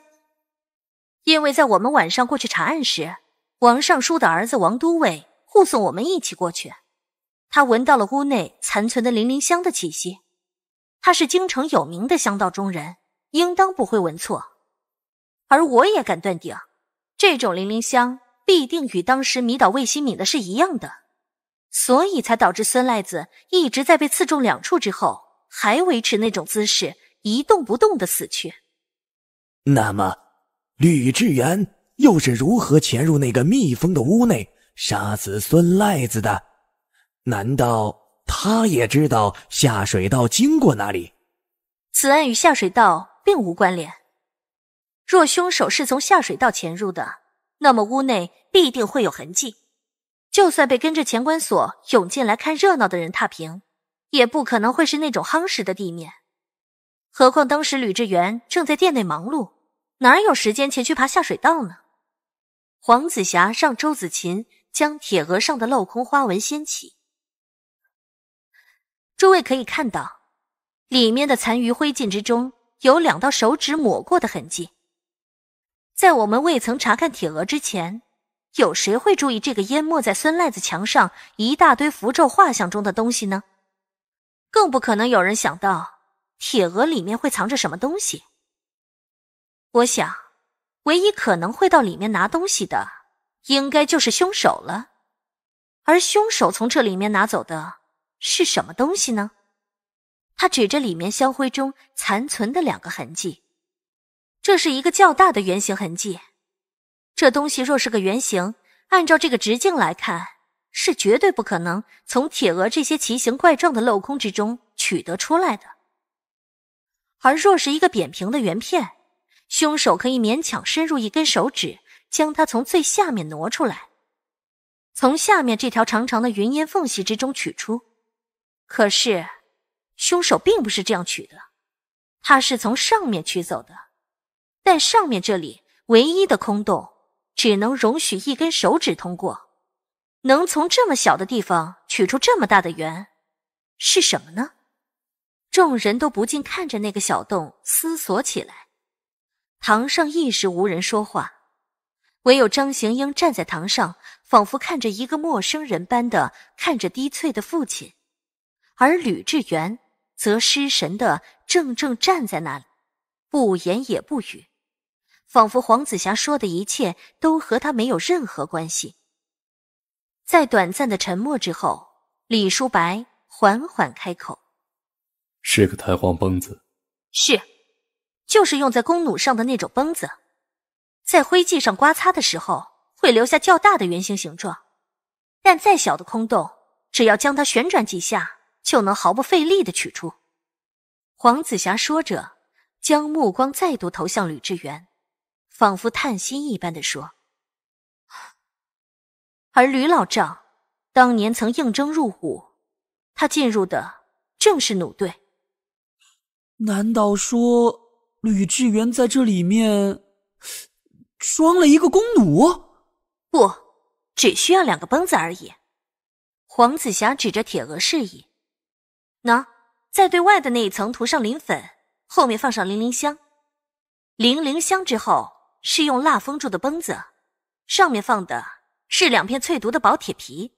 因为在我们晚上过去查案时，王尚书的儿子王都尉护送我们一起过去，他闻到了屋内残存的零零香的气息，他是京城有名的香道中人，应当不会闻错，而我也敢断定，这种零零香必定与当时迷倒魏新敏的是一样的。所以才导致孙赖子一直在被刺中两处之后，还维持那种姿势一动不动的死去。那么，吕志远又是如何潜入那个密封的屋内杀死孙赖子的？难道他也知道下水道经过哪里？此案与下水道并无关联。若凶手是从下水道潜入的，那么屋内必定会有痕迹。就算被跟着钱关锁涌进来看热闹的人踏平，也不可能会是那种夯实的地面。何况当时吕志远正在店内忙碌，哪有时间前去爬下水道呢？黄子霞让周子琴将铁额上的镂空花纹掀起，诸位可以看到，里面的残余灰烬之中有两道手指抹过的痕迹。在我们未曾查看铁额之前。有谁会注意这个淹没在孙赖子墙上一大堆符咒画像中的东西呢？更不可能有人想到铁盒里面会藏着什么东西。我想，唯一可能会到里面拿东西的，应该就是凶手了。而凶手从这里面拿走的是什么东西呢？他指着里面香灰中残存的两个痕迹，这是一个较大的圆形痕迹。这东西若是个圆形，按照这个直径来看，是绝对不可能从铁鹅这些奇形怪状的镂空之中取得出来的。而若是一个扁平的圆片，凶手可以勉强伸入一根手指，将它从最下面挪出来，从下面这条长长的云烟缝隙之中取出。可是，凶手并不是这样取的，他是从上面取走的。但上面这里唯一的空洞。只能容许一根手指通过，能从这么小的地方取出这么大的圆，是什么呢？众人都不禁看着那个小洞思索起来。堂上一时无人说话，唯有张行英站在堂上，仿佛看着一个陌生人般的看着低翠的父亲，而吕志元则失神的怔怔站在那里，不言也不语。仿佛黄子霞说的一切都和他没有任何关系。在短暂的沉默之后，李叔白缓缓开口：“是个弹簧崩子，是，就是用在弓弩上的那种崩子，在灰烬上刮擦的时候会留下较大的圆形形状，但再小的空洞，只要将它旋转几下，就能毫不费力的取出。”黄子霞说着，将目光再度投向吕志远。仿佛叹息一般的说，而吕老丈当年曾应征入伍，他进入的正是弩队。难道说吕志远在这里面装了一个弓弩？不，只需要两个绷子而已。黄子霞指着铁额示意，那在对外的那一层涂上磷粉，后面放上零零香，零零香之后。是用蜡封住的绷子，上面放的是两片淬毒的薄铁皮。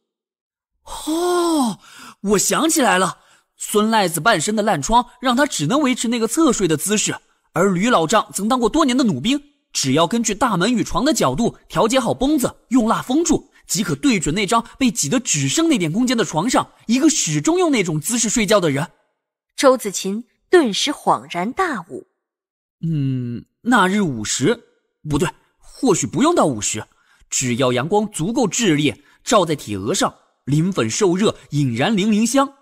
哦，我想起来了，孙赖子半身的烂疮让他只能维持那个侧睡的姿势，而吕老丈曾当过多年的弩兵，只要根据大门与床的角度调节好绷子，用蜡封住，即可对准那张被挤得只剩那点空间的床上一个始终用那种姿势睡觉的人。周子琴顿时恍然大悟。嗯，那日午时。不对，或许不用到午时，只要阳光足够炽烈，照在铁额上，磷粉受热引燃零零香。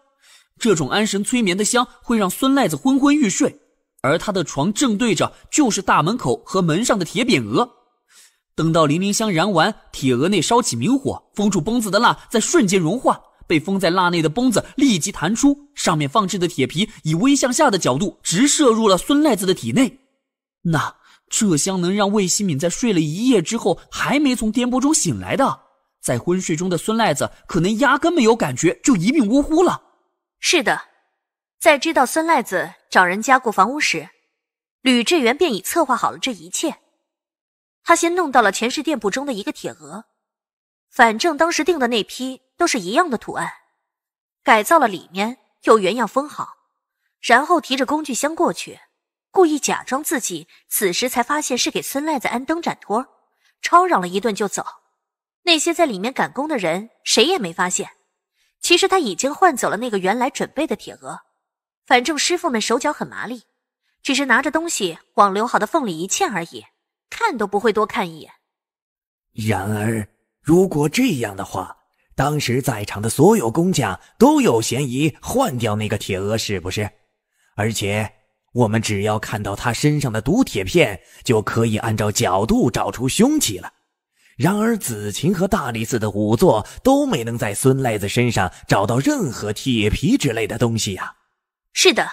这种安神催眠的香会让孙赖子昏昏欲睡，而他的床正对着就是大门口和门上的铁匾额。等到零零香燃完，铁额内烧起明火，封住崩子的蜡在瞬间融化，被封在蜡内的崩子立即弹出，上面放置的铁皮以微向下的角度直射入了孙赖子的体内。那。这箱能让魏新敏在睡了一夜之后还没从颠簸中醒来的，在昏睡中的孙赖子可能压根没有感觉，就一命呜呼了。是的，在知道孙赖子找人加固房屋时，吕志元便已策划好了这一切。他先弄到了全市店铺中的一个铁盒，反正当时定的那批都是一样的图案，改造了里面，又原样封好，然后提着工具箱过去。故意假装自己此时才发现是给孙赖子安灯盏托，吵嚷了一顿就走。那些在里面赶工的人谁也没发现。其实他已经换走了那个原来准备的铁鹅，反正师傅们手脚很麻利，只是拿着东西往留好的缝里一嵌而已，看都不会多看一眼。然而，如果这样的话，当时在场的所有工匠都有嫌疑换掉那个铁鹅，是不是？而且。我们只要看到他身上的毒铁片，就可以按照角度找出凶器了。然而，子琴和大理寺的仵作都没能在孙赖子身上找到任何铁皮之类的东西呀。是的，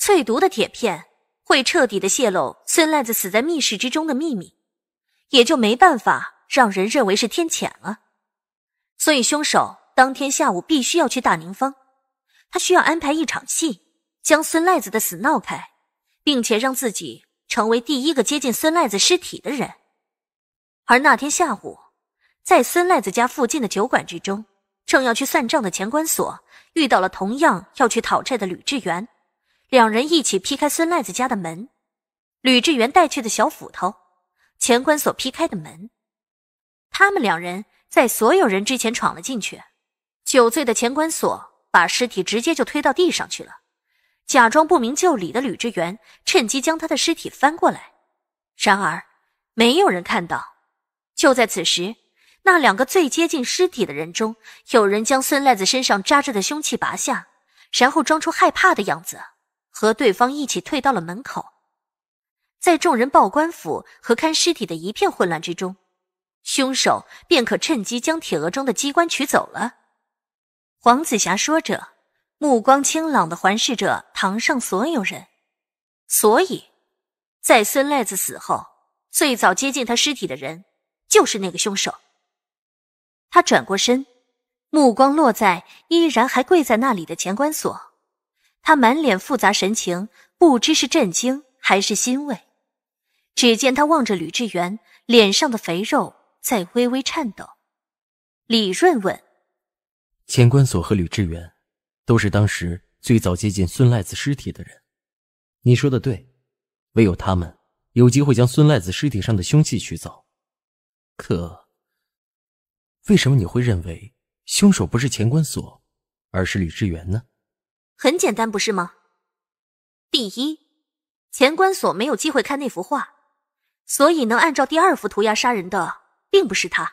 淬毒的铁片会彻底的泄露孙赖子死在密室之中的秘密，也就没办法让人认为是天谴了。所以，凶手当天下午必须要去大宁坊，他需要安排一场戏。将孙赖子的死闹开，并且让自己成为第一个接近孙赖子尸体的人。而那天下午，在孙赖子家附近的酒馆之中，正要去算账的钱关锁遇到了同样要去讨债的吕志元，两人一起劈开孙赖子家的门。吕志元带去的小斧头，钱关锁劈开的门，他们两人在所有人之前闯了进去。酒醉的钱关锁把尸体直接就推到地上去了。假装不明就里的吕志远趁机将他的尸体翻过来，然而没有人看到。就在此时，那两个最接近尸体的人中，有人将孙赖子身上扎着的凶器拔下，然后装出害怕的样子，和对方一起退到了门口。在众人报官府和看尸体的一片混乱之中，凶手便可趁机将铁盒中的机关取走了。黄子霞说着。目光清朗的环视着堂上所有人，所以，在孙赖子死后最早接近他尸体的人，就是那个凶手。他转过身，目光落在依然还跪在那里的钱关锁，他满脸复杂神情，不知是震惊还是欣慰。只见他望着吕志远，脸上的肥肉在微微颤抖。李润问：“钱关锁和吕志远？”都是当时最早接近孙赖子尸体的人。你说的对，唯有他们有机会将孙赖子尸体上的凶器取走。可，为什么你会认为凶手不是钱关锁，而是吕志远呢？很简单，不是吗？第一，钱关锁没有机会看那幅画，所以能按照第二幅涂鸦杀人的并不是他。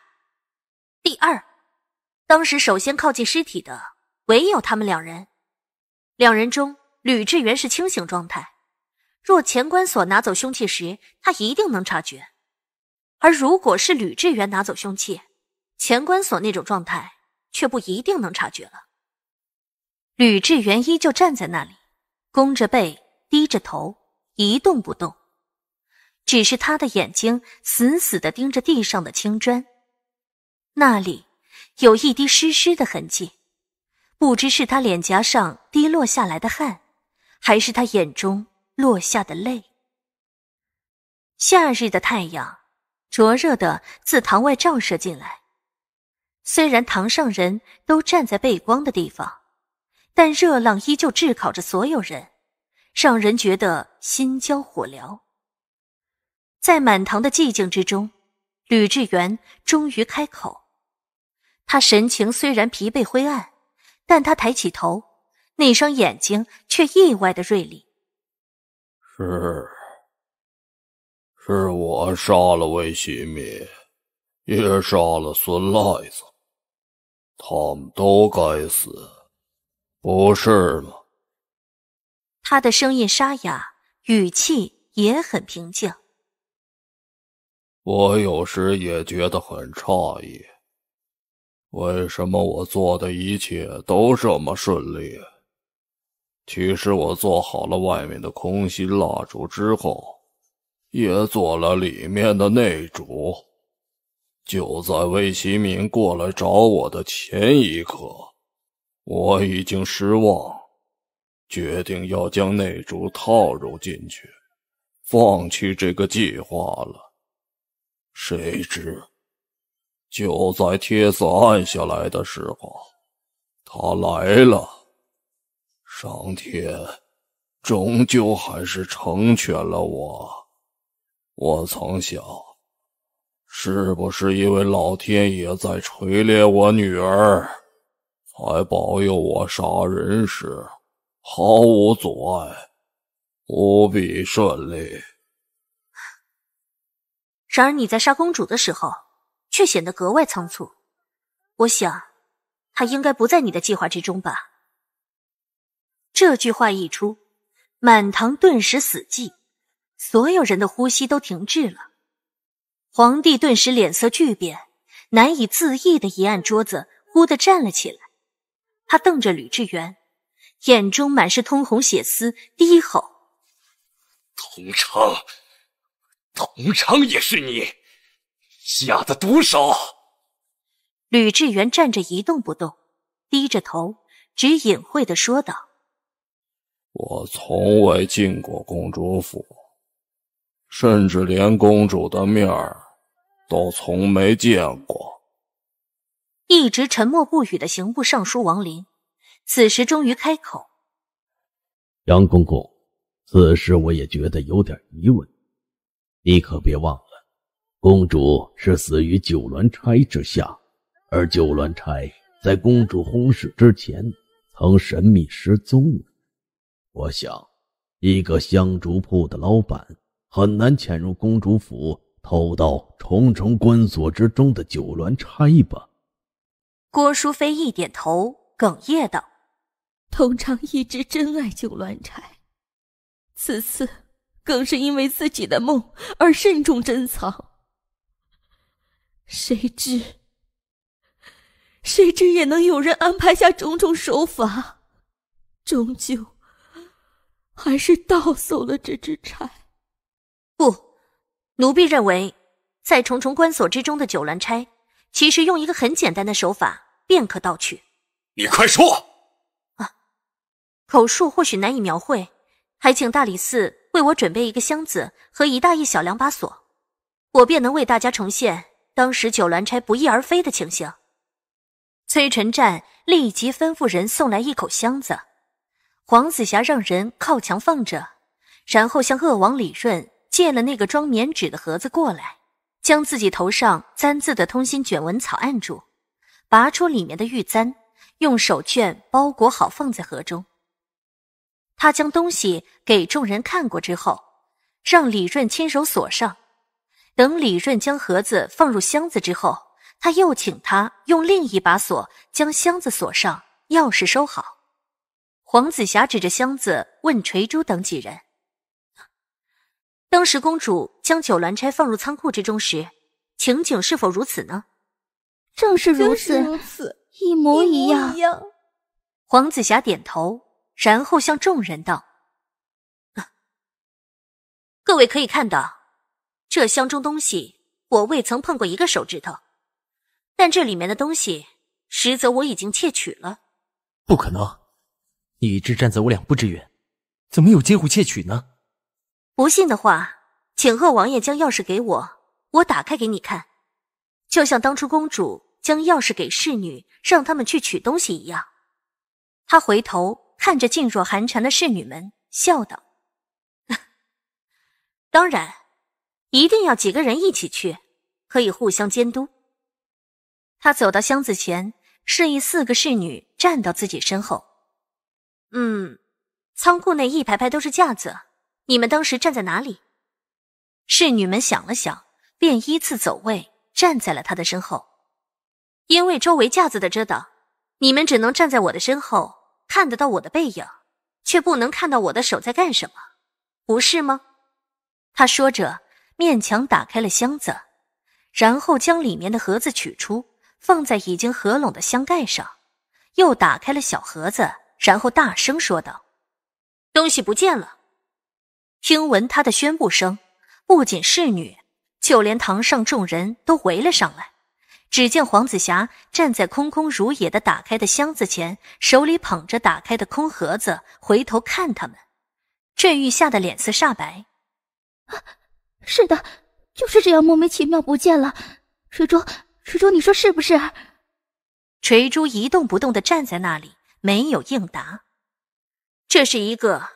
第二，当时首先靠近尸体的。唯有他们两人，两人中吕志远是清醒状态。若钱关锁拿走凶器时，他一定能察觉；而如果是吕志远拿走凶器，钱关锁那种状态却不一定能察觉了。吕志远依旧站在那里，弓着背，低着头，一动不动，只是他的眼睛死死地盯着地上的青砖，那里有一滴湿湿的痕迹。不知是他脸颊上滴落下来的汗，还是他眼中落下的泪。夏日的太阳灼热的自堂外照射进来，虽然堂上人都站在背光的地方，但热浪依旧炙烤着所有人，让人觉得心焦火燎。在满堂的寂静之中，吕志远终于开口，他神情虽然疲惫灰暗。但他抬起头，那双眼睛却意外的锐利。是，是我杀了魏喜米，也杀了孙赖子，他们都该死，不是吗？他的声音沙哑，语气也很平静。我有时也觉得很诧异。为什么我做的一切都这么顺利？其实我做好了外面的空心蜡烛之后，也做了里面的内烛。就在魏其敏过来找我的前一刻，我已经失望，决定要将内烛套入进去，放弃这个计划了。谁知……就在天色暗下来的时候，他来了。上天终究还是成全了我。我曾想，是不是因为老天爷在锤炼我女儿，才保佑我杀人时毫无阻碍，无比顺利。然而你在杀公主的时候。却显得格外仓促。我想，他应该不在你的计划之中吧？这句话一出，满堂顿时死寂，所有人的呼吸都停滞了。皇帝顿时脸色巨变，难以自抑的一按桌子，忽地站了起来。他瞪着吕志元，眼中满是通红血丝，低吼：“同昌，同昌也是你！”下的毒手。吕志远站着一动不动，低着头，只隐晦的说道：“我从未进过公主府，甚至连公主的面儿都从没见过。”一直沉默不语的刑部尚书王林，此时终于开口：“杨公公，此事我也觉得有点疑问，你可别忘了。”公主是死于九鸾钗之下，而九鸾钗在公主婚逝之前曾神秘失踪。我想，一个香烛铺的老板很难潜入公主府偷到重重关锁之中的九鸾钗吧？郭淑妃一点头，哽咽道：“通常一直珍爱九鸾钗，此次更是因为自己的梦而慎重珍藏。”谁知，谁知也能有人安排下种种手法，终究还是盗走了这只钗。不，奴婢认为，在重重关锁之中的九鸾钗，其实用一个很简单的手法便可盗取。你快说！啊，口述或许难以描绘，还请大理寺为我准备一个箱子和一大一小两把锁，我便能为大家重现。当时九鸾钗不翼而飞的情形，崔晨战立即吩咐人送来一口箱子，黄子霞让人靠墙放着，然后向恶王李润借了那个装棉纸的盒子过来，将自己头上簪字的通心卷纹草按住，拔出里面的玉簪，用手绢包裹好放在盒中。他将东西给众人看过之后，让李润亲手锁上。等李润将盒子放入箱子之后，他又请他用另一把锁将箱子锁上，钥匙收好。黄子霞指着箱子问垂珠等几人：“当时公主将九鸾钗放入仓库之中时，情景是否如此呢？”“正是如此，一模一样。”黄子霞点头，然后向众人道：“ 各位可以看到。”这箱中东西，我未曾碰过一个手指头，但这里面的东西，实则我已经窃取了。不可能，你一直站在我两步之远，怎么有机会窃取呢？不信的话，请鄂王爷将钥匙给我，我打开给你看。就像当初公主将钥匙给侍女，让他们去取东西一样。他回头看着噤若寒蝉的侍女们，笑道：“ 当然。”一定要几个人一起去，可以互相监督。他走到箱子前，示意四个侍女站到自己身后。嗯，仓库内一排排都是架子，你们当时站在哪里？侍女们想了想，便依次走位，站在了他的身后。因为周围架子的遮挡，你们只能站在我的身后，看得到我的背影，却不能看到我的手在干什么，不是吗？他说着。面强打开了箱子，然后将里面的盒子取出，放在已经合拢的箱盖上，又打开了小盒子，然后大声说道：“东西不见了！”听闻他的宣布声，不仅侍女，就连堂上众人都围了上来。只见黄子霞站在空空如也的打开的箱子前，手里捧着打开的空盒子，回头看他们。镇玉吓得脸色煞白，啊！是的，就是这样莫名其妙不见了。水珠，水珠，你说是不是？锤珠一动不动的站在那里，没有应答。这是一个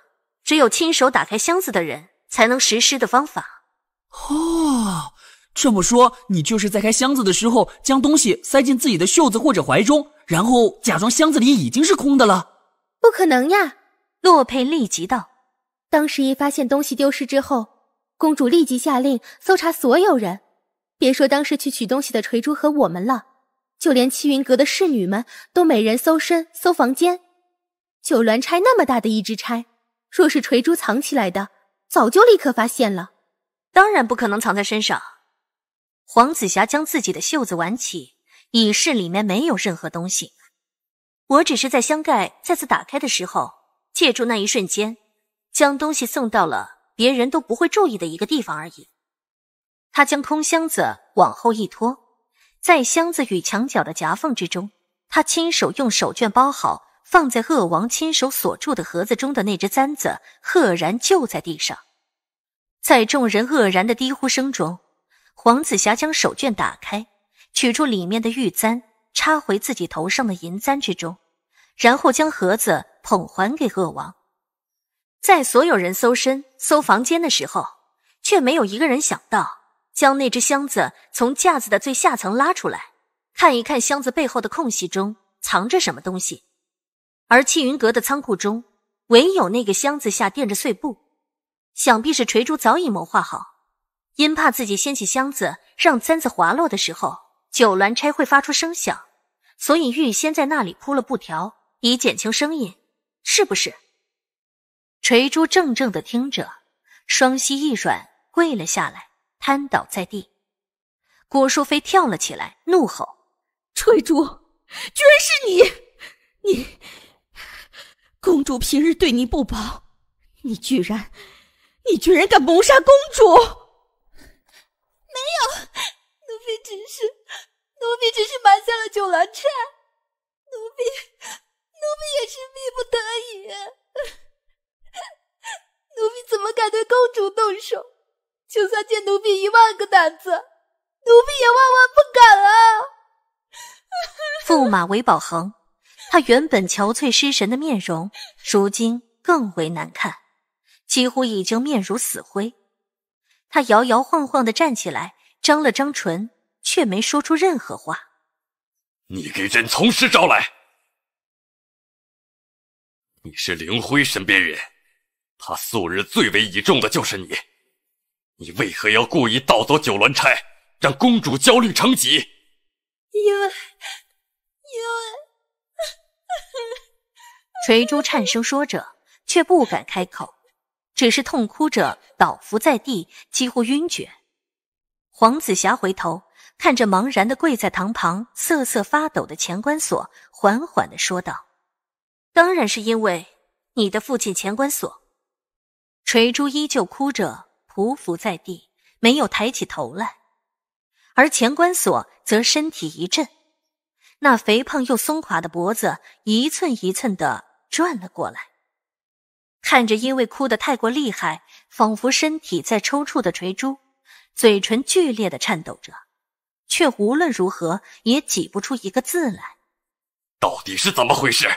只有亲手打开箱子的人才能实施的方法。哦，这么说，你就是在开箱子的时候将东西塞进自己的袖子或者怀中，然后假装箱子里已经是空的了？不可能呀！洛佩立即道：“当时一发现东西丢失之后。”公主立即下令搜查所有人，别说当时去取东西的垂珠和我们了，就连七云阁的侍女们都每人搜身、搜房间。九鸾钗那么大的一只钗，若是垂珠藏起来的，早就立刻发现了，当然不可能藏在身上。黄紫霞将自己的袖子挽起，以示里面没有任何东西。我只是在箱盖再次打开的时候，借助那一瞬间，将东西送到了。别人都不会注意的一个地方而已。他将空箱子往后一拖，在箱子与墙角的夹缝之中，他亲手用手绢包好，放在恶王亲手锁住的盒子中的那只簪子，赫然就在地上。在众人愕然的低呼声中，黄子霞将手绢打开，取出里面的玉簪，插回自己头上的银簪之中，然后将盒子捧还给恶王。在所有人搜身、搜房间的时候，却没有一个人想到将那只箱子从架子的最下层拉出来，看一看箱子背后的空隙中藏着什么东西。而气云阁的仓库中，唯有那个箱子下垫着碎布，想必是垂珠早已谋划好，因怕自己掀起箱子让簪子滑落的时候，九鸾钗会发出声响，所以预先在那里铺了布条，以减轻声音，是不是？垂珠怔怔地听着，双膝一软，跪了下来，瘫倒在地。郭淑妃跳了起来，怒吼：“垂珠，居然是你！你，公主平日对你不薄，你居然，你居然敢谋杀公主！”“没有，奴婢只是，奴婢只是埋下了九兰钗，奴婢，奴婢也是逼不得已。”奴婢怎么敢对公主动手？就算借奴婢一万个胆子，奴婢也万万不敢啊！驸马韦宝恒，他原本憔悴失神的面容，如今更为难看，几乎已经面如死灰。他摇摇晃晃的站起来，张了张唇，却没说出任何话。你给朕从实招来！你是凌辉身边人。他素日最为倚重的就是你，你为何要故意盗走九鸾钗，让公主焦虑成疾？因为，因为 垂珠颤声说着，却不敢开口，只是痛哭着倒伏在地，几乎晕厥。黄子霞回头看着茫然的跪在堂旁、瑟瑟发抖的钱关锁，缓缓的说道：“当然是因为你的父亲钱关锁。”垂珠依旧哭着匍匐在地，没有抬起头来，而钱关锁则身体一震，那肥胖又松垮的脖子一寸一寸的转了过来，看着因为哭得太过厉害，仿佛身体在抽搐的垂珠，嘴唇剧烈的颤抖着，却无论如何也挤不出一个字来。到底是怎么回事？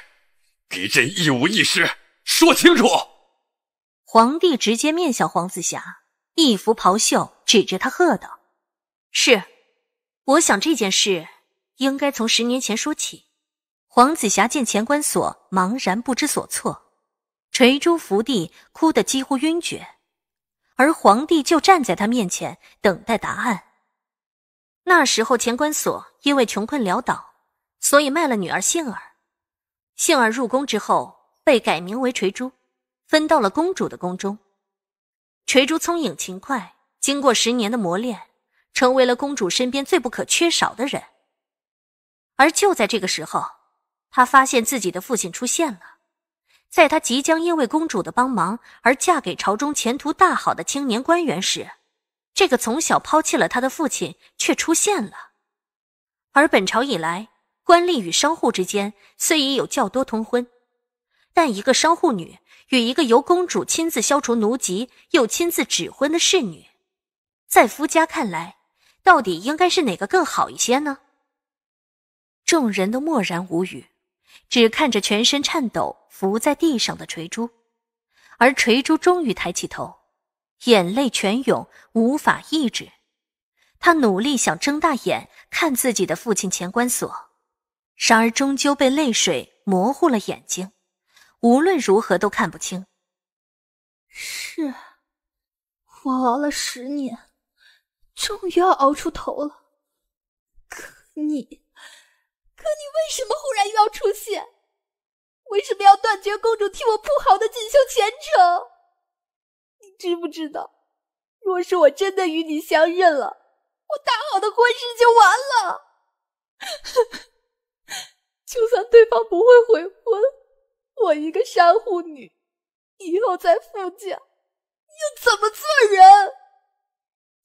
给朕一五一十说清楚！皇帝直接面向黄子霞，一幅袍袖，指着他喝道：“是，我想这件事应该从十年前说起。”黄子霞见钱官所茫然不知所措，垂珠伏地哭得几乎晕厥，而皇帝就站在他面前等待答案。那时候，钱官所因为穷困潦倒，所以卖了女儿杏儿。杏儿入宫之后，被改名为垂珠。分到了公主的宫中，垂珠聪颖勤快，经过十年的磨练，成为了公主身边最不可缺少的人。而就在这个时候，她发现自己的父亲出现了，在她即将因为公主的帮忙而嫁给朝中前途大好的青年官员时，这个从小抛弃了他的父亲却出现了。而本朝以来，官吏与商户之间虽已有较多通婚，但一个商户女。与一个由公主亲自消除奴籍又亲自指婚的侍女，在夫家看来，到底应该是哪个更好一些呢？众人都默然无语，只看着全身颤抖伏在地上的垂珠。而垂珠终于抬起头，眼泪泉涌，无法抑制。他努力想睁大眼，看自己的父亲钱官锁，然而终究被泪水模糊了眼睛。无论如何都看不清。是，我熬了十年，终于要熬出头了。可你，可你为什么忽然又要出现？为什么要断绝公主替我铺好的锦绣前程？你知不知道，若是我真的与你相认了，我大好的婚事就完了。就算对方不会悔婚。我一个山户女，以后在夫家又怎么做人？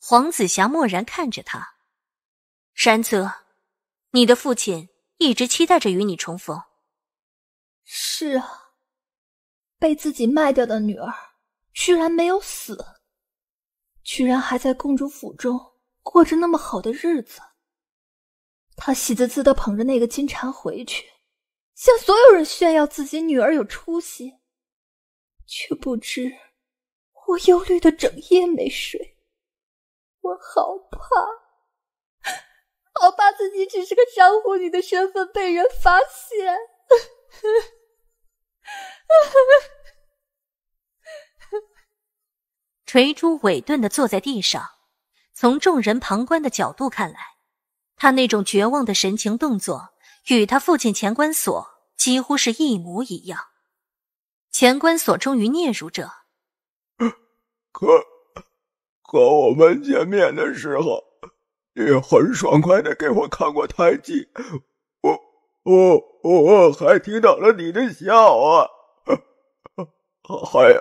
黄子霞默然看着他，山泽，你的父亲一直期待着与你重逢。是啊，被自己卖掉的女儿居然没有死，居然还在公主府中过着那么好的日子。他喜滋滋的捧着那个金蝉回去。向所有人炫耀自己女儿有出息，却不知我忧虑的整夜没睡。我好怕，好怕自己只是个江湖女的身份被人发现。垂珠委顿的坐在地上，从众人旁观的角度看来，他那种绝望的神情动作。与他父亲钱关锁几乎是一模一样。钱关锁终于嗫嚅着：“可可我们见面的时候，你很爽快的给我看过胎记，我我我还听到了你的笑啊，还有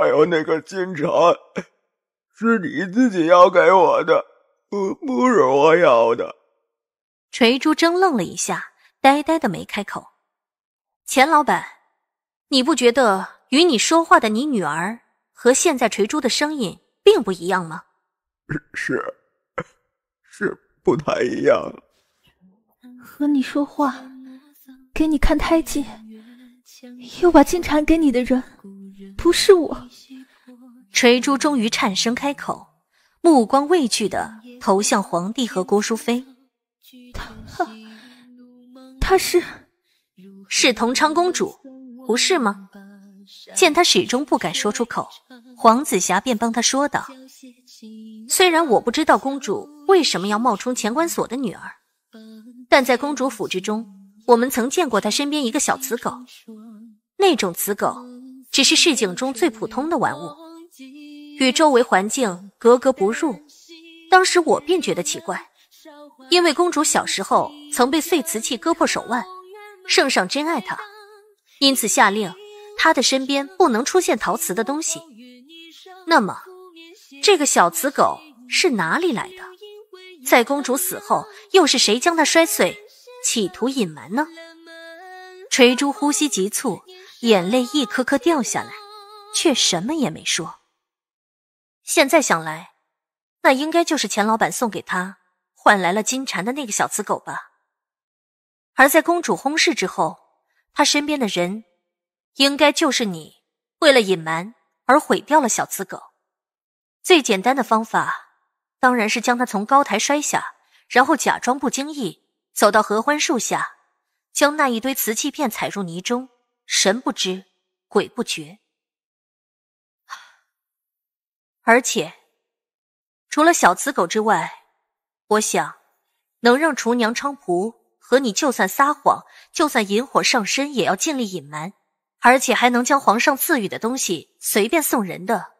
还有那个金蝉，是你自己要给我的，不不是我要的。”锤珠怔愣了一下，呆呆的没开口。钱老板，你不觉得与你说话的你女儿和现在锤珠的声音并不一样吗？是，是不太一样。和你说话，给你看胎记，又把金蝉给你的人，不是我。锤珠终于颤声开口，目光畏惧的投向皇帝和郭淑妃。她，她是是同昌公主，不是吗？见她始终不敢说出口，黄子霞便帮她说道：“虽然我不知道公主为什么要冒充钱官所的女儿，但在公主府之中，我们曾见过她身边一个小雌狗。那种雌狗只是市井中最普通的玩物，与周围环境格格不入。当时我便觉得奇怪。”因为公主小时候曾被碎瓷器割破手腕，圣上真爱她，因此下令她的身边不能出现陶瓷的东西。那么，这个小瓷狗是哪里来的？在公主死后，又是谁将它摔碎，企图隐瞒呢？垂珠呼吸急促，眼泪一颗颗掉下来，却什么也没说。现在想来，那应该就是钱老板送给她。换来了金蝉的那个小瓷狗吧？而在公主轰逝之后，他身边的人应该就是你。为了隐瞒而毁掉了小瓷狗，最简单的方法当然是将他从高台摔下，然后假装不经意走到合欢树下，将那一堆瓷器片踩入泥中，神不知鬼不觉。而且，除了小瓷狗之外，我想，能让厨娘昌蒲和你，就算撒谎，就算引火上身，也要尽力隐瞒，而且还能将皇上赐予的东西随便送人的，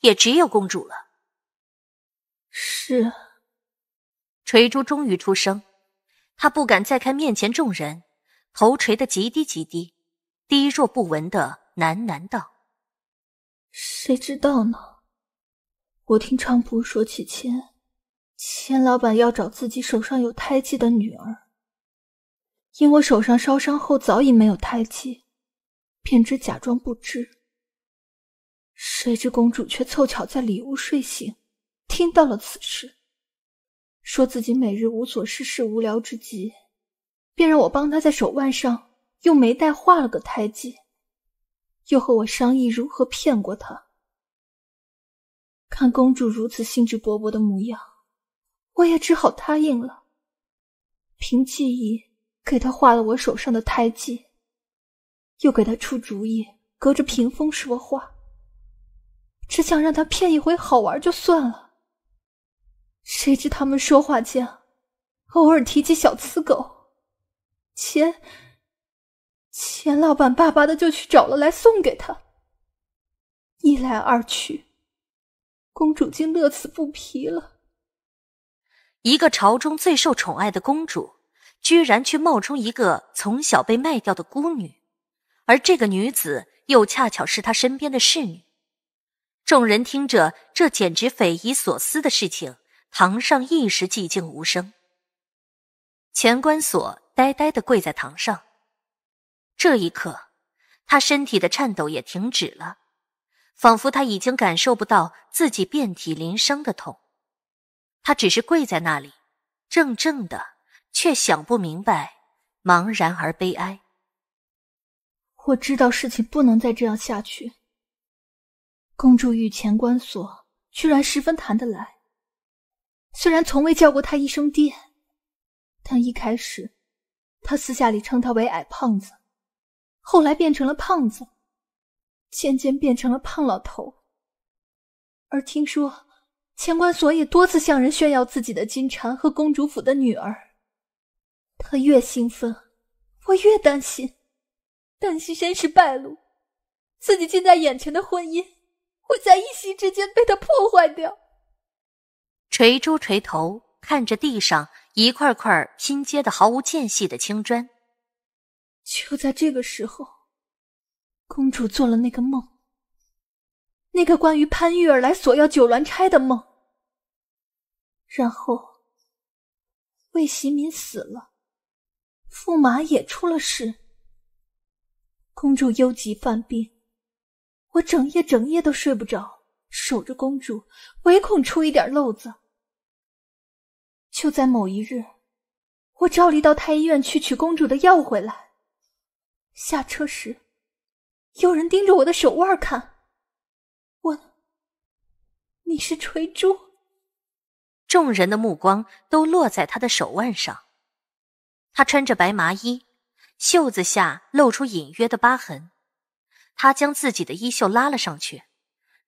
也只有公主了。是。垂珠终于出声，她不敢再看面前众人，头垂得极低极低，低若不闻的喃喃道：“谁知道呢？我听昌蒲说起前。”钱老板要找自己手上有胎记的女儿，因我手上烧伤后早已没有胎记，便只假装不知。谁知公主却凑巧在里屋睡醒，听到了此事，说自己每日无所事事，无聊之极，便让我帮她在手腕上用眉黛画了个胎记，又和我商议如何骗过他。看公主如此兴致勃勃的模样。我也只好答应了，凭记忆给他画了我手上的胎记，又给他出主意，隔着屏风说话。只想让他骗一回好玩就算了，谁知他们说话间，偶尔提起小刺狗，钱钱老板巴巴的就去找了来送给他。一来二去，公主竟乐此不疲了。一个朝中最受宠爱的公主，居然去冒充一个从小被卖掉的孤女，而这个女子又恰巧是她身边的侍女。众人听着这简直匪夷所思的事情，堂上一时寂静无声。钱官锁呆呆的跪在堂上，这一刻，他身体的颤抖也停止了，仿佛他已经感受不到自己遍体鳞伤的痛。他只是跪在那里，怔怔的，却想不明白，茫然而悲哀。我知道事情不能再这样下去。公主御前官所居然十分谈得来。虽然从未叫过他一声爹，但一开始，他私下里称他为矮胖子，后来变成了胖子，渐渐变成了胖老头。而听说。千官所以多次向人炫耀自己的金蝉和公主府的女儿，他越兴奋，我越担心，担心身世败露，自己近在眼前的婚姻会在一夕之间被他破坏掉。垂珠垂头看着地上一块块拼接的毫无间隙的青砖，就在这个时候，公主做了那个梦。那个关于潘玉儿来索要九鸾钗的梦，然后魏喜敏死了，驸马也出了事，公主忧急犯病，我整夜整夜都睡不着，守着公主，唯恐出一点漏子。就在某一日，我照例到太医院去取公主的药回来，下车时，有人盯着我的手腕看。你是锤珠，众人的目光都落在他的手腕上。他穿着白麻衣，袖子下露出隐约的疤痕。他将自己的衣袖拉了上去，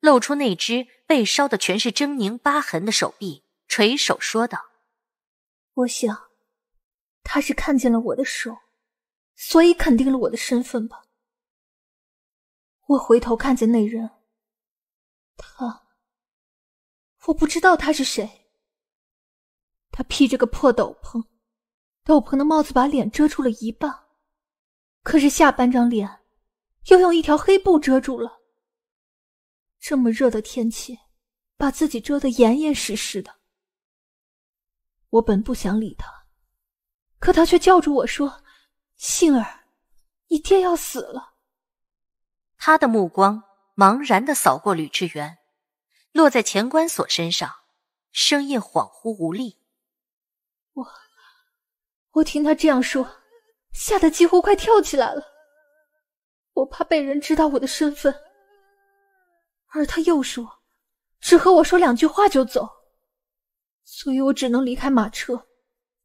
露出那只被烧的全是狰狞疤痕的手臂，垂手说道：“我想，他是看见了我的手，所以肯定了我的身份吧。我回头看见那人，他。”我不知道他是谁。他披着个破斗篷，斗篷的帽子把脸遮住了一半，可是下半张脸又用一条黑布遮住了。这么热的天气，把自己遮得严严实实的。我本不想理他，可他却叫住我说：“杏儿，你爹要死了。”他的目光茫然的扫过吕志远。落在钱关锁身上，声音恍惚无力。我，我听他这样说，吓得几乎快跳起来了。我怕被人知道我的身份，而他又说，只和我说两句话就走，所以我只能离开马车，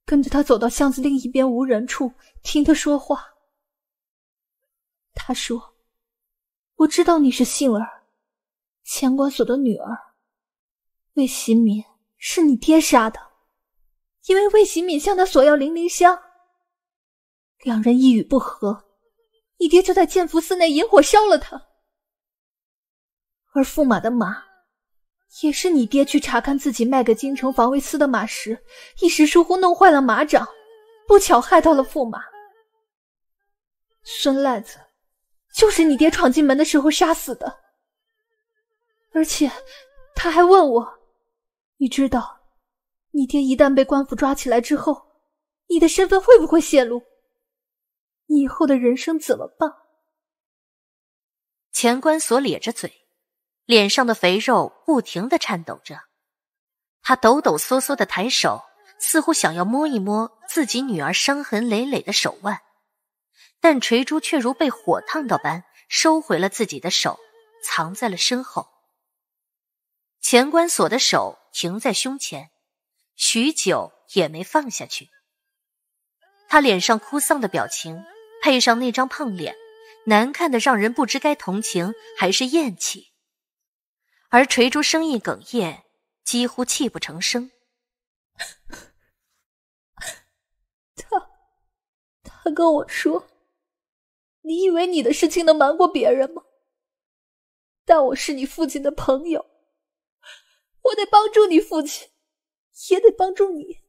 跟着他走到巷子另一边无人处，听他说话。他说：“我知道你是杏儿。”千管所的女儿魏喜敏是你爹杀的，因为魏喜敏向他索要灵灵香，两人一语不合，你爹就在建福寺内引火烧了他。而驸马的马也是你爹去查看自己卖给京城防卫司的马时，一时疏忽弄坏了马掌，不巧害到了驸马。孙癞子就是你爹闯进门的时候杀死的。而且他还问我，你知道，你爹一旦被官府抓起来之后，你的身份会不会泄露？你以后的人生怎么办？钱官锁咧着嘴，脸上的肥肉不停的颤抖着，他抖抖嗦嗦的抬手，似乎想要摸一摸自己女儿伤痕累累的手腕，但垂珠却如被火烫到般，收回了自己的手，藏在了身后。钱关锁的手停在胸前，许久也没放下去。他脸上哭丧的表情，配上那张胖脸，难看的让人不知该同情还是厌弃。而垂珠声音哽咽，几乎泣不成声。他，他跟我说：“你以为你的事情能瞒过别人吗？”但我是你父亲的朋友。我得帮助你父亲，也得帮助你。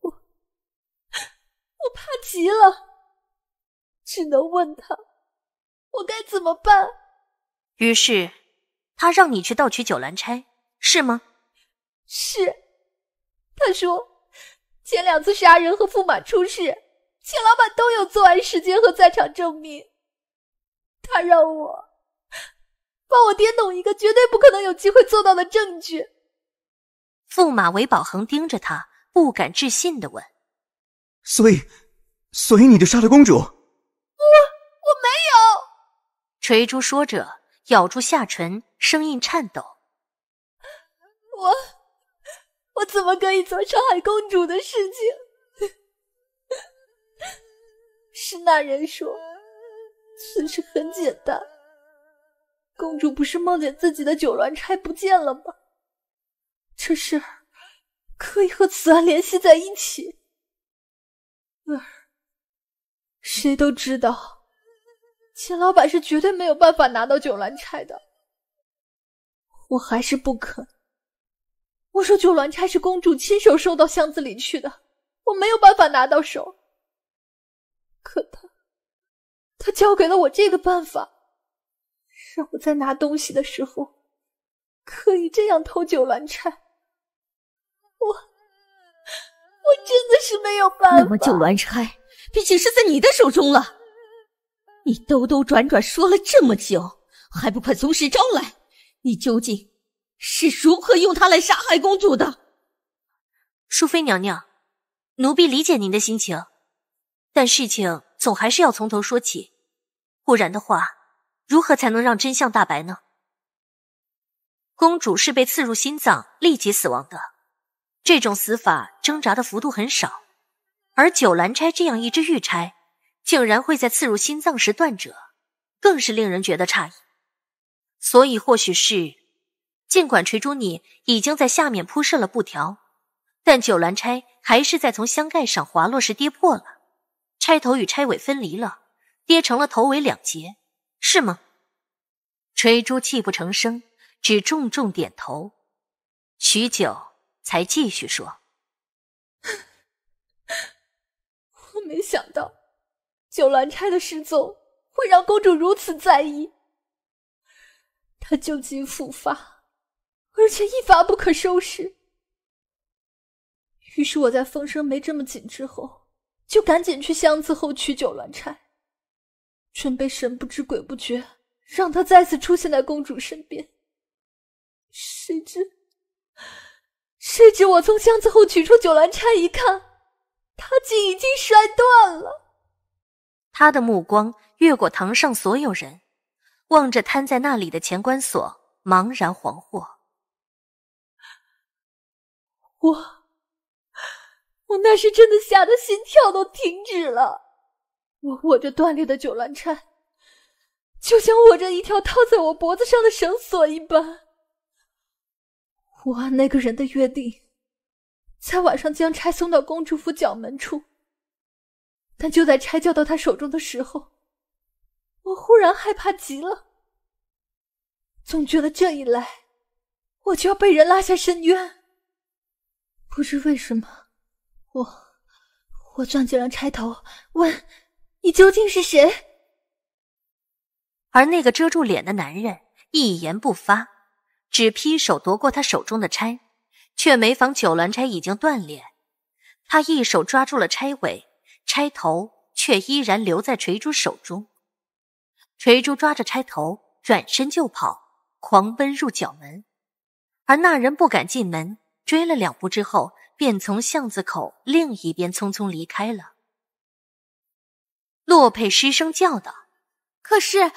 我我怕极了，只能问他，我该怎么办。于是他让你去盗取九兰钗，是吗？是。他说前两次杀人和驸马出事，钱老板都有作案时间和在场证明。他让我。帮我爹弄一个绝对不可能有机会做到的证据。驸马韦宝恒盯着他，不敢置信的问：“所以，所以你就杀了公主？”“我我没有。”垂珠说着，咬住下唇，声音颤抖：“我，我怎么可以做伤害公主的事情？是那人说此事很简单。”公主不是梦见自己的九鸾钗不见了吗？这事儿可以和此案联系在一起。儿，谁都知道，秦老板是绝对没有办法拿到九鸾钗的。我还是不肯。我说九鸾钗是公主亲手收到箱子里去的，我没有办法拿到手。可他，他教给了我这个办法。让我在拿东西的时候可以这样偷九鸾钗，我我真的是没有办法。那么九鸾钗毕竟是在你的手中了，你兜兜转转说了这么久，还不快从实招来？你究竟是如何用它来杀害公主的？淑妃娘娘，奴婢理解您的心情，但事情总还是要从头说起，不然的话。如何才能让真相大白呢？公主是被刺入心脏立即死亡的，这种死法挣扎的幅度很少，而九兰钗这样一支玉钗竟然会在刺入心脏时断折，更是令人觉得诧异。所以，或许是尽管垂珠你已经在下面铺设了布条，但九兰钗还是在从箱盖上滑落时跌破了，钗头与钗尾分离了，跌成了头尾两截。是吗？垂珠泣不成声，只重重点头，许久才继续说：“我没想到九鸾钗的失踪会让公主如此在意，她旧疾复发，而且一发不可收拾。于是我在风声没这么紧之后，就赶紧去箱子后取九鸾钗。”准备神不知鬼不觉，让他再次出现在公主身边。谁知，谁知我从箱子后取出九兰钗一看，他竟已经摔断了。他的目光越过堂上所有人，望着瘫在那里的钱关锁，茫然惶惑。我，我那是真的吓得心跳都停止了。我握着断裂的九鸾钗，就像握着一条套在我脖子上的绳索一般。我按那个人的约定，在晚上将钗送到公主府角门处。但就在钗交到他手中的时候，我忽然害怕极了，总觉得这一来，我就要被人拉下深渊。不知为什么，我我攥紧了钗头，问。你究竟是谁？而那个遮住脸的男人一言不发，只劈手夺过他手中的钗，却没防九鸾钗已经断裂。他一手抓住了钗尾，钗头却依然留在垂珠手中。垂珠抓着钗头转身就跑，狂奔入角门。而那人不敢进门，追了两步之后，便从巷子口另一边匆匆离开了。洛佩失声叫道：“可是，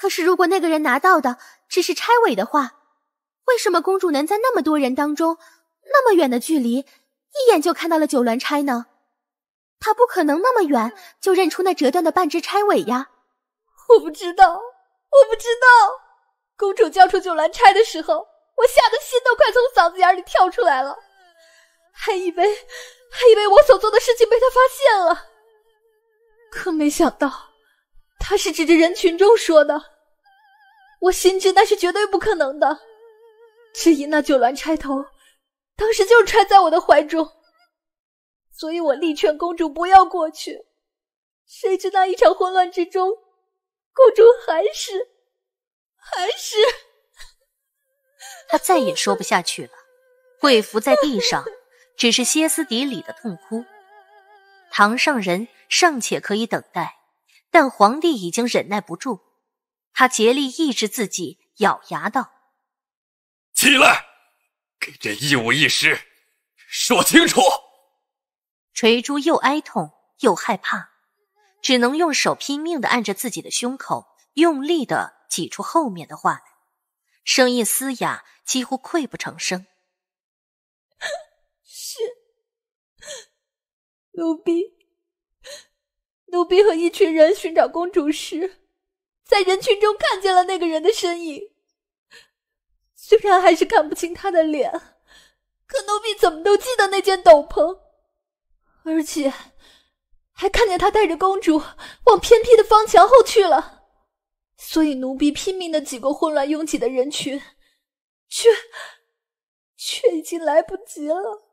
可是，如果那个人拿到的只是钗尾的话，为什么公主能在那么多人当中，那么远的距离，一眼就看到了九鸾钗呢？她不可能那么远就认出那折断的半只钗尾呀！我不知道，我不知道。公主交出九鸾钗的时候，我吓得心都快从嗓子眼里跳出来了，还以为，还以为我所做的事情被她发现了。”可没想到，他是指着人群中说的。我心知那是绝对不可能的。只因那九鸾钗头，当时就揣在我的怀中，所以我力劝公主不要过去。谁知那一场混乱之中，公主还是……还是 她再也说不下去了，跪伏在地上，只是歇斯底里的痛哭。堂上人。尚且可以等待，但皇帝已经忍耐不住，他竭力抑制自己，咬牙道：“起来，给朕一五一十说清楚。”垂珠又哀痛又害怕，只能用手拼命的按着自己的胸口，用力的挤出后面的话来，声音嘶哑，几乎溃不成声。是，奴婢。奴婢和一群人寻找公主时，在人群中看见了那个人的身影。虽然还是看不清他的脸，可奴婢怎么都记得那件斗篷，而且还看见他带着公主往偏僻的方墙后去了。所以奴婢拼命的挤过混乱拥挤的人群，却却已经来不及了。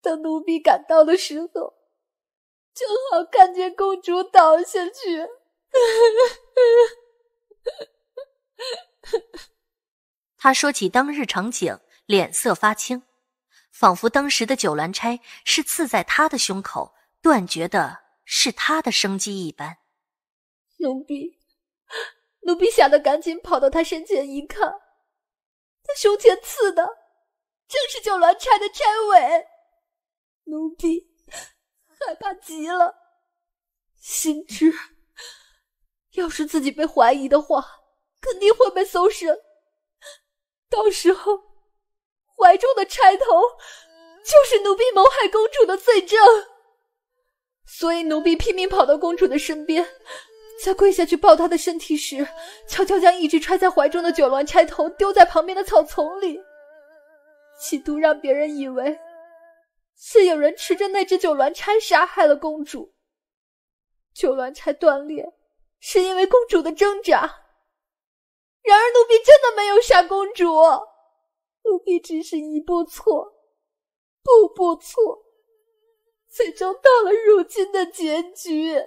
等奴婢赶到的时候。正好看见公主倒下去，他说起当日场景，脸色发青，仿佛当时的九鸾钗是刺在他的胸口，断绝的是他的生机一般。奴婢，奴婢吓得赶紧跑到他身前一看，他胸前刺的正是九鸾钗的钗尾，奴婢。害怕极了，心知要是自己被怀疑的话，肯定会被搜身。到时候怀中的钗头就是奴婢谋害公主的罪证，所以奴婢拼命跑到公主的身边，在跪下去抱她的身体时，悄悄将一直揣在怀中的九鸾钗头丢在旁边的草丛里，企图让别人以为。是有人持着那只九鸾钗杀害了公主。九鸾钗断裂，是因为公主的挣扎。然而，奴婢真的没有杀公主，奴婢只是一步错，步步错，最终到了如今的结局。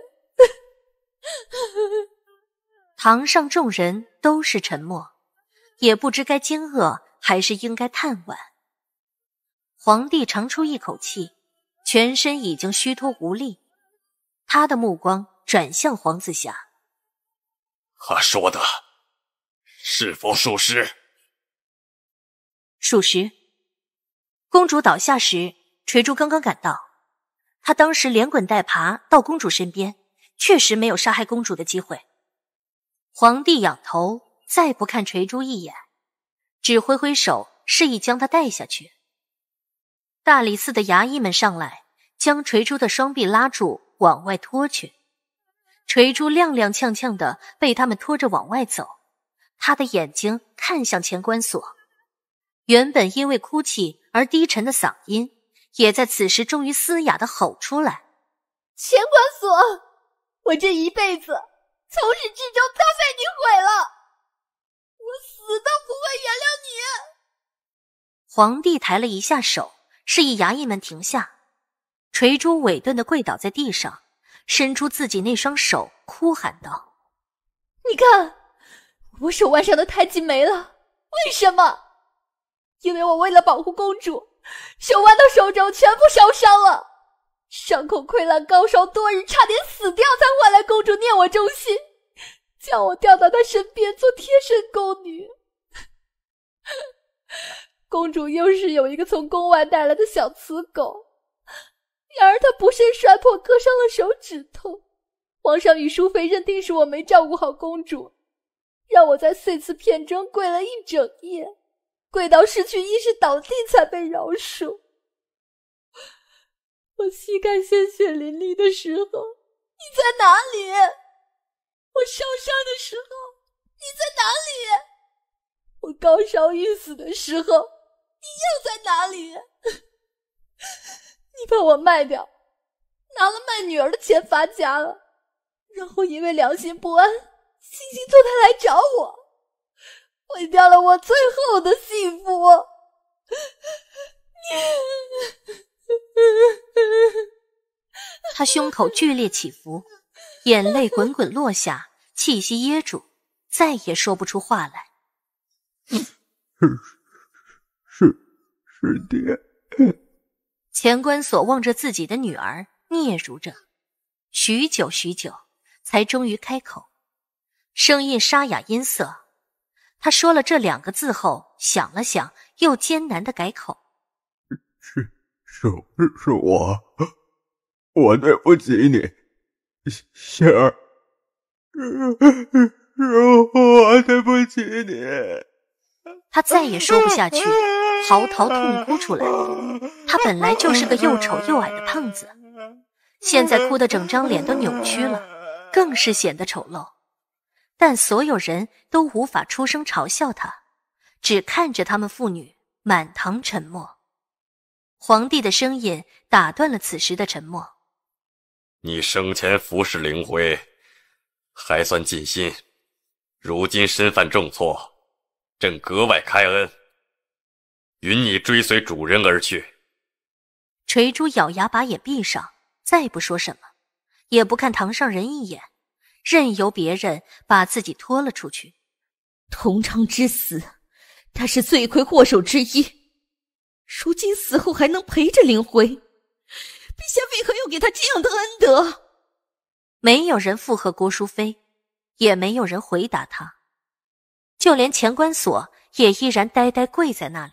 堂上众人都是沉默，也不知该惊愕还是应该叹惋。皇帝长出一口气，全身已经虚脱无力。他的目光转向黄子霞，他说的是否属实？属实。公主倒下时，锤珠刚刚赶到，他当时连滚带爬到公主身边，确实没有杀害公主的机会。皇帝仰头，再不看锤珠一眼，只挥挥手示意将她带下去。大理寺的衙役们上来，将锤珠的双臂拉住，往外拖去。锤珠踉踉跄跄的被他们拖着往外走，他的眼睛看向前关锁，原本因为哭泣而低沉的嗓音，也在此时终于嘶哑的吼出来：“钱关锁，我这一辈子从始至终都被你毁了，我死都不会原谅你！”皇帝抬了一下手。示意衙役们停下，垂珠委顿的跪倒在地上，伸出自己那双手，哭喊道：“你看，我手腕上的胎记没了，为什么？因为我为了保护公主，手腕到手肘全部烧伤了，伤口溃烂，高烧多日，差点死掉，才换来公主念我忠心，叫我调到她身边做贴身宫女。” 公主又是有一个从宫外带来的小瓷狗，然而她不慎摔破，割伤了手指头。皇上与淑妃认定是我没照顾好公主，让我在碎瓷片中跪了一整夜，跪到失去意识倒地才被饶恕。我膝盖鲜血淋漓的时候，你在哪里？我受伤的时候，你在哪里？我高烧欲死的时候。你又在哪里？你把我卖掉，拿了卖女儿的钱发家了，然后因为良心不安，兴兴作态来找我，毁掉了我最后的幸福。他胸口剧烈起伏，眼泪滚滚落下，气息噎住，再也说不出话来。爹，钱关所望着自己的女儿，嗫嚅着，许久许久，才终于开口，声音沙哑，音色。他说了这两个字后，想了想，又艰难的改口：“是是是我，我对不起你，仙儿，是我对不起你。”他再也说不下去，嚎啕痛哭出来。他本来就是个又丑又矮的胖子，现在哭得整张脸都扭曲了，更是显得丑陋。但所有人都无法出声嘲笑他，只看着他们父女满堂沉默。皇帝的声音打断了此时的沉默：“你生前服侍灵辉，还算尽心，如今身犯重错。”朕格外开恩，允你追随主人而去。垂珠咬牙把眼闭上，再不说什么，也不看堂上人一眼，任由别人把自己拖了出去。同昌之死，他是罪魁祸首之一，如今死后还能陪着灵辉，陛下为何要给他这样的恩德？没有人附和郭淑妃，也没有人回答他。就连钱关锁也依然呆呆跪在那里，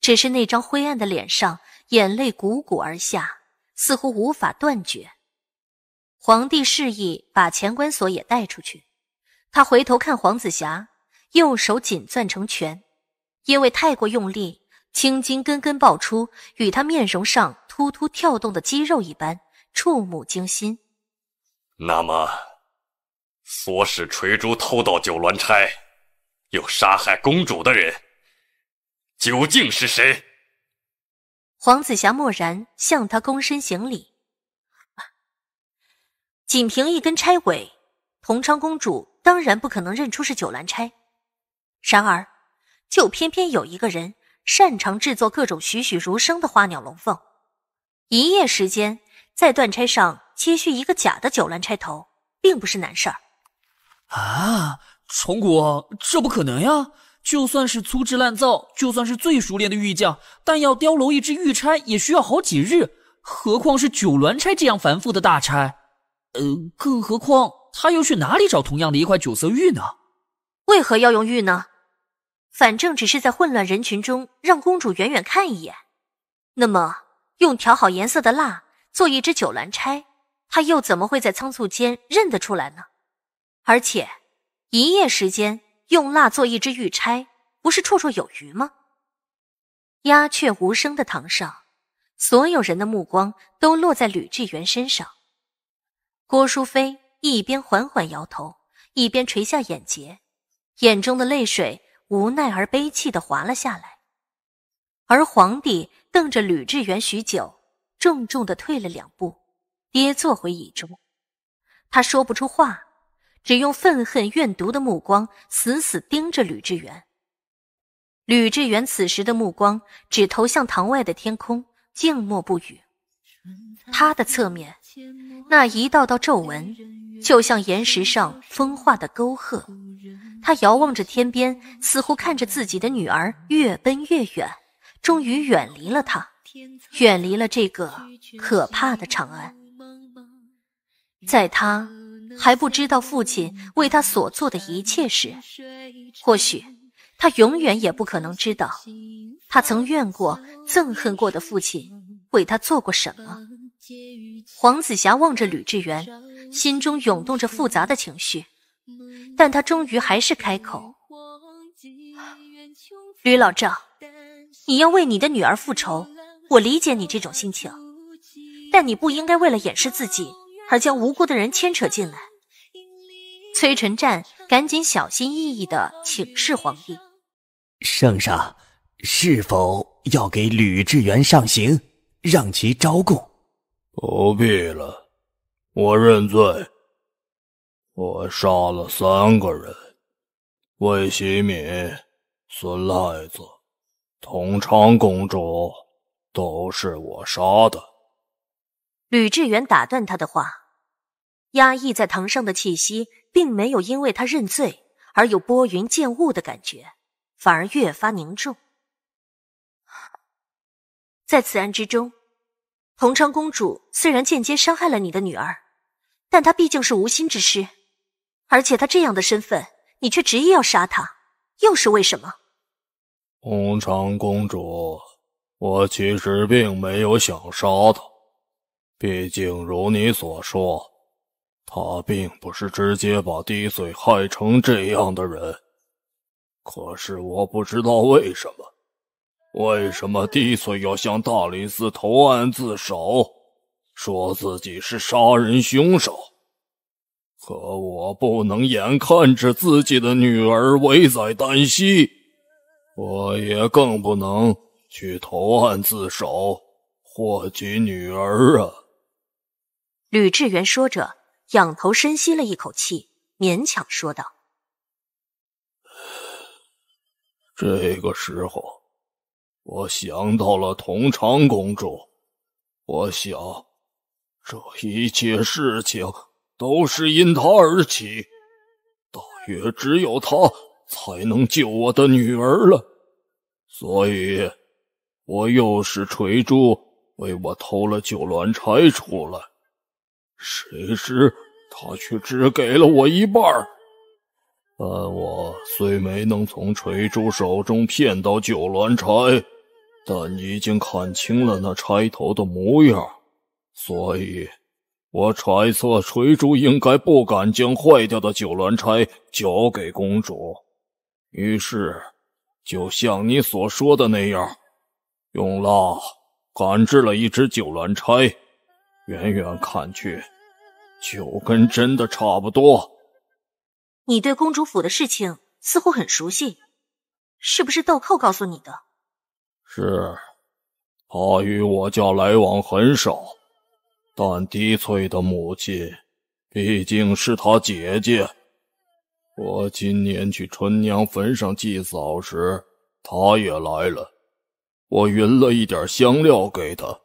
只是那张灰暗的脸上眼泪汩汩而下，似乎无法断绝。皇帝示意把钱关锁也带出去。他回头看黄子霞，右手紧攥成拳，因为太过用力，青筋根根爆出，与他面容上突突跳动的肌肉一般，触目惊心。那么，唆使垂珠偷盗九鸾钗。有杀害公主的人，究竟是谁？黄子霞默然向他躬身行礼。仅凭一根钗尾，同昌公主当然不可能认出是九兰钗。然而，就偏偏有一个人擅长制作各种栩栩如生的花鸟龙凤，一夜时间在断钗上接续一个假的九兰钗头，并不是难事儿。啊！虫谷，这不可能呀！就算是粗制滥造，就算是最熟练的玉匠，但要雕楼一只玉钗也需要好几日，何况是九鸾钗这样繁复的大钗。嗯，更何况他又去哪里找同样的一块九色玉呢？为何要用玉呢？反正只是在混乱人群中让公主远远看一眼。那么，用调好颜色的蜡做一只九鸾钗，他又怎么会在仓促间认得出来呢？而且。一夜时间，用蜡做一只玉钗，不是绰绰有余吗？鸦雀无声的堂上，所有人的目光都落在吕志元身上。郭淑妃一边缓缓摇头，一边垂下眼睫，眼中的泪水无奈而悲戚的滑了下来。而皇帝瞪着吕志元许久，重重的退了两步，跌坐回椅中，他说不出话。只用愤恨、怨毒的目光死死盯着吕志远。吕志远此时的目光只投向堂外的天空，静默不语。他的侧面那一道道皱纹，就像岩石上风化的沟壑。他遥望着天边，似乎看着自己的女儿越奔越远，终于远离了他，远离了这个可怕的长安。在他。还不知道父亲为他所做的一切时，或许他永远也不可能知道，他曾怨过、憎恨过的父亲为他做过什么。黄子霞望着吕志远，心中涌动着复杂的情绪，但她终于还是开口：“吕老赵，你要为你的女儿复仇，我理解你这种心情，但你不应该为了掩饰自己。”而将无辜的人牵扯进来，崔承战赶紧小心翼翼地请示皇帝：“圣上，是否要给吕志元上刑，让其招供？”“不必了，我认罪。我杀了三个人，魏喜敏、孙赖子、同昌公主，都是我杀的。”吕志远打断他的话，压抑在堂上的气息，并没有因为他认罪而有拨云见雾的感觉，反而越发凝重。在此案之中，红昌公主虽然间接伤害了你的女儿，但她毕竟是无心之失，而且她这样的身份，你却执意要杀她，又是为什么？红昌公主，我其实并没有想杀她。毕竟如你所说，他并不是直接把滴水害成这样的人。可是我不知道为什么，为什么滴水要向大理寺投案自首，说自己是杀人凶手？可我不能眼看着自己的女儿危在旦夕，我也更不能去投案自首，祸及女儿啊！吕志元说着，仰头深吸了一口气，勉强说道：“这个时候，我想到了同昌公主。我想，这一切事情都是因她而起，大约只有她才能救我的女儿了。所以，我又是垂珠为我偷了九鸾钗出来。”谁知他却只给了我一半。但我虽没能从锤珠手中骗到九鸾钗，但你已经看清了那钗头的模样，所以，我揣测锤珠应该不敢将坏掉的九鸾钗交给公主。于是，就像你所说的那样，用蜡赶制了一只九鸾钗。远远看去，就跟真的差不多。你对公主府的事情似乎很熟悉，是不是豆蔻告诉你的？是，他与我家来往很少，但低翠的母亲毕竟是他姐姐。我今年去春娘坟上祭扫时，他也来了，我匀了一点香料给他。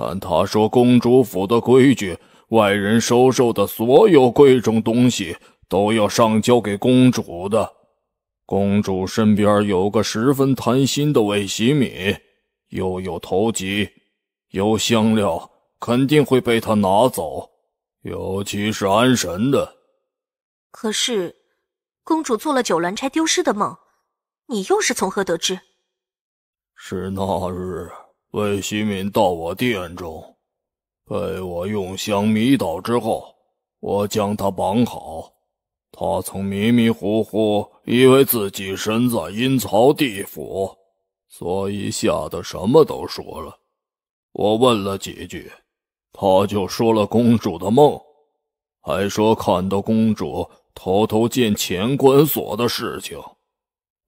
但他说，公主府的规矩，外人收受的所有贵重东西都要上交给公主的。公主身边有个十分贪心的韦喜敏，又有头级，有香料，肯定会被他拿走，尤其是安神的。可是，公主做了九兰钗丢失的梦，你又是从何得知？是那日。魏希敏到我店中，被我用香迷倒之后，我将他绑好。他曾迷迷糊糊，以为自己身在阴曹地府，所以吓得什么都说了。我问了几句，他就说了公主的梦，还说看到公主偷偷进钱关所的事情。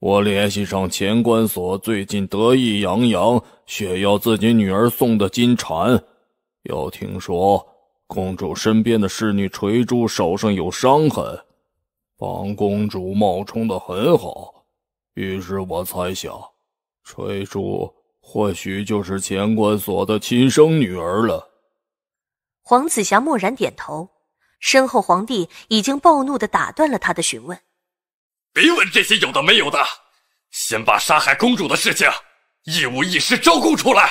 我联系上钱官所，最近得意洋洋，炫耀自己女儿送的金蝉。又听说公主身边的侍女垂珠手上有伤痕，帮公主冒充的很好。于是我猜想，垂珠或许就是钱官所的亲生女儿了。黄子霞默然点头，身后皇帝已经暴怒的打断了他的询问。别问这些有的没有的，先把杀害公主的事情一五一十招供出来。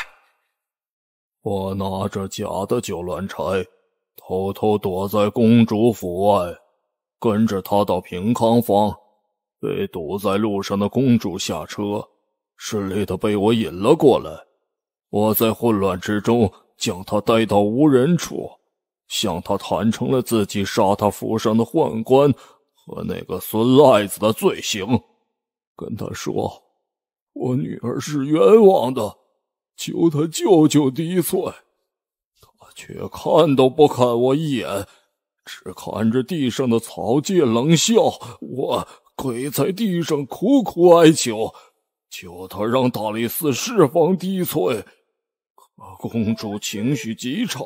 我拿着假的九鸾钗，偷偷躲在公主府外，跟着她到平康坊，被堵在路上的公主下车，顺利的被我引了过来。我在混乱之中将她带到无人处，向她坦诚了自己杀她府上的宦官。和那个孙赖子的罪行，跟他说，我女儿是冤枉的，求他救救帝翠，他却看都不看我一眼，只看着地上的草芥冷笑。我跪在地上苦苦哀求，求他让大理寺释放帝翠，可公主情绪极差。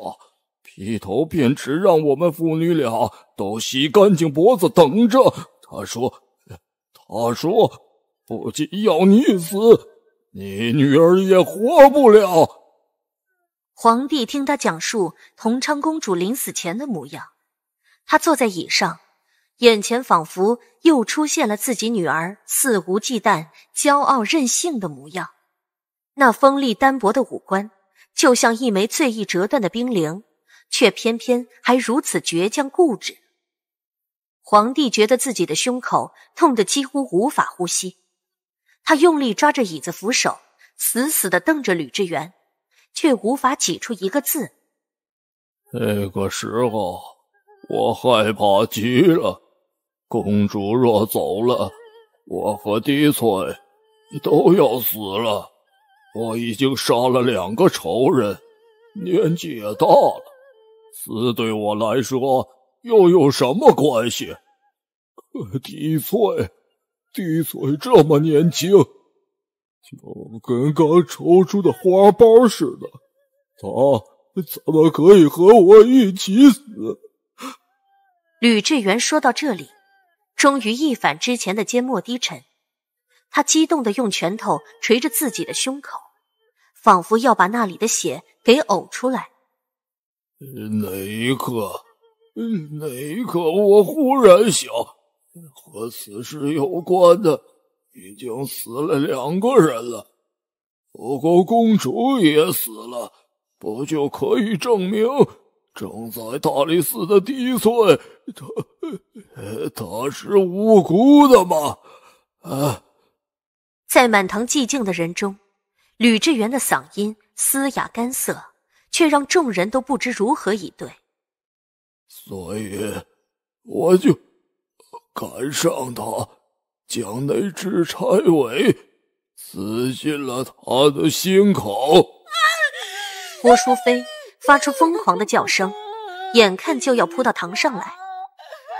一头便池，让我们父女俩都洗干净脖子，等着。他说：“他说不仅要你死，你女儿也活不了。”皇帝听他讲述同昌公主临死前的模样，他坐在椅上，眼前仿佛又出现了自己女儿肆无忌惮、骄傲任性的模样，那锋利单薄的五官，就像一枚最易折断的冰凌。却偏偏还如此倔强固执。皇帝觉得自己的胸口痛得几乎无法呼吸，他用力抓着椅子扶手，死死地瞪着吕志远，却无法挤出一个字。那个时候，我害怕极了。公主若走了，我和狄翠都要死了。我已经杀了两个仇人，年纪也大了。死对我来说又有什么关系？帝翠，帝翠这么年轻，就跟刚抽出的花苞似的，他怎么可以和我一起死？吕志元说到这里，终于一反之前的缄默低沉，他激动的用拳头捶着自己的胸口，仿佛要把那里的血给呕出来。是那一刻，嗯，那一刻我忽然想，和此事有关的已经死了两个人了。不过公主也死了，不就可以证明正在大理寺的帝尊，他他是无辜的吗？啊，在满堂寂静的人中，吕志远的嗓音嘶哑干涩。却让众人都不知如何以对，所以我就赶上他，将那只柴尾刺进了他的心口。郭淑妃发出疯狂的叫声，眼看就要扑到堂上来，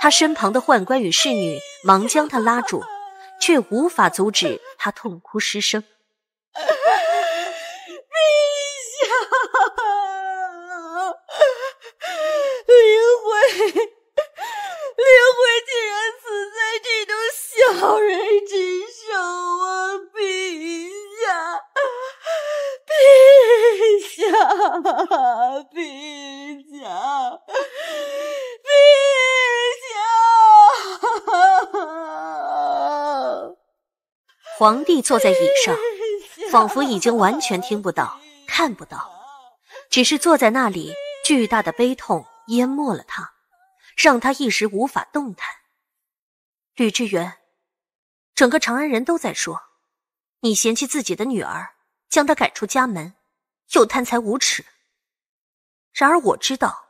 她身旁的宦官与侍女忙将她拉住，却无法阻止她痛哭失声。老人之手啊，陛下，陛下，陛下，陛下！皇帝坐在椅上，仿佛已经完全听不到、看不到，只是坐在那里。巨大的悲痛淹没了他，让他一时无法动弹。吕志远。整个长安人都在说，你嫌弃自己的女儿，将她赶出家门，又贪财无耻。然而我知道，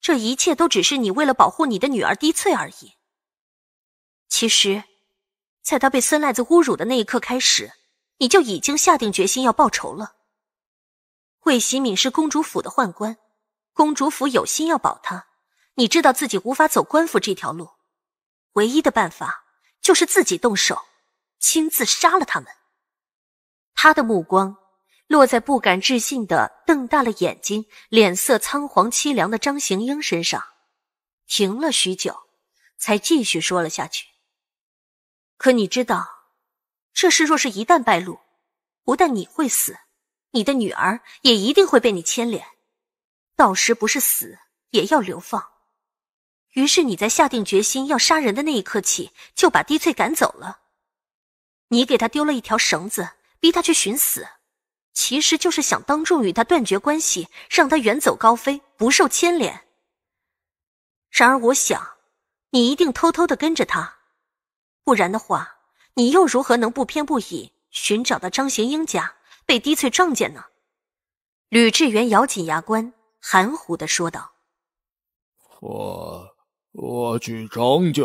这一切都只是你为了保护你的女儿低翠而已。其实，在她被孙赖子侮辱的那一刻开始，你就已经下定决心要报仇了。魏喜敏是公主府的宦官，公主府有心要保她，你知道自己无法走官府这条路，唯一的办法。就是自己动手，亲自杀了他们。他的目光落在不敢置信的、瞪大了眼睛、脸色仓皇凄凉的张行英身上，停了许久，才继续说了下去。可你知道，这事若是一旦败露，不但你会死，你的女儿也一定会被你牵连，到时不是死也要流放。于是你在下定决心要杀人的那一刻起，就把低翠赶走了。你给他丢了一条绳子，逼他去寻死，其实就是想当众与他断绝关系，让他远走高飞，不受牵连。然而我想，你一定偷偷的跟着他，不然的话，你又如何能不偏不倚寻找到张贤英家，被低翠撞见呢？吕志远咬紧牙关，含糊的说道：“我。”我去张家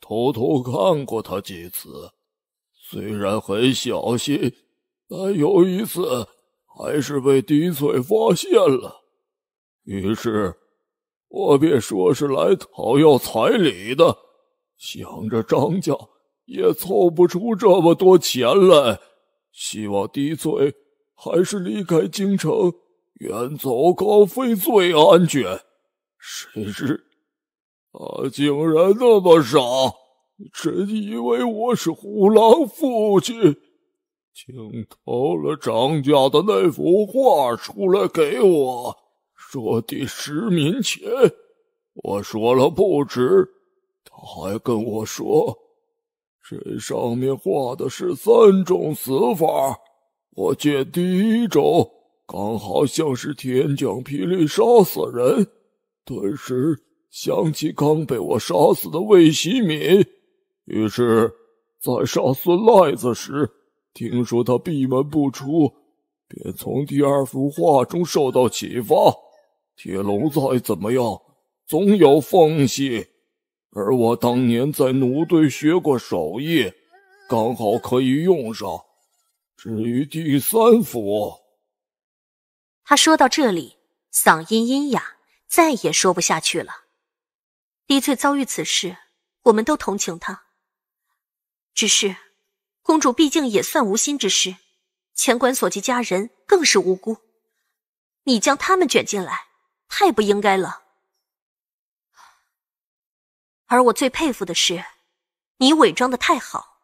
偷偷看过他几次，虽然很小心，但有一次还是被狄翠发现了。于是，我便说是来讨要彩礼的，想着张家也凑不出这么多钱来，希望狄翠还是离开京城，远走高飞最安全。谁知……他竟然那么傻，真以为我是虎狼父亲？竟偷了张家的那幅画出来给我，说第十民前。我说了不止，他还跟我说，这上面画的是三种死法。我见第一种，刚好像是天降霹雳杀死人，顿时。想起刚被我杀死的魏喜敏，于是，在杀孙赖子时，听说他闭门不出，便从第二幅画中受到启发。铁笼再怎么样，总有缝隙，而我当年在奴队学过手艺，刚好可以用上。至于第三幅，他说到这里，嗓音阴哑，再也说不下去了。的翠遭遇此事，我们都同情她。只是，公主毕竟也算无心之失，钱管所及家人更是无辜。你将他们卷进来，太不应该了。而我最佩服的是，你伪装的太好，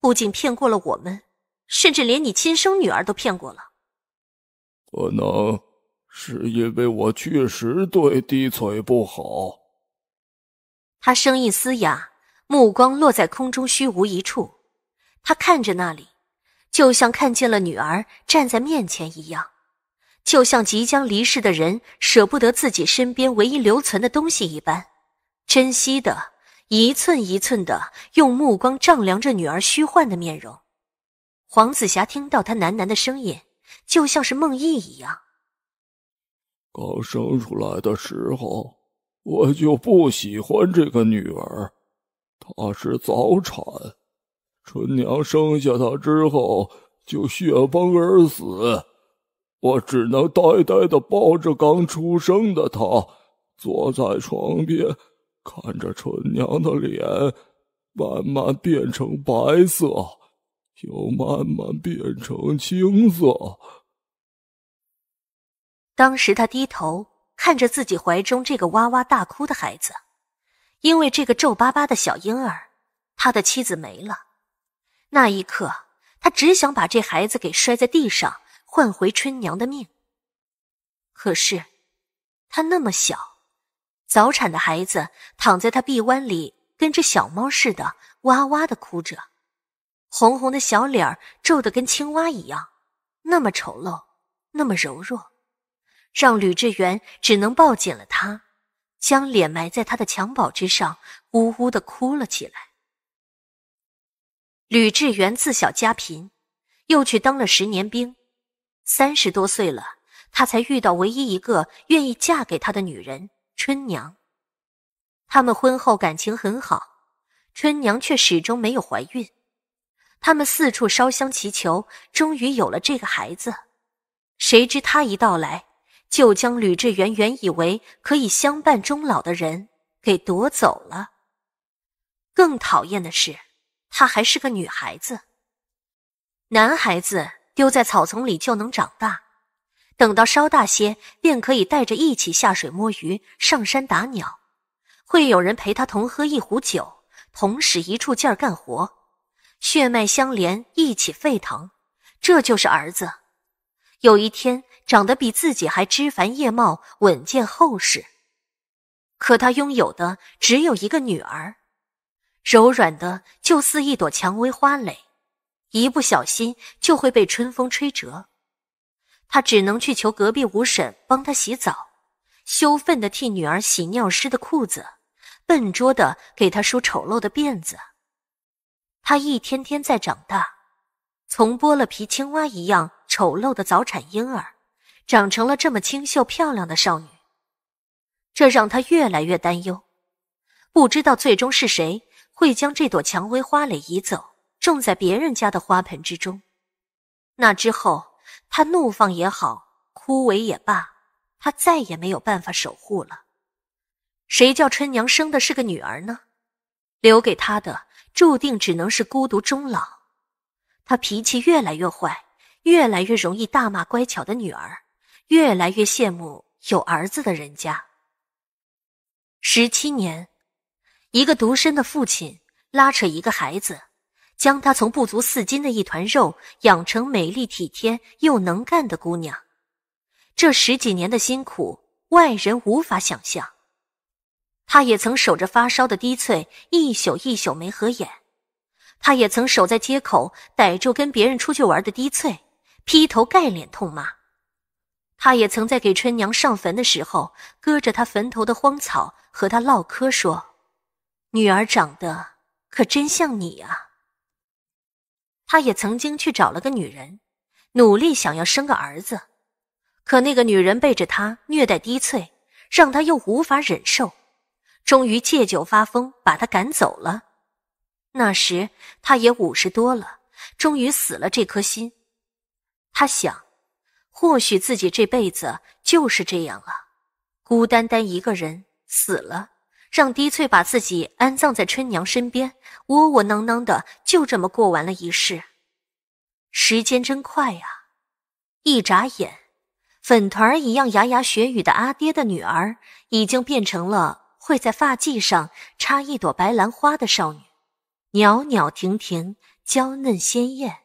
不仅骗过了我们，甚至连你亲生女儿都骗过了。可能是因为我确实对低翠不好。他声音嘶哑，目光落在空中虚无一处。他看着那里，就像看见了女儿站在面前一样，就像即将离世的人舍不得自己身边唯一留存的东西一般，珍惜的，一寸一寸的用目光丈量着女儿虚幻的面容。黄子霞听到他喃喃的声音，就像是梦呓一样。刚生出来的时候。我就不喜欢这个女儿，她是早产，春娘生下她之后就血崩而死，我只能呆呆的抱着刚出生的她，坐在床边，看着春娘的脸慢慢变成白色，又慢慢变成青色。当时他低头。看着自己怀中这个哇哇大哭的孩子，因为这个皱巴巴的小婴儿，他的妻子没了。那一刻，他只想把这孩子给摔在地上，换回春娘的命。可是，他那么小，早产的孩子躺在他臂弯里，跟只小猫似的哇哇的哭着，红红的小脸皱得跟青蛙一样，那么丑陋，那么柔弱。让吕志元只能抱紧了他，将脸埋在他的襁褓之上，呜呜的哭了起来。吕志元自小家贫，又去当了十年兵，三十多岁了，他才遇到唯一一个愿意嫁给他的女人春娘。他们婚后感情很好，春娘却始终没有怀孕。他们四处烧香祈求，终于有了这个孩子。谁知他一到来，就将吕志远原以为可以相伴终老的人给夺走了。更讨厌的是，他还是个女孩子。男孩子丢在草丛里就能长大，等到稍大些，便可以带着一起下水摸鱼、上山打鸟，会有人陪他同喝一壶酒，同使一处劲儿干活，血脉相连，一起沸腾。这就是儿子。有一天。长得比自己还枝繁叶茂、稳健厚实，可他拥有的只有一个女儿，柔软的就似一朵蔷薇花蕾，一不小心就会被春风吹折。他只能去求隔壁吴婶帮他洗澡，羞愤地替女儿洗尿湿的裤子，笨拙地给她梳丑陋的辫子。他一天天在长大，从剥了皮青蛙一样丑陋的早产婴儿。长成了这么清秀漂亮的少女，这让她越来越担忧。不知道最终是谁会将这朵蔷薇花蕾移走，种在别人家的花盆之中。那之后，他怒放也好，枯萎也罢，她再也没有办法守护了。谁叫春娘生的是个女儿呢？留给她的注定只能是孤独终老。她脾气越来越坏，越来越容易大骂乖巧的女儿。越来越羡慕有儿子的人家。十七年，一个独身的父亲拉扯一个孩子，将他从不足四斤的一团肉养成美丽体贴又能干的姑娘。这十几年的辛苦，外人无法想象。他也曾守着发烧的低翠一宿一宿没合眼，他也曾守在街口逮住跟别人出去玩的低翠，劈头盖脸痛骂。他也曾在给春娘上坟的时候，割着她坟头的荒草，和她唠嗑说：“女儿长得可真像你啊。”他也曾经去找了个女人，努力想要生个儿子，可那个女人背着他虐待低翠，让他又无法忍受，终于借酒发疯，把他赶走了。那时他也五十多了，终于死了这颗心。他想。或许自己这辈子就是这样了，孤单单一个人死了，让低翠把自己安葬在春娘身边，窝窝囊囊的，就这么过完了一世。时间真快呀，一眨眼，粉团儿一样牙牙学语的阿爹的女儿，已经变成了会在发髻上插一朵白兰花的少女，袅袅婷婷，娇嫩鲜艳。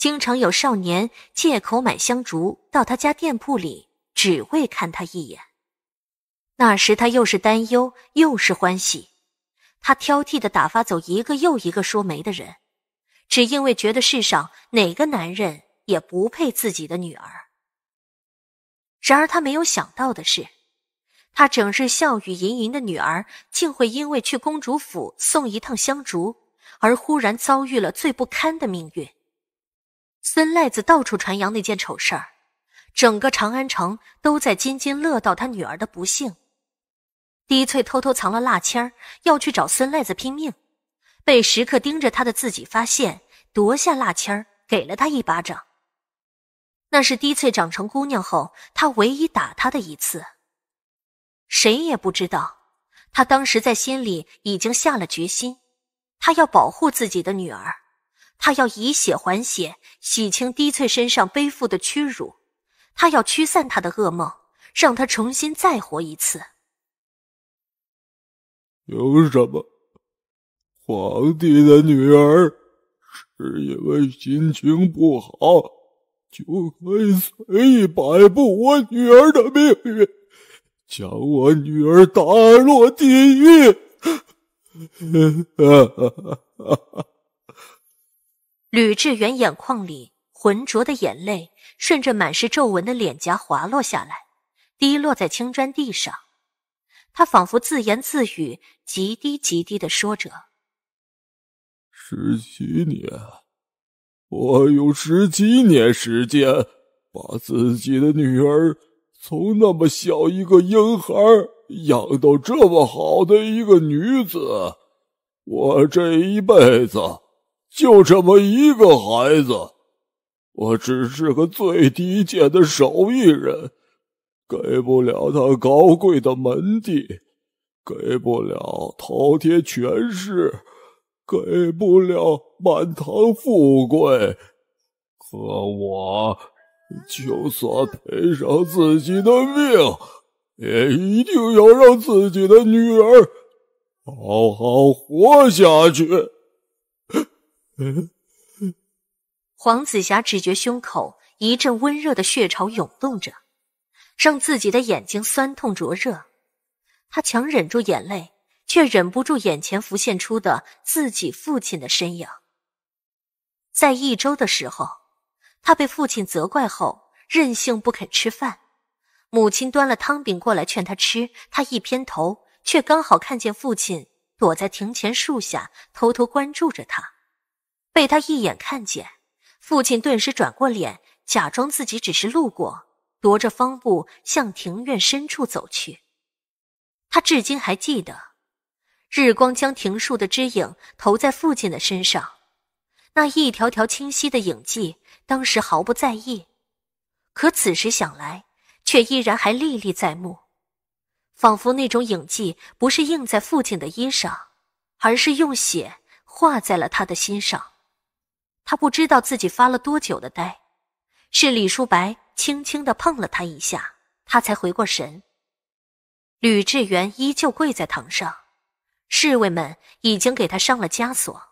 经常有少年借口买香烛到他家店铺里，只为看他一眼。那时他又是担忧又是欢喜，他挑剔的打发走一个又一个说媒的人，只因为觉得世上哪个男人也不配自己的女儿。然而他没有想到的是，他整日笑语盈盈的女儿，竟会因为去公主府送一趟香烛，而忽然遭遇了最不堪的命运。孙赖子到处传扬那件丑事儿，整个长安城都在津津乐道他女儿的不幸。低翠偷偷藏了蜡签儿，要去找孙赖子拼命，被时刻盯着他的自己发现，夺下蜡签儿，给了他一巴掌。那是低翠长成姑娘后，他唯一打她的一次。谁也不知道，他当时在心里已经下了决心，他要保护自己的女儿。他要以血还血，洗清低翠身上背负的屈辱。他要驱散他的噩梦，让他重新再活一次。有什么？皇帝的女儿，是因为心情不好就可以随意摆布我女儿的命运，将我女儿打落地狱？吕志远眼眶里浑浊的眼泪顺着满是皱纹的脸颊滑落下来，滴落在青砖地上。他仿佛自言自语，极低极低的说着：“十七年，我用十七年时间，把自己的女儿从那么小一个婴孩养到这么好的一个女子，我这一辈子。”就这么一个孩子，我只是个最低贱的手艺人，给不了他高贵的门第，给不了滔天权势，给不了满堂富贵。可我，就算赔上自己的命，也一定要让自己的女儿好好活下去。嗯，黄子霞只觉胸口一阵温热的血潮涌动着，让自己的眼睛酸痛灼热。她强忍住眼泪，却忍不住眼前浮现出的自己父亲的身影。在一周的时候，她被父亲责怪后任性不肯吃饭，母亲端了汤饼过来劝她吃，她一偏头，却刚好看见父亲躲在庭前树下偷偷关注着她。被他一眼看见，父亲顿时转过脸，假装自己只是路过，踱着方步向庭院深处走去。他至今还记得，日光将庭树的枝影投在父亲的身上，那一条条清晰的影迹，当时毫不在意，可此时想来，却依然还历历在目，仿佛那种影迹不是印在父亲的衣上，而是用血画在了他的心上。他不知道自己发了多久的呆，是李书白轻轻的碰了他一下，他才回过神。吕志远依旧跪在堂上，侍卫们已经给他上了枷锁。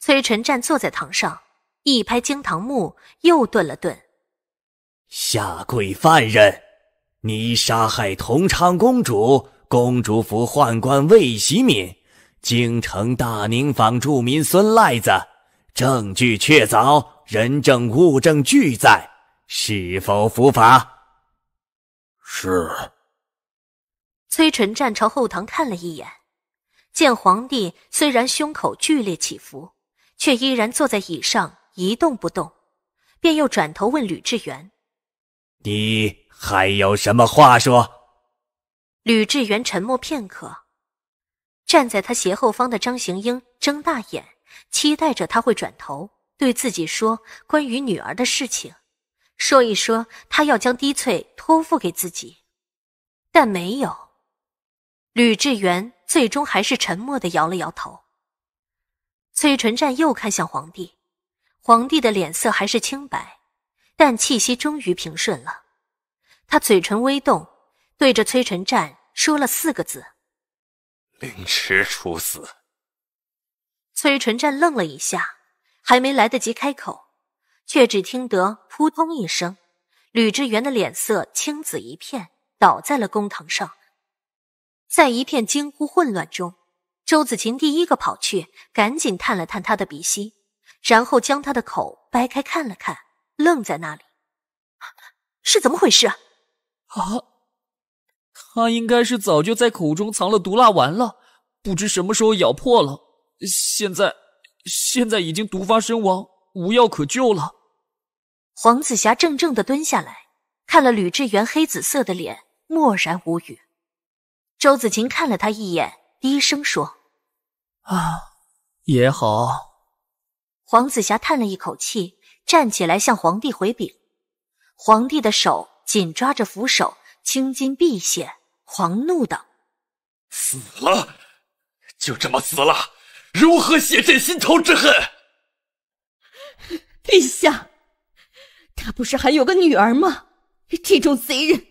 崔晨战坐在堂上，一拍惊堂木，又顿了顿：“下跪犯人，你杀害同昌公主、公主府宦官魏喜敏、京城大宁坊住民孙癞子。”证据确凿，人证物证俱在，是否伏法？是。崔纯震朝后堂看了一眼，见皇帝虽然胸口剧烈起伏，却依然坐在椅上一动不动，便又转头问吕志远：“你还有什么话说？”吕志远沉默片刻，站在他斜后方的张行英睁大眼。期待着他会转头对自己说关于女儿的事情，说一说他要将低翠托付给自己，但没有。吕志远最终还是沉默的摇了摇头。崔纯湛又看向皇帝，皇帝的脸色还是清白，但气息终于平顺了。他嘴唇微动，对着崔纯湛说了四个字：“凌迟处死。”崔纯战愣了一下，还没来得及开口，却只听得扑通一声，吕志远的脸色青紫一片，倒在了公堂上。在一片惊呼混乱中，周子琴第一个跑去，赶紧探了探他的鼻息，然后将他的口掰开看了看，愣在那里。是怎么回事？啊，他应该是早就在口中藏了毒辣丸了，不知什么时候咬破了。现在，现在已经毒发身亡，无药可救了。黄子霞怔怔地蹲下来，看了吕志元黑紫色的脸，默然无语。周子晴看了他一眼，低声说：“啊，也好。”黄子霞叹了一口气，站起来向皇帝回禀。皇帝的手紧抓着扶手，青筋毕现，狂怒道：“死了，就这么死了！”如何泄朕心头之恨？陛下，他不是还有个女儿吗？这种贼人，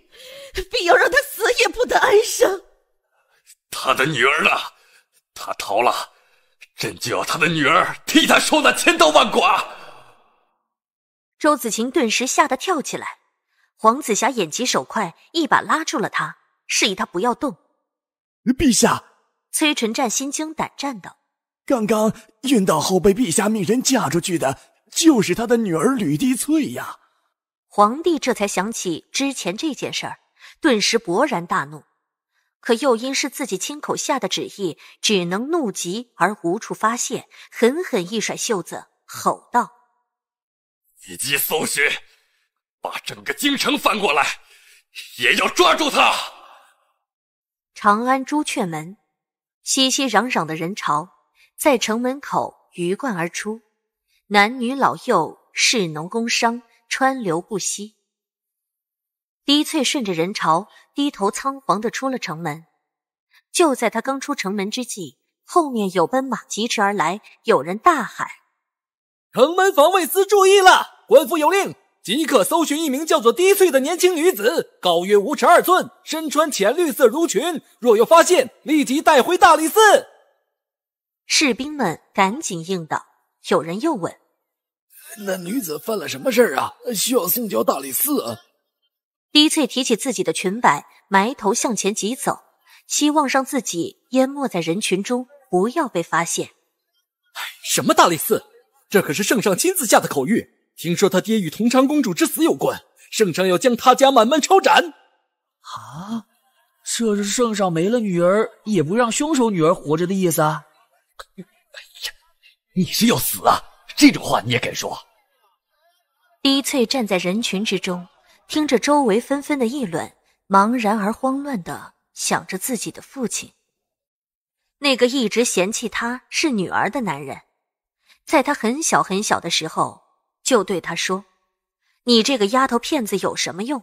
必要让他死也不得安生。他的女儿呢？他逃了，朕就要他的女儿替他受那千刀万剐。周子晴顿时吓得跳起来，黄子霞眼疾手快，一把拉住了他，示意他不要动。陛下，崔纯战心惊胆战道。刚刚晕倒后被陛下命人嫁出去的，就是他的女儿吕帝翠呀！皇帝这才想起之前这件事儿，顿时勃然大怒，可又因是自己亲口下的旨意，只能怒极而无处发泄，狠狠一甩袖子，吼道：“立即搜寻，把整个京城翻过来，也要抓住他！”长安朱雀门，熙熙攘攘的人潮。在城门口鱼贯而出，男女老幼、士农工商川流不息。低翠顺着人潮低头仓皇的出了城门。就在他刚出城门之际，后面有奔马疾驰而来，有人大喊：“城门防卫司注意了，官府有令，即刻搜寻一名叫做低翠的年轻女子，高约五尺二寸，身穿浅绿色襦裙。若有发现，立即带回大理寺。”士兵们赶紧应道。有人又问：“那女子犯了什么事儿啊？需要送交大理寺？”啊？”李翠提起自己的裙摆，埋头向前疾走，希望让自己淹没在人群中，不要被发现。什么大理寺？这可是圣上亲自下的口谕。听说他爹与同昌公主之死有关，圣上要将他家满门抄斩。啊，这是圣上没了女儿，也不让凶手女儿活着的意思啊！哎呀，你是要死啊！这种话你也敢说？低翠站在人群之中，听着周围纷纷的议论，茫然而慌乱的想着自己的父亲，那个一直嫌弃她是女儿的男人，在她很小很小的时候就对她说：“你这个丫头片子有什么用？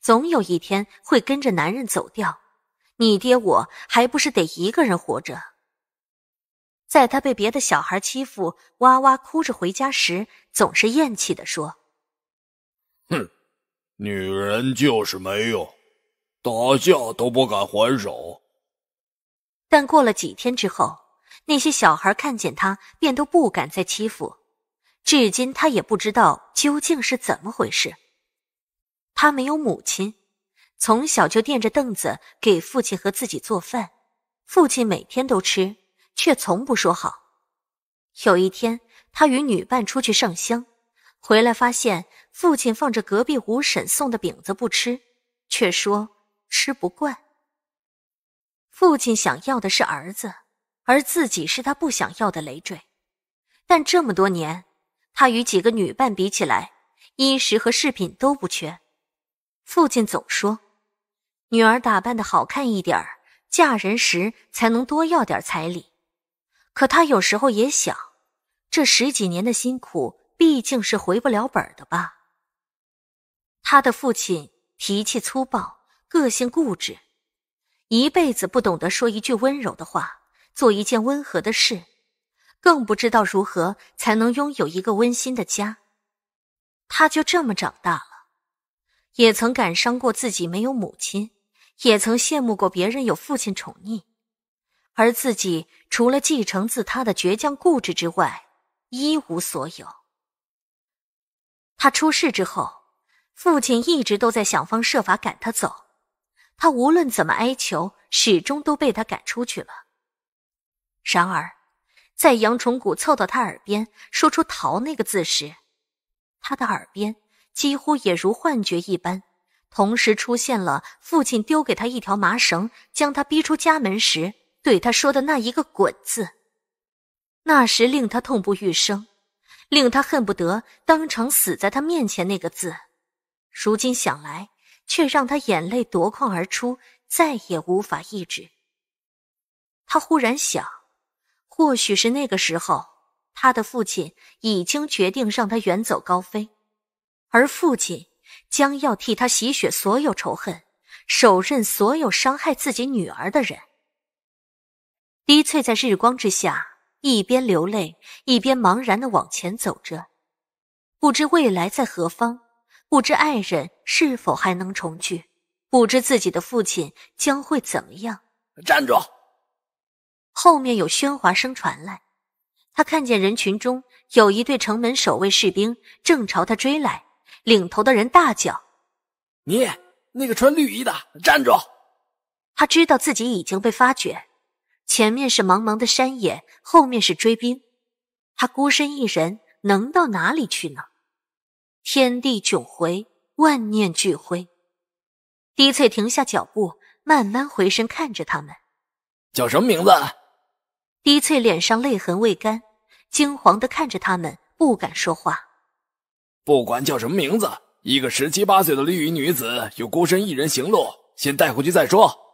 总有一天会跟着男人走掉，你爹我还不是得一个人活着。”在他被别的小孩欺负，哇哇哭着回家时，总是厌弃的说：“哼，女人就是没用，打架都不敢还手。”但过了几天之后，那些小孩看见他便都不敢再欺负。至今他也不知道究竟是怎么回事。他没有母亲，从小就垫着凳子给父亲和自己做饭，父亲每天都吃。却从不说好。有一天，他与女伴出去上香，回来发现父亲放着隔壁五婶送的饼子不吃，却说吃不惯。父亲想要的是儿子，而自己是他不想要的累赘。但这么多年，他与几个女伴比起来，衣食和饰品都不缺。父亲总说，女儿打扮的好看一点嫁人时才能多要点彩礼。可他有时候也想，这十几年的辛苦毕竟是回不了本的吧。他的父亲脾气粗暴，个性固执，一辈子不懂得说一句温柔的话，做一件温和的事，更不知道如何才能拥有一个温馨的家。他就这么长大了，也曾感伤过自己没有母亲，也曾羡慕过别人有父亲宠溺。而自己除了继承自他的倔强固执之外，一无所有。他出事之后，父亲一直都在想方设法赶他走，他无论怎么哀求，始终都被他赶出去了。然而，在杨崇古凑到他耳边说出“逃”那个字时，他的耳边几乎也如幻觉一般，同时出现了父亲丢给他一条麻绳，将他逼出家门时。对他说的那一个“滚”字，那时令他痛不欲生，令他恨不得当场死在他面前。那个字，如今想来，却让他眼泪夺眶而出，再也无法抑制。他忽然想，或许是那个时候，他的父亲已经决定让他远走高飞，而父亲将要替他洗雪所有仇恨，手刃所有伤害自己女儿的人。低翠在日光之下，一边流泪，一边茫然的往前走着，不知未来在何方，不知爱人是否还能重聚，不知自己的父亲将会怎么样。站住！后面有喧哗声传来，他看见人群中有一队城门守卫士兵正朝他追来，领头的人大叫：“你那个穿绿衣的，站住！”他知道自己已经被发觉。前面是茫茫的山野，后面是追兵，他孤身一人，能到哪里去呢？天地迥回，万念俱灰，低翠停下脚步，慢慢回身看着他们，叫什么名字？低翠脸上泪痕未干，惊惶的看着他们，不敢说话。不管叫什么名字，一个十七八岁的绿衣女子，又孤身一人行路，先带回去再说。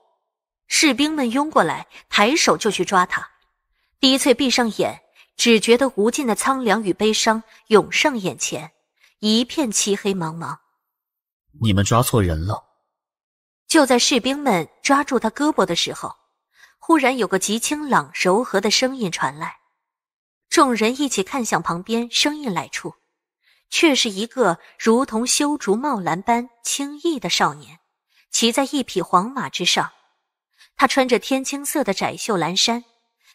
士兵们拥过来，抬手就去抓他。低翠闭上眼，只觉得无尽的苍凉与悲伤涌上眼前，一片漆黑茫茫。你们抓错人了！就在士兵们抓住他胳膊的时候，忽然有个极清朗柔和的声音传来。众人一起看向旁边声音来处，却是一个如同修竹茂兰般清逸的少年，骑在一匹黄马之上。他穿着天青色的窄袖蓝衫，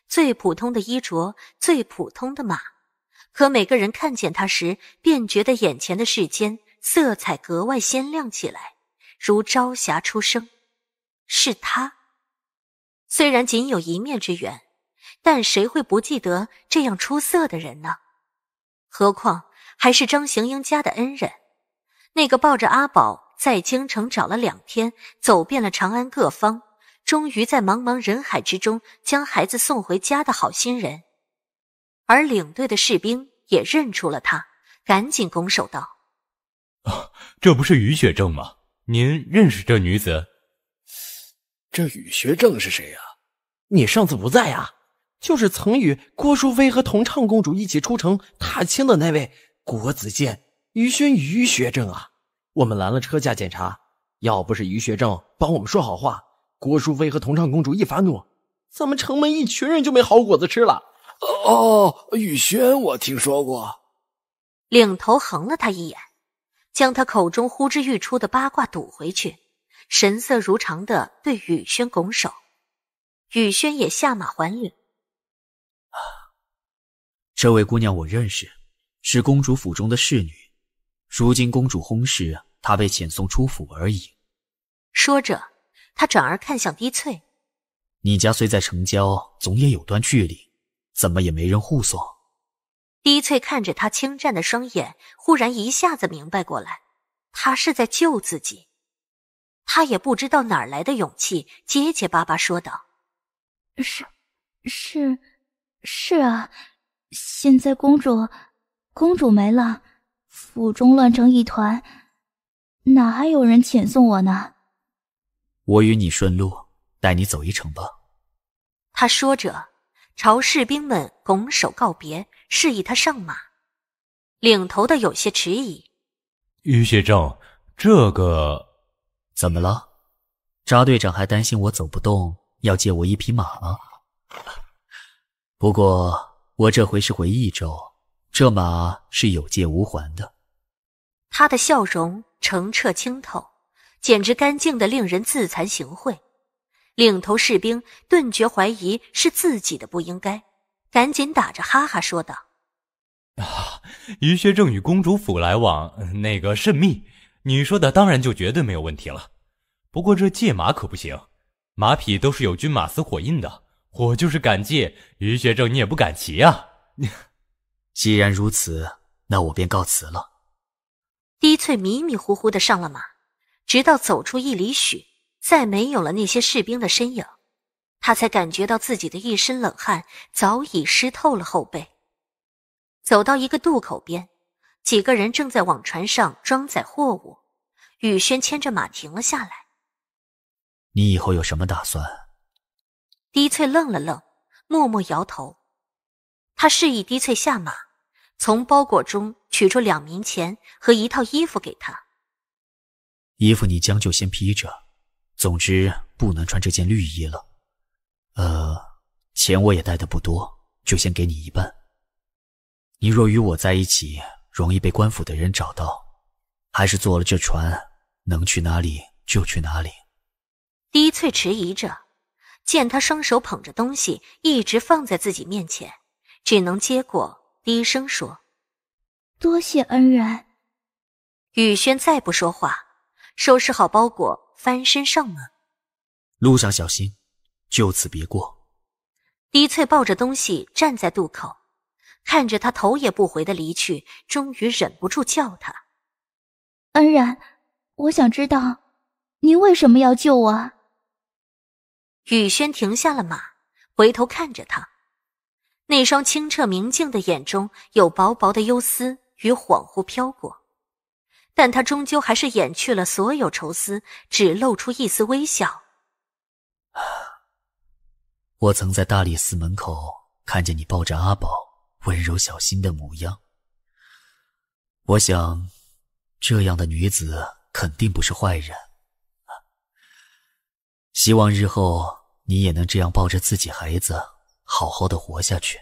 最普通的衣着，最普通的马，可每个人看见他时，便觉得眼前的世间色彩格外鲜亮起来，如朝霞初升。是他，虽然仅有一面之缘，但谁会不记得这样出色的人呢？何况还是张行英家的恩人，那个抱着阿宝在京城找了两天，走遍了长安各方。终于在茫茫人海之中将孩子送回家的好心人，而领队的士兵也认出了他，赶紧拱手道：“啊，这不是雨雪正吗？您认识这女子？这雨雪正是谁呀？你上次不在啊？就是曾与郭淑妃和同唱公主一起出城踏青的那位郭子健，于轩于学正啊！我们拦了车驾检查，要不是于学正帮我们说好话。”郭淑妃和同唱公主一发怒，咱们城门一群人就没好果子吃了。哦，雨轩，我听说过。领头横了他一眼，将他口中呼之欲出的八卦堵回去，神色如常的对雨轩拱手。雨轩也下马还礼。啊，这位姑娘我认识，是公主府中的侍女。如今公主薨逝，她被遣送出府而已。说着。他转而看向低翠，你家虽在城郊，总也有段距离，怎么也没人护送。低翠看着他清湛的双眼，忽然一下子明白过来，他是在救自己。他也不知道哪来的勇气，结结巴巴说道：“是，是，是啊，现在公主，公主没了，府中乱成一团，哪还有人遣送我呢？”我与你顺路，带你走一程吧。他说着，朝士兵们拱手告别，示意他上马。领头的有些迟疑：“于学正，这个怎么了？”查队长还担心我走不动，要借我一匹马吗？不过我这回是回益州，这马是有借无还的。他的笑容澄澈清透。简直干净的令人自惭形秽，领头士兵顿觉怀疑是自己的不应该，赶紧打着哈哈说道：“啊，于学正与公主府来往那个甚密，你说的当然就绝对没有问题了。不过这借马可不行，马匹都是有军马司火印的，我就是敢借，于学正你也不敢骑啊。既然如此，那我便告辞了。”低翠迷迷糊糊的上了马。直到走出一里许，再没有了那些士兵的身影，他才感觉到自己的一身冷汗早已湿透了后背。走到一个渡口边，几个人正在往船上装载货物。宇轩牵着马停了下来。你以后有什么打算？低翠愣了愣，默默摇头。他示意低翠下马，从包裹中取出两名钱和一套衣服给他。衣服你将就先披着，总之不能穿这件绿衣了。呃，钱我也带的不多，就先给你一半。你若与我在一起，容易被官府的人找到，还是坐了这船，能去哪里就去哪里。低翠迟疑着，见他双手捧着东西一直放在自己面前，只能接过，低声说：“多谢恩人。”雨轩再不说话。收拾好包裹，翻身上马。路上小心，就此别过。黎翠抱着东西站在渡口，看着他头也不回的离去，终于忍不住叫他：“安然，我想知道，您为什么要救我？”雨轩停下了马，回头看着他，那双清澈明净的眼中有薄薄的忧思与恍惚飘过。但他终究还是掩去了所有愁思，只露出一丝微笑。我曾在大理寺门口看见你抱着阿宝温柔小心的模样，我想这样的女子肯定不是坏人。希望日后你也能这样抱着自己孩子，好好的活下去。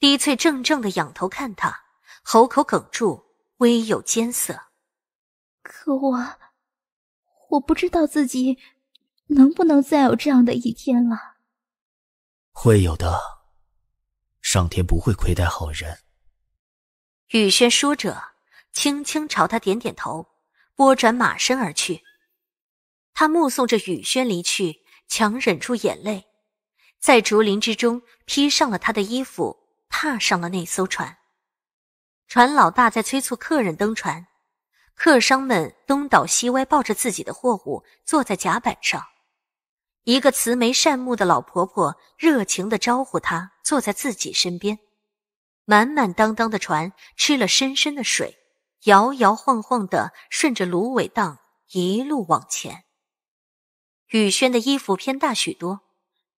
低翠怔怔的仰头看他，喉口哽住。微有艰涩，可我，我不知道自己能不能再有这样的一天了。会有的，上天不会亏待好人。雨轩说着，轻轻朝他点点头，拨转马身而去。他目送着雨轩离去，强忍住眼泪，在竹林之中披上了他的衣服，踏上了那艘船。船老大在催促客人登船，客商们东倒西歪抱着自己的货物坐在甲板上。一个慈眉善目的老婆婆热情地招呼他坐在自己身边。满满当当的船吃了深深的水，摇摇晃晃地顺着芦苇荡一路往前。雨轩的衣服偏大许多，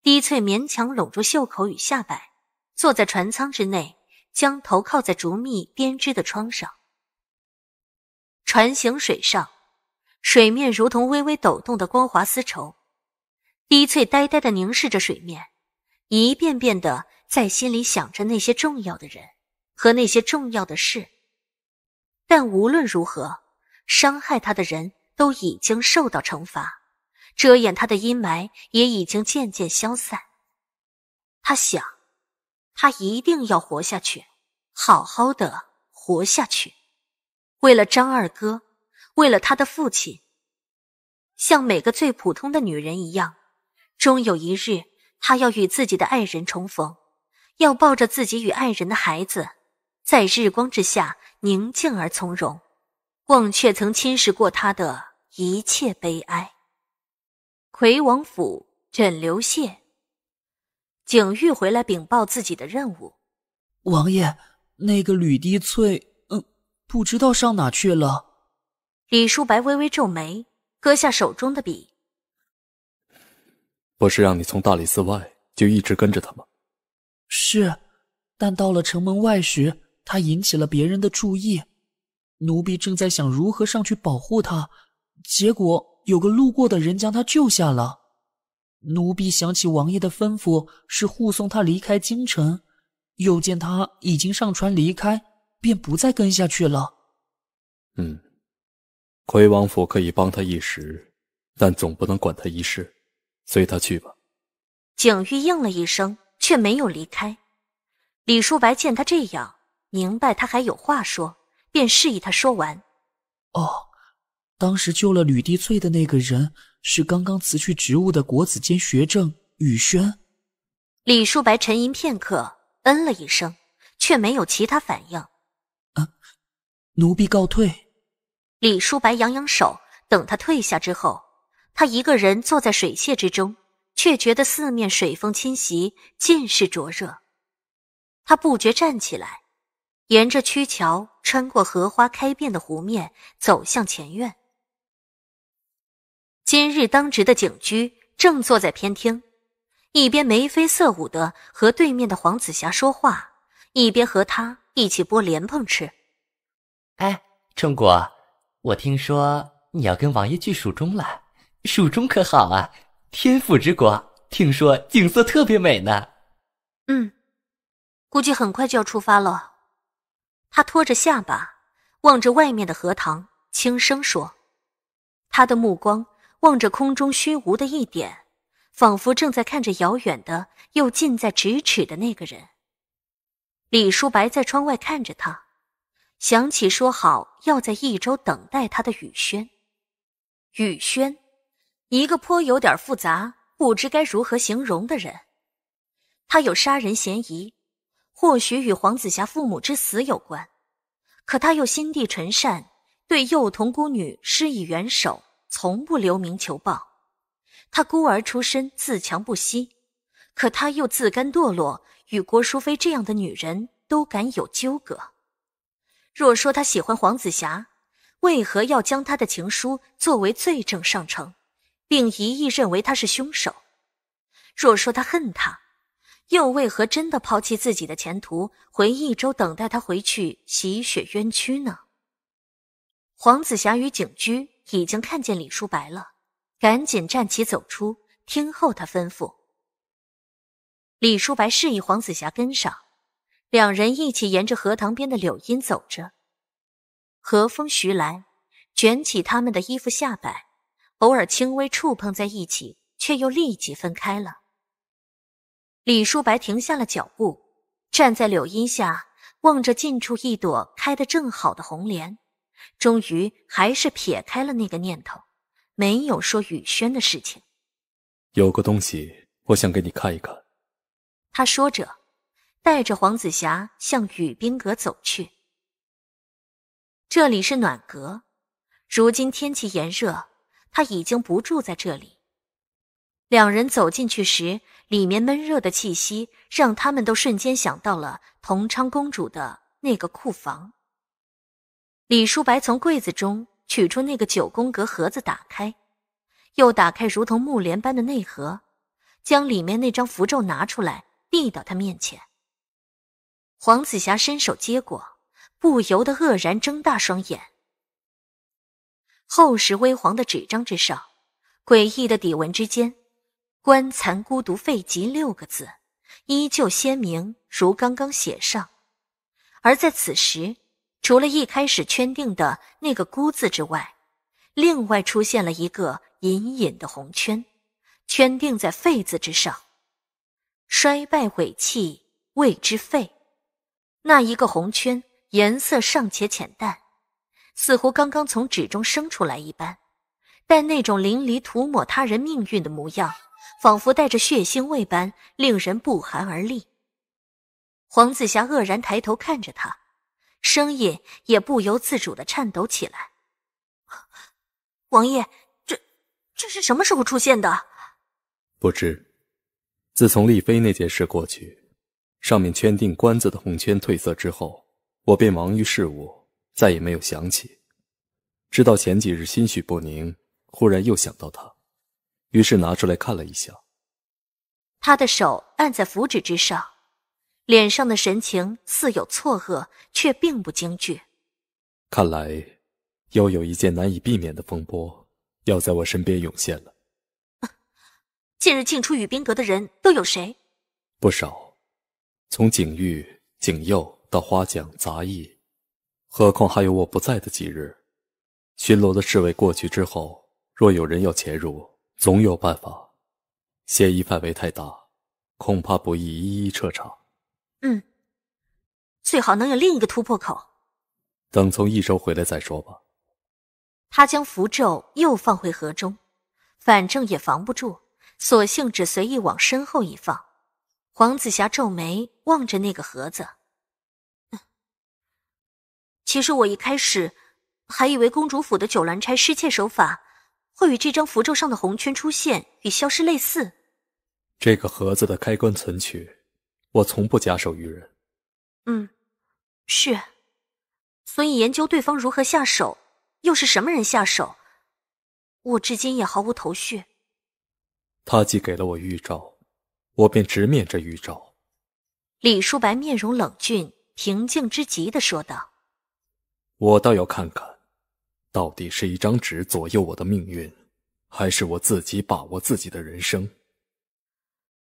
低翠勉强拢住袖口与下摆，坐在船舱之内。将头靠在竹篾编织的窗上，船行水上，水面如同微微抖动的光滑丝绸。低翠呆呆的凝视着水面，一遍遍的在心里想着那些重要的人和那些重要的事。但无论如何，伤害他的人都已经受到惩罚，遮掩他的阴霾也已经渐渐消散。他想。她一定要活下去，好好的活下去。为了张二哥，为了他的父亲，像每个最普通的女人一样，终有一日，她要与自己的爱人重逢，要抱着自己与爱人的孩子，在日光之下宁静而从容，忘却曾侵蚀过她的一切悲哀。魁王府，枕流县。景玉回来禀报自己的任务，王爷，那个吕滴翠，嗯，不知道上哪去了。李叔白微微皱眉，搁下手中的笔，不是让你从大理寺外就一直跟着他吗？是，但到了城门外时，他引起了别人的注意，奴婢正在想如何上去保护他，结果有个路过的人将他救下了。奴婢想起王爷的吩咐是护送他离开京城，又见他已经上船离开，便不再跟下去了。嗯，魁王府可以帮他一时，但总不能管他一世，随他去吧。景玉应了一声，却没有离开。李叔白见他这样，明白他还有话说，便示意他说完。哦，当时救了吕帝翠的那个人。是刚刚辞去职务的国子监学政宇轩，李叔白沉吟片刻，嗯了一声，却没有其他反应。啊，奴婢告退。李叔白扬扬手，等他退下之后，他一个人坐在水榭之中，却觉得四面水风侵袭，尽是灼热。他不觉站起来，沿着曲桥，穿过荷花开遍的湖面，走向前院。今日当值的景雎正坐在偏厅，一边眉飞色舞的和对面的黄子霞说话，一边和他一起剥莲蓬吃。哎，春果，我听说你要跟王爷去蜀中了，蜀中可好啊？天府之国，听说景色特别美呢。嗯，估计很快就要出发了。他托着下巴，望着外面的荷塘，轻声说：“他的目光。”望着空中虚无的一点，仿佛正在看着遥远的又近在咫尺的那个人。李叔白在窗外看着他，想起说好要在益州等待他的雨轩。雨轩，一个颇有点复杂、不知该如何形容的人。他有杀人嫌疑，或许与黄子霞父母之死有关，可他又心地纯善，对幼童孤女施以援手。从不留名求报，他孤儿出身，自强不息，可他又自甘堕落，与郭淑妃这样的女人都敢有纠葛。若说他喜欢黄子霞，为何要将他的情书作为罪证上呈，并一意认为他是凶手？若说他恨他，又为何真的抛弃自己的前途，回益州等待他回去洗雪冤屈呢？黄子霞与景居。已经看见李叔白了，赶紧站起走出，听候他吩咐。李叔白示意黄子霞跟上，两人一起沿着荷塘边的柳荫走着。和风徐来，卷起他们的衣服下摆，偶尔轻微触碰在一起，却又立即分开了。李叔白停下了脚步，站在柳荫下，望着近处一朵开得正好的红莲。终于还是撇开了那个念头，没有说雨轩的事情。有个东西，我想给你看一看。他说着，带着黄子霞向雨冰阁走去。这里是暖阁，如今天气炎热，他已经不住在这里。两人走进去时，里面闷热的气息让他们都瞬间想到了同昌公主的那个库房。李叔白从柜子中取出那个九宫格盒子，打开，又打开如同木帘般的内盒，将里面那张符咒拿出来，递到他面前。黄子霞伸手接过，不由得愕然睁大双眼。厚实微黄的纸张之上，诡异的底纹之间，“棺残孤独废疾”六个字，依旧鲜明如刚刚写上。而在此时。除了一开始圈定的那个“孤”字之外，另外出现了一个隐隐的红圈，圈定在“废”字之上。衰败尾气谓之“废”，那一个红圈颜色尚且浅淡，似乎刚刚从纸中生出来一般，但那种淋漓涂抹他人命运的模样，仿佛带着血腥味般，令人不寒而栗。黄子霞愕然抬头看着他。声音也不由自主的颤抖起来。王爷，这这是什么时候出现的？不知，自从丽妃那件事过去，上面圈定官子的红圈褪色之后，我便忙于事务，再也没有想起。直到前几日心绪不宁，忽然又想到他，于是拿出来看了一下。他的手按在符纸之上。脸上的神情似有错愕，却并不惊惧。看来，又有一件难以避免的风波要在我身边涌现了。近日进出雨冰阁的人都有谁？不少，从景玉、景佑到花匠、杂役，何况还有我不在的几日。巡逻的侍卫过去之后，若有人要潜入，总有办法。嫌疑范围太大，恐怕不易一一彻查。嗯，最好能有另一个突破口。等从益州回来再说吧。他将符咒又放回盒中，反正也防不住，索性只随意往身后一放。黄子霞皱眉望着那个盒子。其实我一开始还以为公主府的九兰钗失窃手法会与这张符咒上的红圈出现与消失类似。这个盒子的开关存取。我从不假手于人。嗯，是。所以研究对方如何下手，又是什么人下手，我至今也毫无头绪。他既给了我预兆，我便直面这预兆。李叔白面容冷峻、平静之极的说道：“我倒要看看，到底是一张纸左右我的命运，还是我自己把握自己的人生。”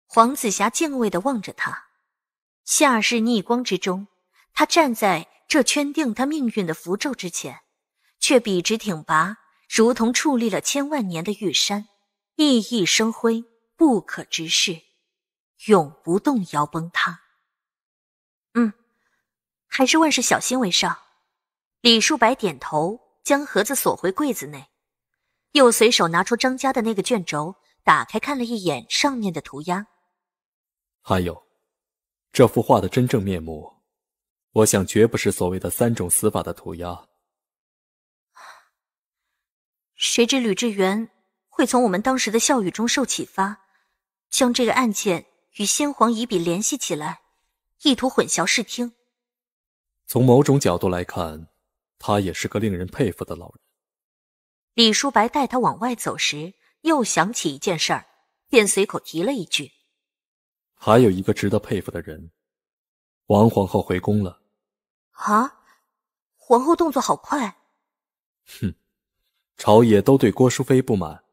黄子霞敬畏的望着他。夏日逆光之中，他站在这圈定他命运的符咒之前，却笔直挺拔，如同矗立了千万年的玉山，熠熠生辉，不可直视，永不动摇崩塌。嗯，还是万事小心为上。李树白点头，将盒子锁回柜子内，又随手拿出张家的那个卷轴，打开看了一眼上面的涂鸦，还有。这幅画的真正面目，我想绝不是所谓的“三种死法”的涂鸦。谁知吕志远会从我们当时的笑语中受启发，将这个案件与先皇遗笔联系起来，意图混淆视听。从某种角度来看，他也是个令人佩服的老人。李叔白带他往外走时，又想起一件事儿，便随口提了一句。还有一个值得佩服的人，王皇后回宫了。啊，皇后动作好快。哼，朝野都对郭淑妃不满，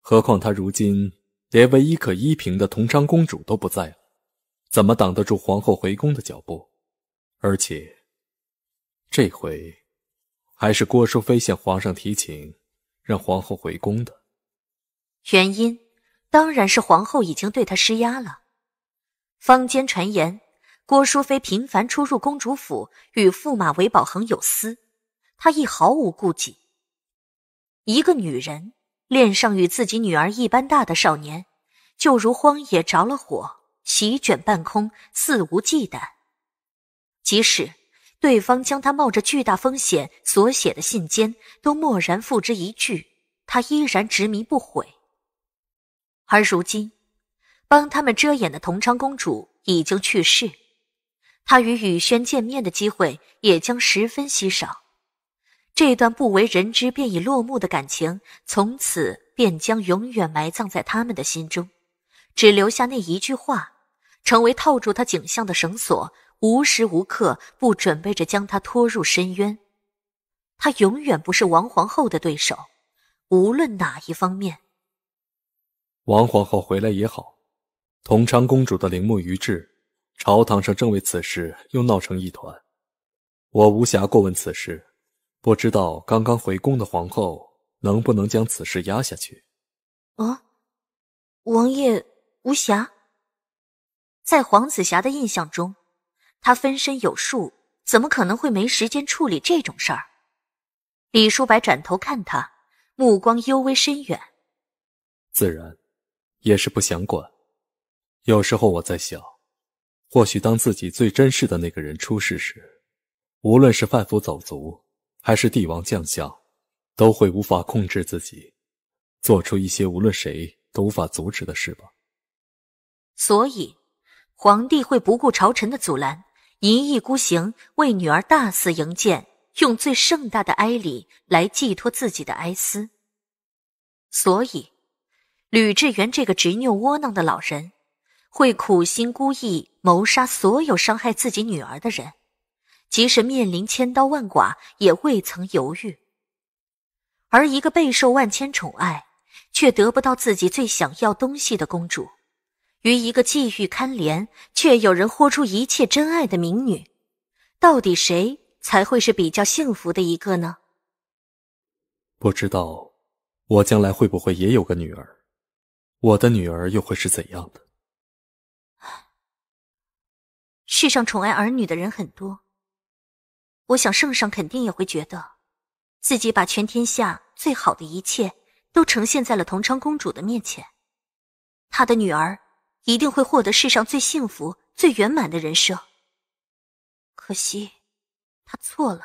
何况她如今连唯一可依凭的同昌公主都不在了，怎么挡得住皇后回宫的脚步？而且，这回还是郭淑妃向皇上提请让皇后回宫的。原因当然是皇后已经对她施压了。坊间传言，郭淑妃频繁出入公主府，与驸马韦宝恒有私，她亦毫无顾忌。一个女人恋上与自己女儿一般大的少年，就如荒野着了火，席卷半空，肆无忌惮。即使对方将她冒着巨大风险所写的信笺都默然付之一炬，她依然执迷不悔。而如今。帮他们遮掩的同昌公主已经去世，她与宇轩见面的机会也将十分稀少。这段不为人知便已落幕的感情，从此便将永远埋葬在他们的心中，只留下那一句话，成为套住他颈项的绳索，无时无刻不准备着将他拖入深渊。他永远不是王皇后的对手，无论哪一方面。王皇后回来也好。同昌公主的陵墓遗志，朝堂上正为此事又闹成一团，我无暇过问此事。不知道刚刚回宫的皇后能不能将此事压下去？啊，王爷无暇。在黄子霞的印象中，他分身有术，怎么可能会没时间处理这种事儿？李叔白转头看他，目光幽微深远。自然，也是不想管。有时候我在想，或许当自己最珍视的那个人出事时，无论是贩夫走卒还是帝王将相，都会无法控制自己，做出一些无论谁都无法阻止的事吧。所以，皇帝会不顾朝臣的阻拦，一意孤行为女儿大肆营建，用最盛大的哀礼来寄托自己的哀思。所以，吕志元这个执拗窝囊的老人。会苦心孤诣谋杀所有伤害自己女儿的人，即使面临千刀万剐也未曾犹豫。而一个备受万千宠爱，却得不到自己最想要东西的公主，与一个寄遇堪怜却有人豁出一切真爱的民女，到底谁才会是比较幸福的一个呢？不知道，我将来会不会也有个女儿？我的女儿又会是怎样的？世上宠爱儿女的人很多，我想圣上肯定也会觉得，自己把全天下最好的一切都呈现在了同昌公主的面前，她的女儿一定会获得世上最幸福、最圆满的人生。可惜，他错了。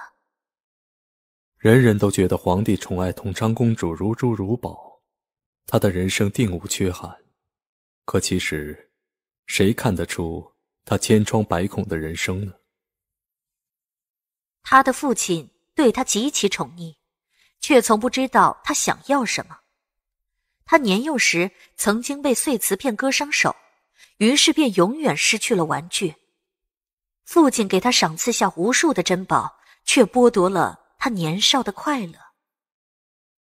人人都觉得皇帝宠爱同昌公主如珠如宝，她的人生定无缺憾。可其实，谁看得出？他千疮百孔的人生呢？他的父亲对他极其宠溺，却从不知道他想要什么。他年幼时曾经被碎瓷片割伤手，于是便永远失去了玩具。父亲给他赏赐下无数的珍宝，却剥夺了他年少的快乐。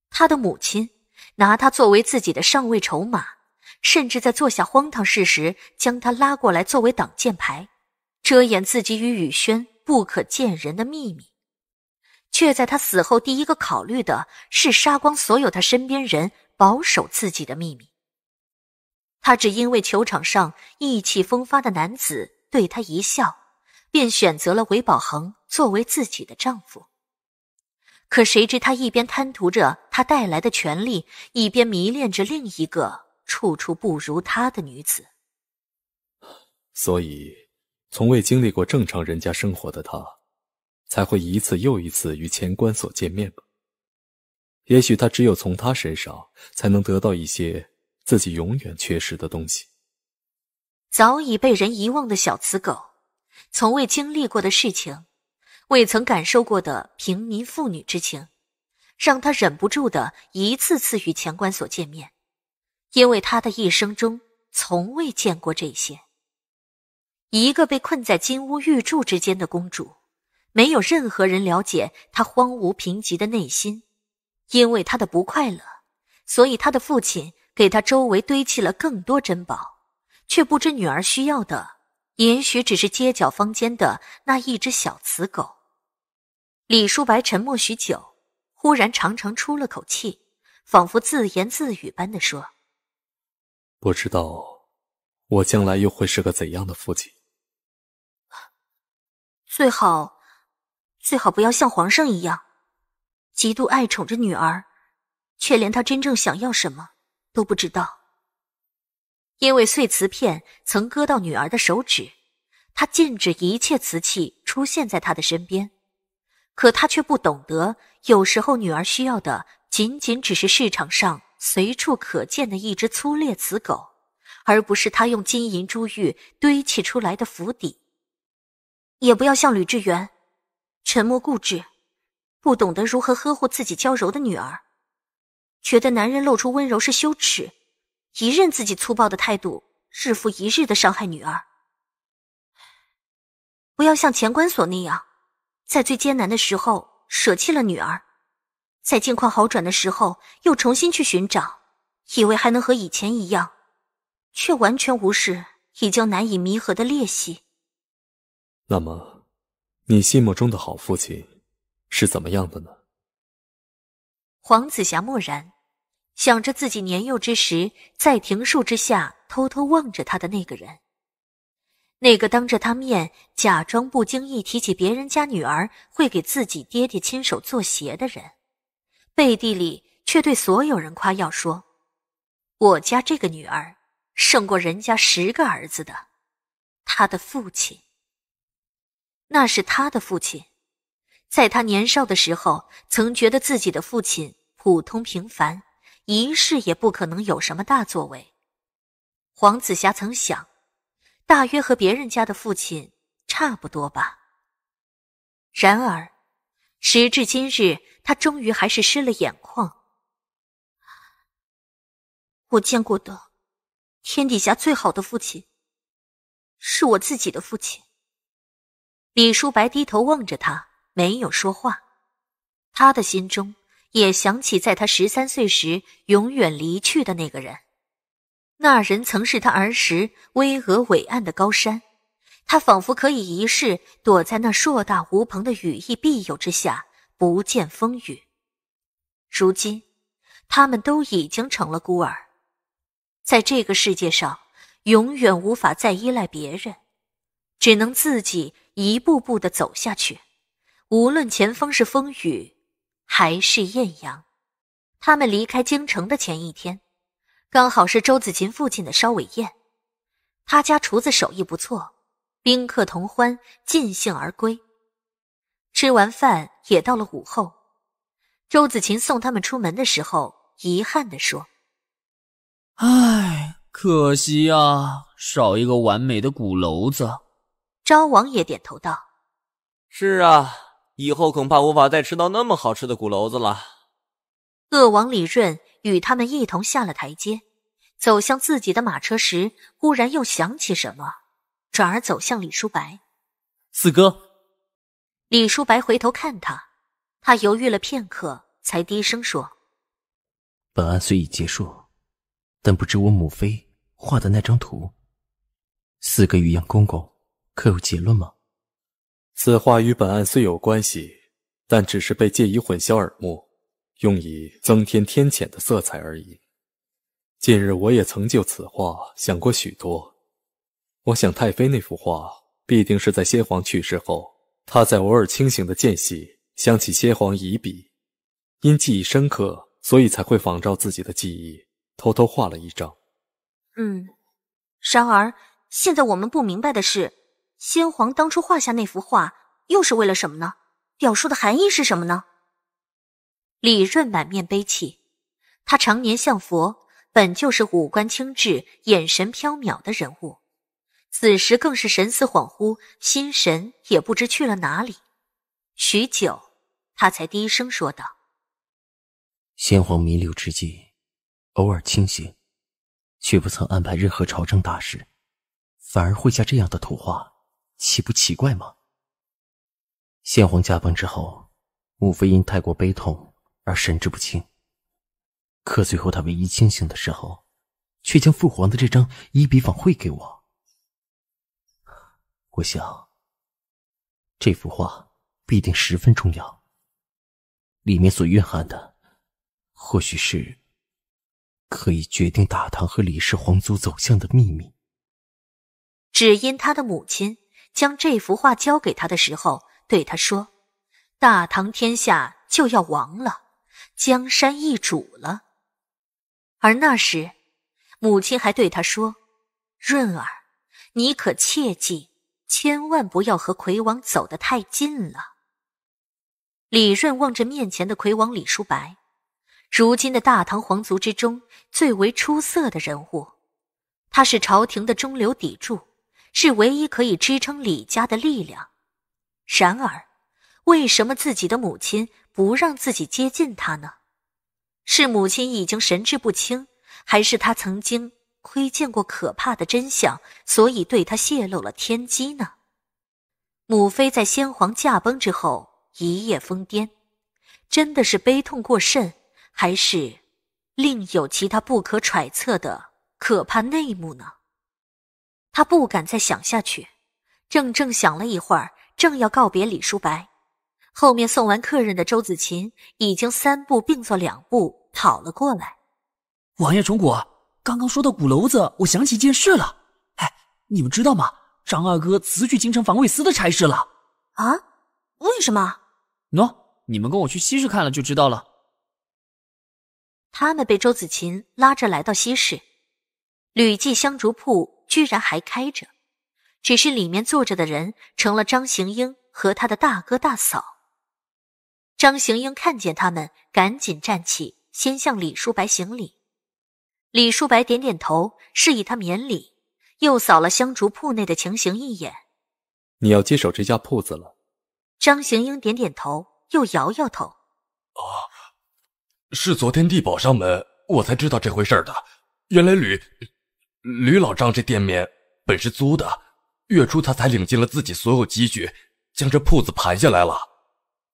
他的母亲拿他作为自己的上位筹码。甚至在做下荒唐事时，将他拉过来作为挡箭牌，遮掩自己与宇轩不可见人的秘密；却在他死后，第一个考虑的是杀光所有他身边人，保守自己的秘密。他只因为球场上意气风发的男子对他一笑，便选择了韦宝恒作为自己的丈夫。可谁知，他一边贪图着他带来的权利，一边迷恋着另一个。处处不如他的女子，所以从未经历过正常人家生活的她，才会一次又一次与钱关所见面吧？也许她只有从他身上才能得到一些自己永远缺失的东西。早已被人遗忘的小雌狗，从未经历过的事情，未曾感受过的平民妇女之情，让他忍不住的一次次与钱关所见面。因为他的一生中从未见过这些。一个被困在金屋玉柱之间的公主，没有任何人了解她荒芜贫瘠的内心。因为她的不快乐，所以她的父亲给她周围堆砌了更多珍宝，却不知女儿需要的也许只是街角房间的那一只小瓷狗。李叔白沉默许久，忽然长长出了口气，仿佛自言自语般的说。不知道，我将来又会是个怎样的父亲？最好最好不要像皇上一样，极度爱宠着女儿，却连她真正想要什么都不知道。因为碎瓷片曾割到女儿的手指，他禁止一切瓷器出现在他的身边，可他却不懂得，有时候女儿需要的仅仅只是市场上。随处可见的一只粗劣雌狗，而不是他用金银珠玉堆砌出来的府邸。也不要像吕志远，沉默固执，不懂得如何呵护自己娇柔的女儿，觉得男人露出温柔是羞耻，一任自己粗暴的态度日复一日的伤害女儿。不要像钱官所那样，在最艰难的时候舍弃了女儿。在境况好转的时候，又重新去寻找，以为还能和以前一样，却完全无视已经难以弥合的裂隙。那么，你心目中的好父亲是怎么样的呢？黄子霞默然，想着自己年幼之时，在庭树之下偷偷望着他的那个人，那个当着他面假装不经意提起别人家女儿会给自己爹爹亲手做鞋的人。背地里却对所有人夸耀说：“我家这个女儿胜过人家十个儿子的，他的父亲，那是他的父亲，在他年少的时候，曾觉得自己的父亲普通平凡，一世也不可能有什么大作为。”黄子霞曾想，大约和别人家的父亲差不多吧。然而，时至今日。他终于还是湿了眼眶。我见过的天底下最好的父亲，是我自己的父亲。李叔白低头望着他，没有说话。他的心中也想起，在他十三岁时永远离去的那个人。那人曾是他儿时巍峨伟岸的高山，他仿佛可以一世躲在那硕大无朋的羽翼庇佑之下。不见风雨。如今，他们都已经成了孤儿，在这个世界上，永远无法再依赖别人，只能自己一步步的走下去。无论前方是风雨，还是艳阳，他们离开京城的前一天，刚好是周子琴父亲的烧尾宴。他家厨子手艺不错，宾客同欢，尽兴而归。吃完饭。也到了午后，周子琴送他们出门的时候，遗憾地说：“哎，可惜啊，少一个完美的鼓楼子。”昭王也点头道：“是啊，以后恐怕无法再吃到那么好吃的鼓楼子了。”鄂王李润与他们一同下了台阶，走向自己的马车时，忽然又想起什么，转而走向李叔白：“四哥。”李叔白回头看他，他犹豫了片刻，才低声说：“本案虽已结束，但不知我母妃画的那张图，四个与杨公公可有结论吗？”此画与本案虽有关系，但只是被借以混淆耳目，用以增添天谴的色彩而已。近日我也曾就此画想过许多，我想太妃那幅画必定是在先皇去世后。他在偶尔清醒的间隙，想起先皇遗笔，因记忆深刻，所以才会仿照自己的记忆，偷偷画了一张。嗯，然而现在我们不明白的是，先皇当初画下那幅画，又是为了什么呢？表述的含义是什么呢？李润满面悲戚，他常年向佛，本就是五官清致、眼神飘渺的人物。此时更是神思恍惚，心神也不知去了哪里。许久，他才低声说道：“先皇弥留之际，偶尔清醒，却不曾安排任何朝政大事，反而会下这样的土话，岂不奇怪吗？先皇驾崩之后，母妃因太过悲痛而神志不清，可最后他唯一清醒的时候，却将父皇的这张一笔仿绘给我。”我想，这幅画必定十分重要。里面所蕴含的，或许是可以决定大唐和李氏皇族走向的秘密。只因他的母亲将这幅画交给他的时候，对他说：“大唐天下就要亡了，江山易主了。”而那时，母亲还对他说：“润儿，你可切记。”千万不要和魁王走得太近了。李润望着面前的魁王李叔白，如今的大唐皇族之中最为出色的人物，他是朝廷的中流砥柱，是唯一可以支撑李家的力量。然而，为什么自己的母亲不让自己接近他呢？是母亲已经神志不清，还是他曾经？窥见过可怕的真相，所以对他泄露了天机呢。母妃在先皇驾崩之后一夜疯癫，真的是悲痛过甚，还是另有其他不可揣测的可怕内幕呢？他不敢再想下去，怔怔想了一会儿，正要告别李叔白，后面送完客人的周子琴已经三步并作两步跑了过来。王爷，主果。刚刚说到鼓楼子，我想起一件事了。哎，你们知道吗？张二哥辞去京城防卫司的差事了。啊？为什么？喏，你们跟我去西市看了就知道了。他们被周子琴拉着来到西市，吕记香烛铺居然还开着，只是里面坐着的人成了张行英和他的大哥大嫂。张行英看见他们，赶紧站起，先向李叔白行礼。李叔白点点头，示意他免礼，又扫了香烛铺内的情形一眼。你要接手这家铺子了？张行英点点头，又摇摇头。啊，是昨天地保上门，我才知道这回事的。原来吕吕老张这店面本是租的，月初他才领进了自己所有积蓄，将这铺子盘下来了。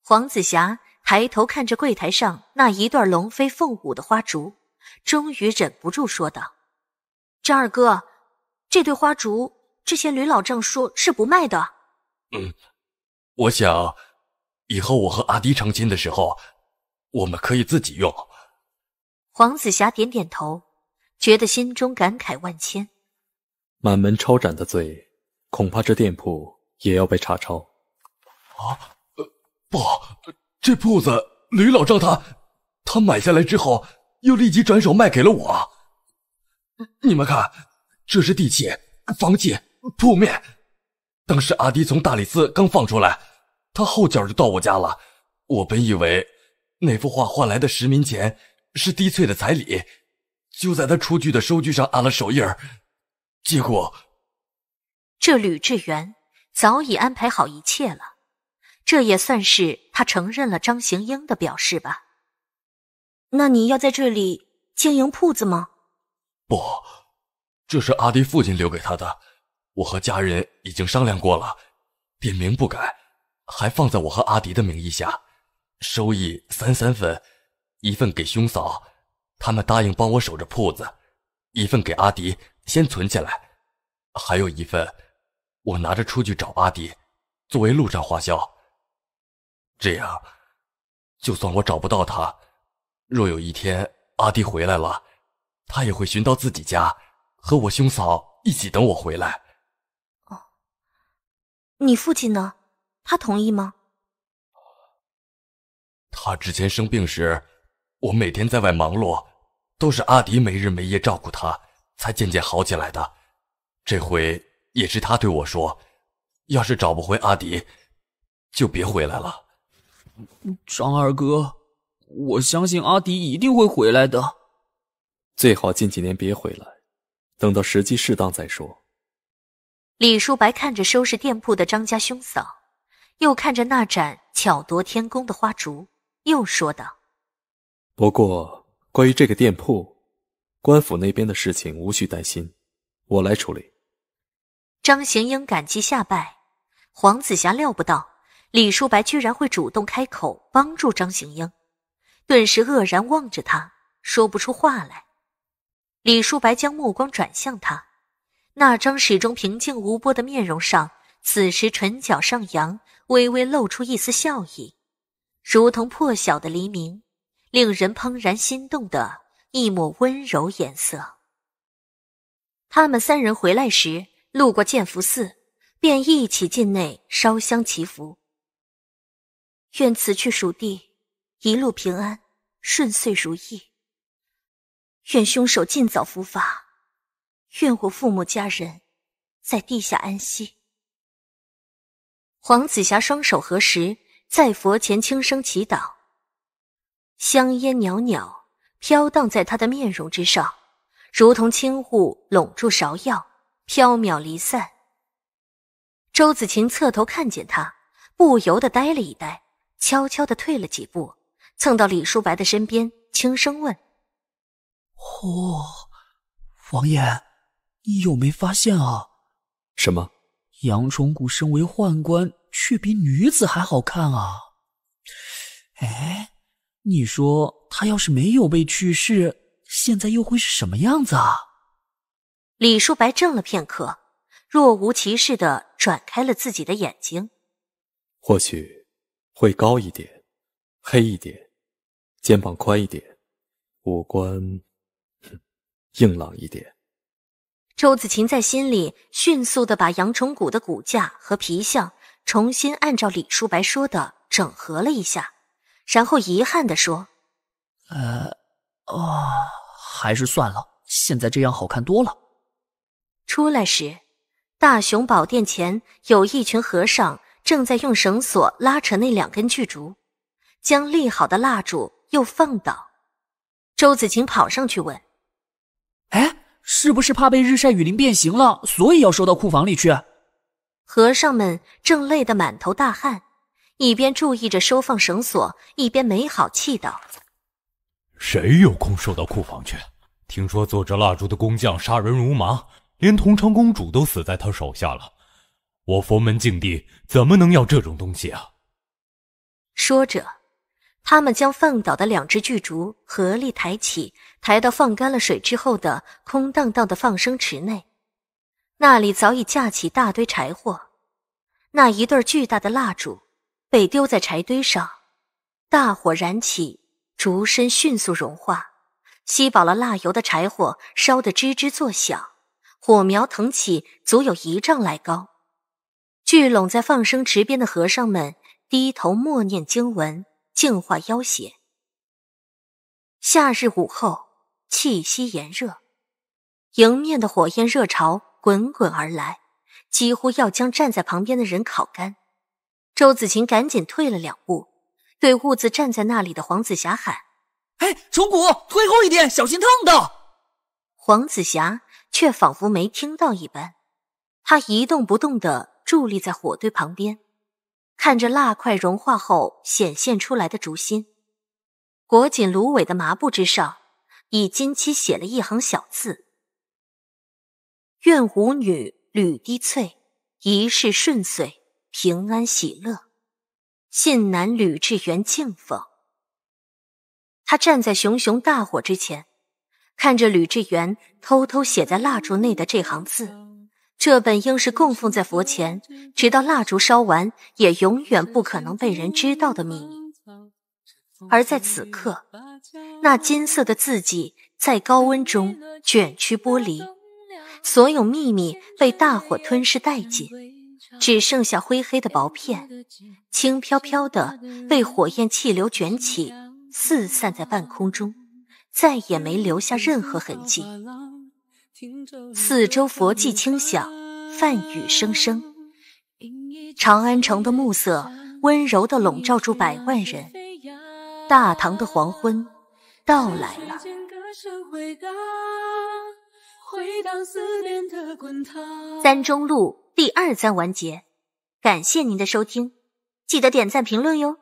黄子霞抬头看着柜台上那一段龙飞凤舞的花烛。终于忍不住说道：“张二哥，这对花烛之前吕老丈说是不卖的。嗯，我想以后我和阿迪成亲的时候，我们可以自己用。”黄子霞点点头，觉得心中感慨万千。满门抄斩的罪，恐怕这店铺也要被查抄。啊，呃，不好，这铺子吕老丈他他买下来之后。又立即转手卖给了我。你们看，这是地契、房契、铺面。当时阿迪从大理寺刚放出来，他后脚就到我家了。我本以为那幅画换来的十缗钱是低翠的彩礼，就在他出具的收据上按了手印。结果，这吕志远早已安排好一切了，这也算是他承认了张行英的表示吧。那你要在这里经营铺子吗？不，这是阿迪父亲留给他的。我和家人已经商量过了，店名不改，还放在我和阿迪的名义下。收益三三分，一份给兄嫂，他们答应帮我守着铺子；一份给阿迪，先存起来；还有一份，我拿着出去找阿迪，作为路上花销。这样，就算我找不到他。若有一天阿迪回来了，他也会寻到自己家，和我兄嫂一起等我回来。哦，你父亲呢？他同意吗？他之前生病时，我每天在外忙碌，都是阿迪没日没夜照顾他，才渐渐好起来的。这回也是他对我说，要是找不回阿迪，就别回来了。张二哥。我相信阿迪一定会回来的。最好近几年别回来，等到时机适当再说。李叔白看着收拾店铺的张家兄嫂，又看着那盏巧夺天工的花烛，又说道：“不过关于这个店铺，官府那边的事情无需担心，我来处理。”张行英感激下拜。黄子霞料不到李叔白居然会主动开口帮助张行英。顿时愕然望着他，说不出话来。李叔白将目光转向他，那张始终平静无波的面容上，此时唇角上扬，微微露出一丝笑意，如同破晓的黎明，令人怦然心动的一抹温柔颜色。他们三人回来时，路过建福寺，便一起进内烧香祈福，愿此去蜀地。一路平安，顺遂如意。愿凶手尽早伏法，愿我父母家人在地下安息。黄紫霞双手合十，在佛前轻声祈祷。香烟袅袅飘荡在她的面容之上，如同轻雾笼住芍药，飘渺离散。周子晴侧头看见他，不由得呆了一呆，悄悄的退了几步。蹭到李书白的身边，轻声问：“哦，王爷，你有没发现啊？什么？杨崇古身为宦官，却比女子还好看啊！哎，你说他要是没有被去世，现在又会是什么样子啊？”李书白怔了片刻，若无其事的转开了自己的眼睛。或许会高一点，黑一点。肩膀宽一点，五官，硬朗一点。周子琴在心里迅速的把杨崇古的骨架和皮相重新按照李叔白说的整合了一下，然后遗憾的说：“呃，哦，还是算了，现在这样好看多了。”出来时，大雄宝殿前有一群和尚正在用绳索拉扯那两根巨竹，将立好的蜡烛。又放倒，周子晴跑上去问：“哎，是不是怕被日晒雨淋变形了，所以要收到库房里去？”和尚们正累得满头大汗，一边注意着收放绳索，一边没好气道：“谁有空收到库房去？听说做这蜡烛的工匠杀人如麻，连同昌公主都死在他手下了。我佛门净地怎么能要这种东西啊？”说着。他们将放倒的两只巨竹合力抬起，抬到放干了水之后的空荡荡的放生池内。那里早已架起大堆柴火，那一对巨大的蜡烛被丢在柴堆上，大火燃起，竹身迅速融化，吸饱了蜡油的柴火烧得吱吱作响，火苗腾起足有一丈来高。聚拢在放生池边的和尚们低头默念经文。净化妖邪。夏日午后，气息炎热，迎面的火焰热潮滚滚而来，几乎要将站在旁边的人烤干。周子晴赶紧退了两步，对兀自站在那里的黄子霞喊：“哎，虫谷，退后一点，小心烫到。”黄子霞却仿佛没听到一般，他一动不动的伫立在火堆旁边。看着蜡块融化后显现出来的竹心，裹紧芦苇的麻布之上，以金漆写了一行小字：“愿吾女吕滴翠，一世顺遂，平安喜乐。”信男吕志元敬奉。他站在熊熊大火之前，看着吕志元偷偷写在蜡烛内的这行字。这本应是供奉在佛前，直到蜡烛烧完，也永远不可能被人知道的秘密。而在此刻，那金色的字迹在高温中卷曲剥离，所有秘密被大火吞噬殆尽，只剩下灰黑的薄片，轻飘飘的被火焰气流卷起，四散在半空中，再也没留下任何痕迹。四周佛偈轻响，梵语声声。长安城的暮色温柔地笼罩住百万人，大唐的黄昏到来了。三中路第二章完结，感谢您的收听，记得点赞评论哟。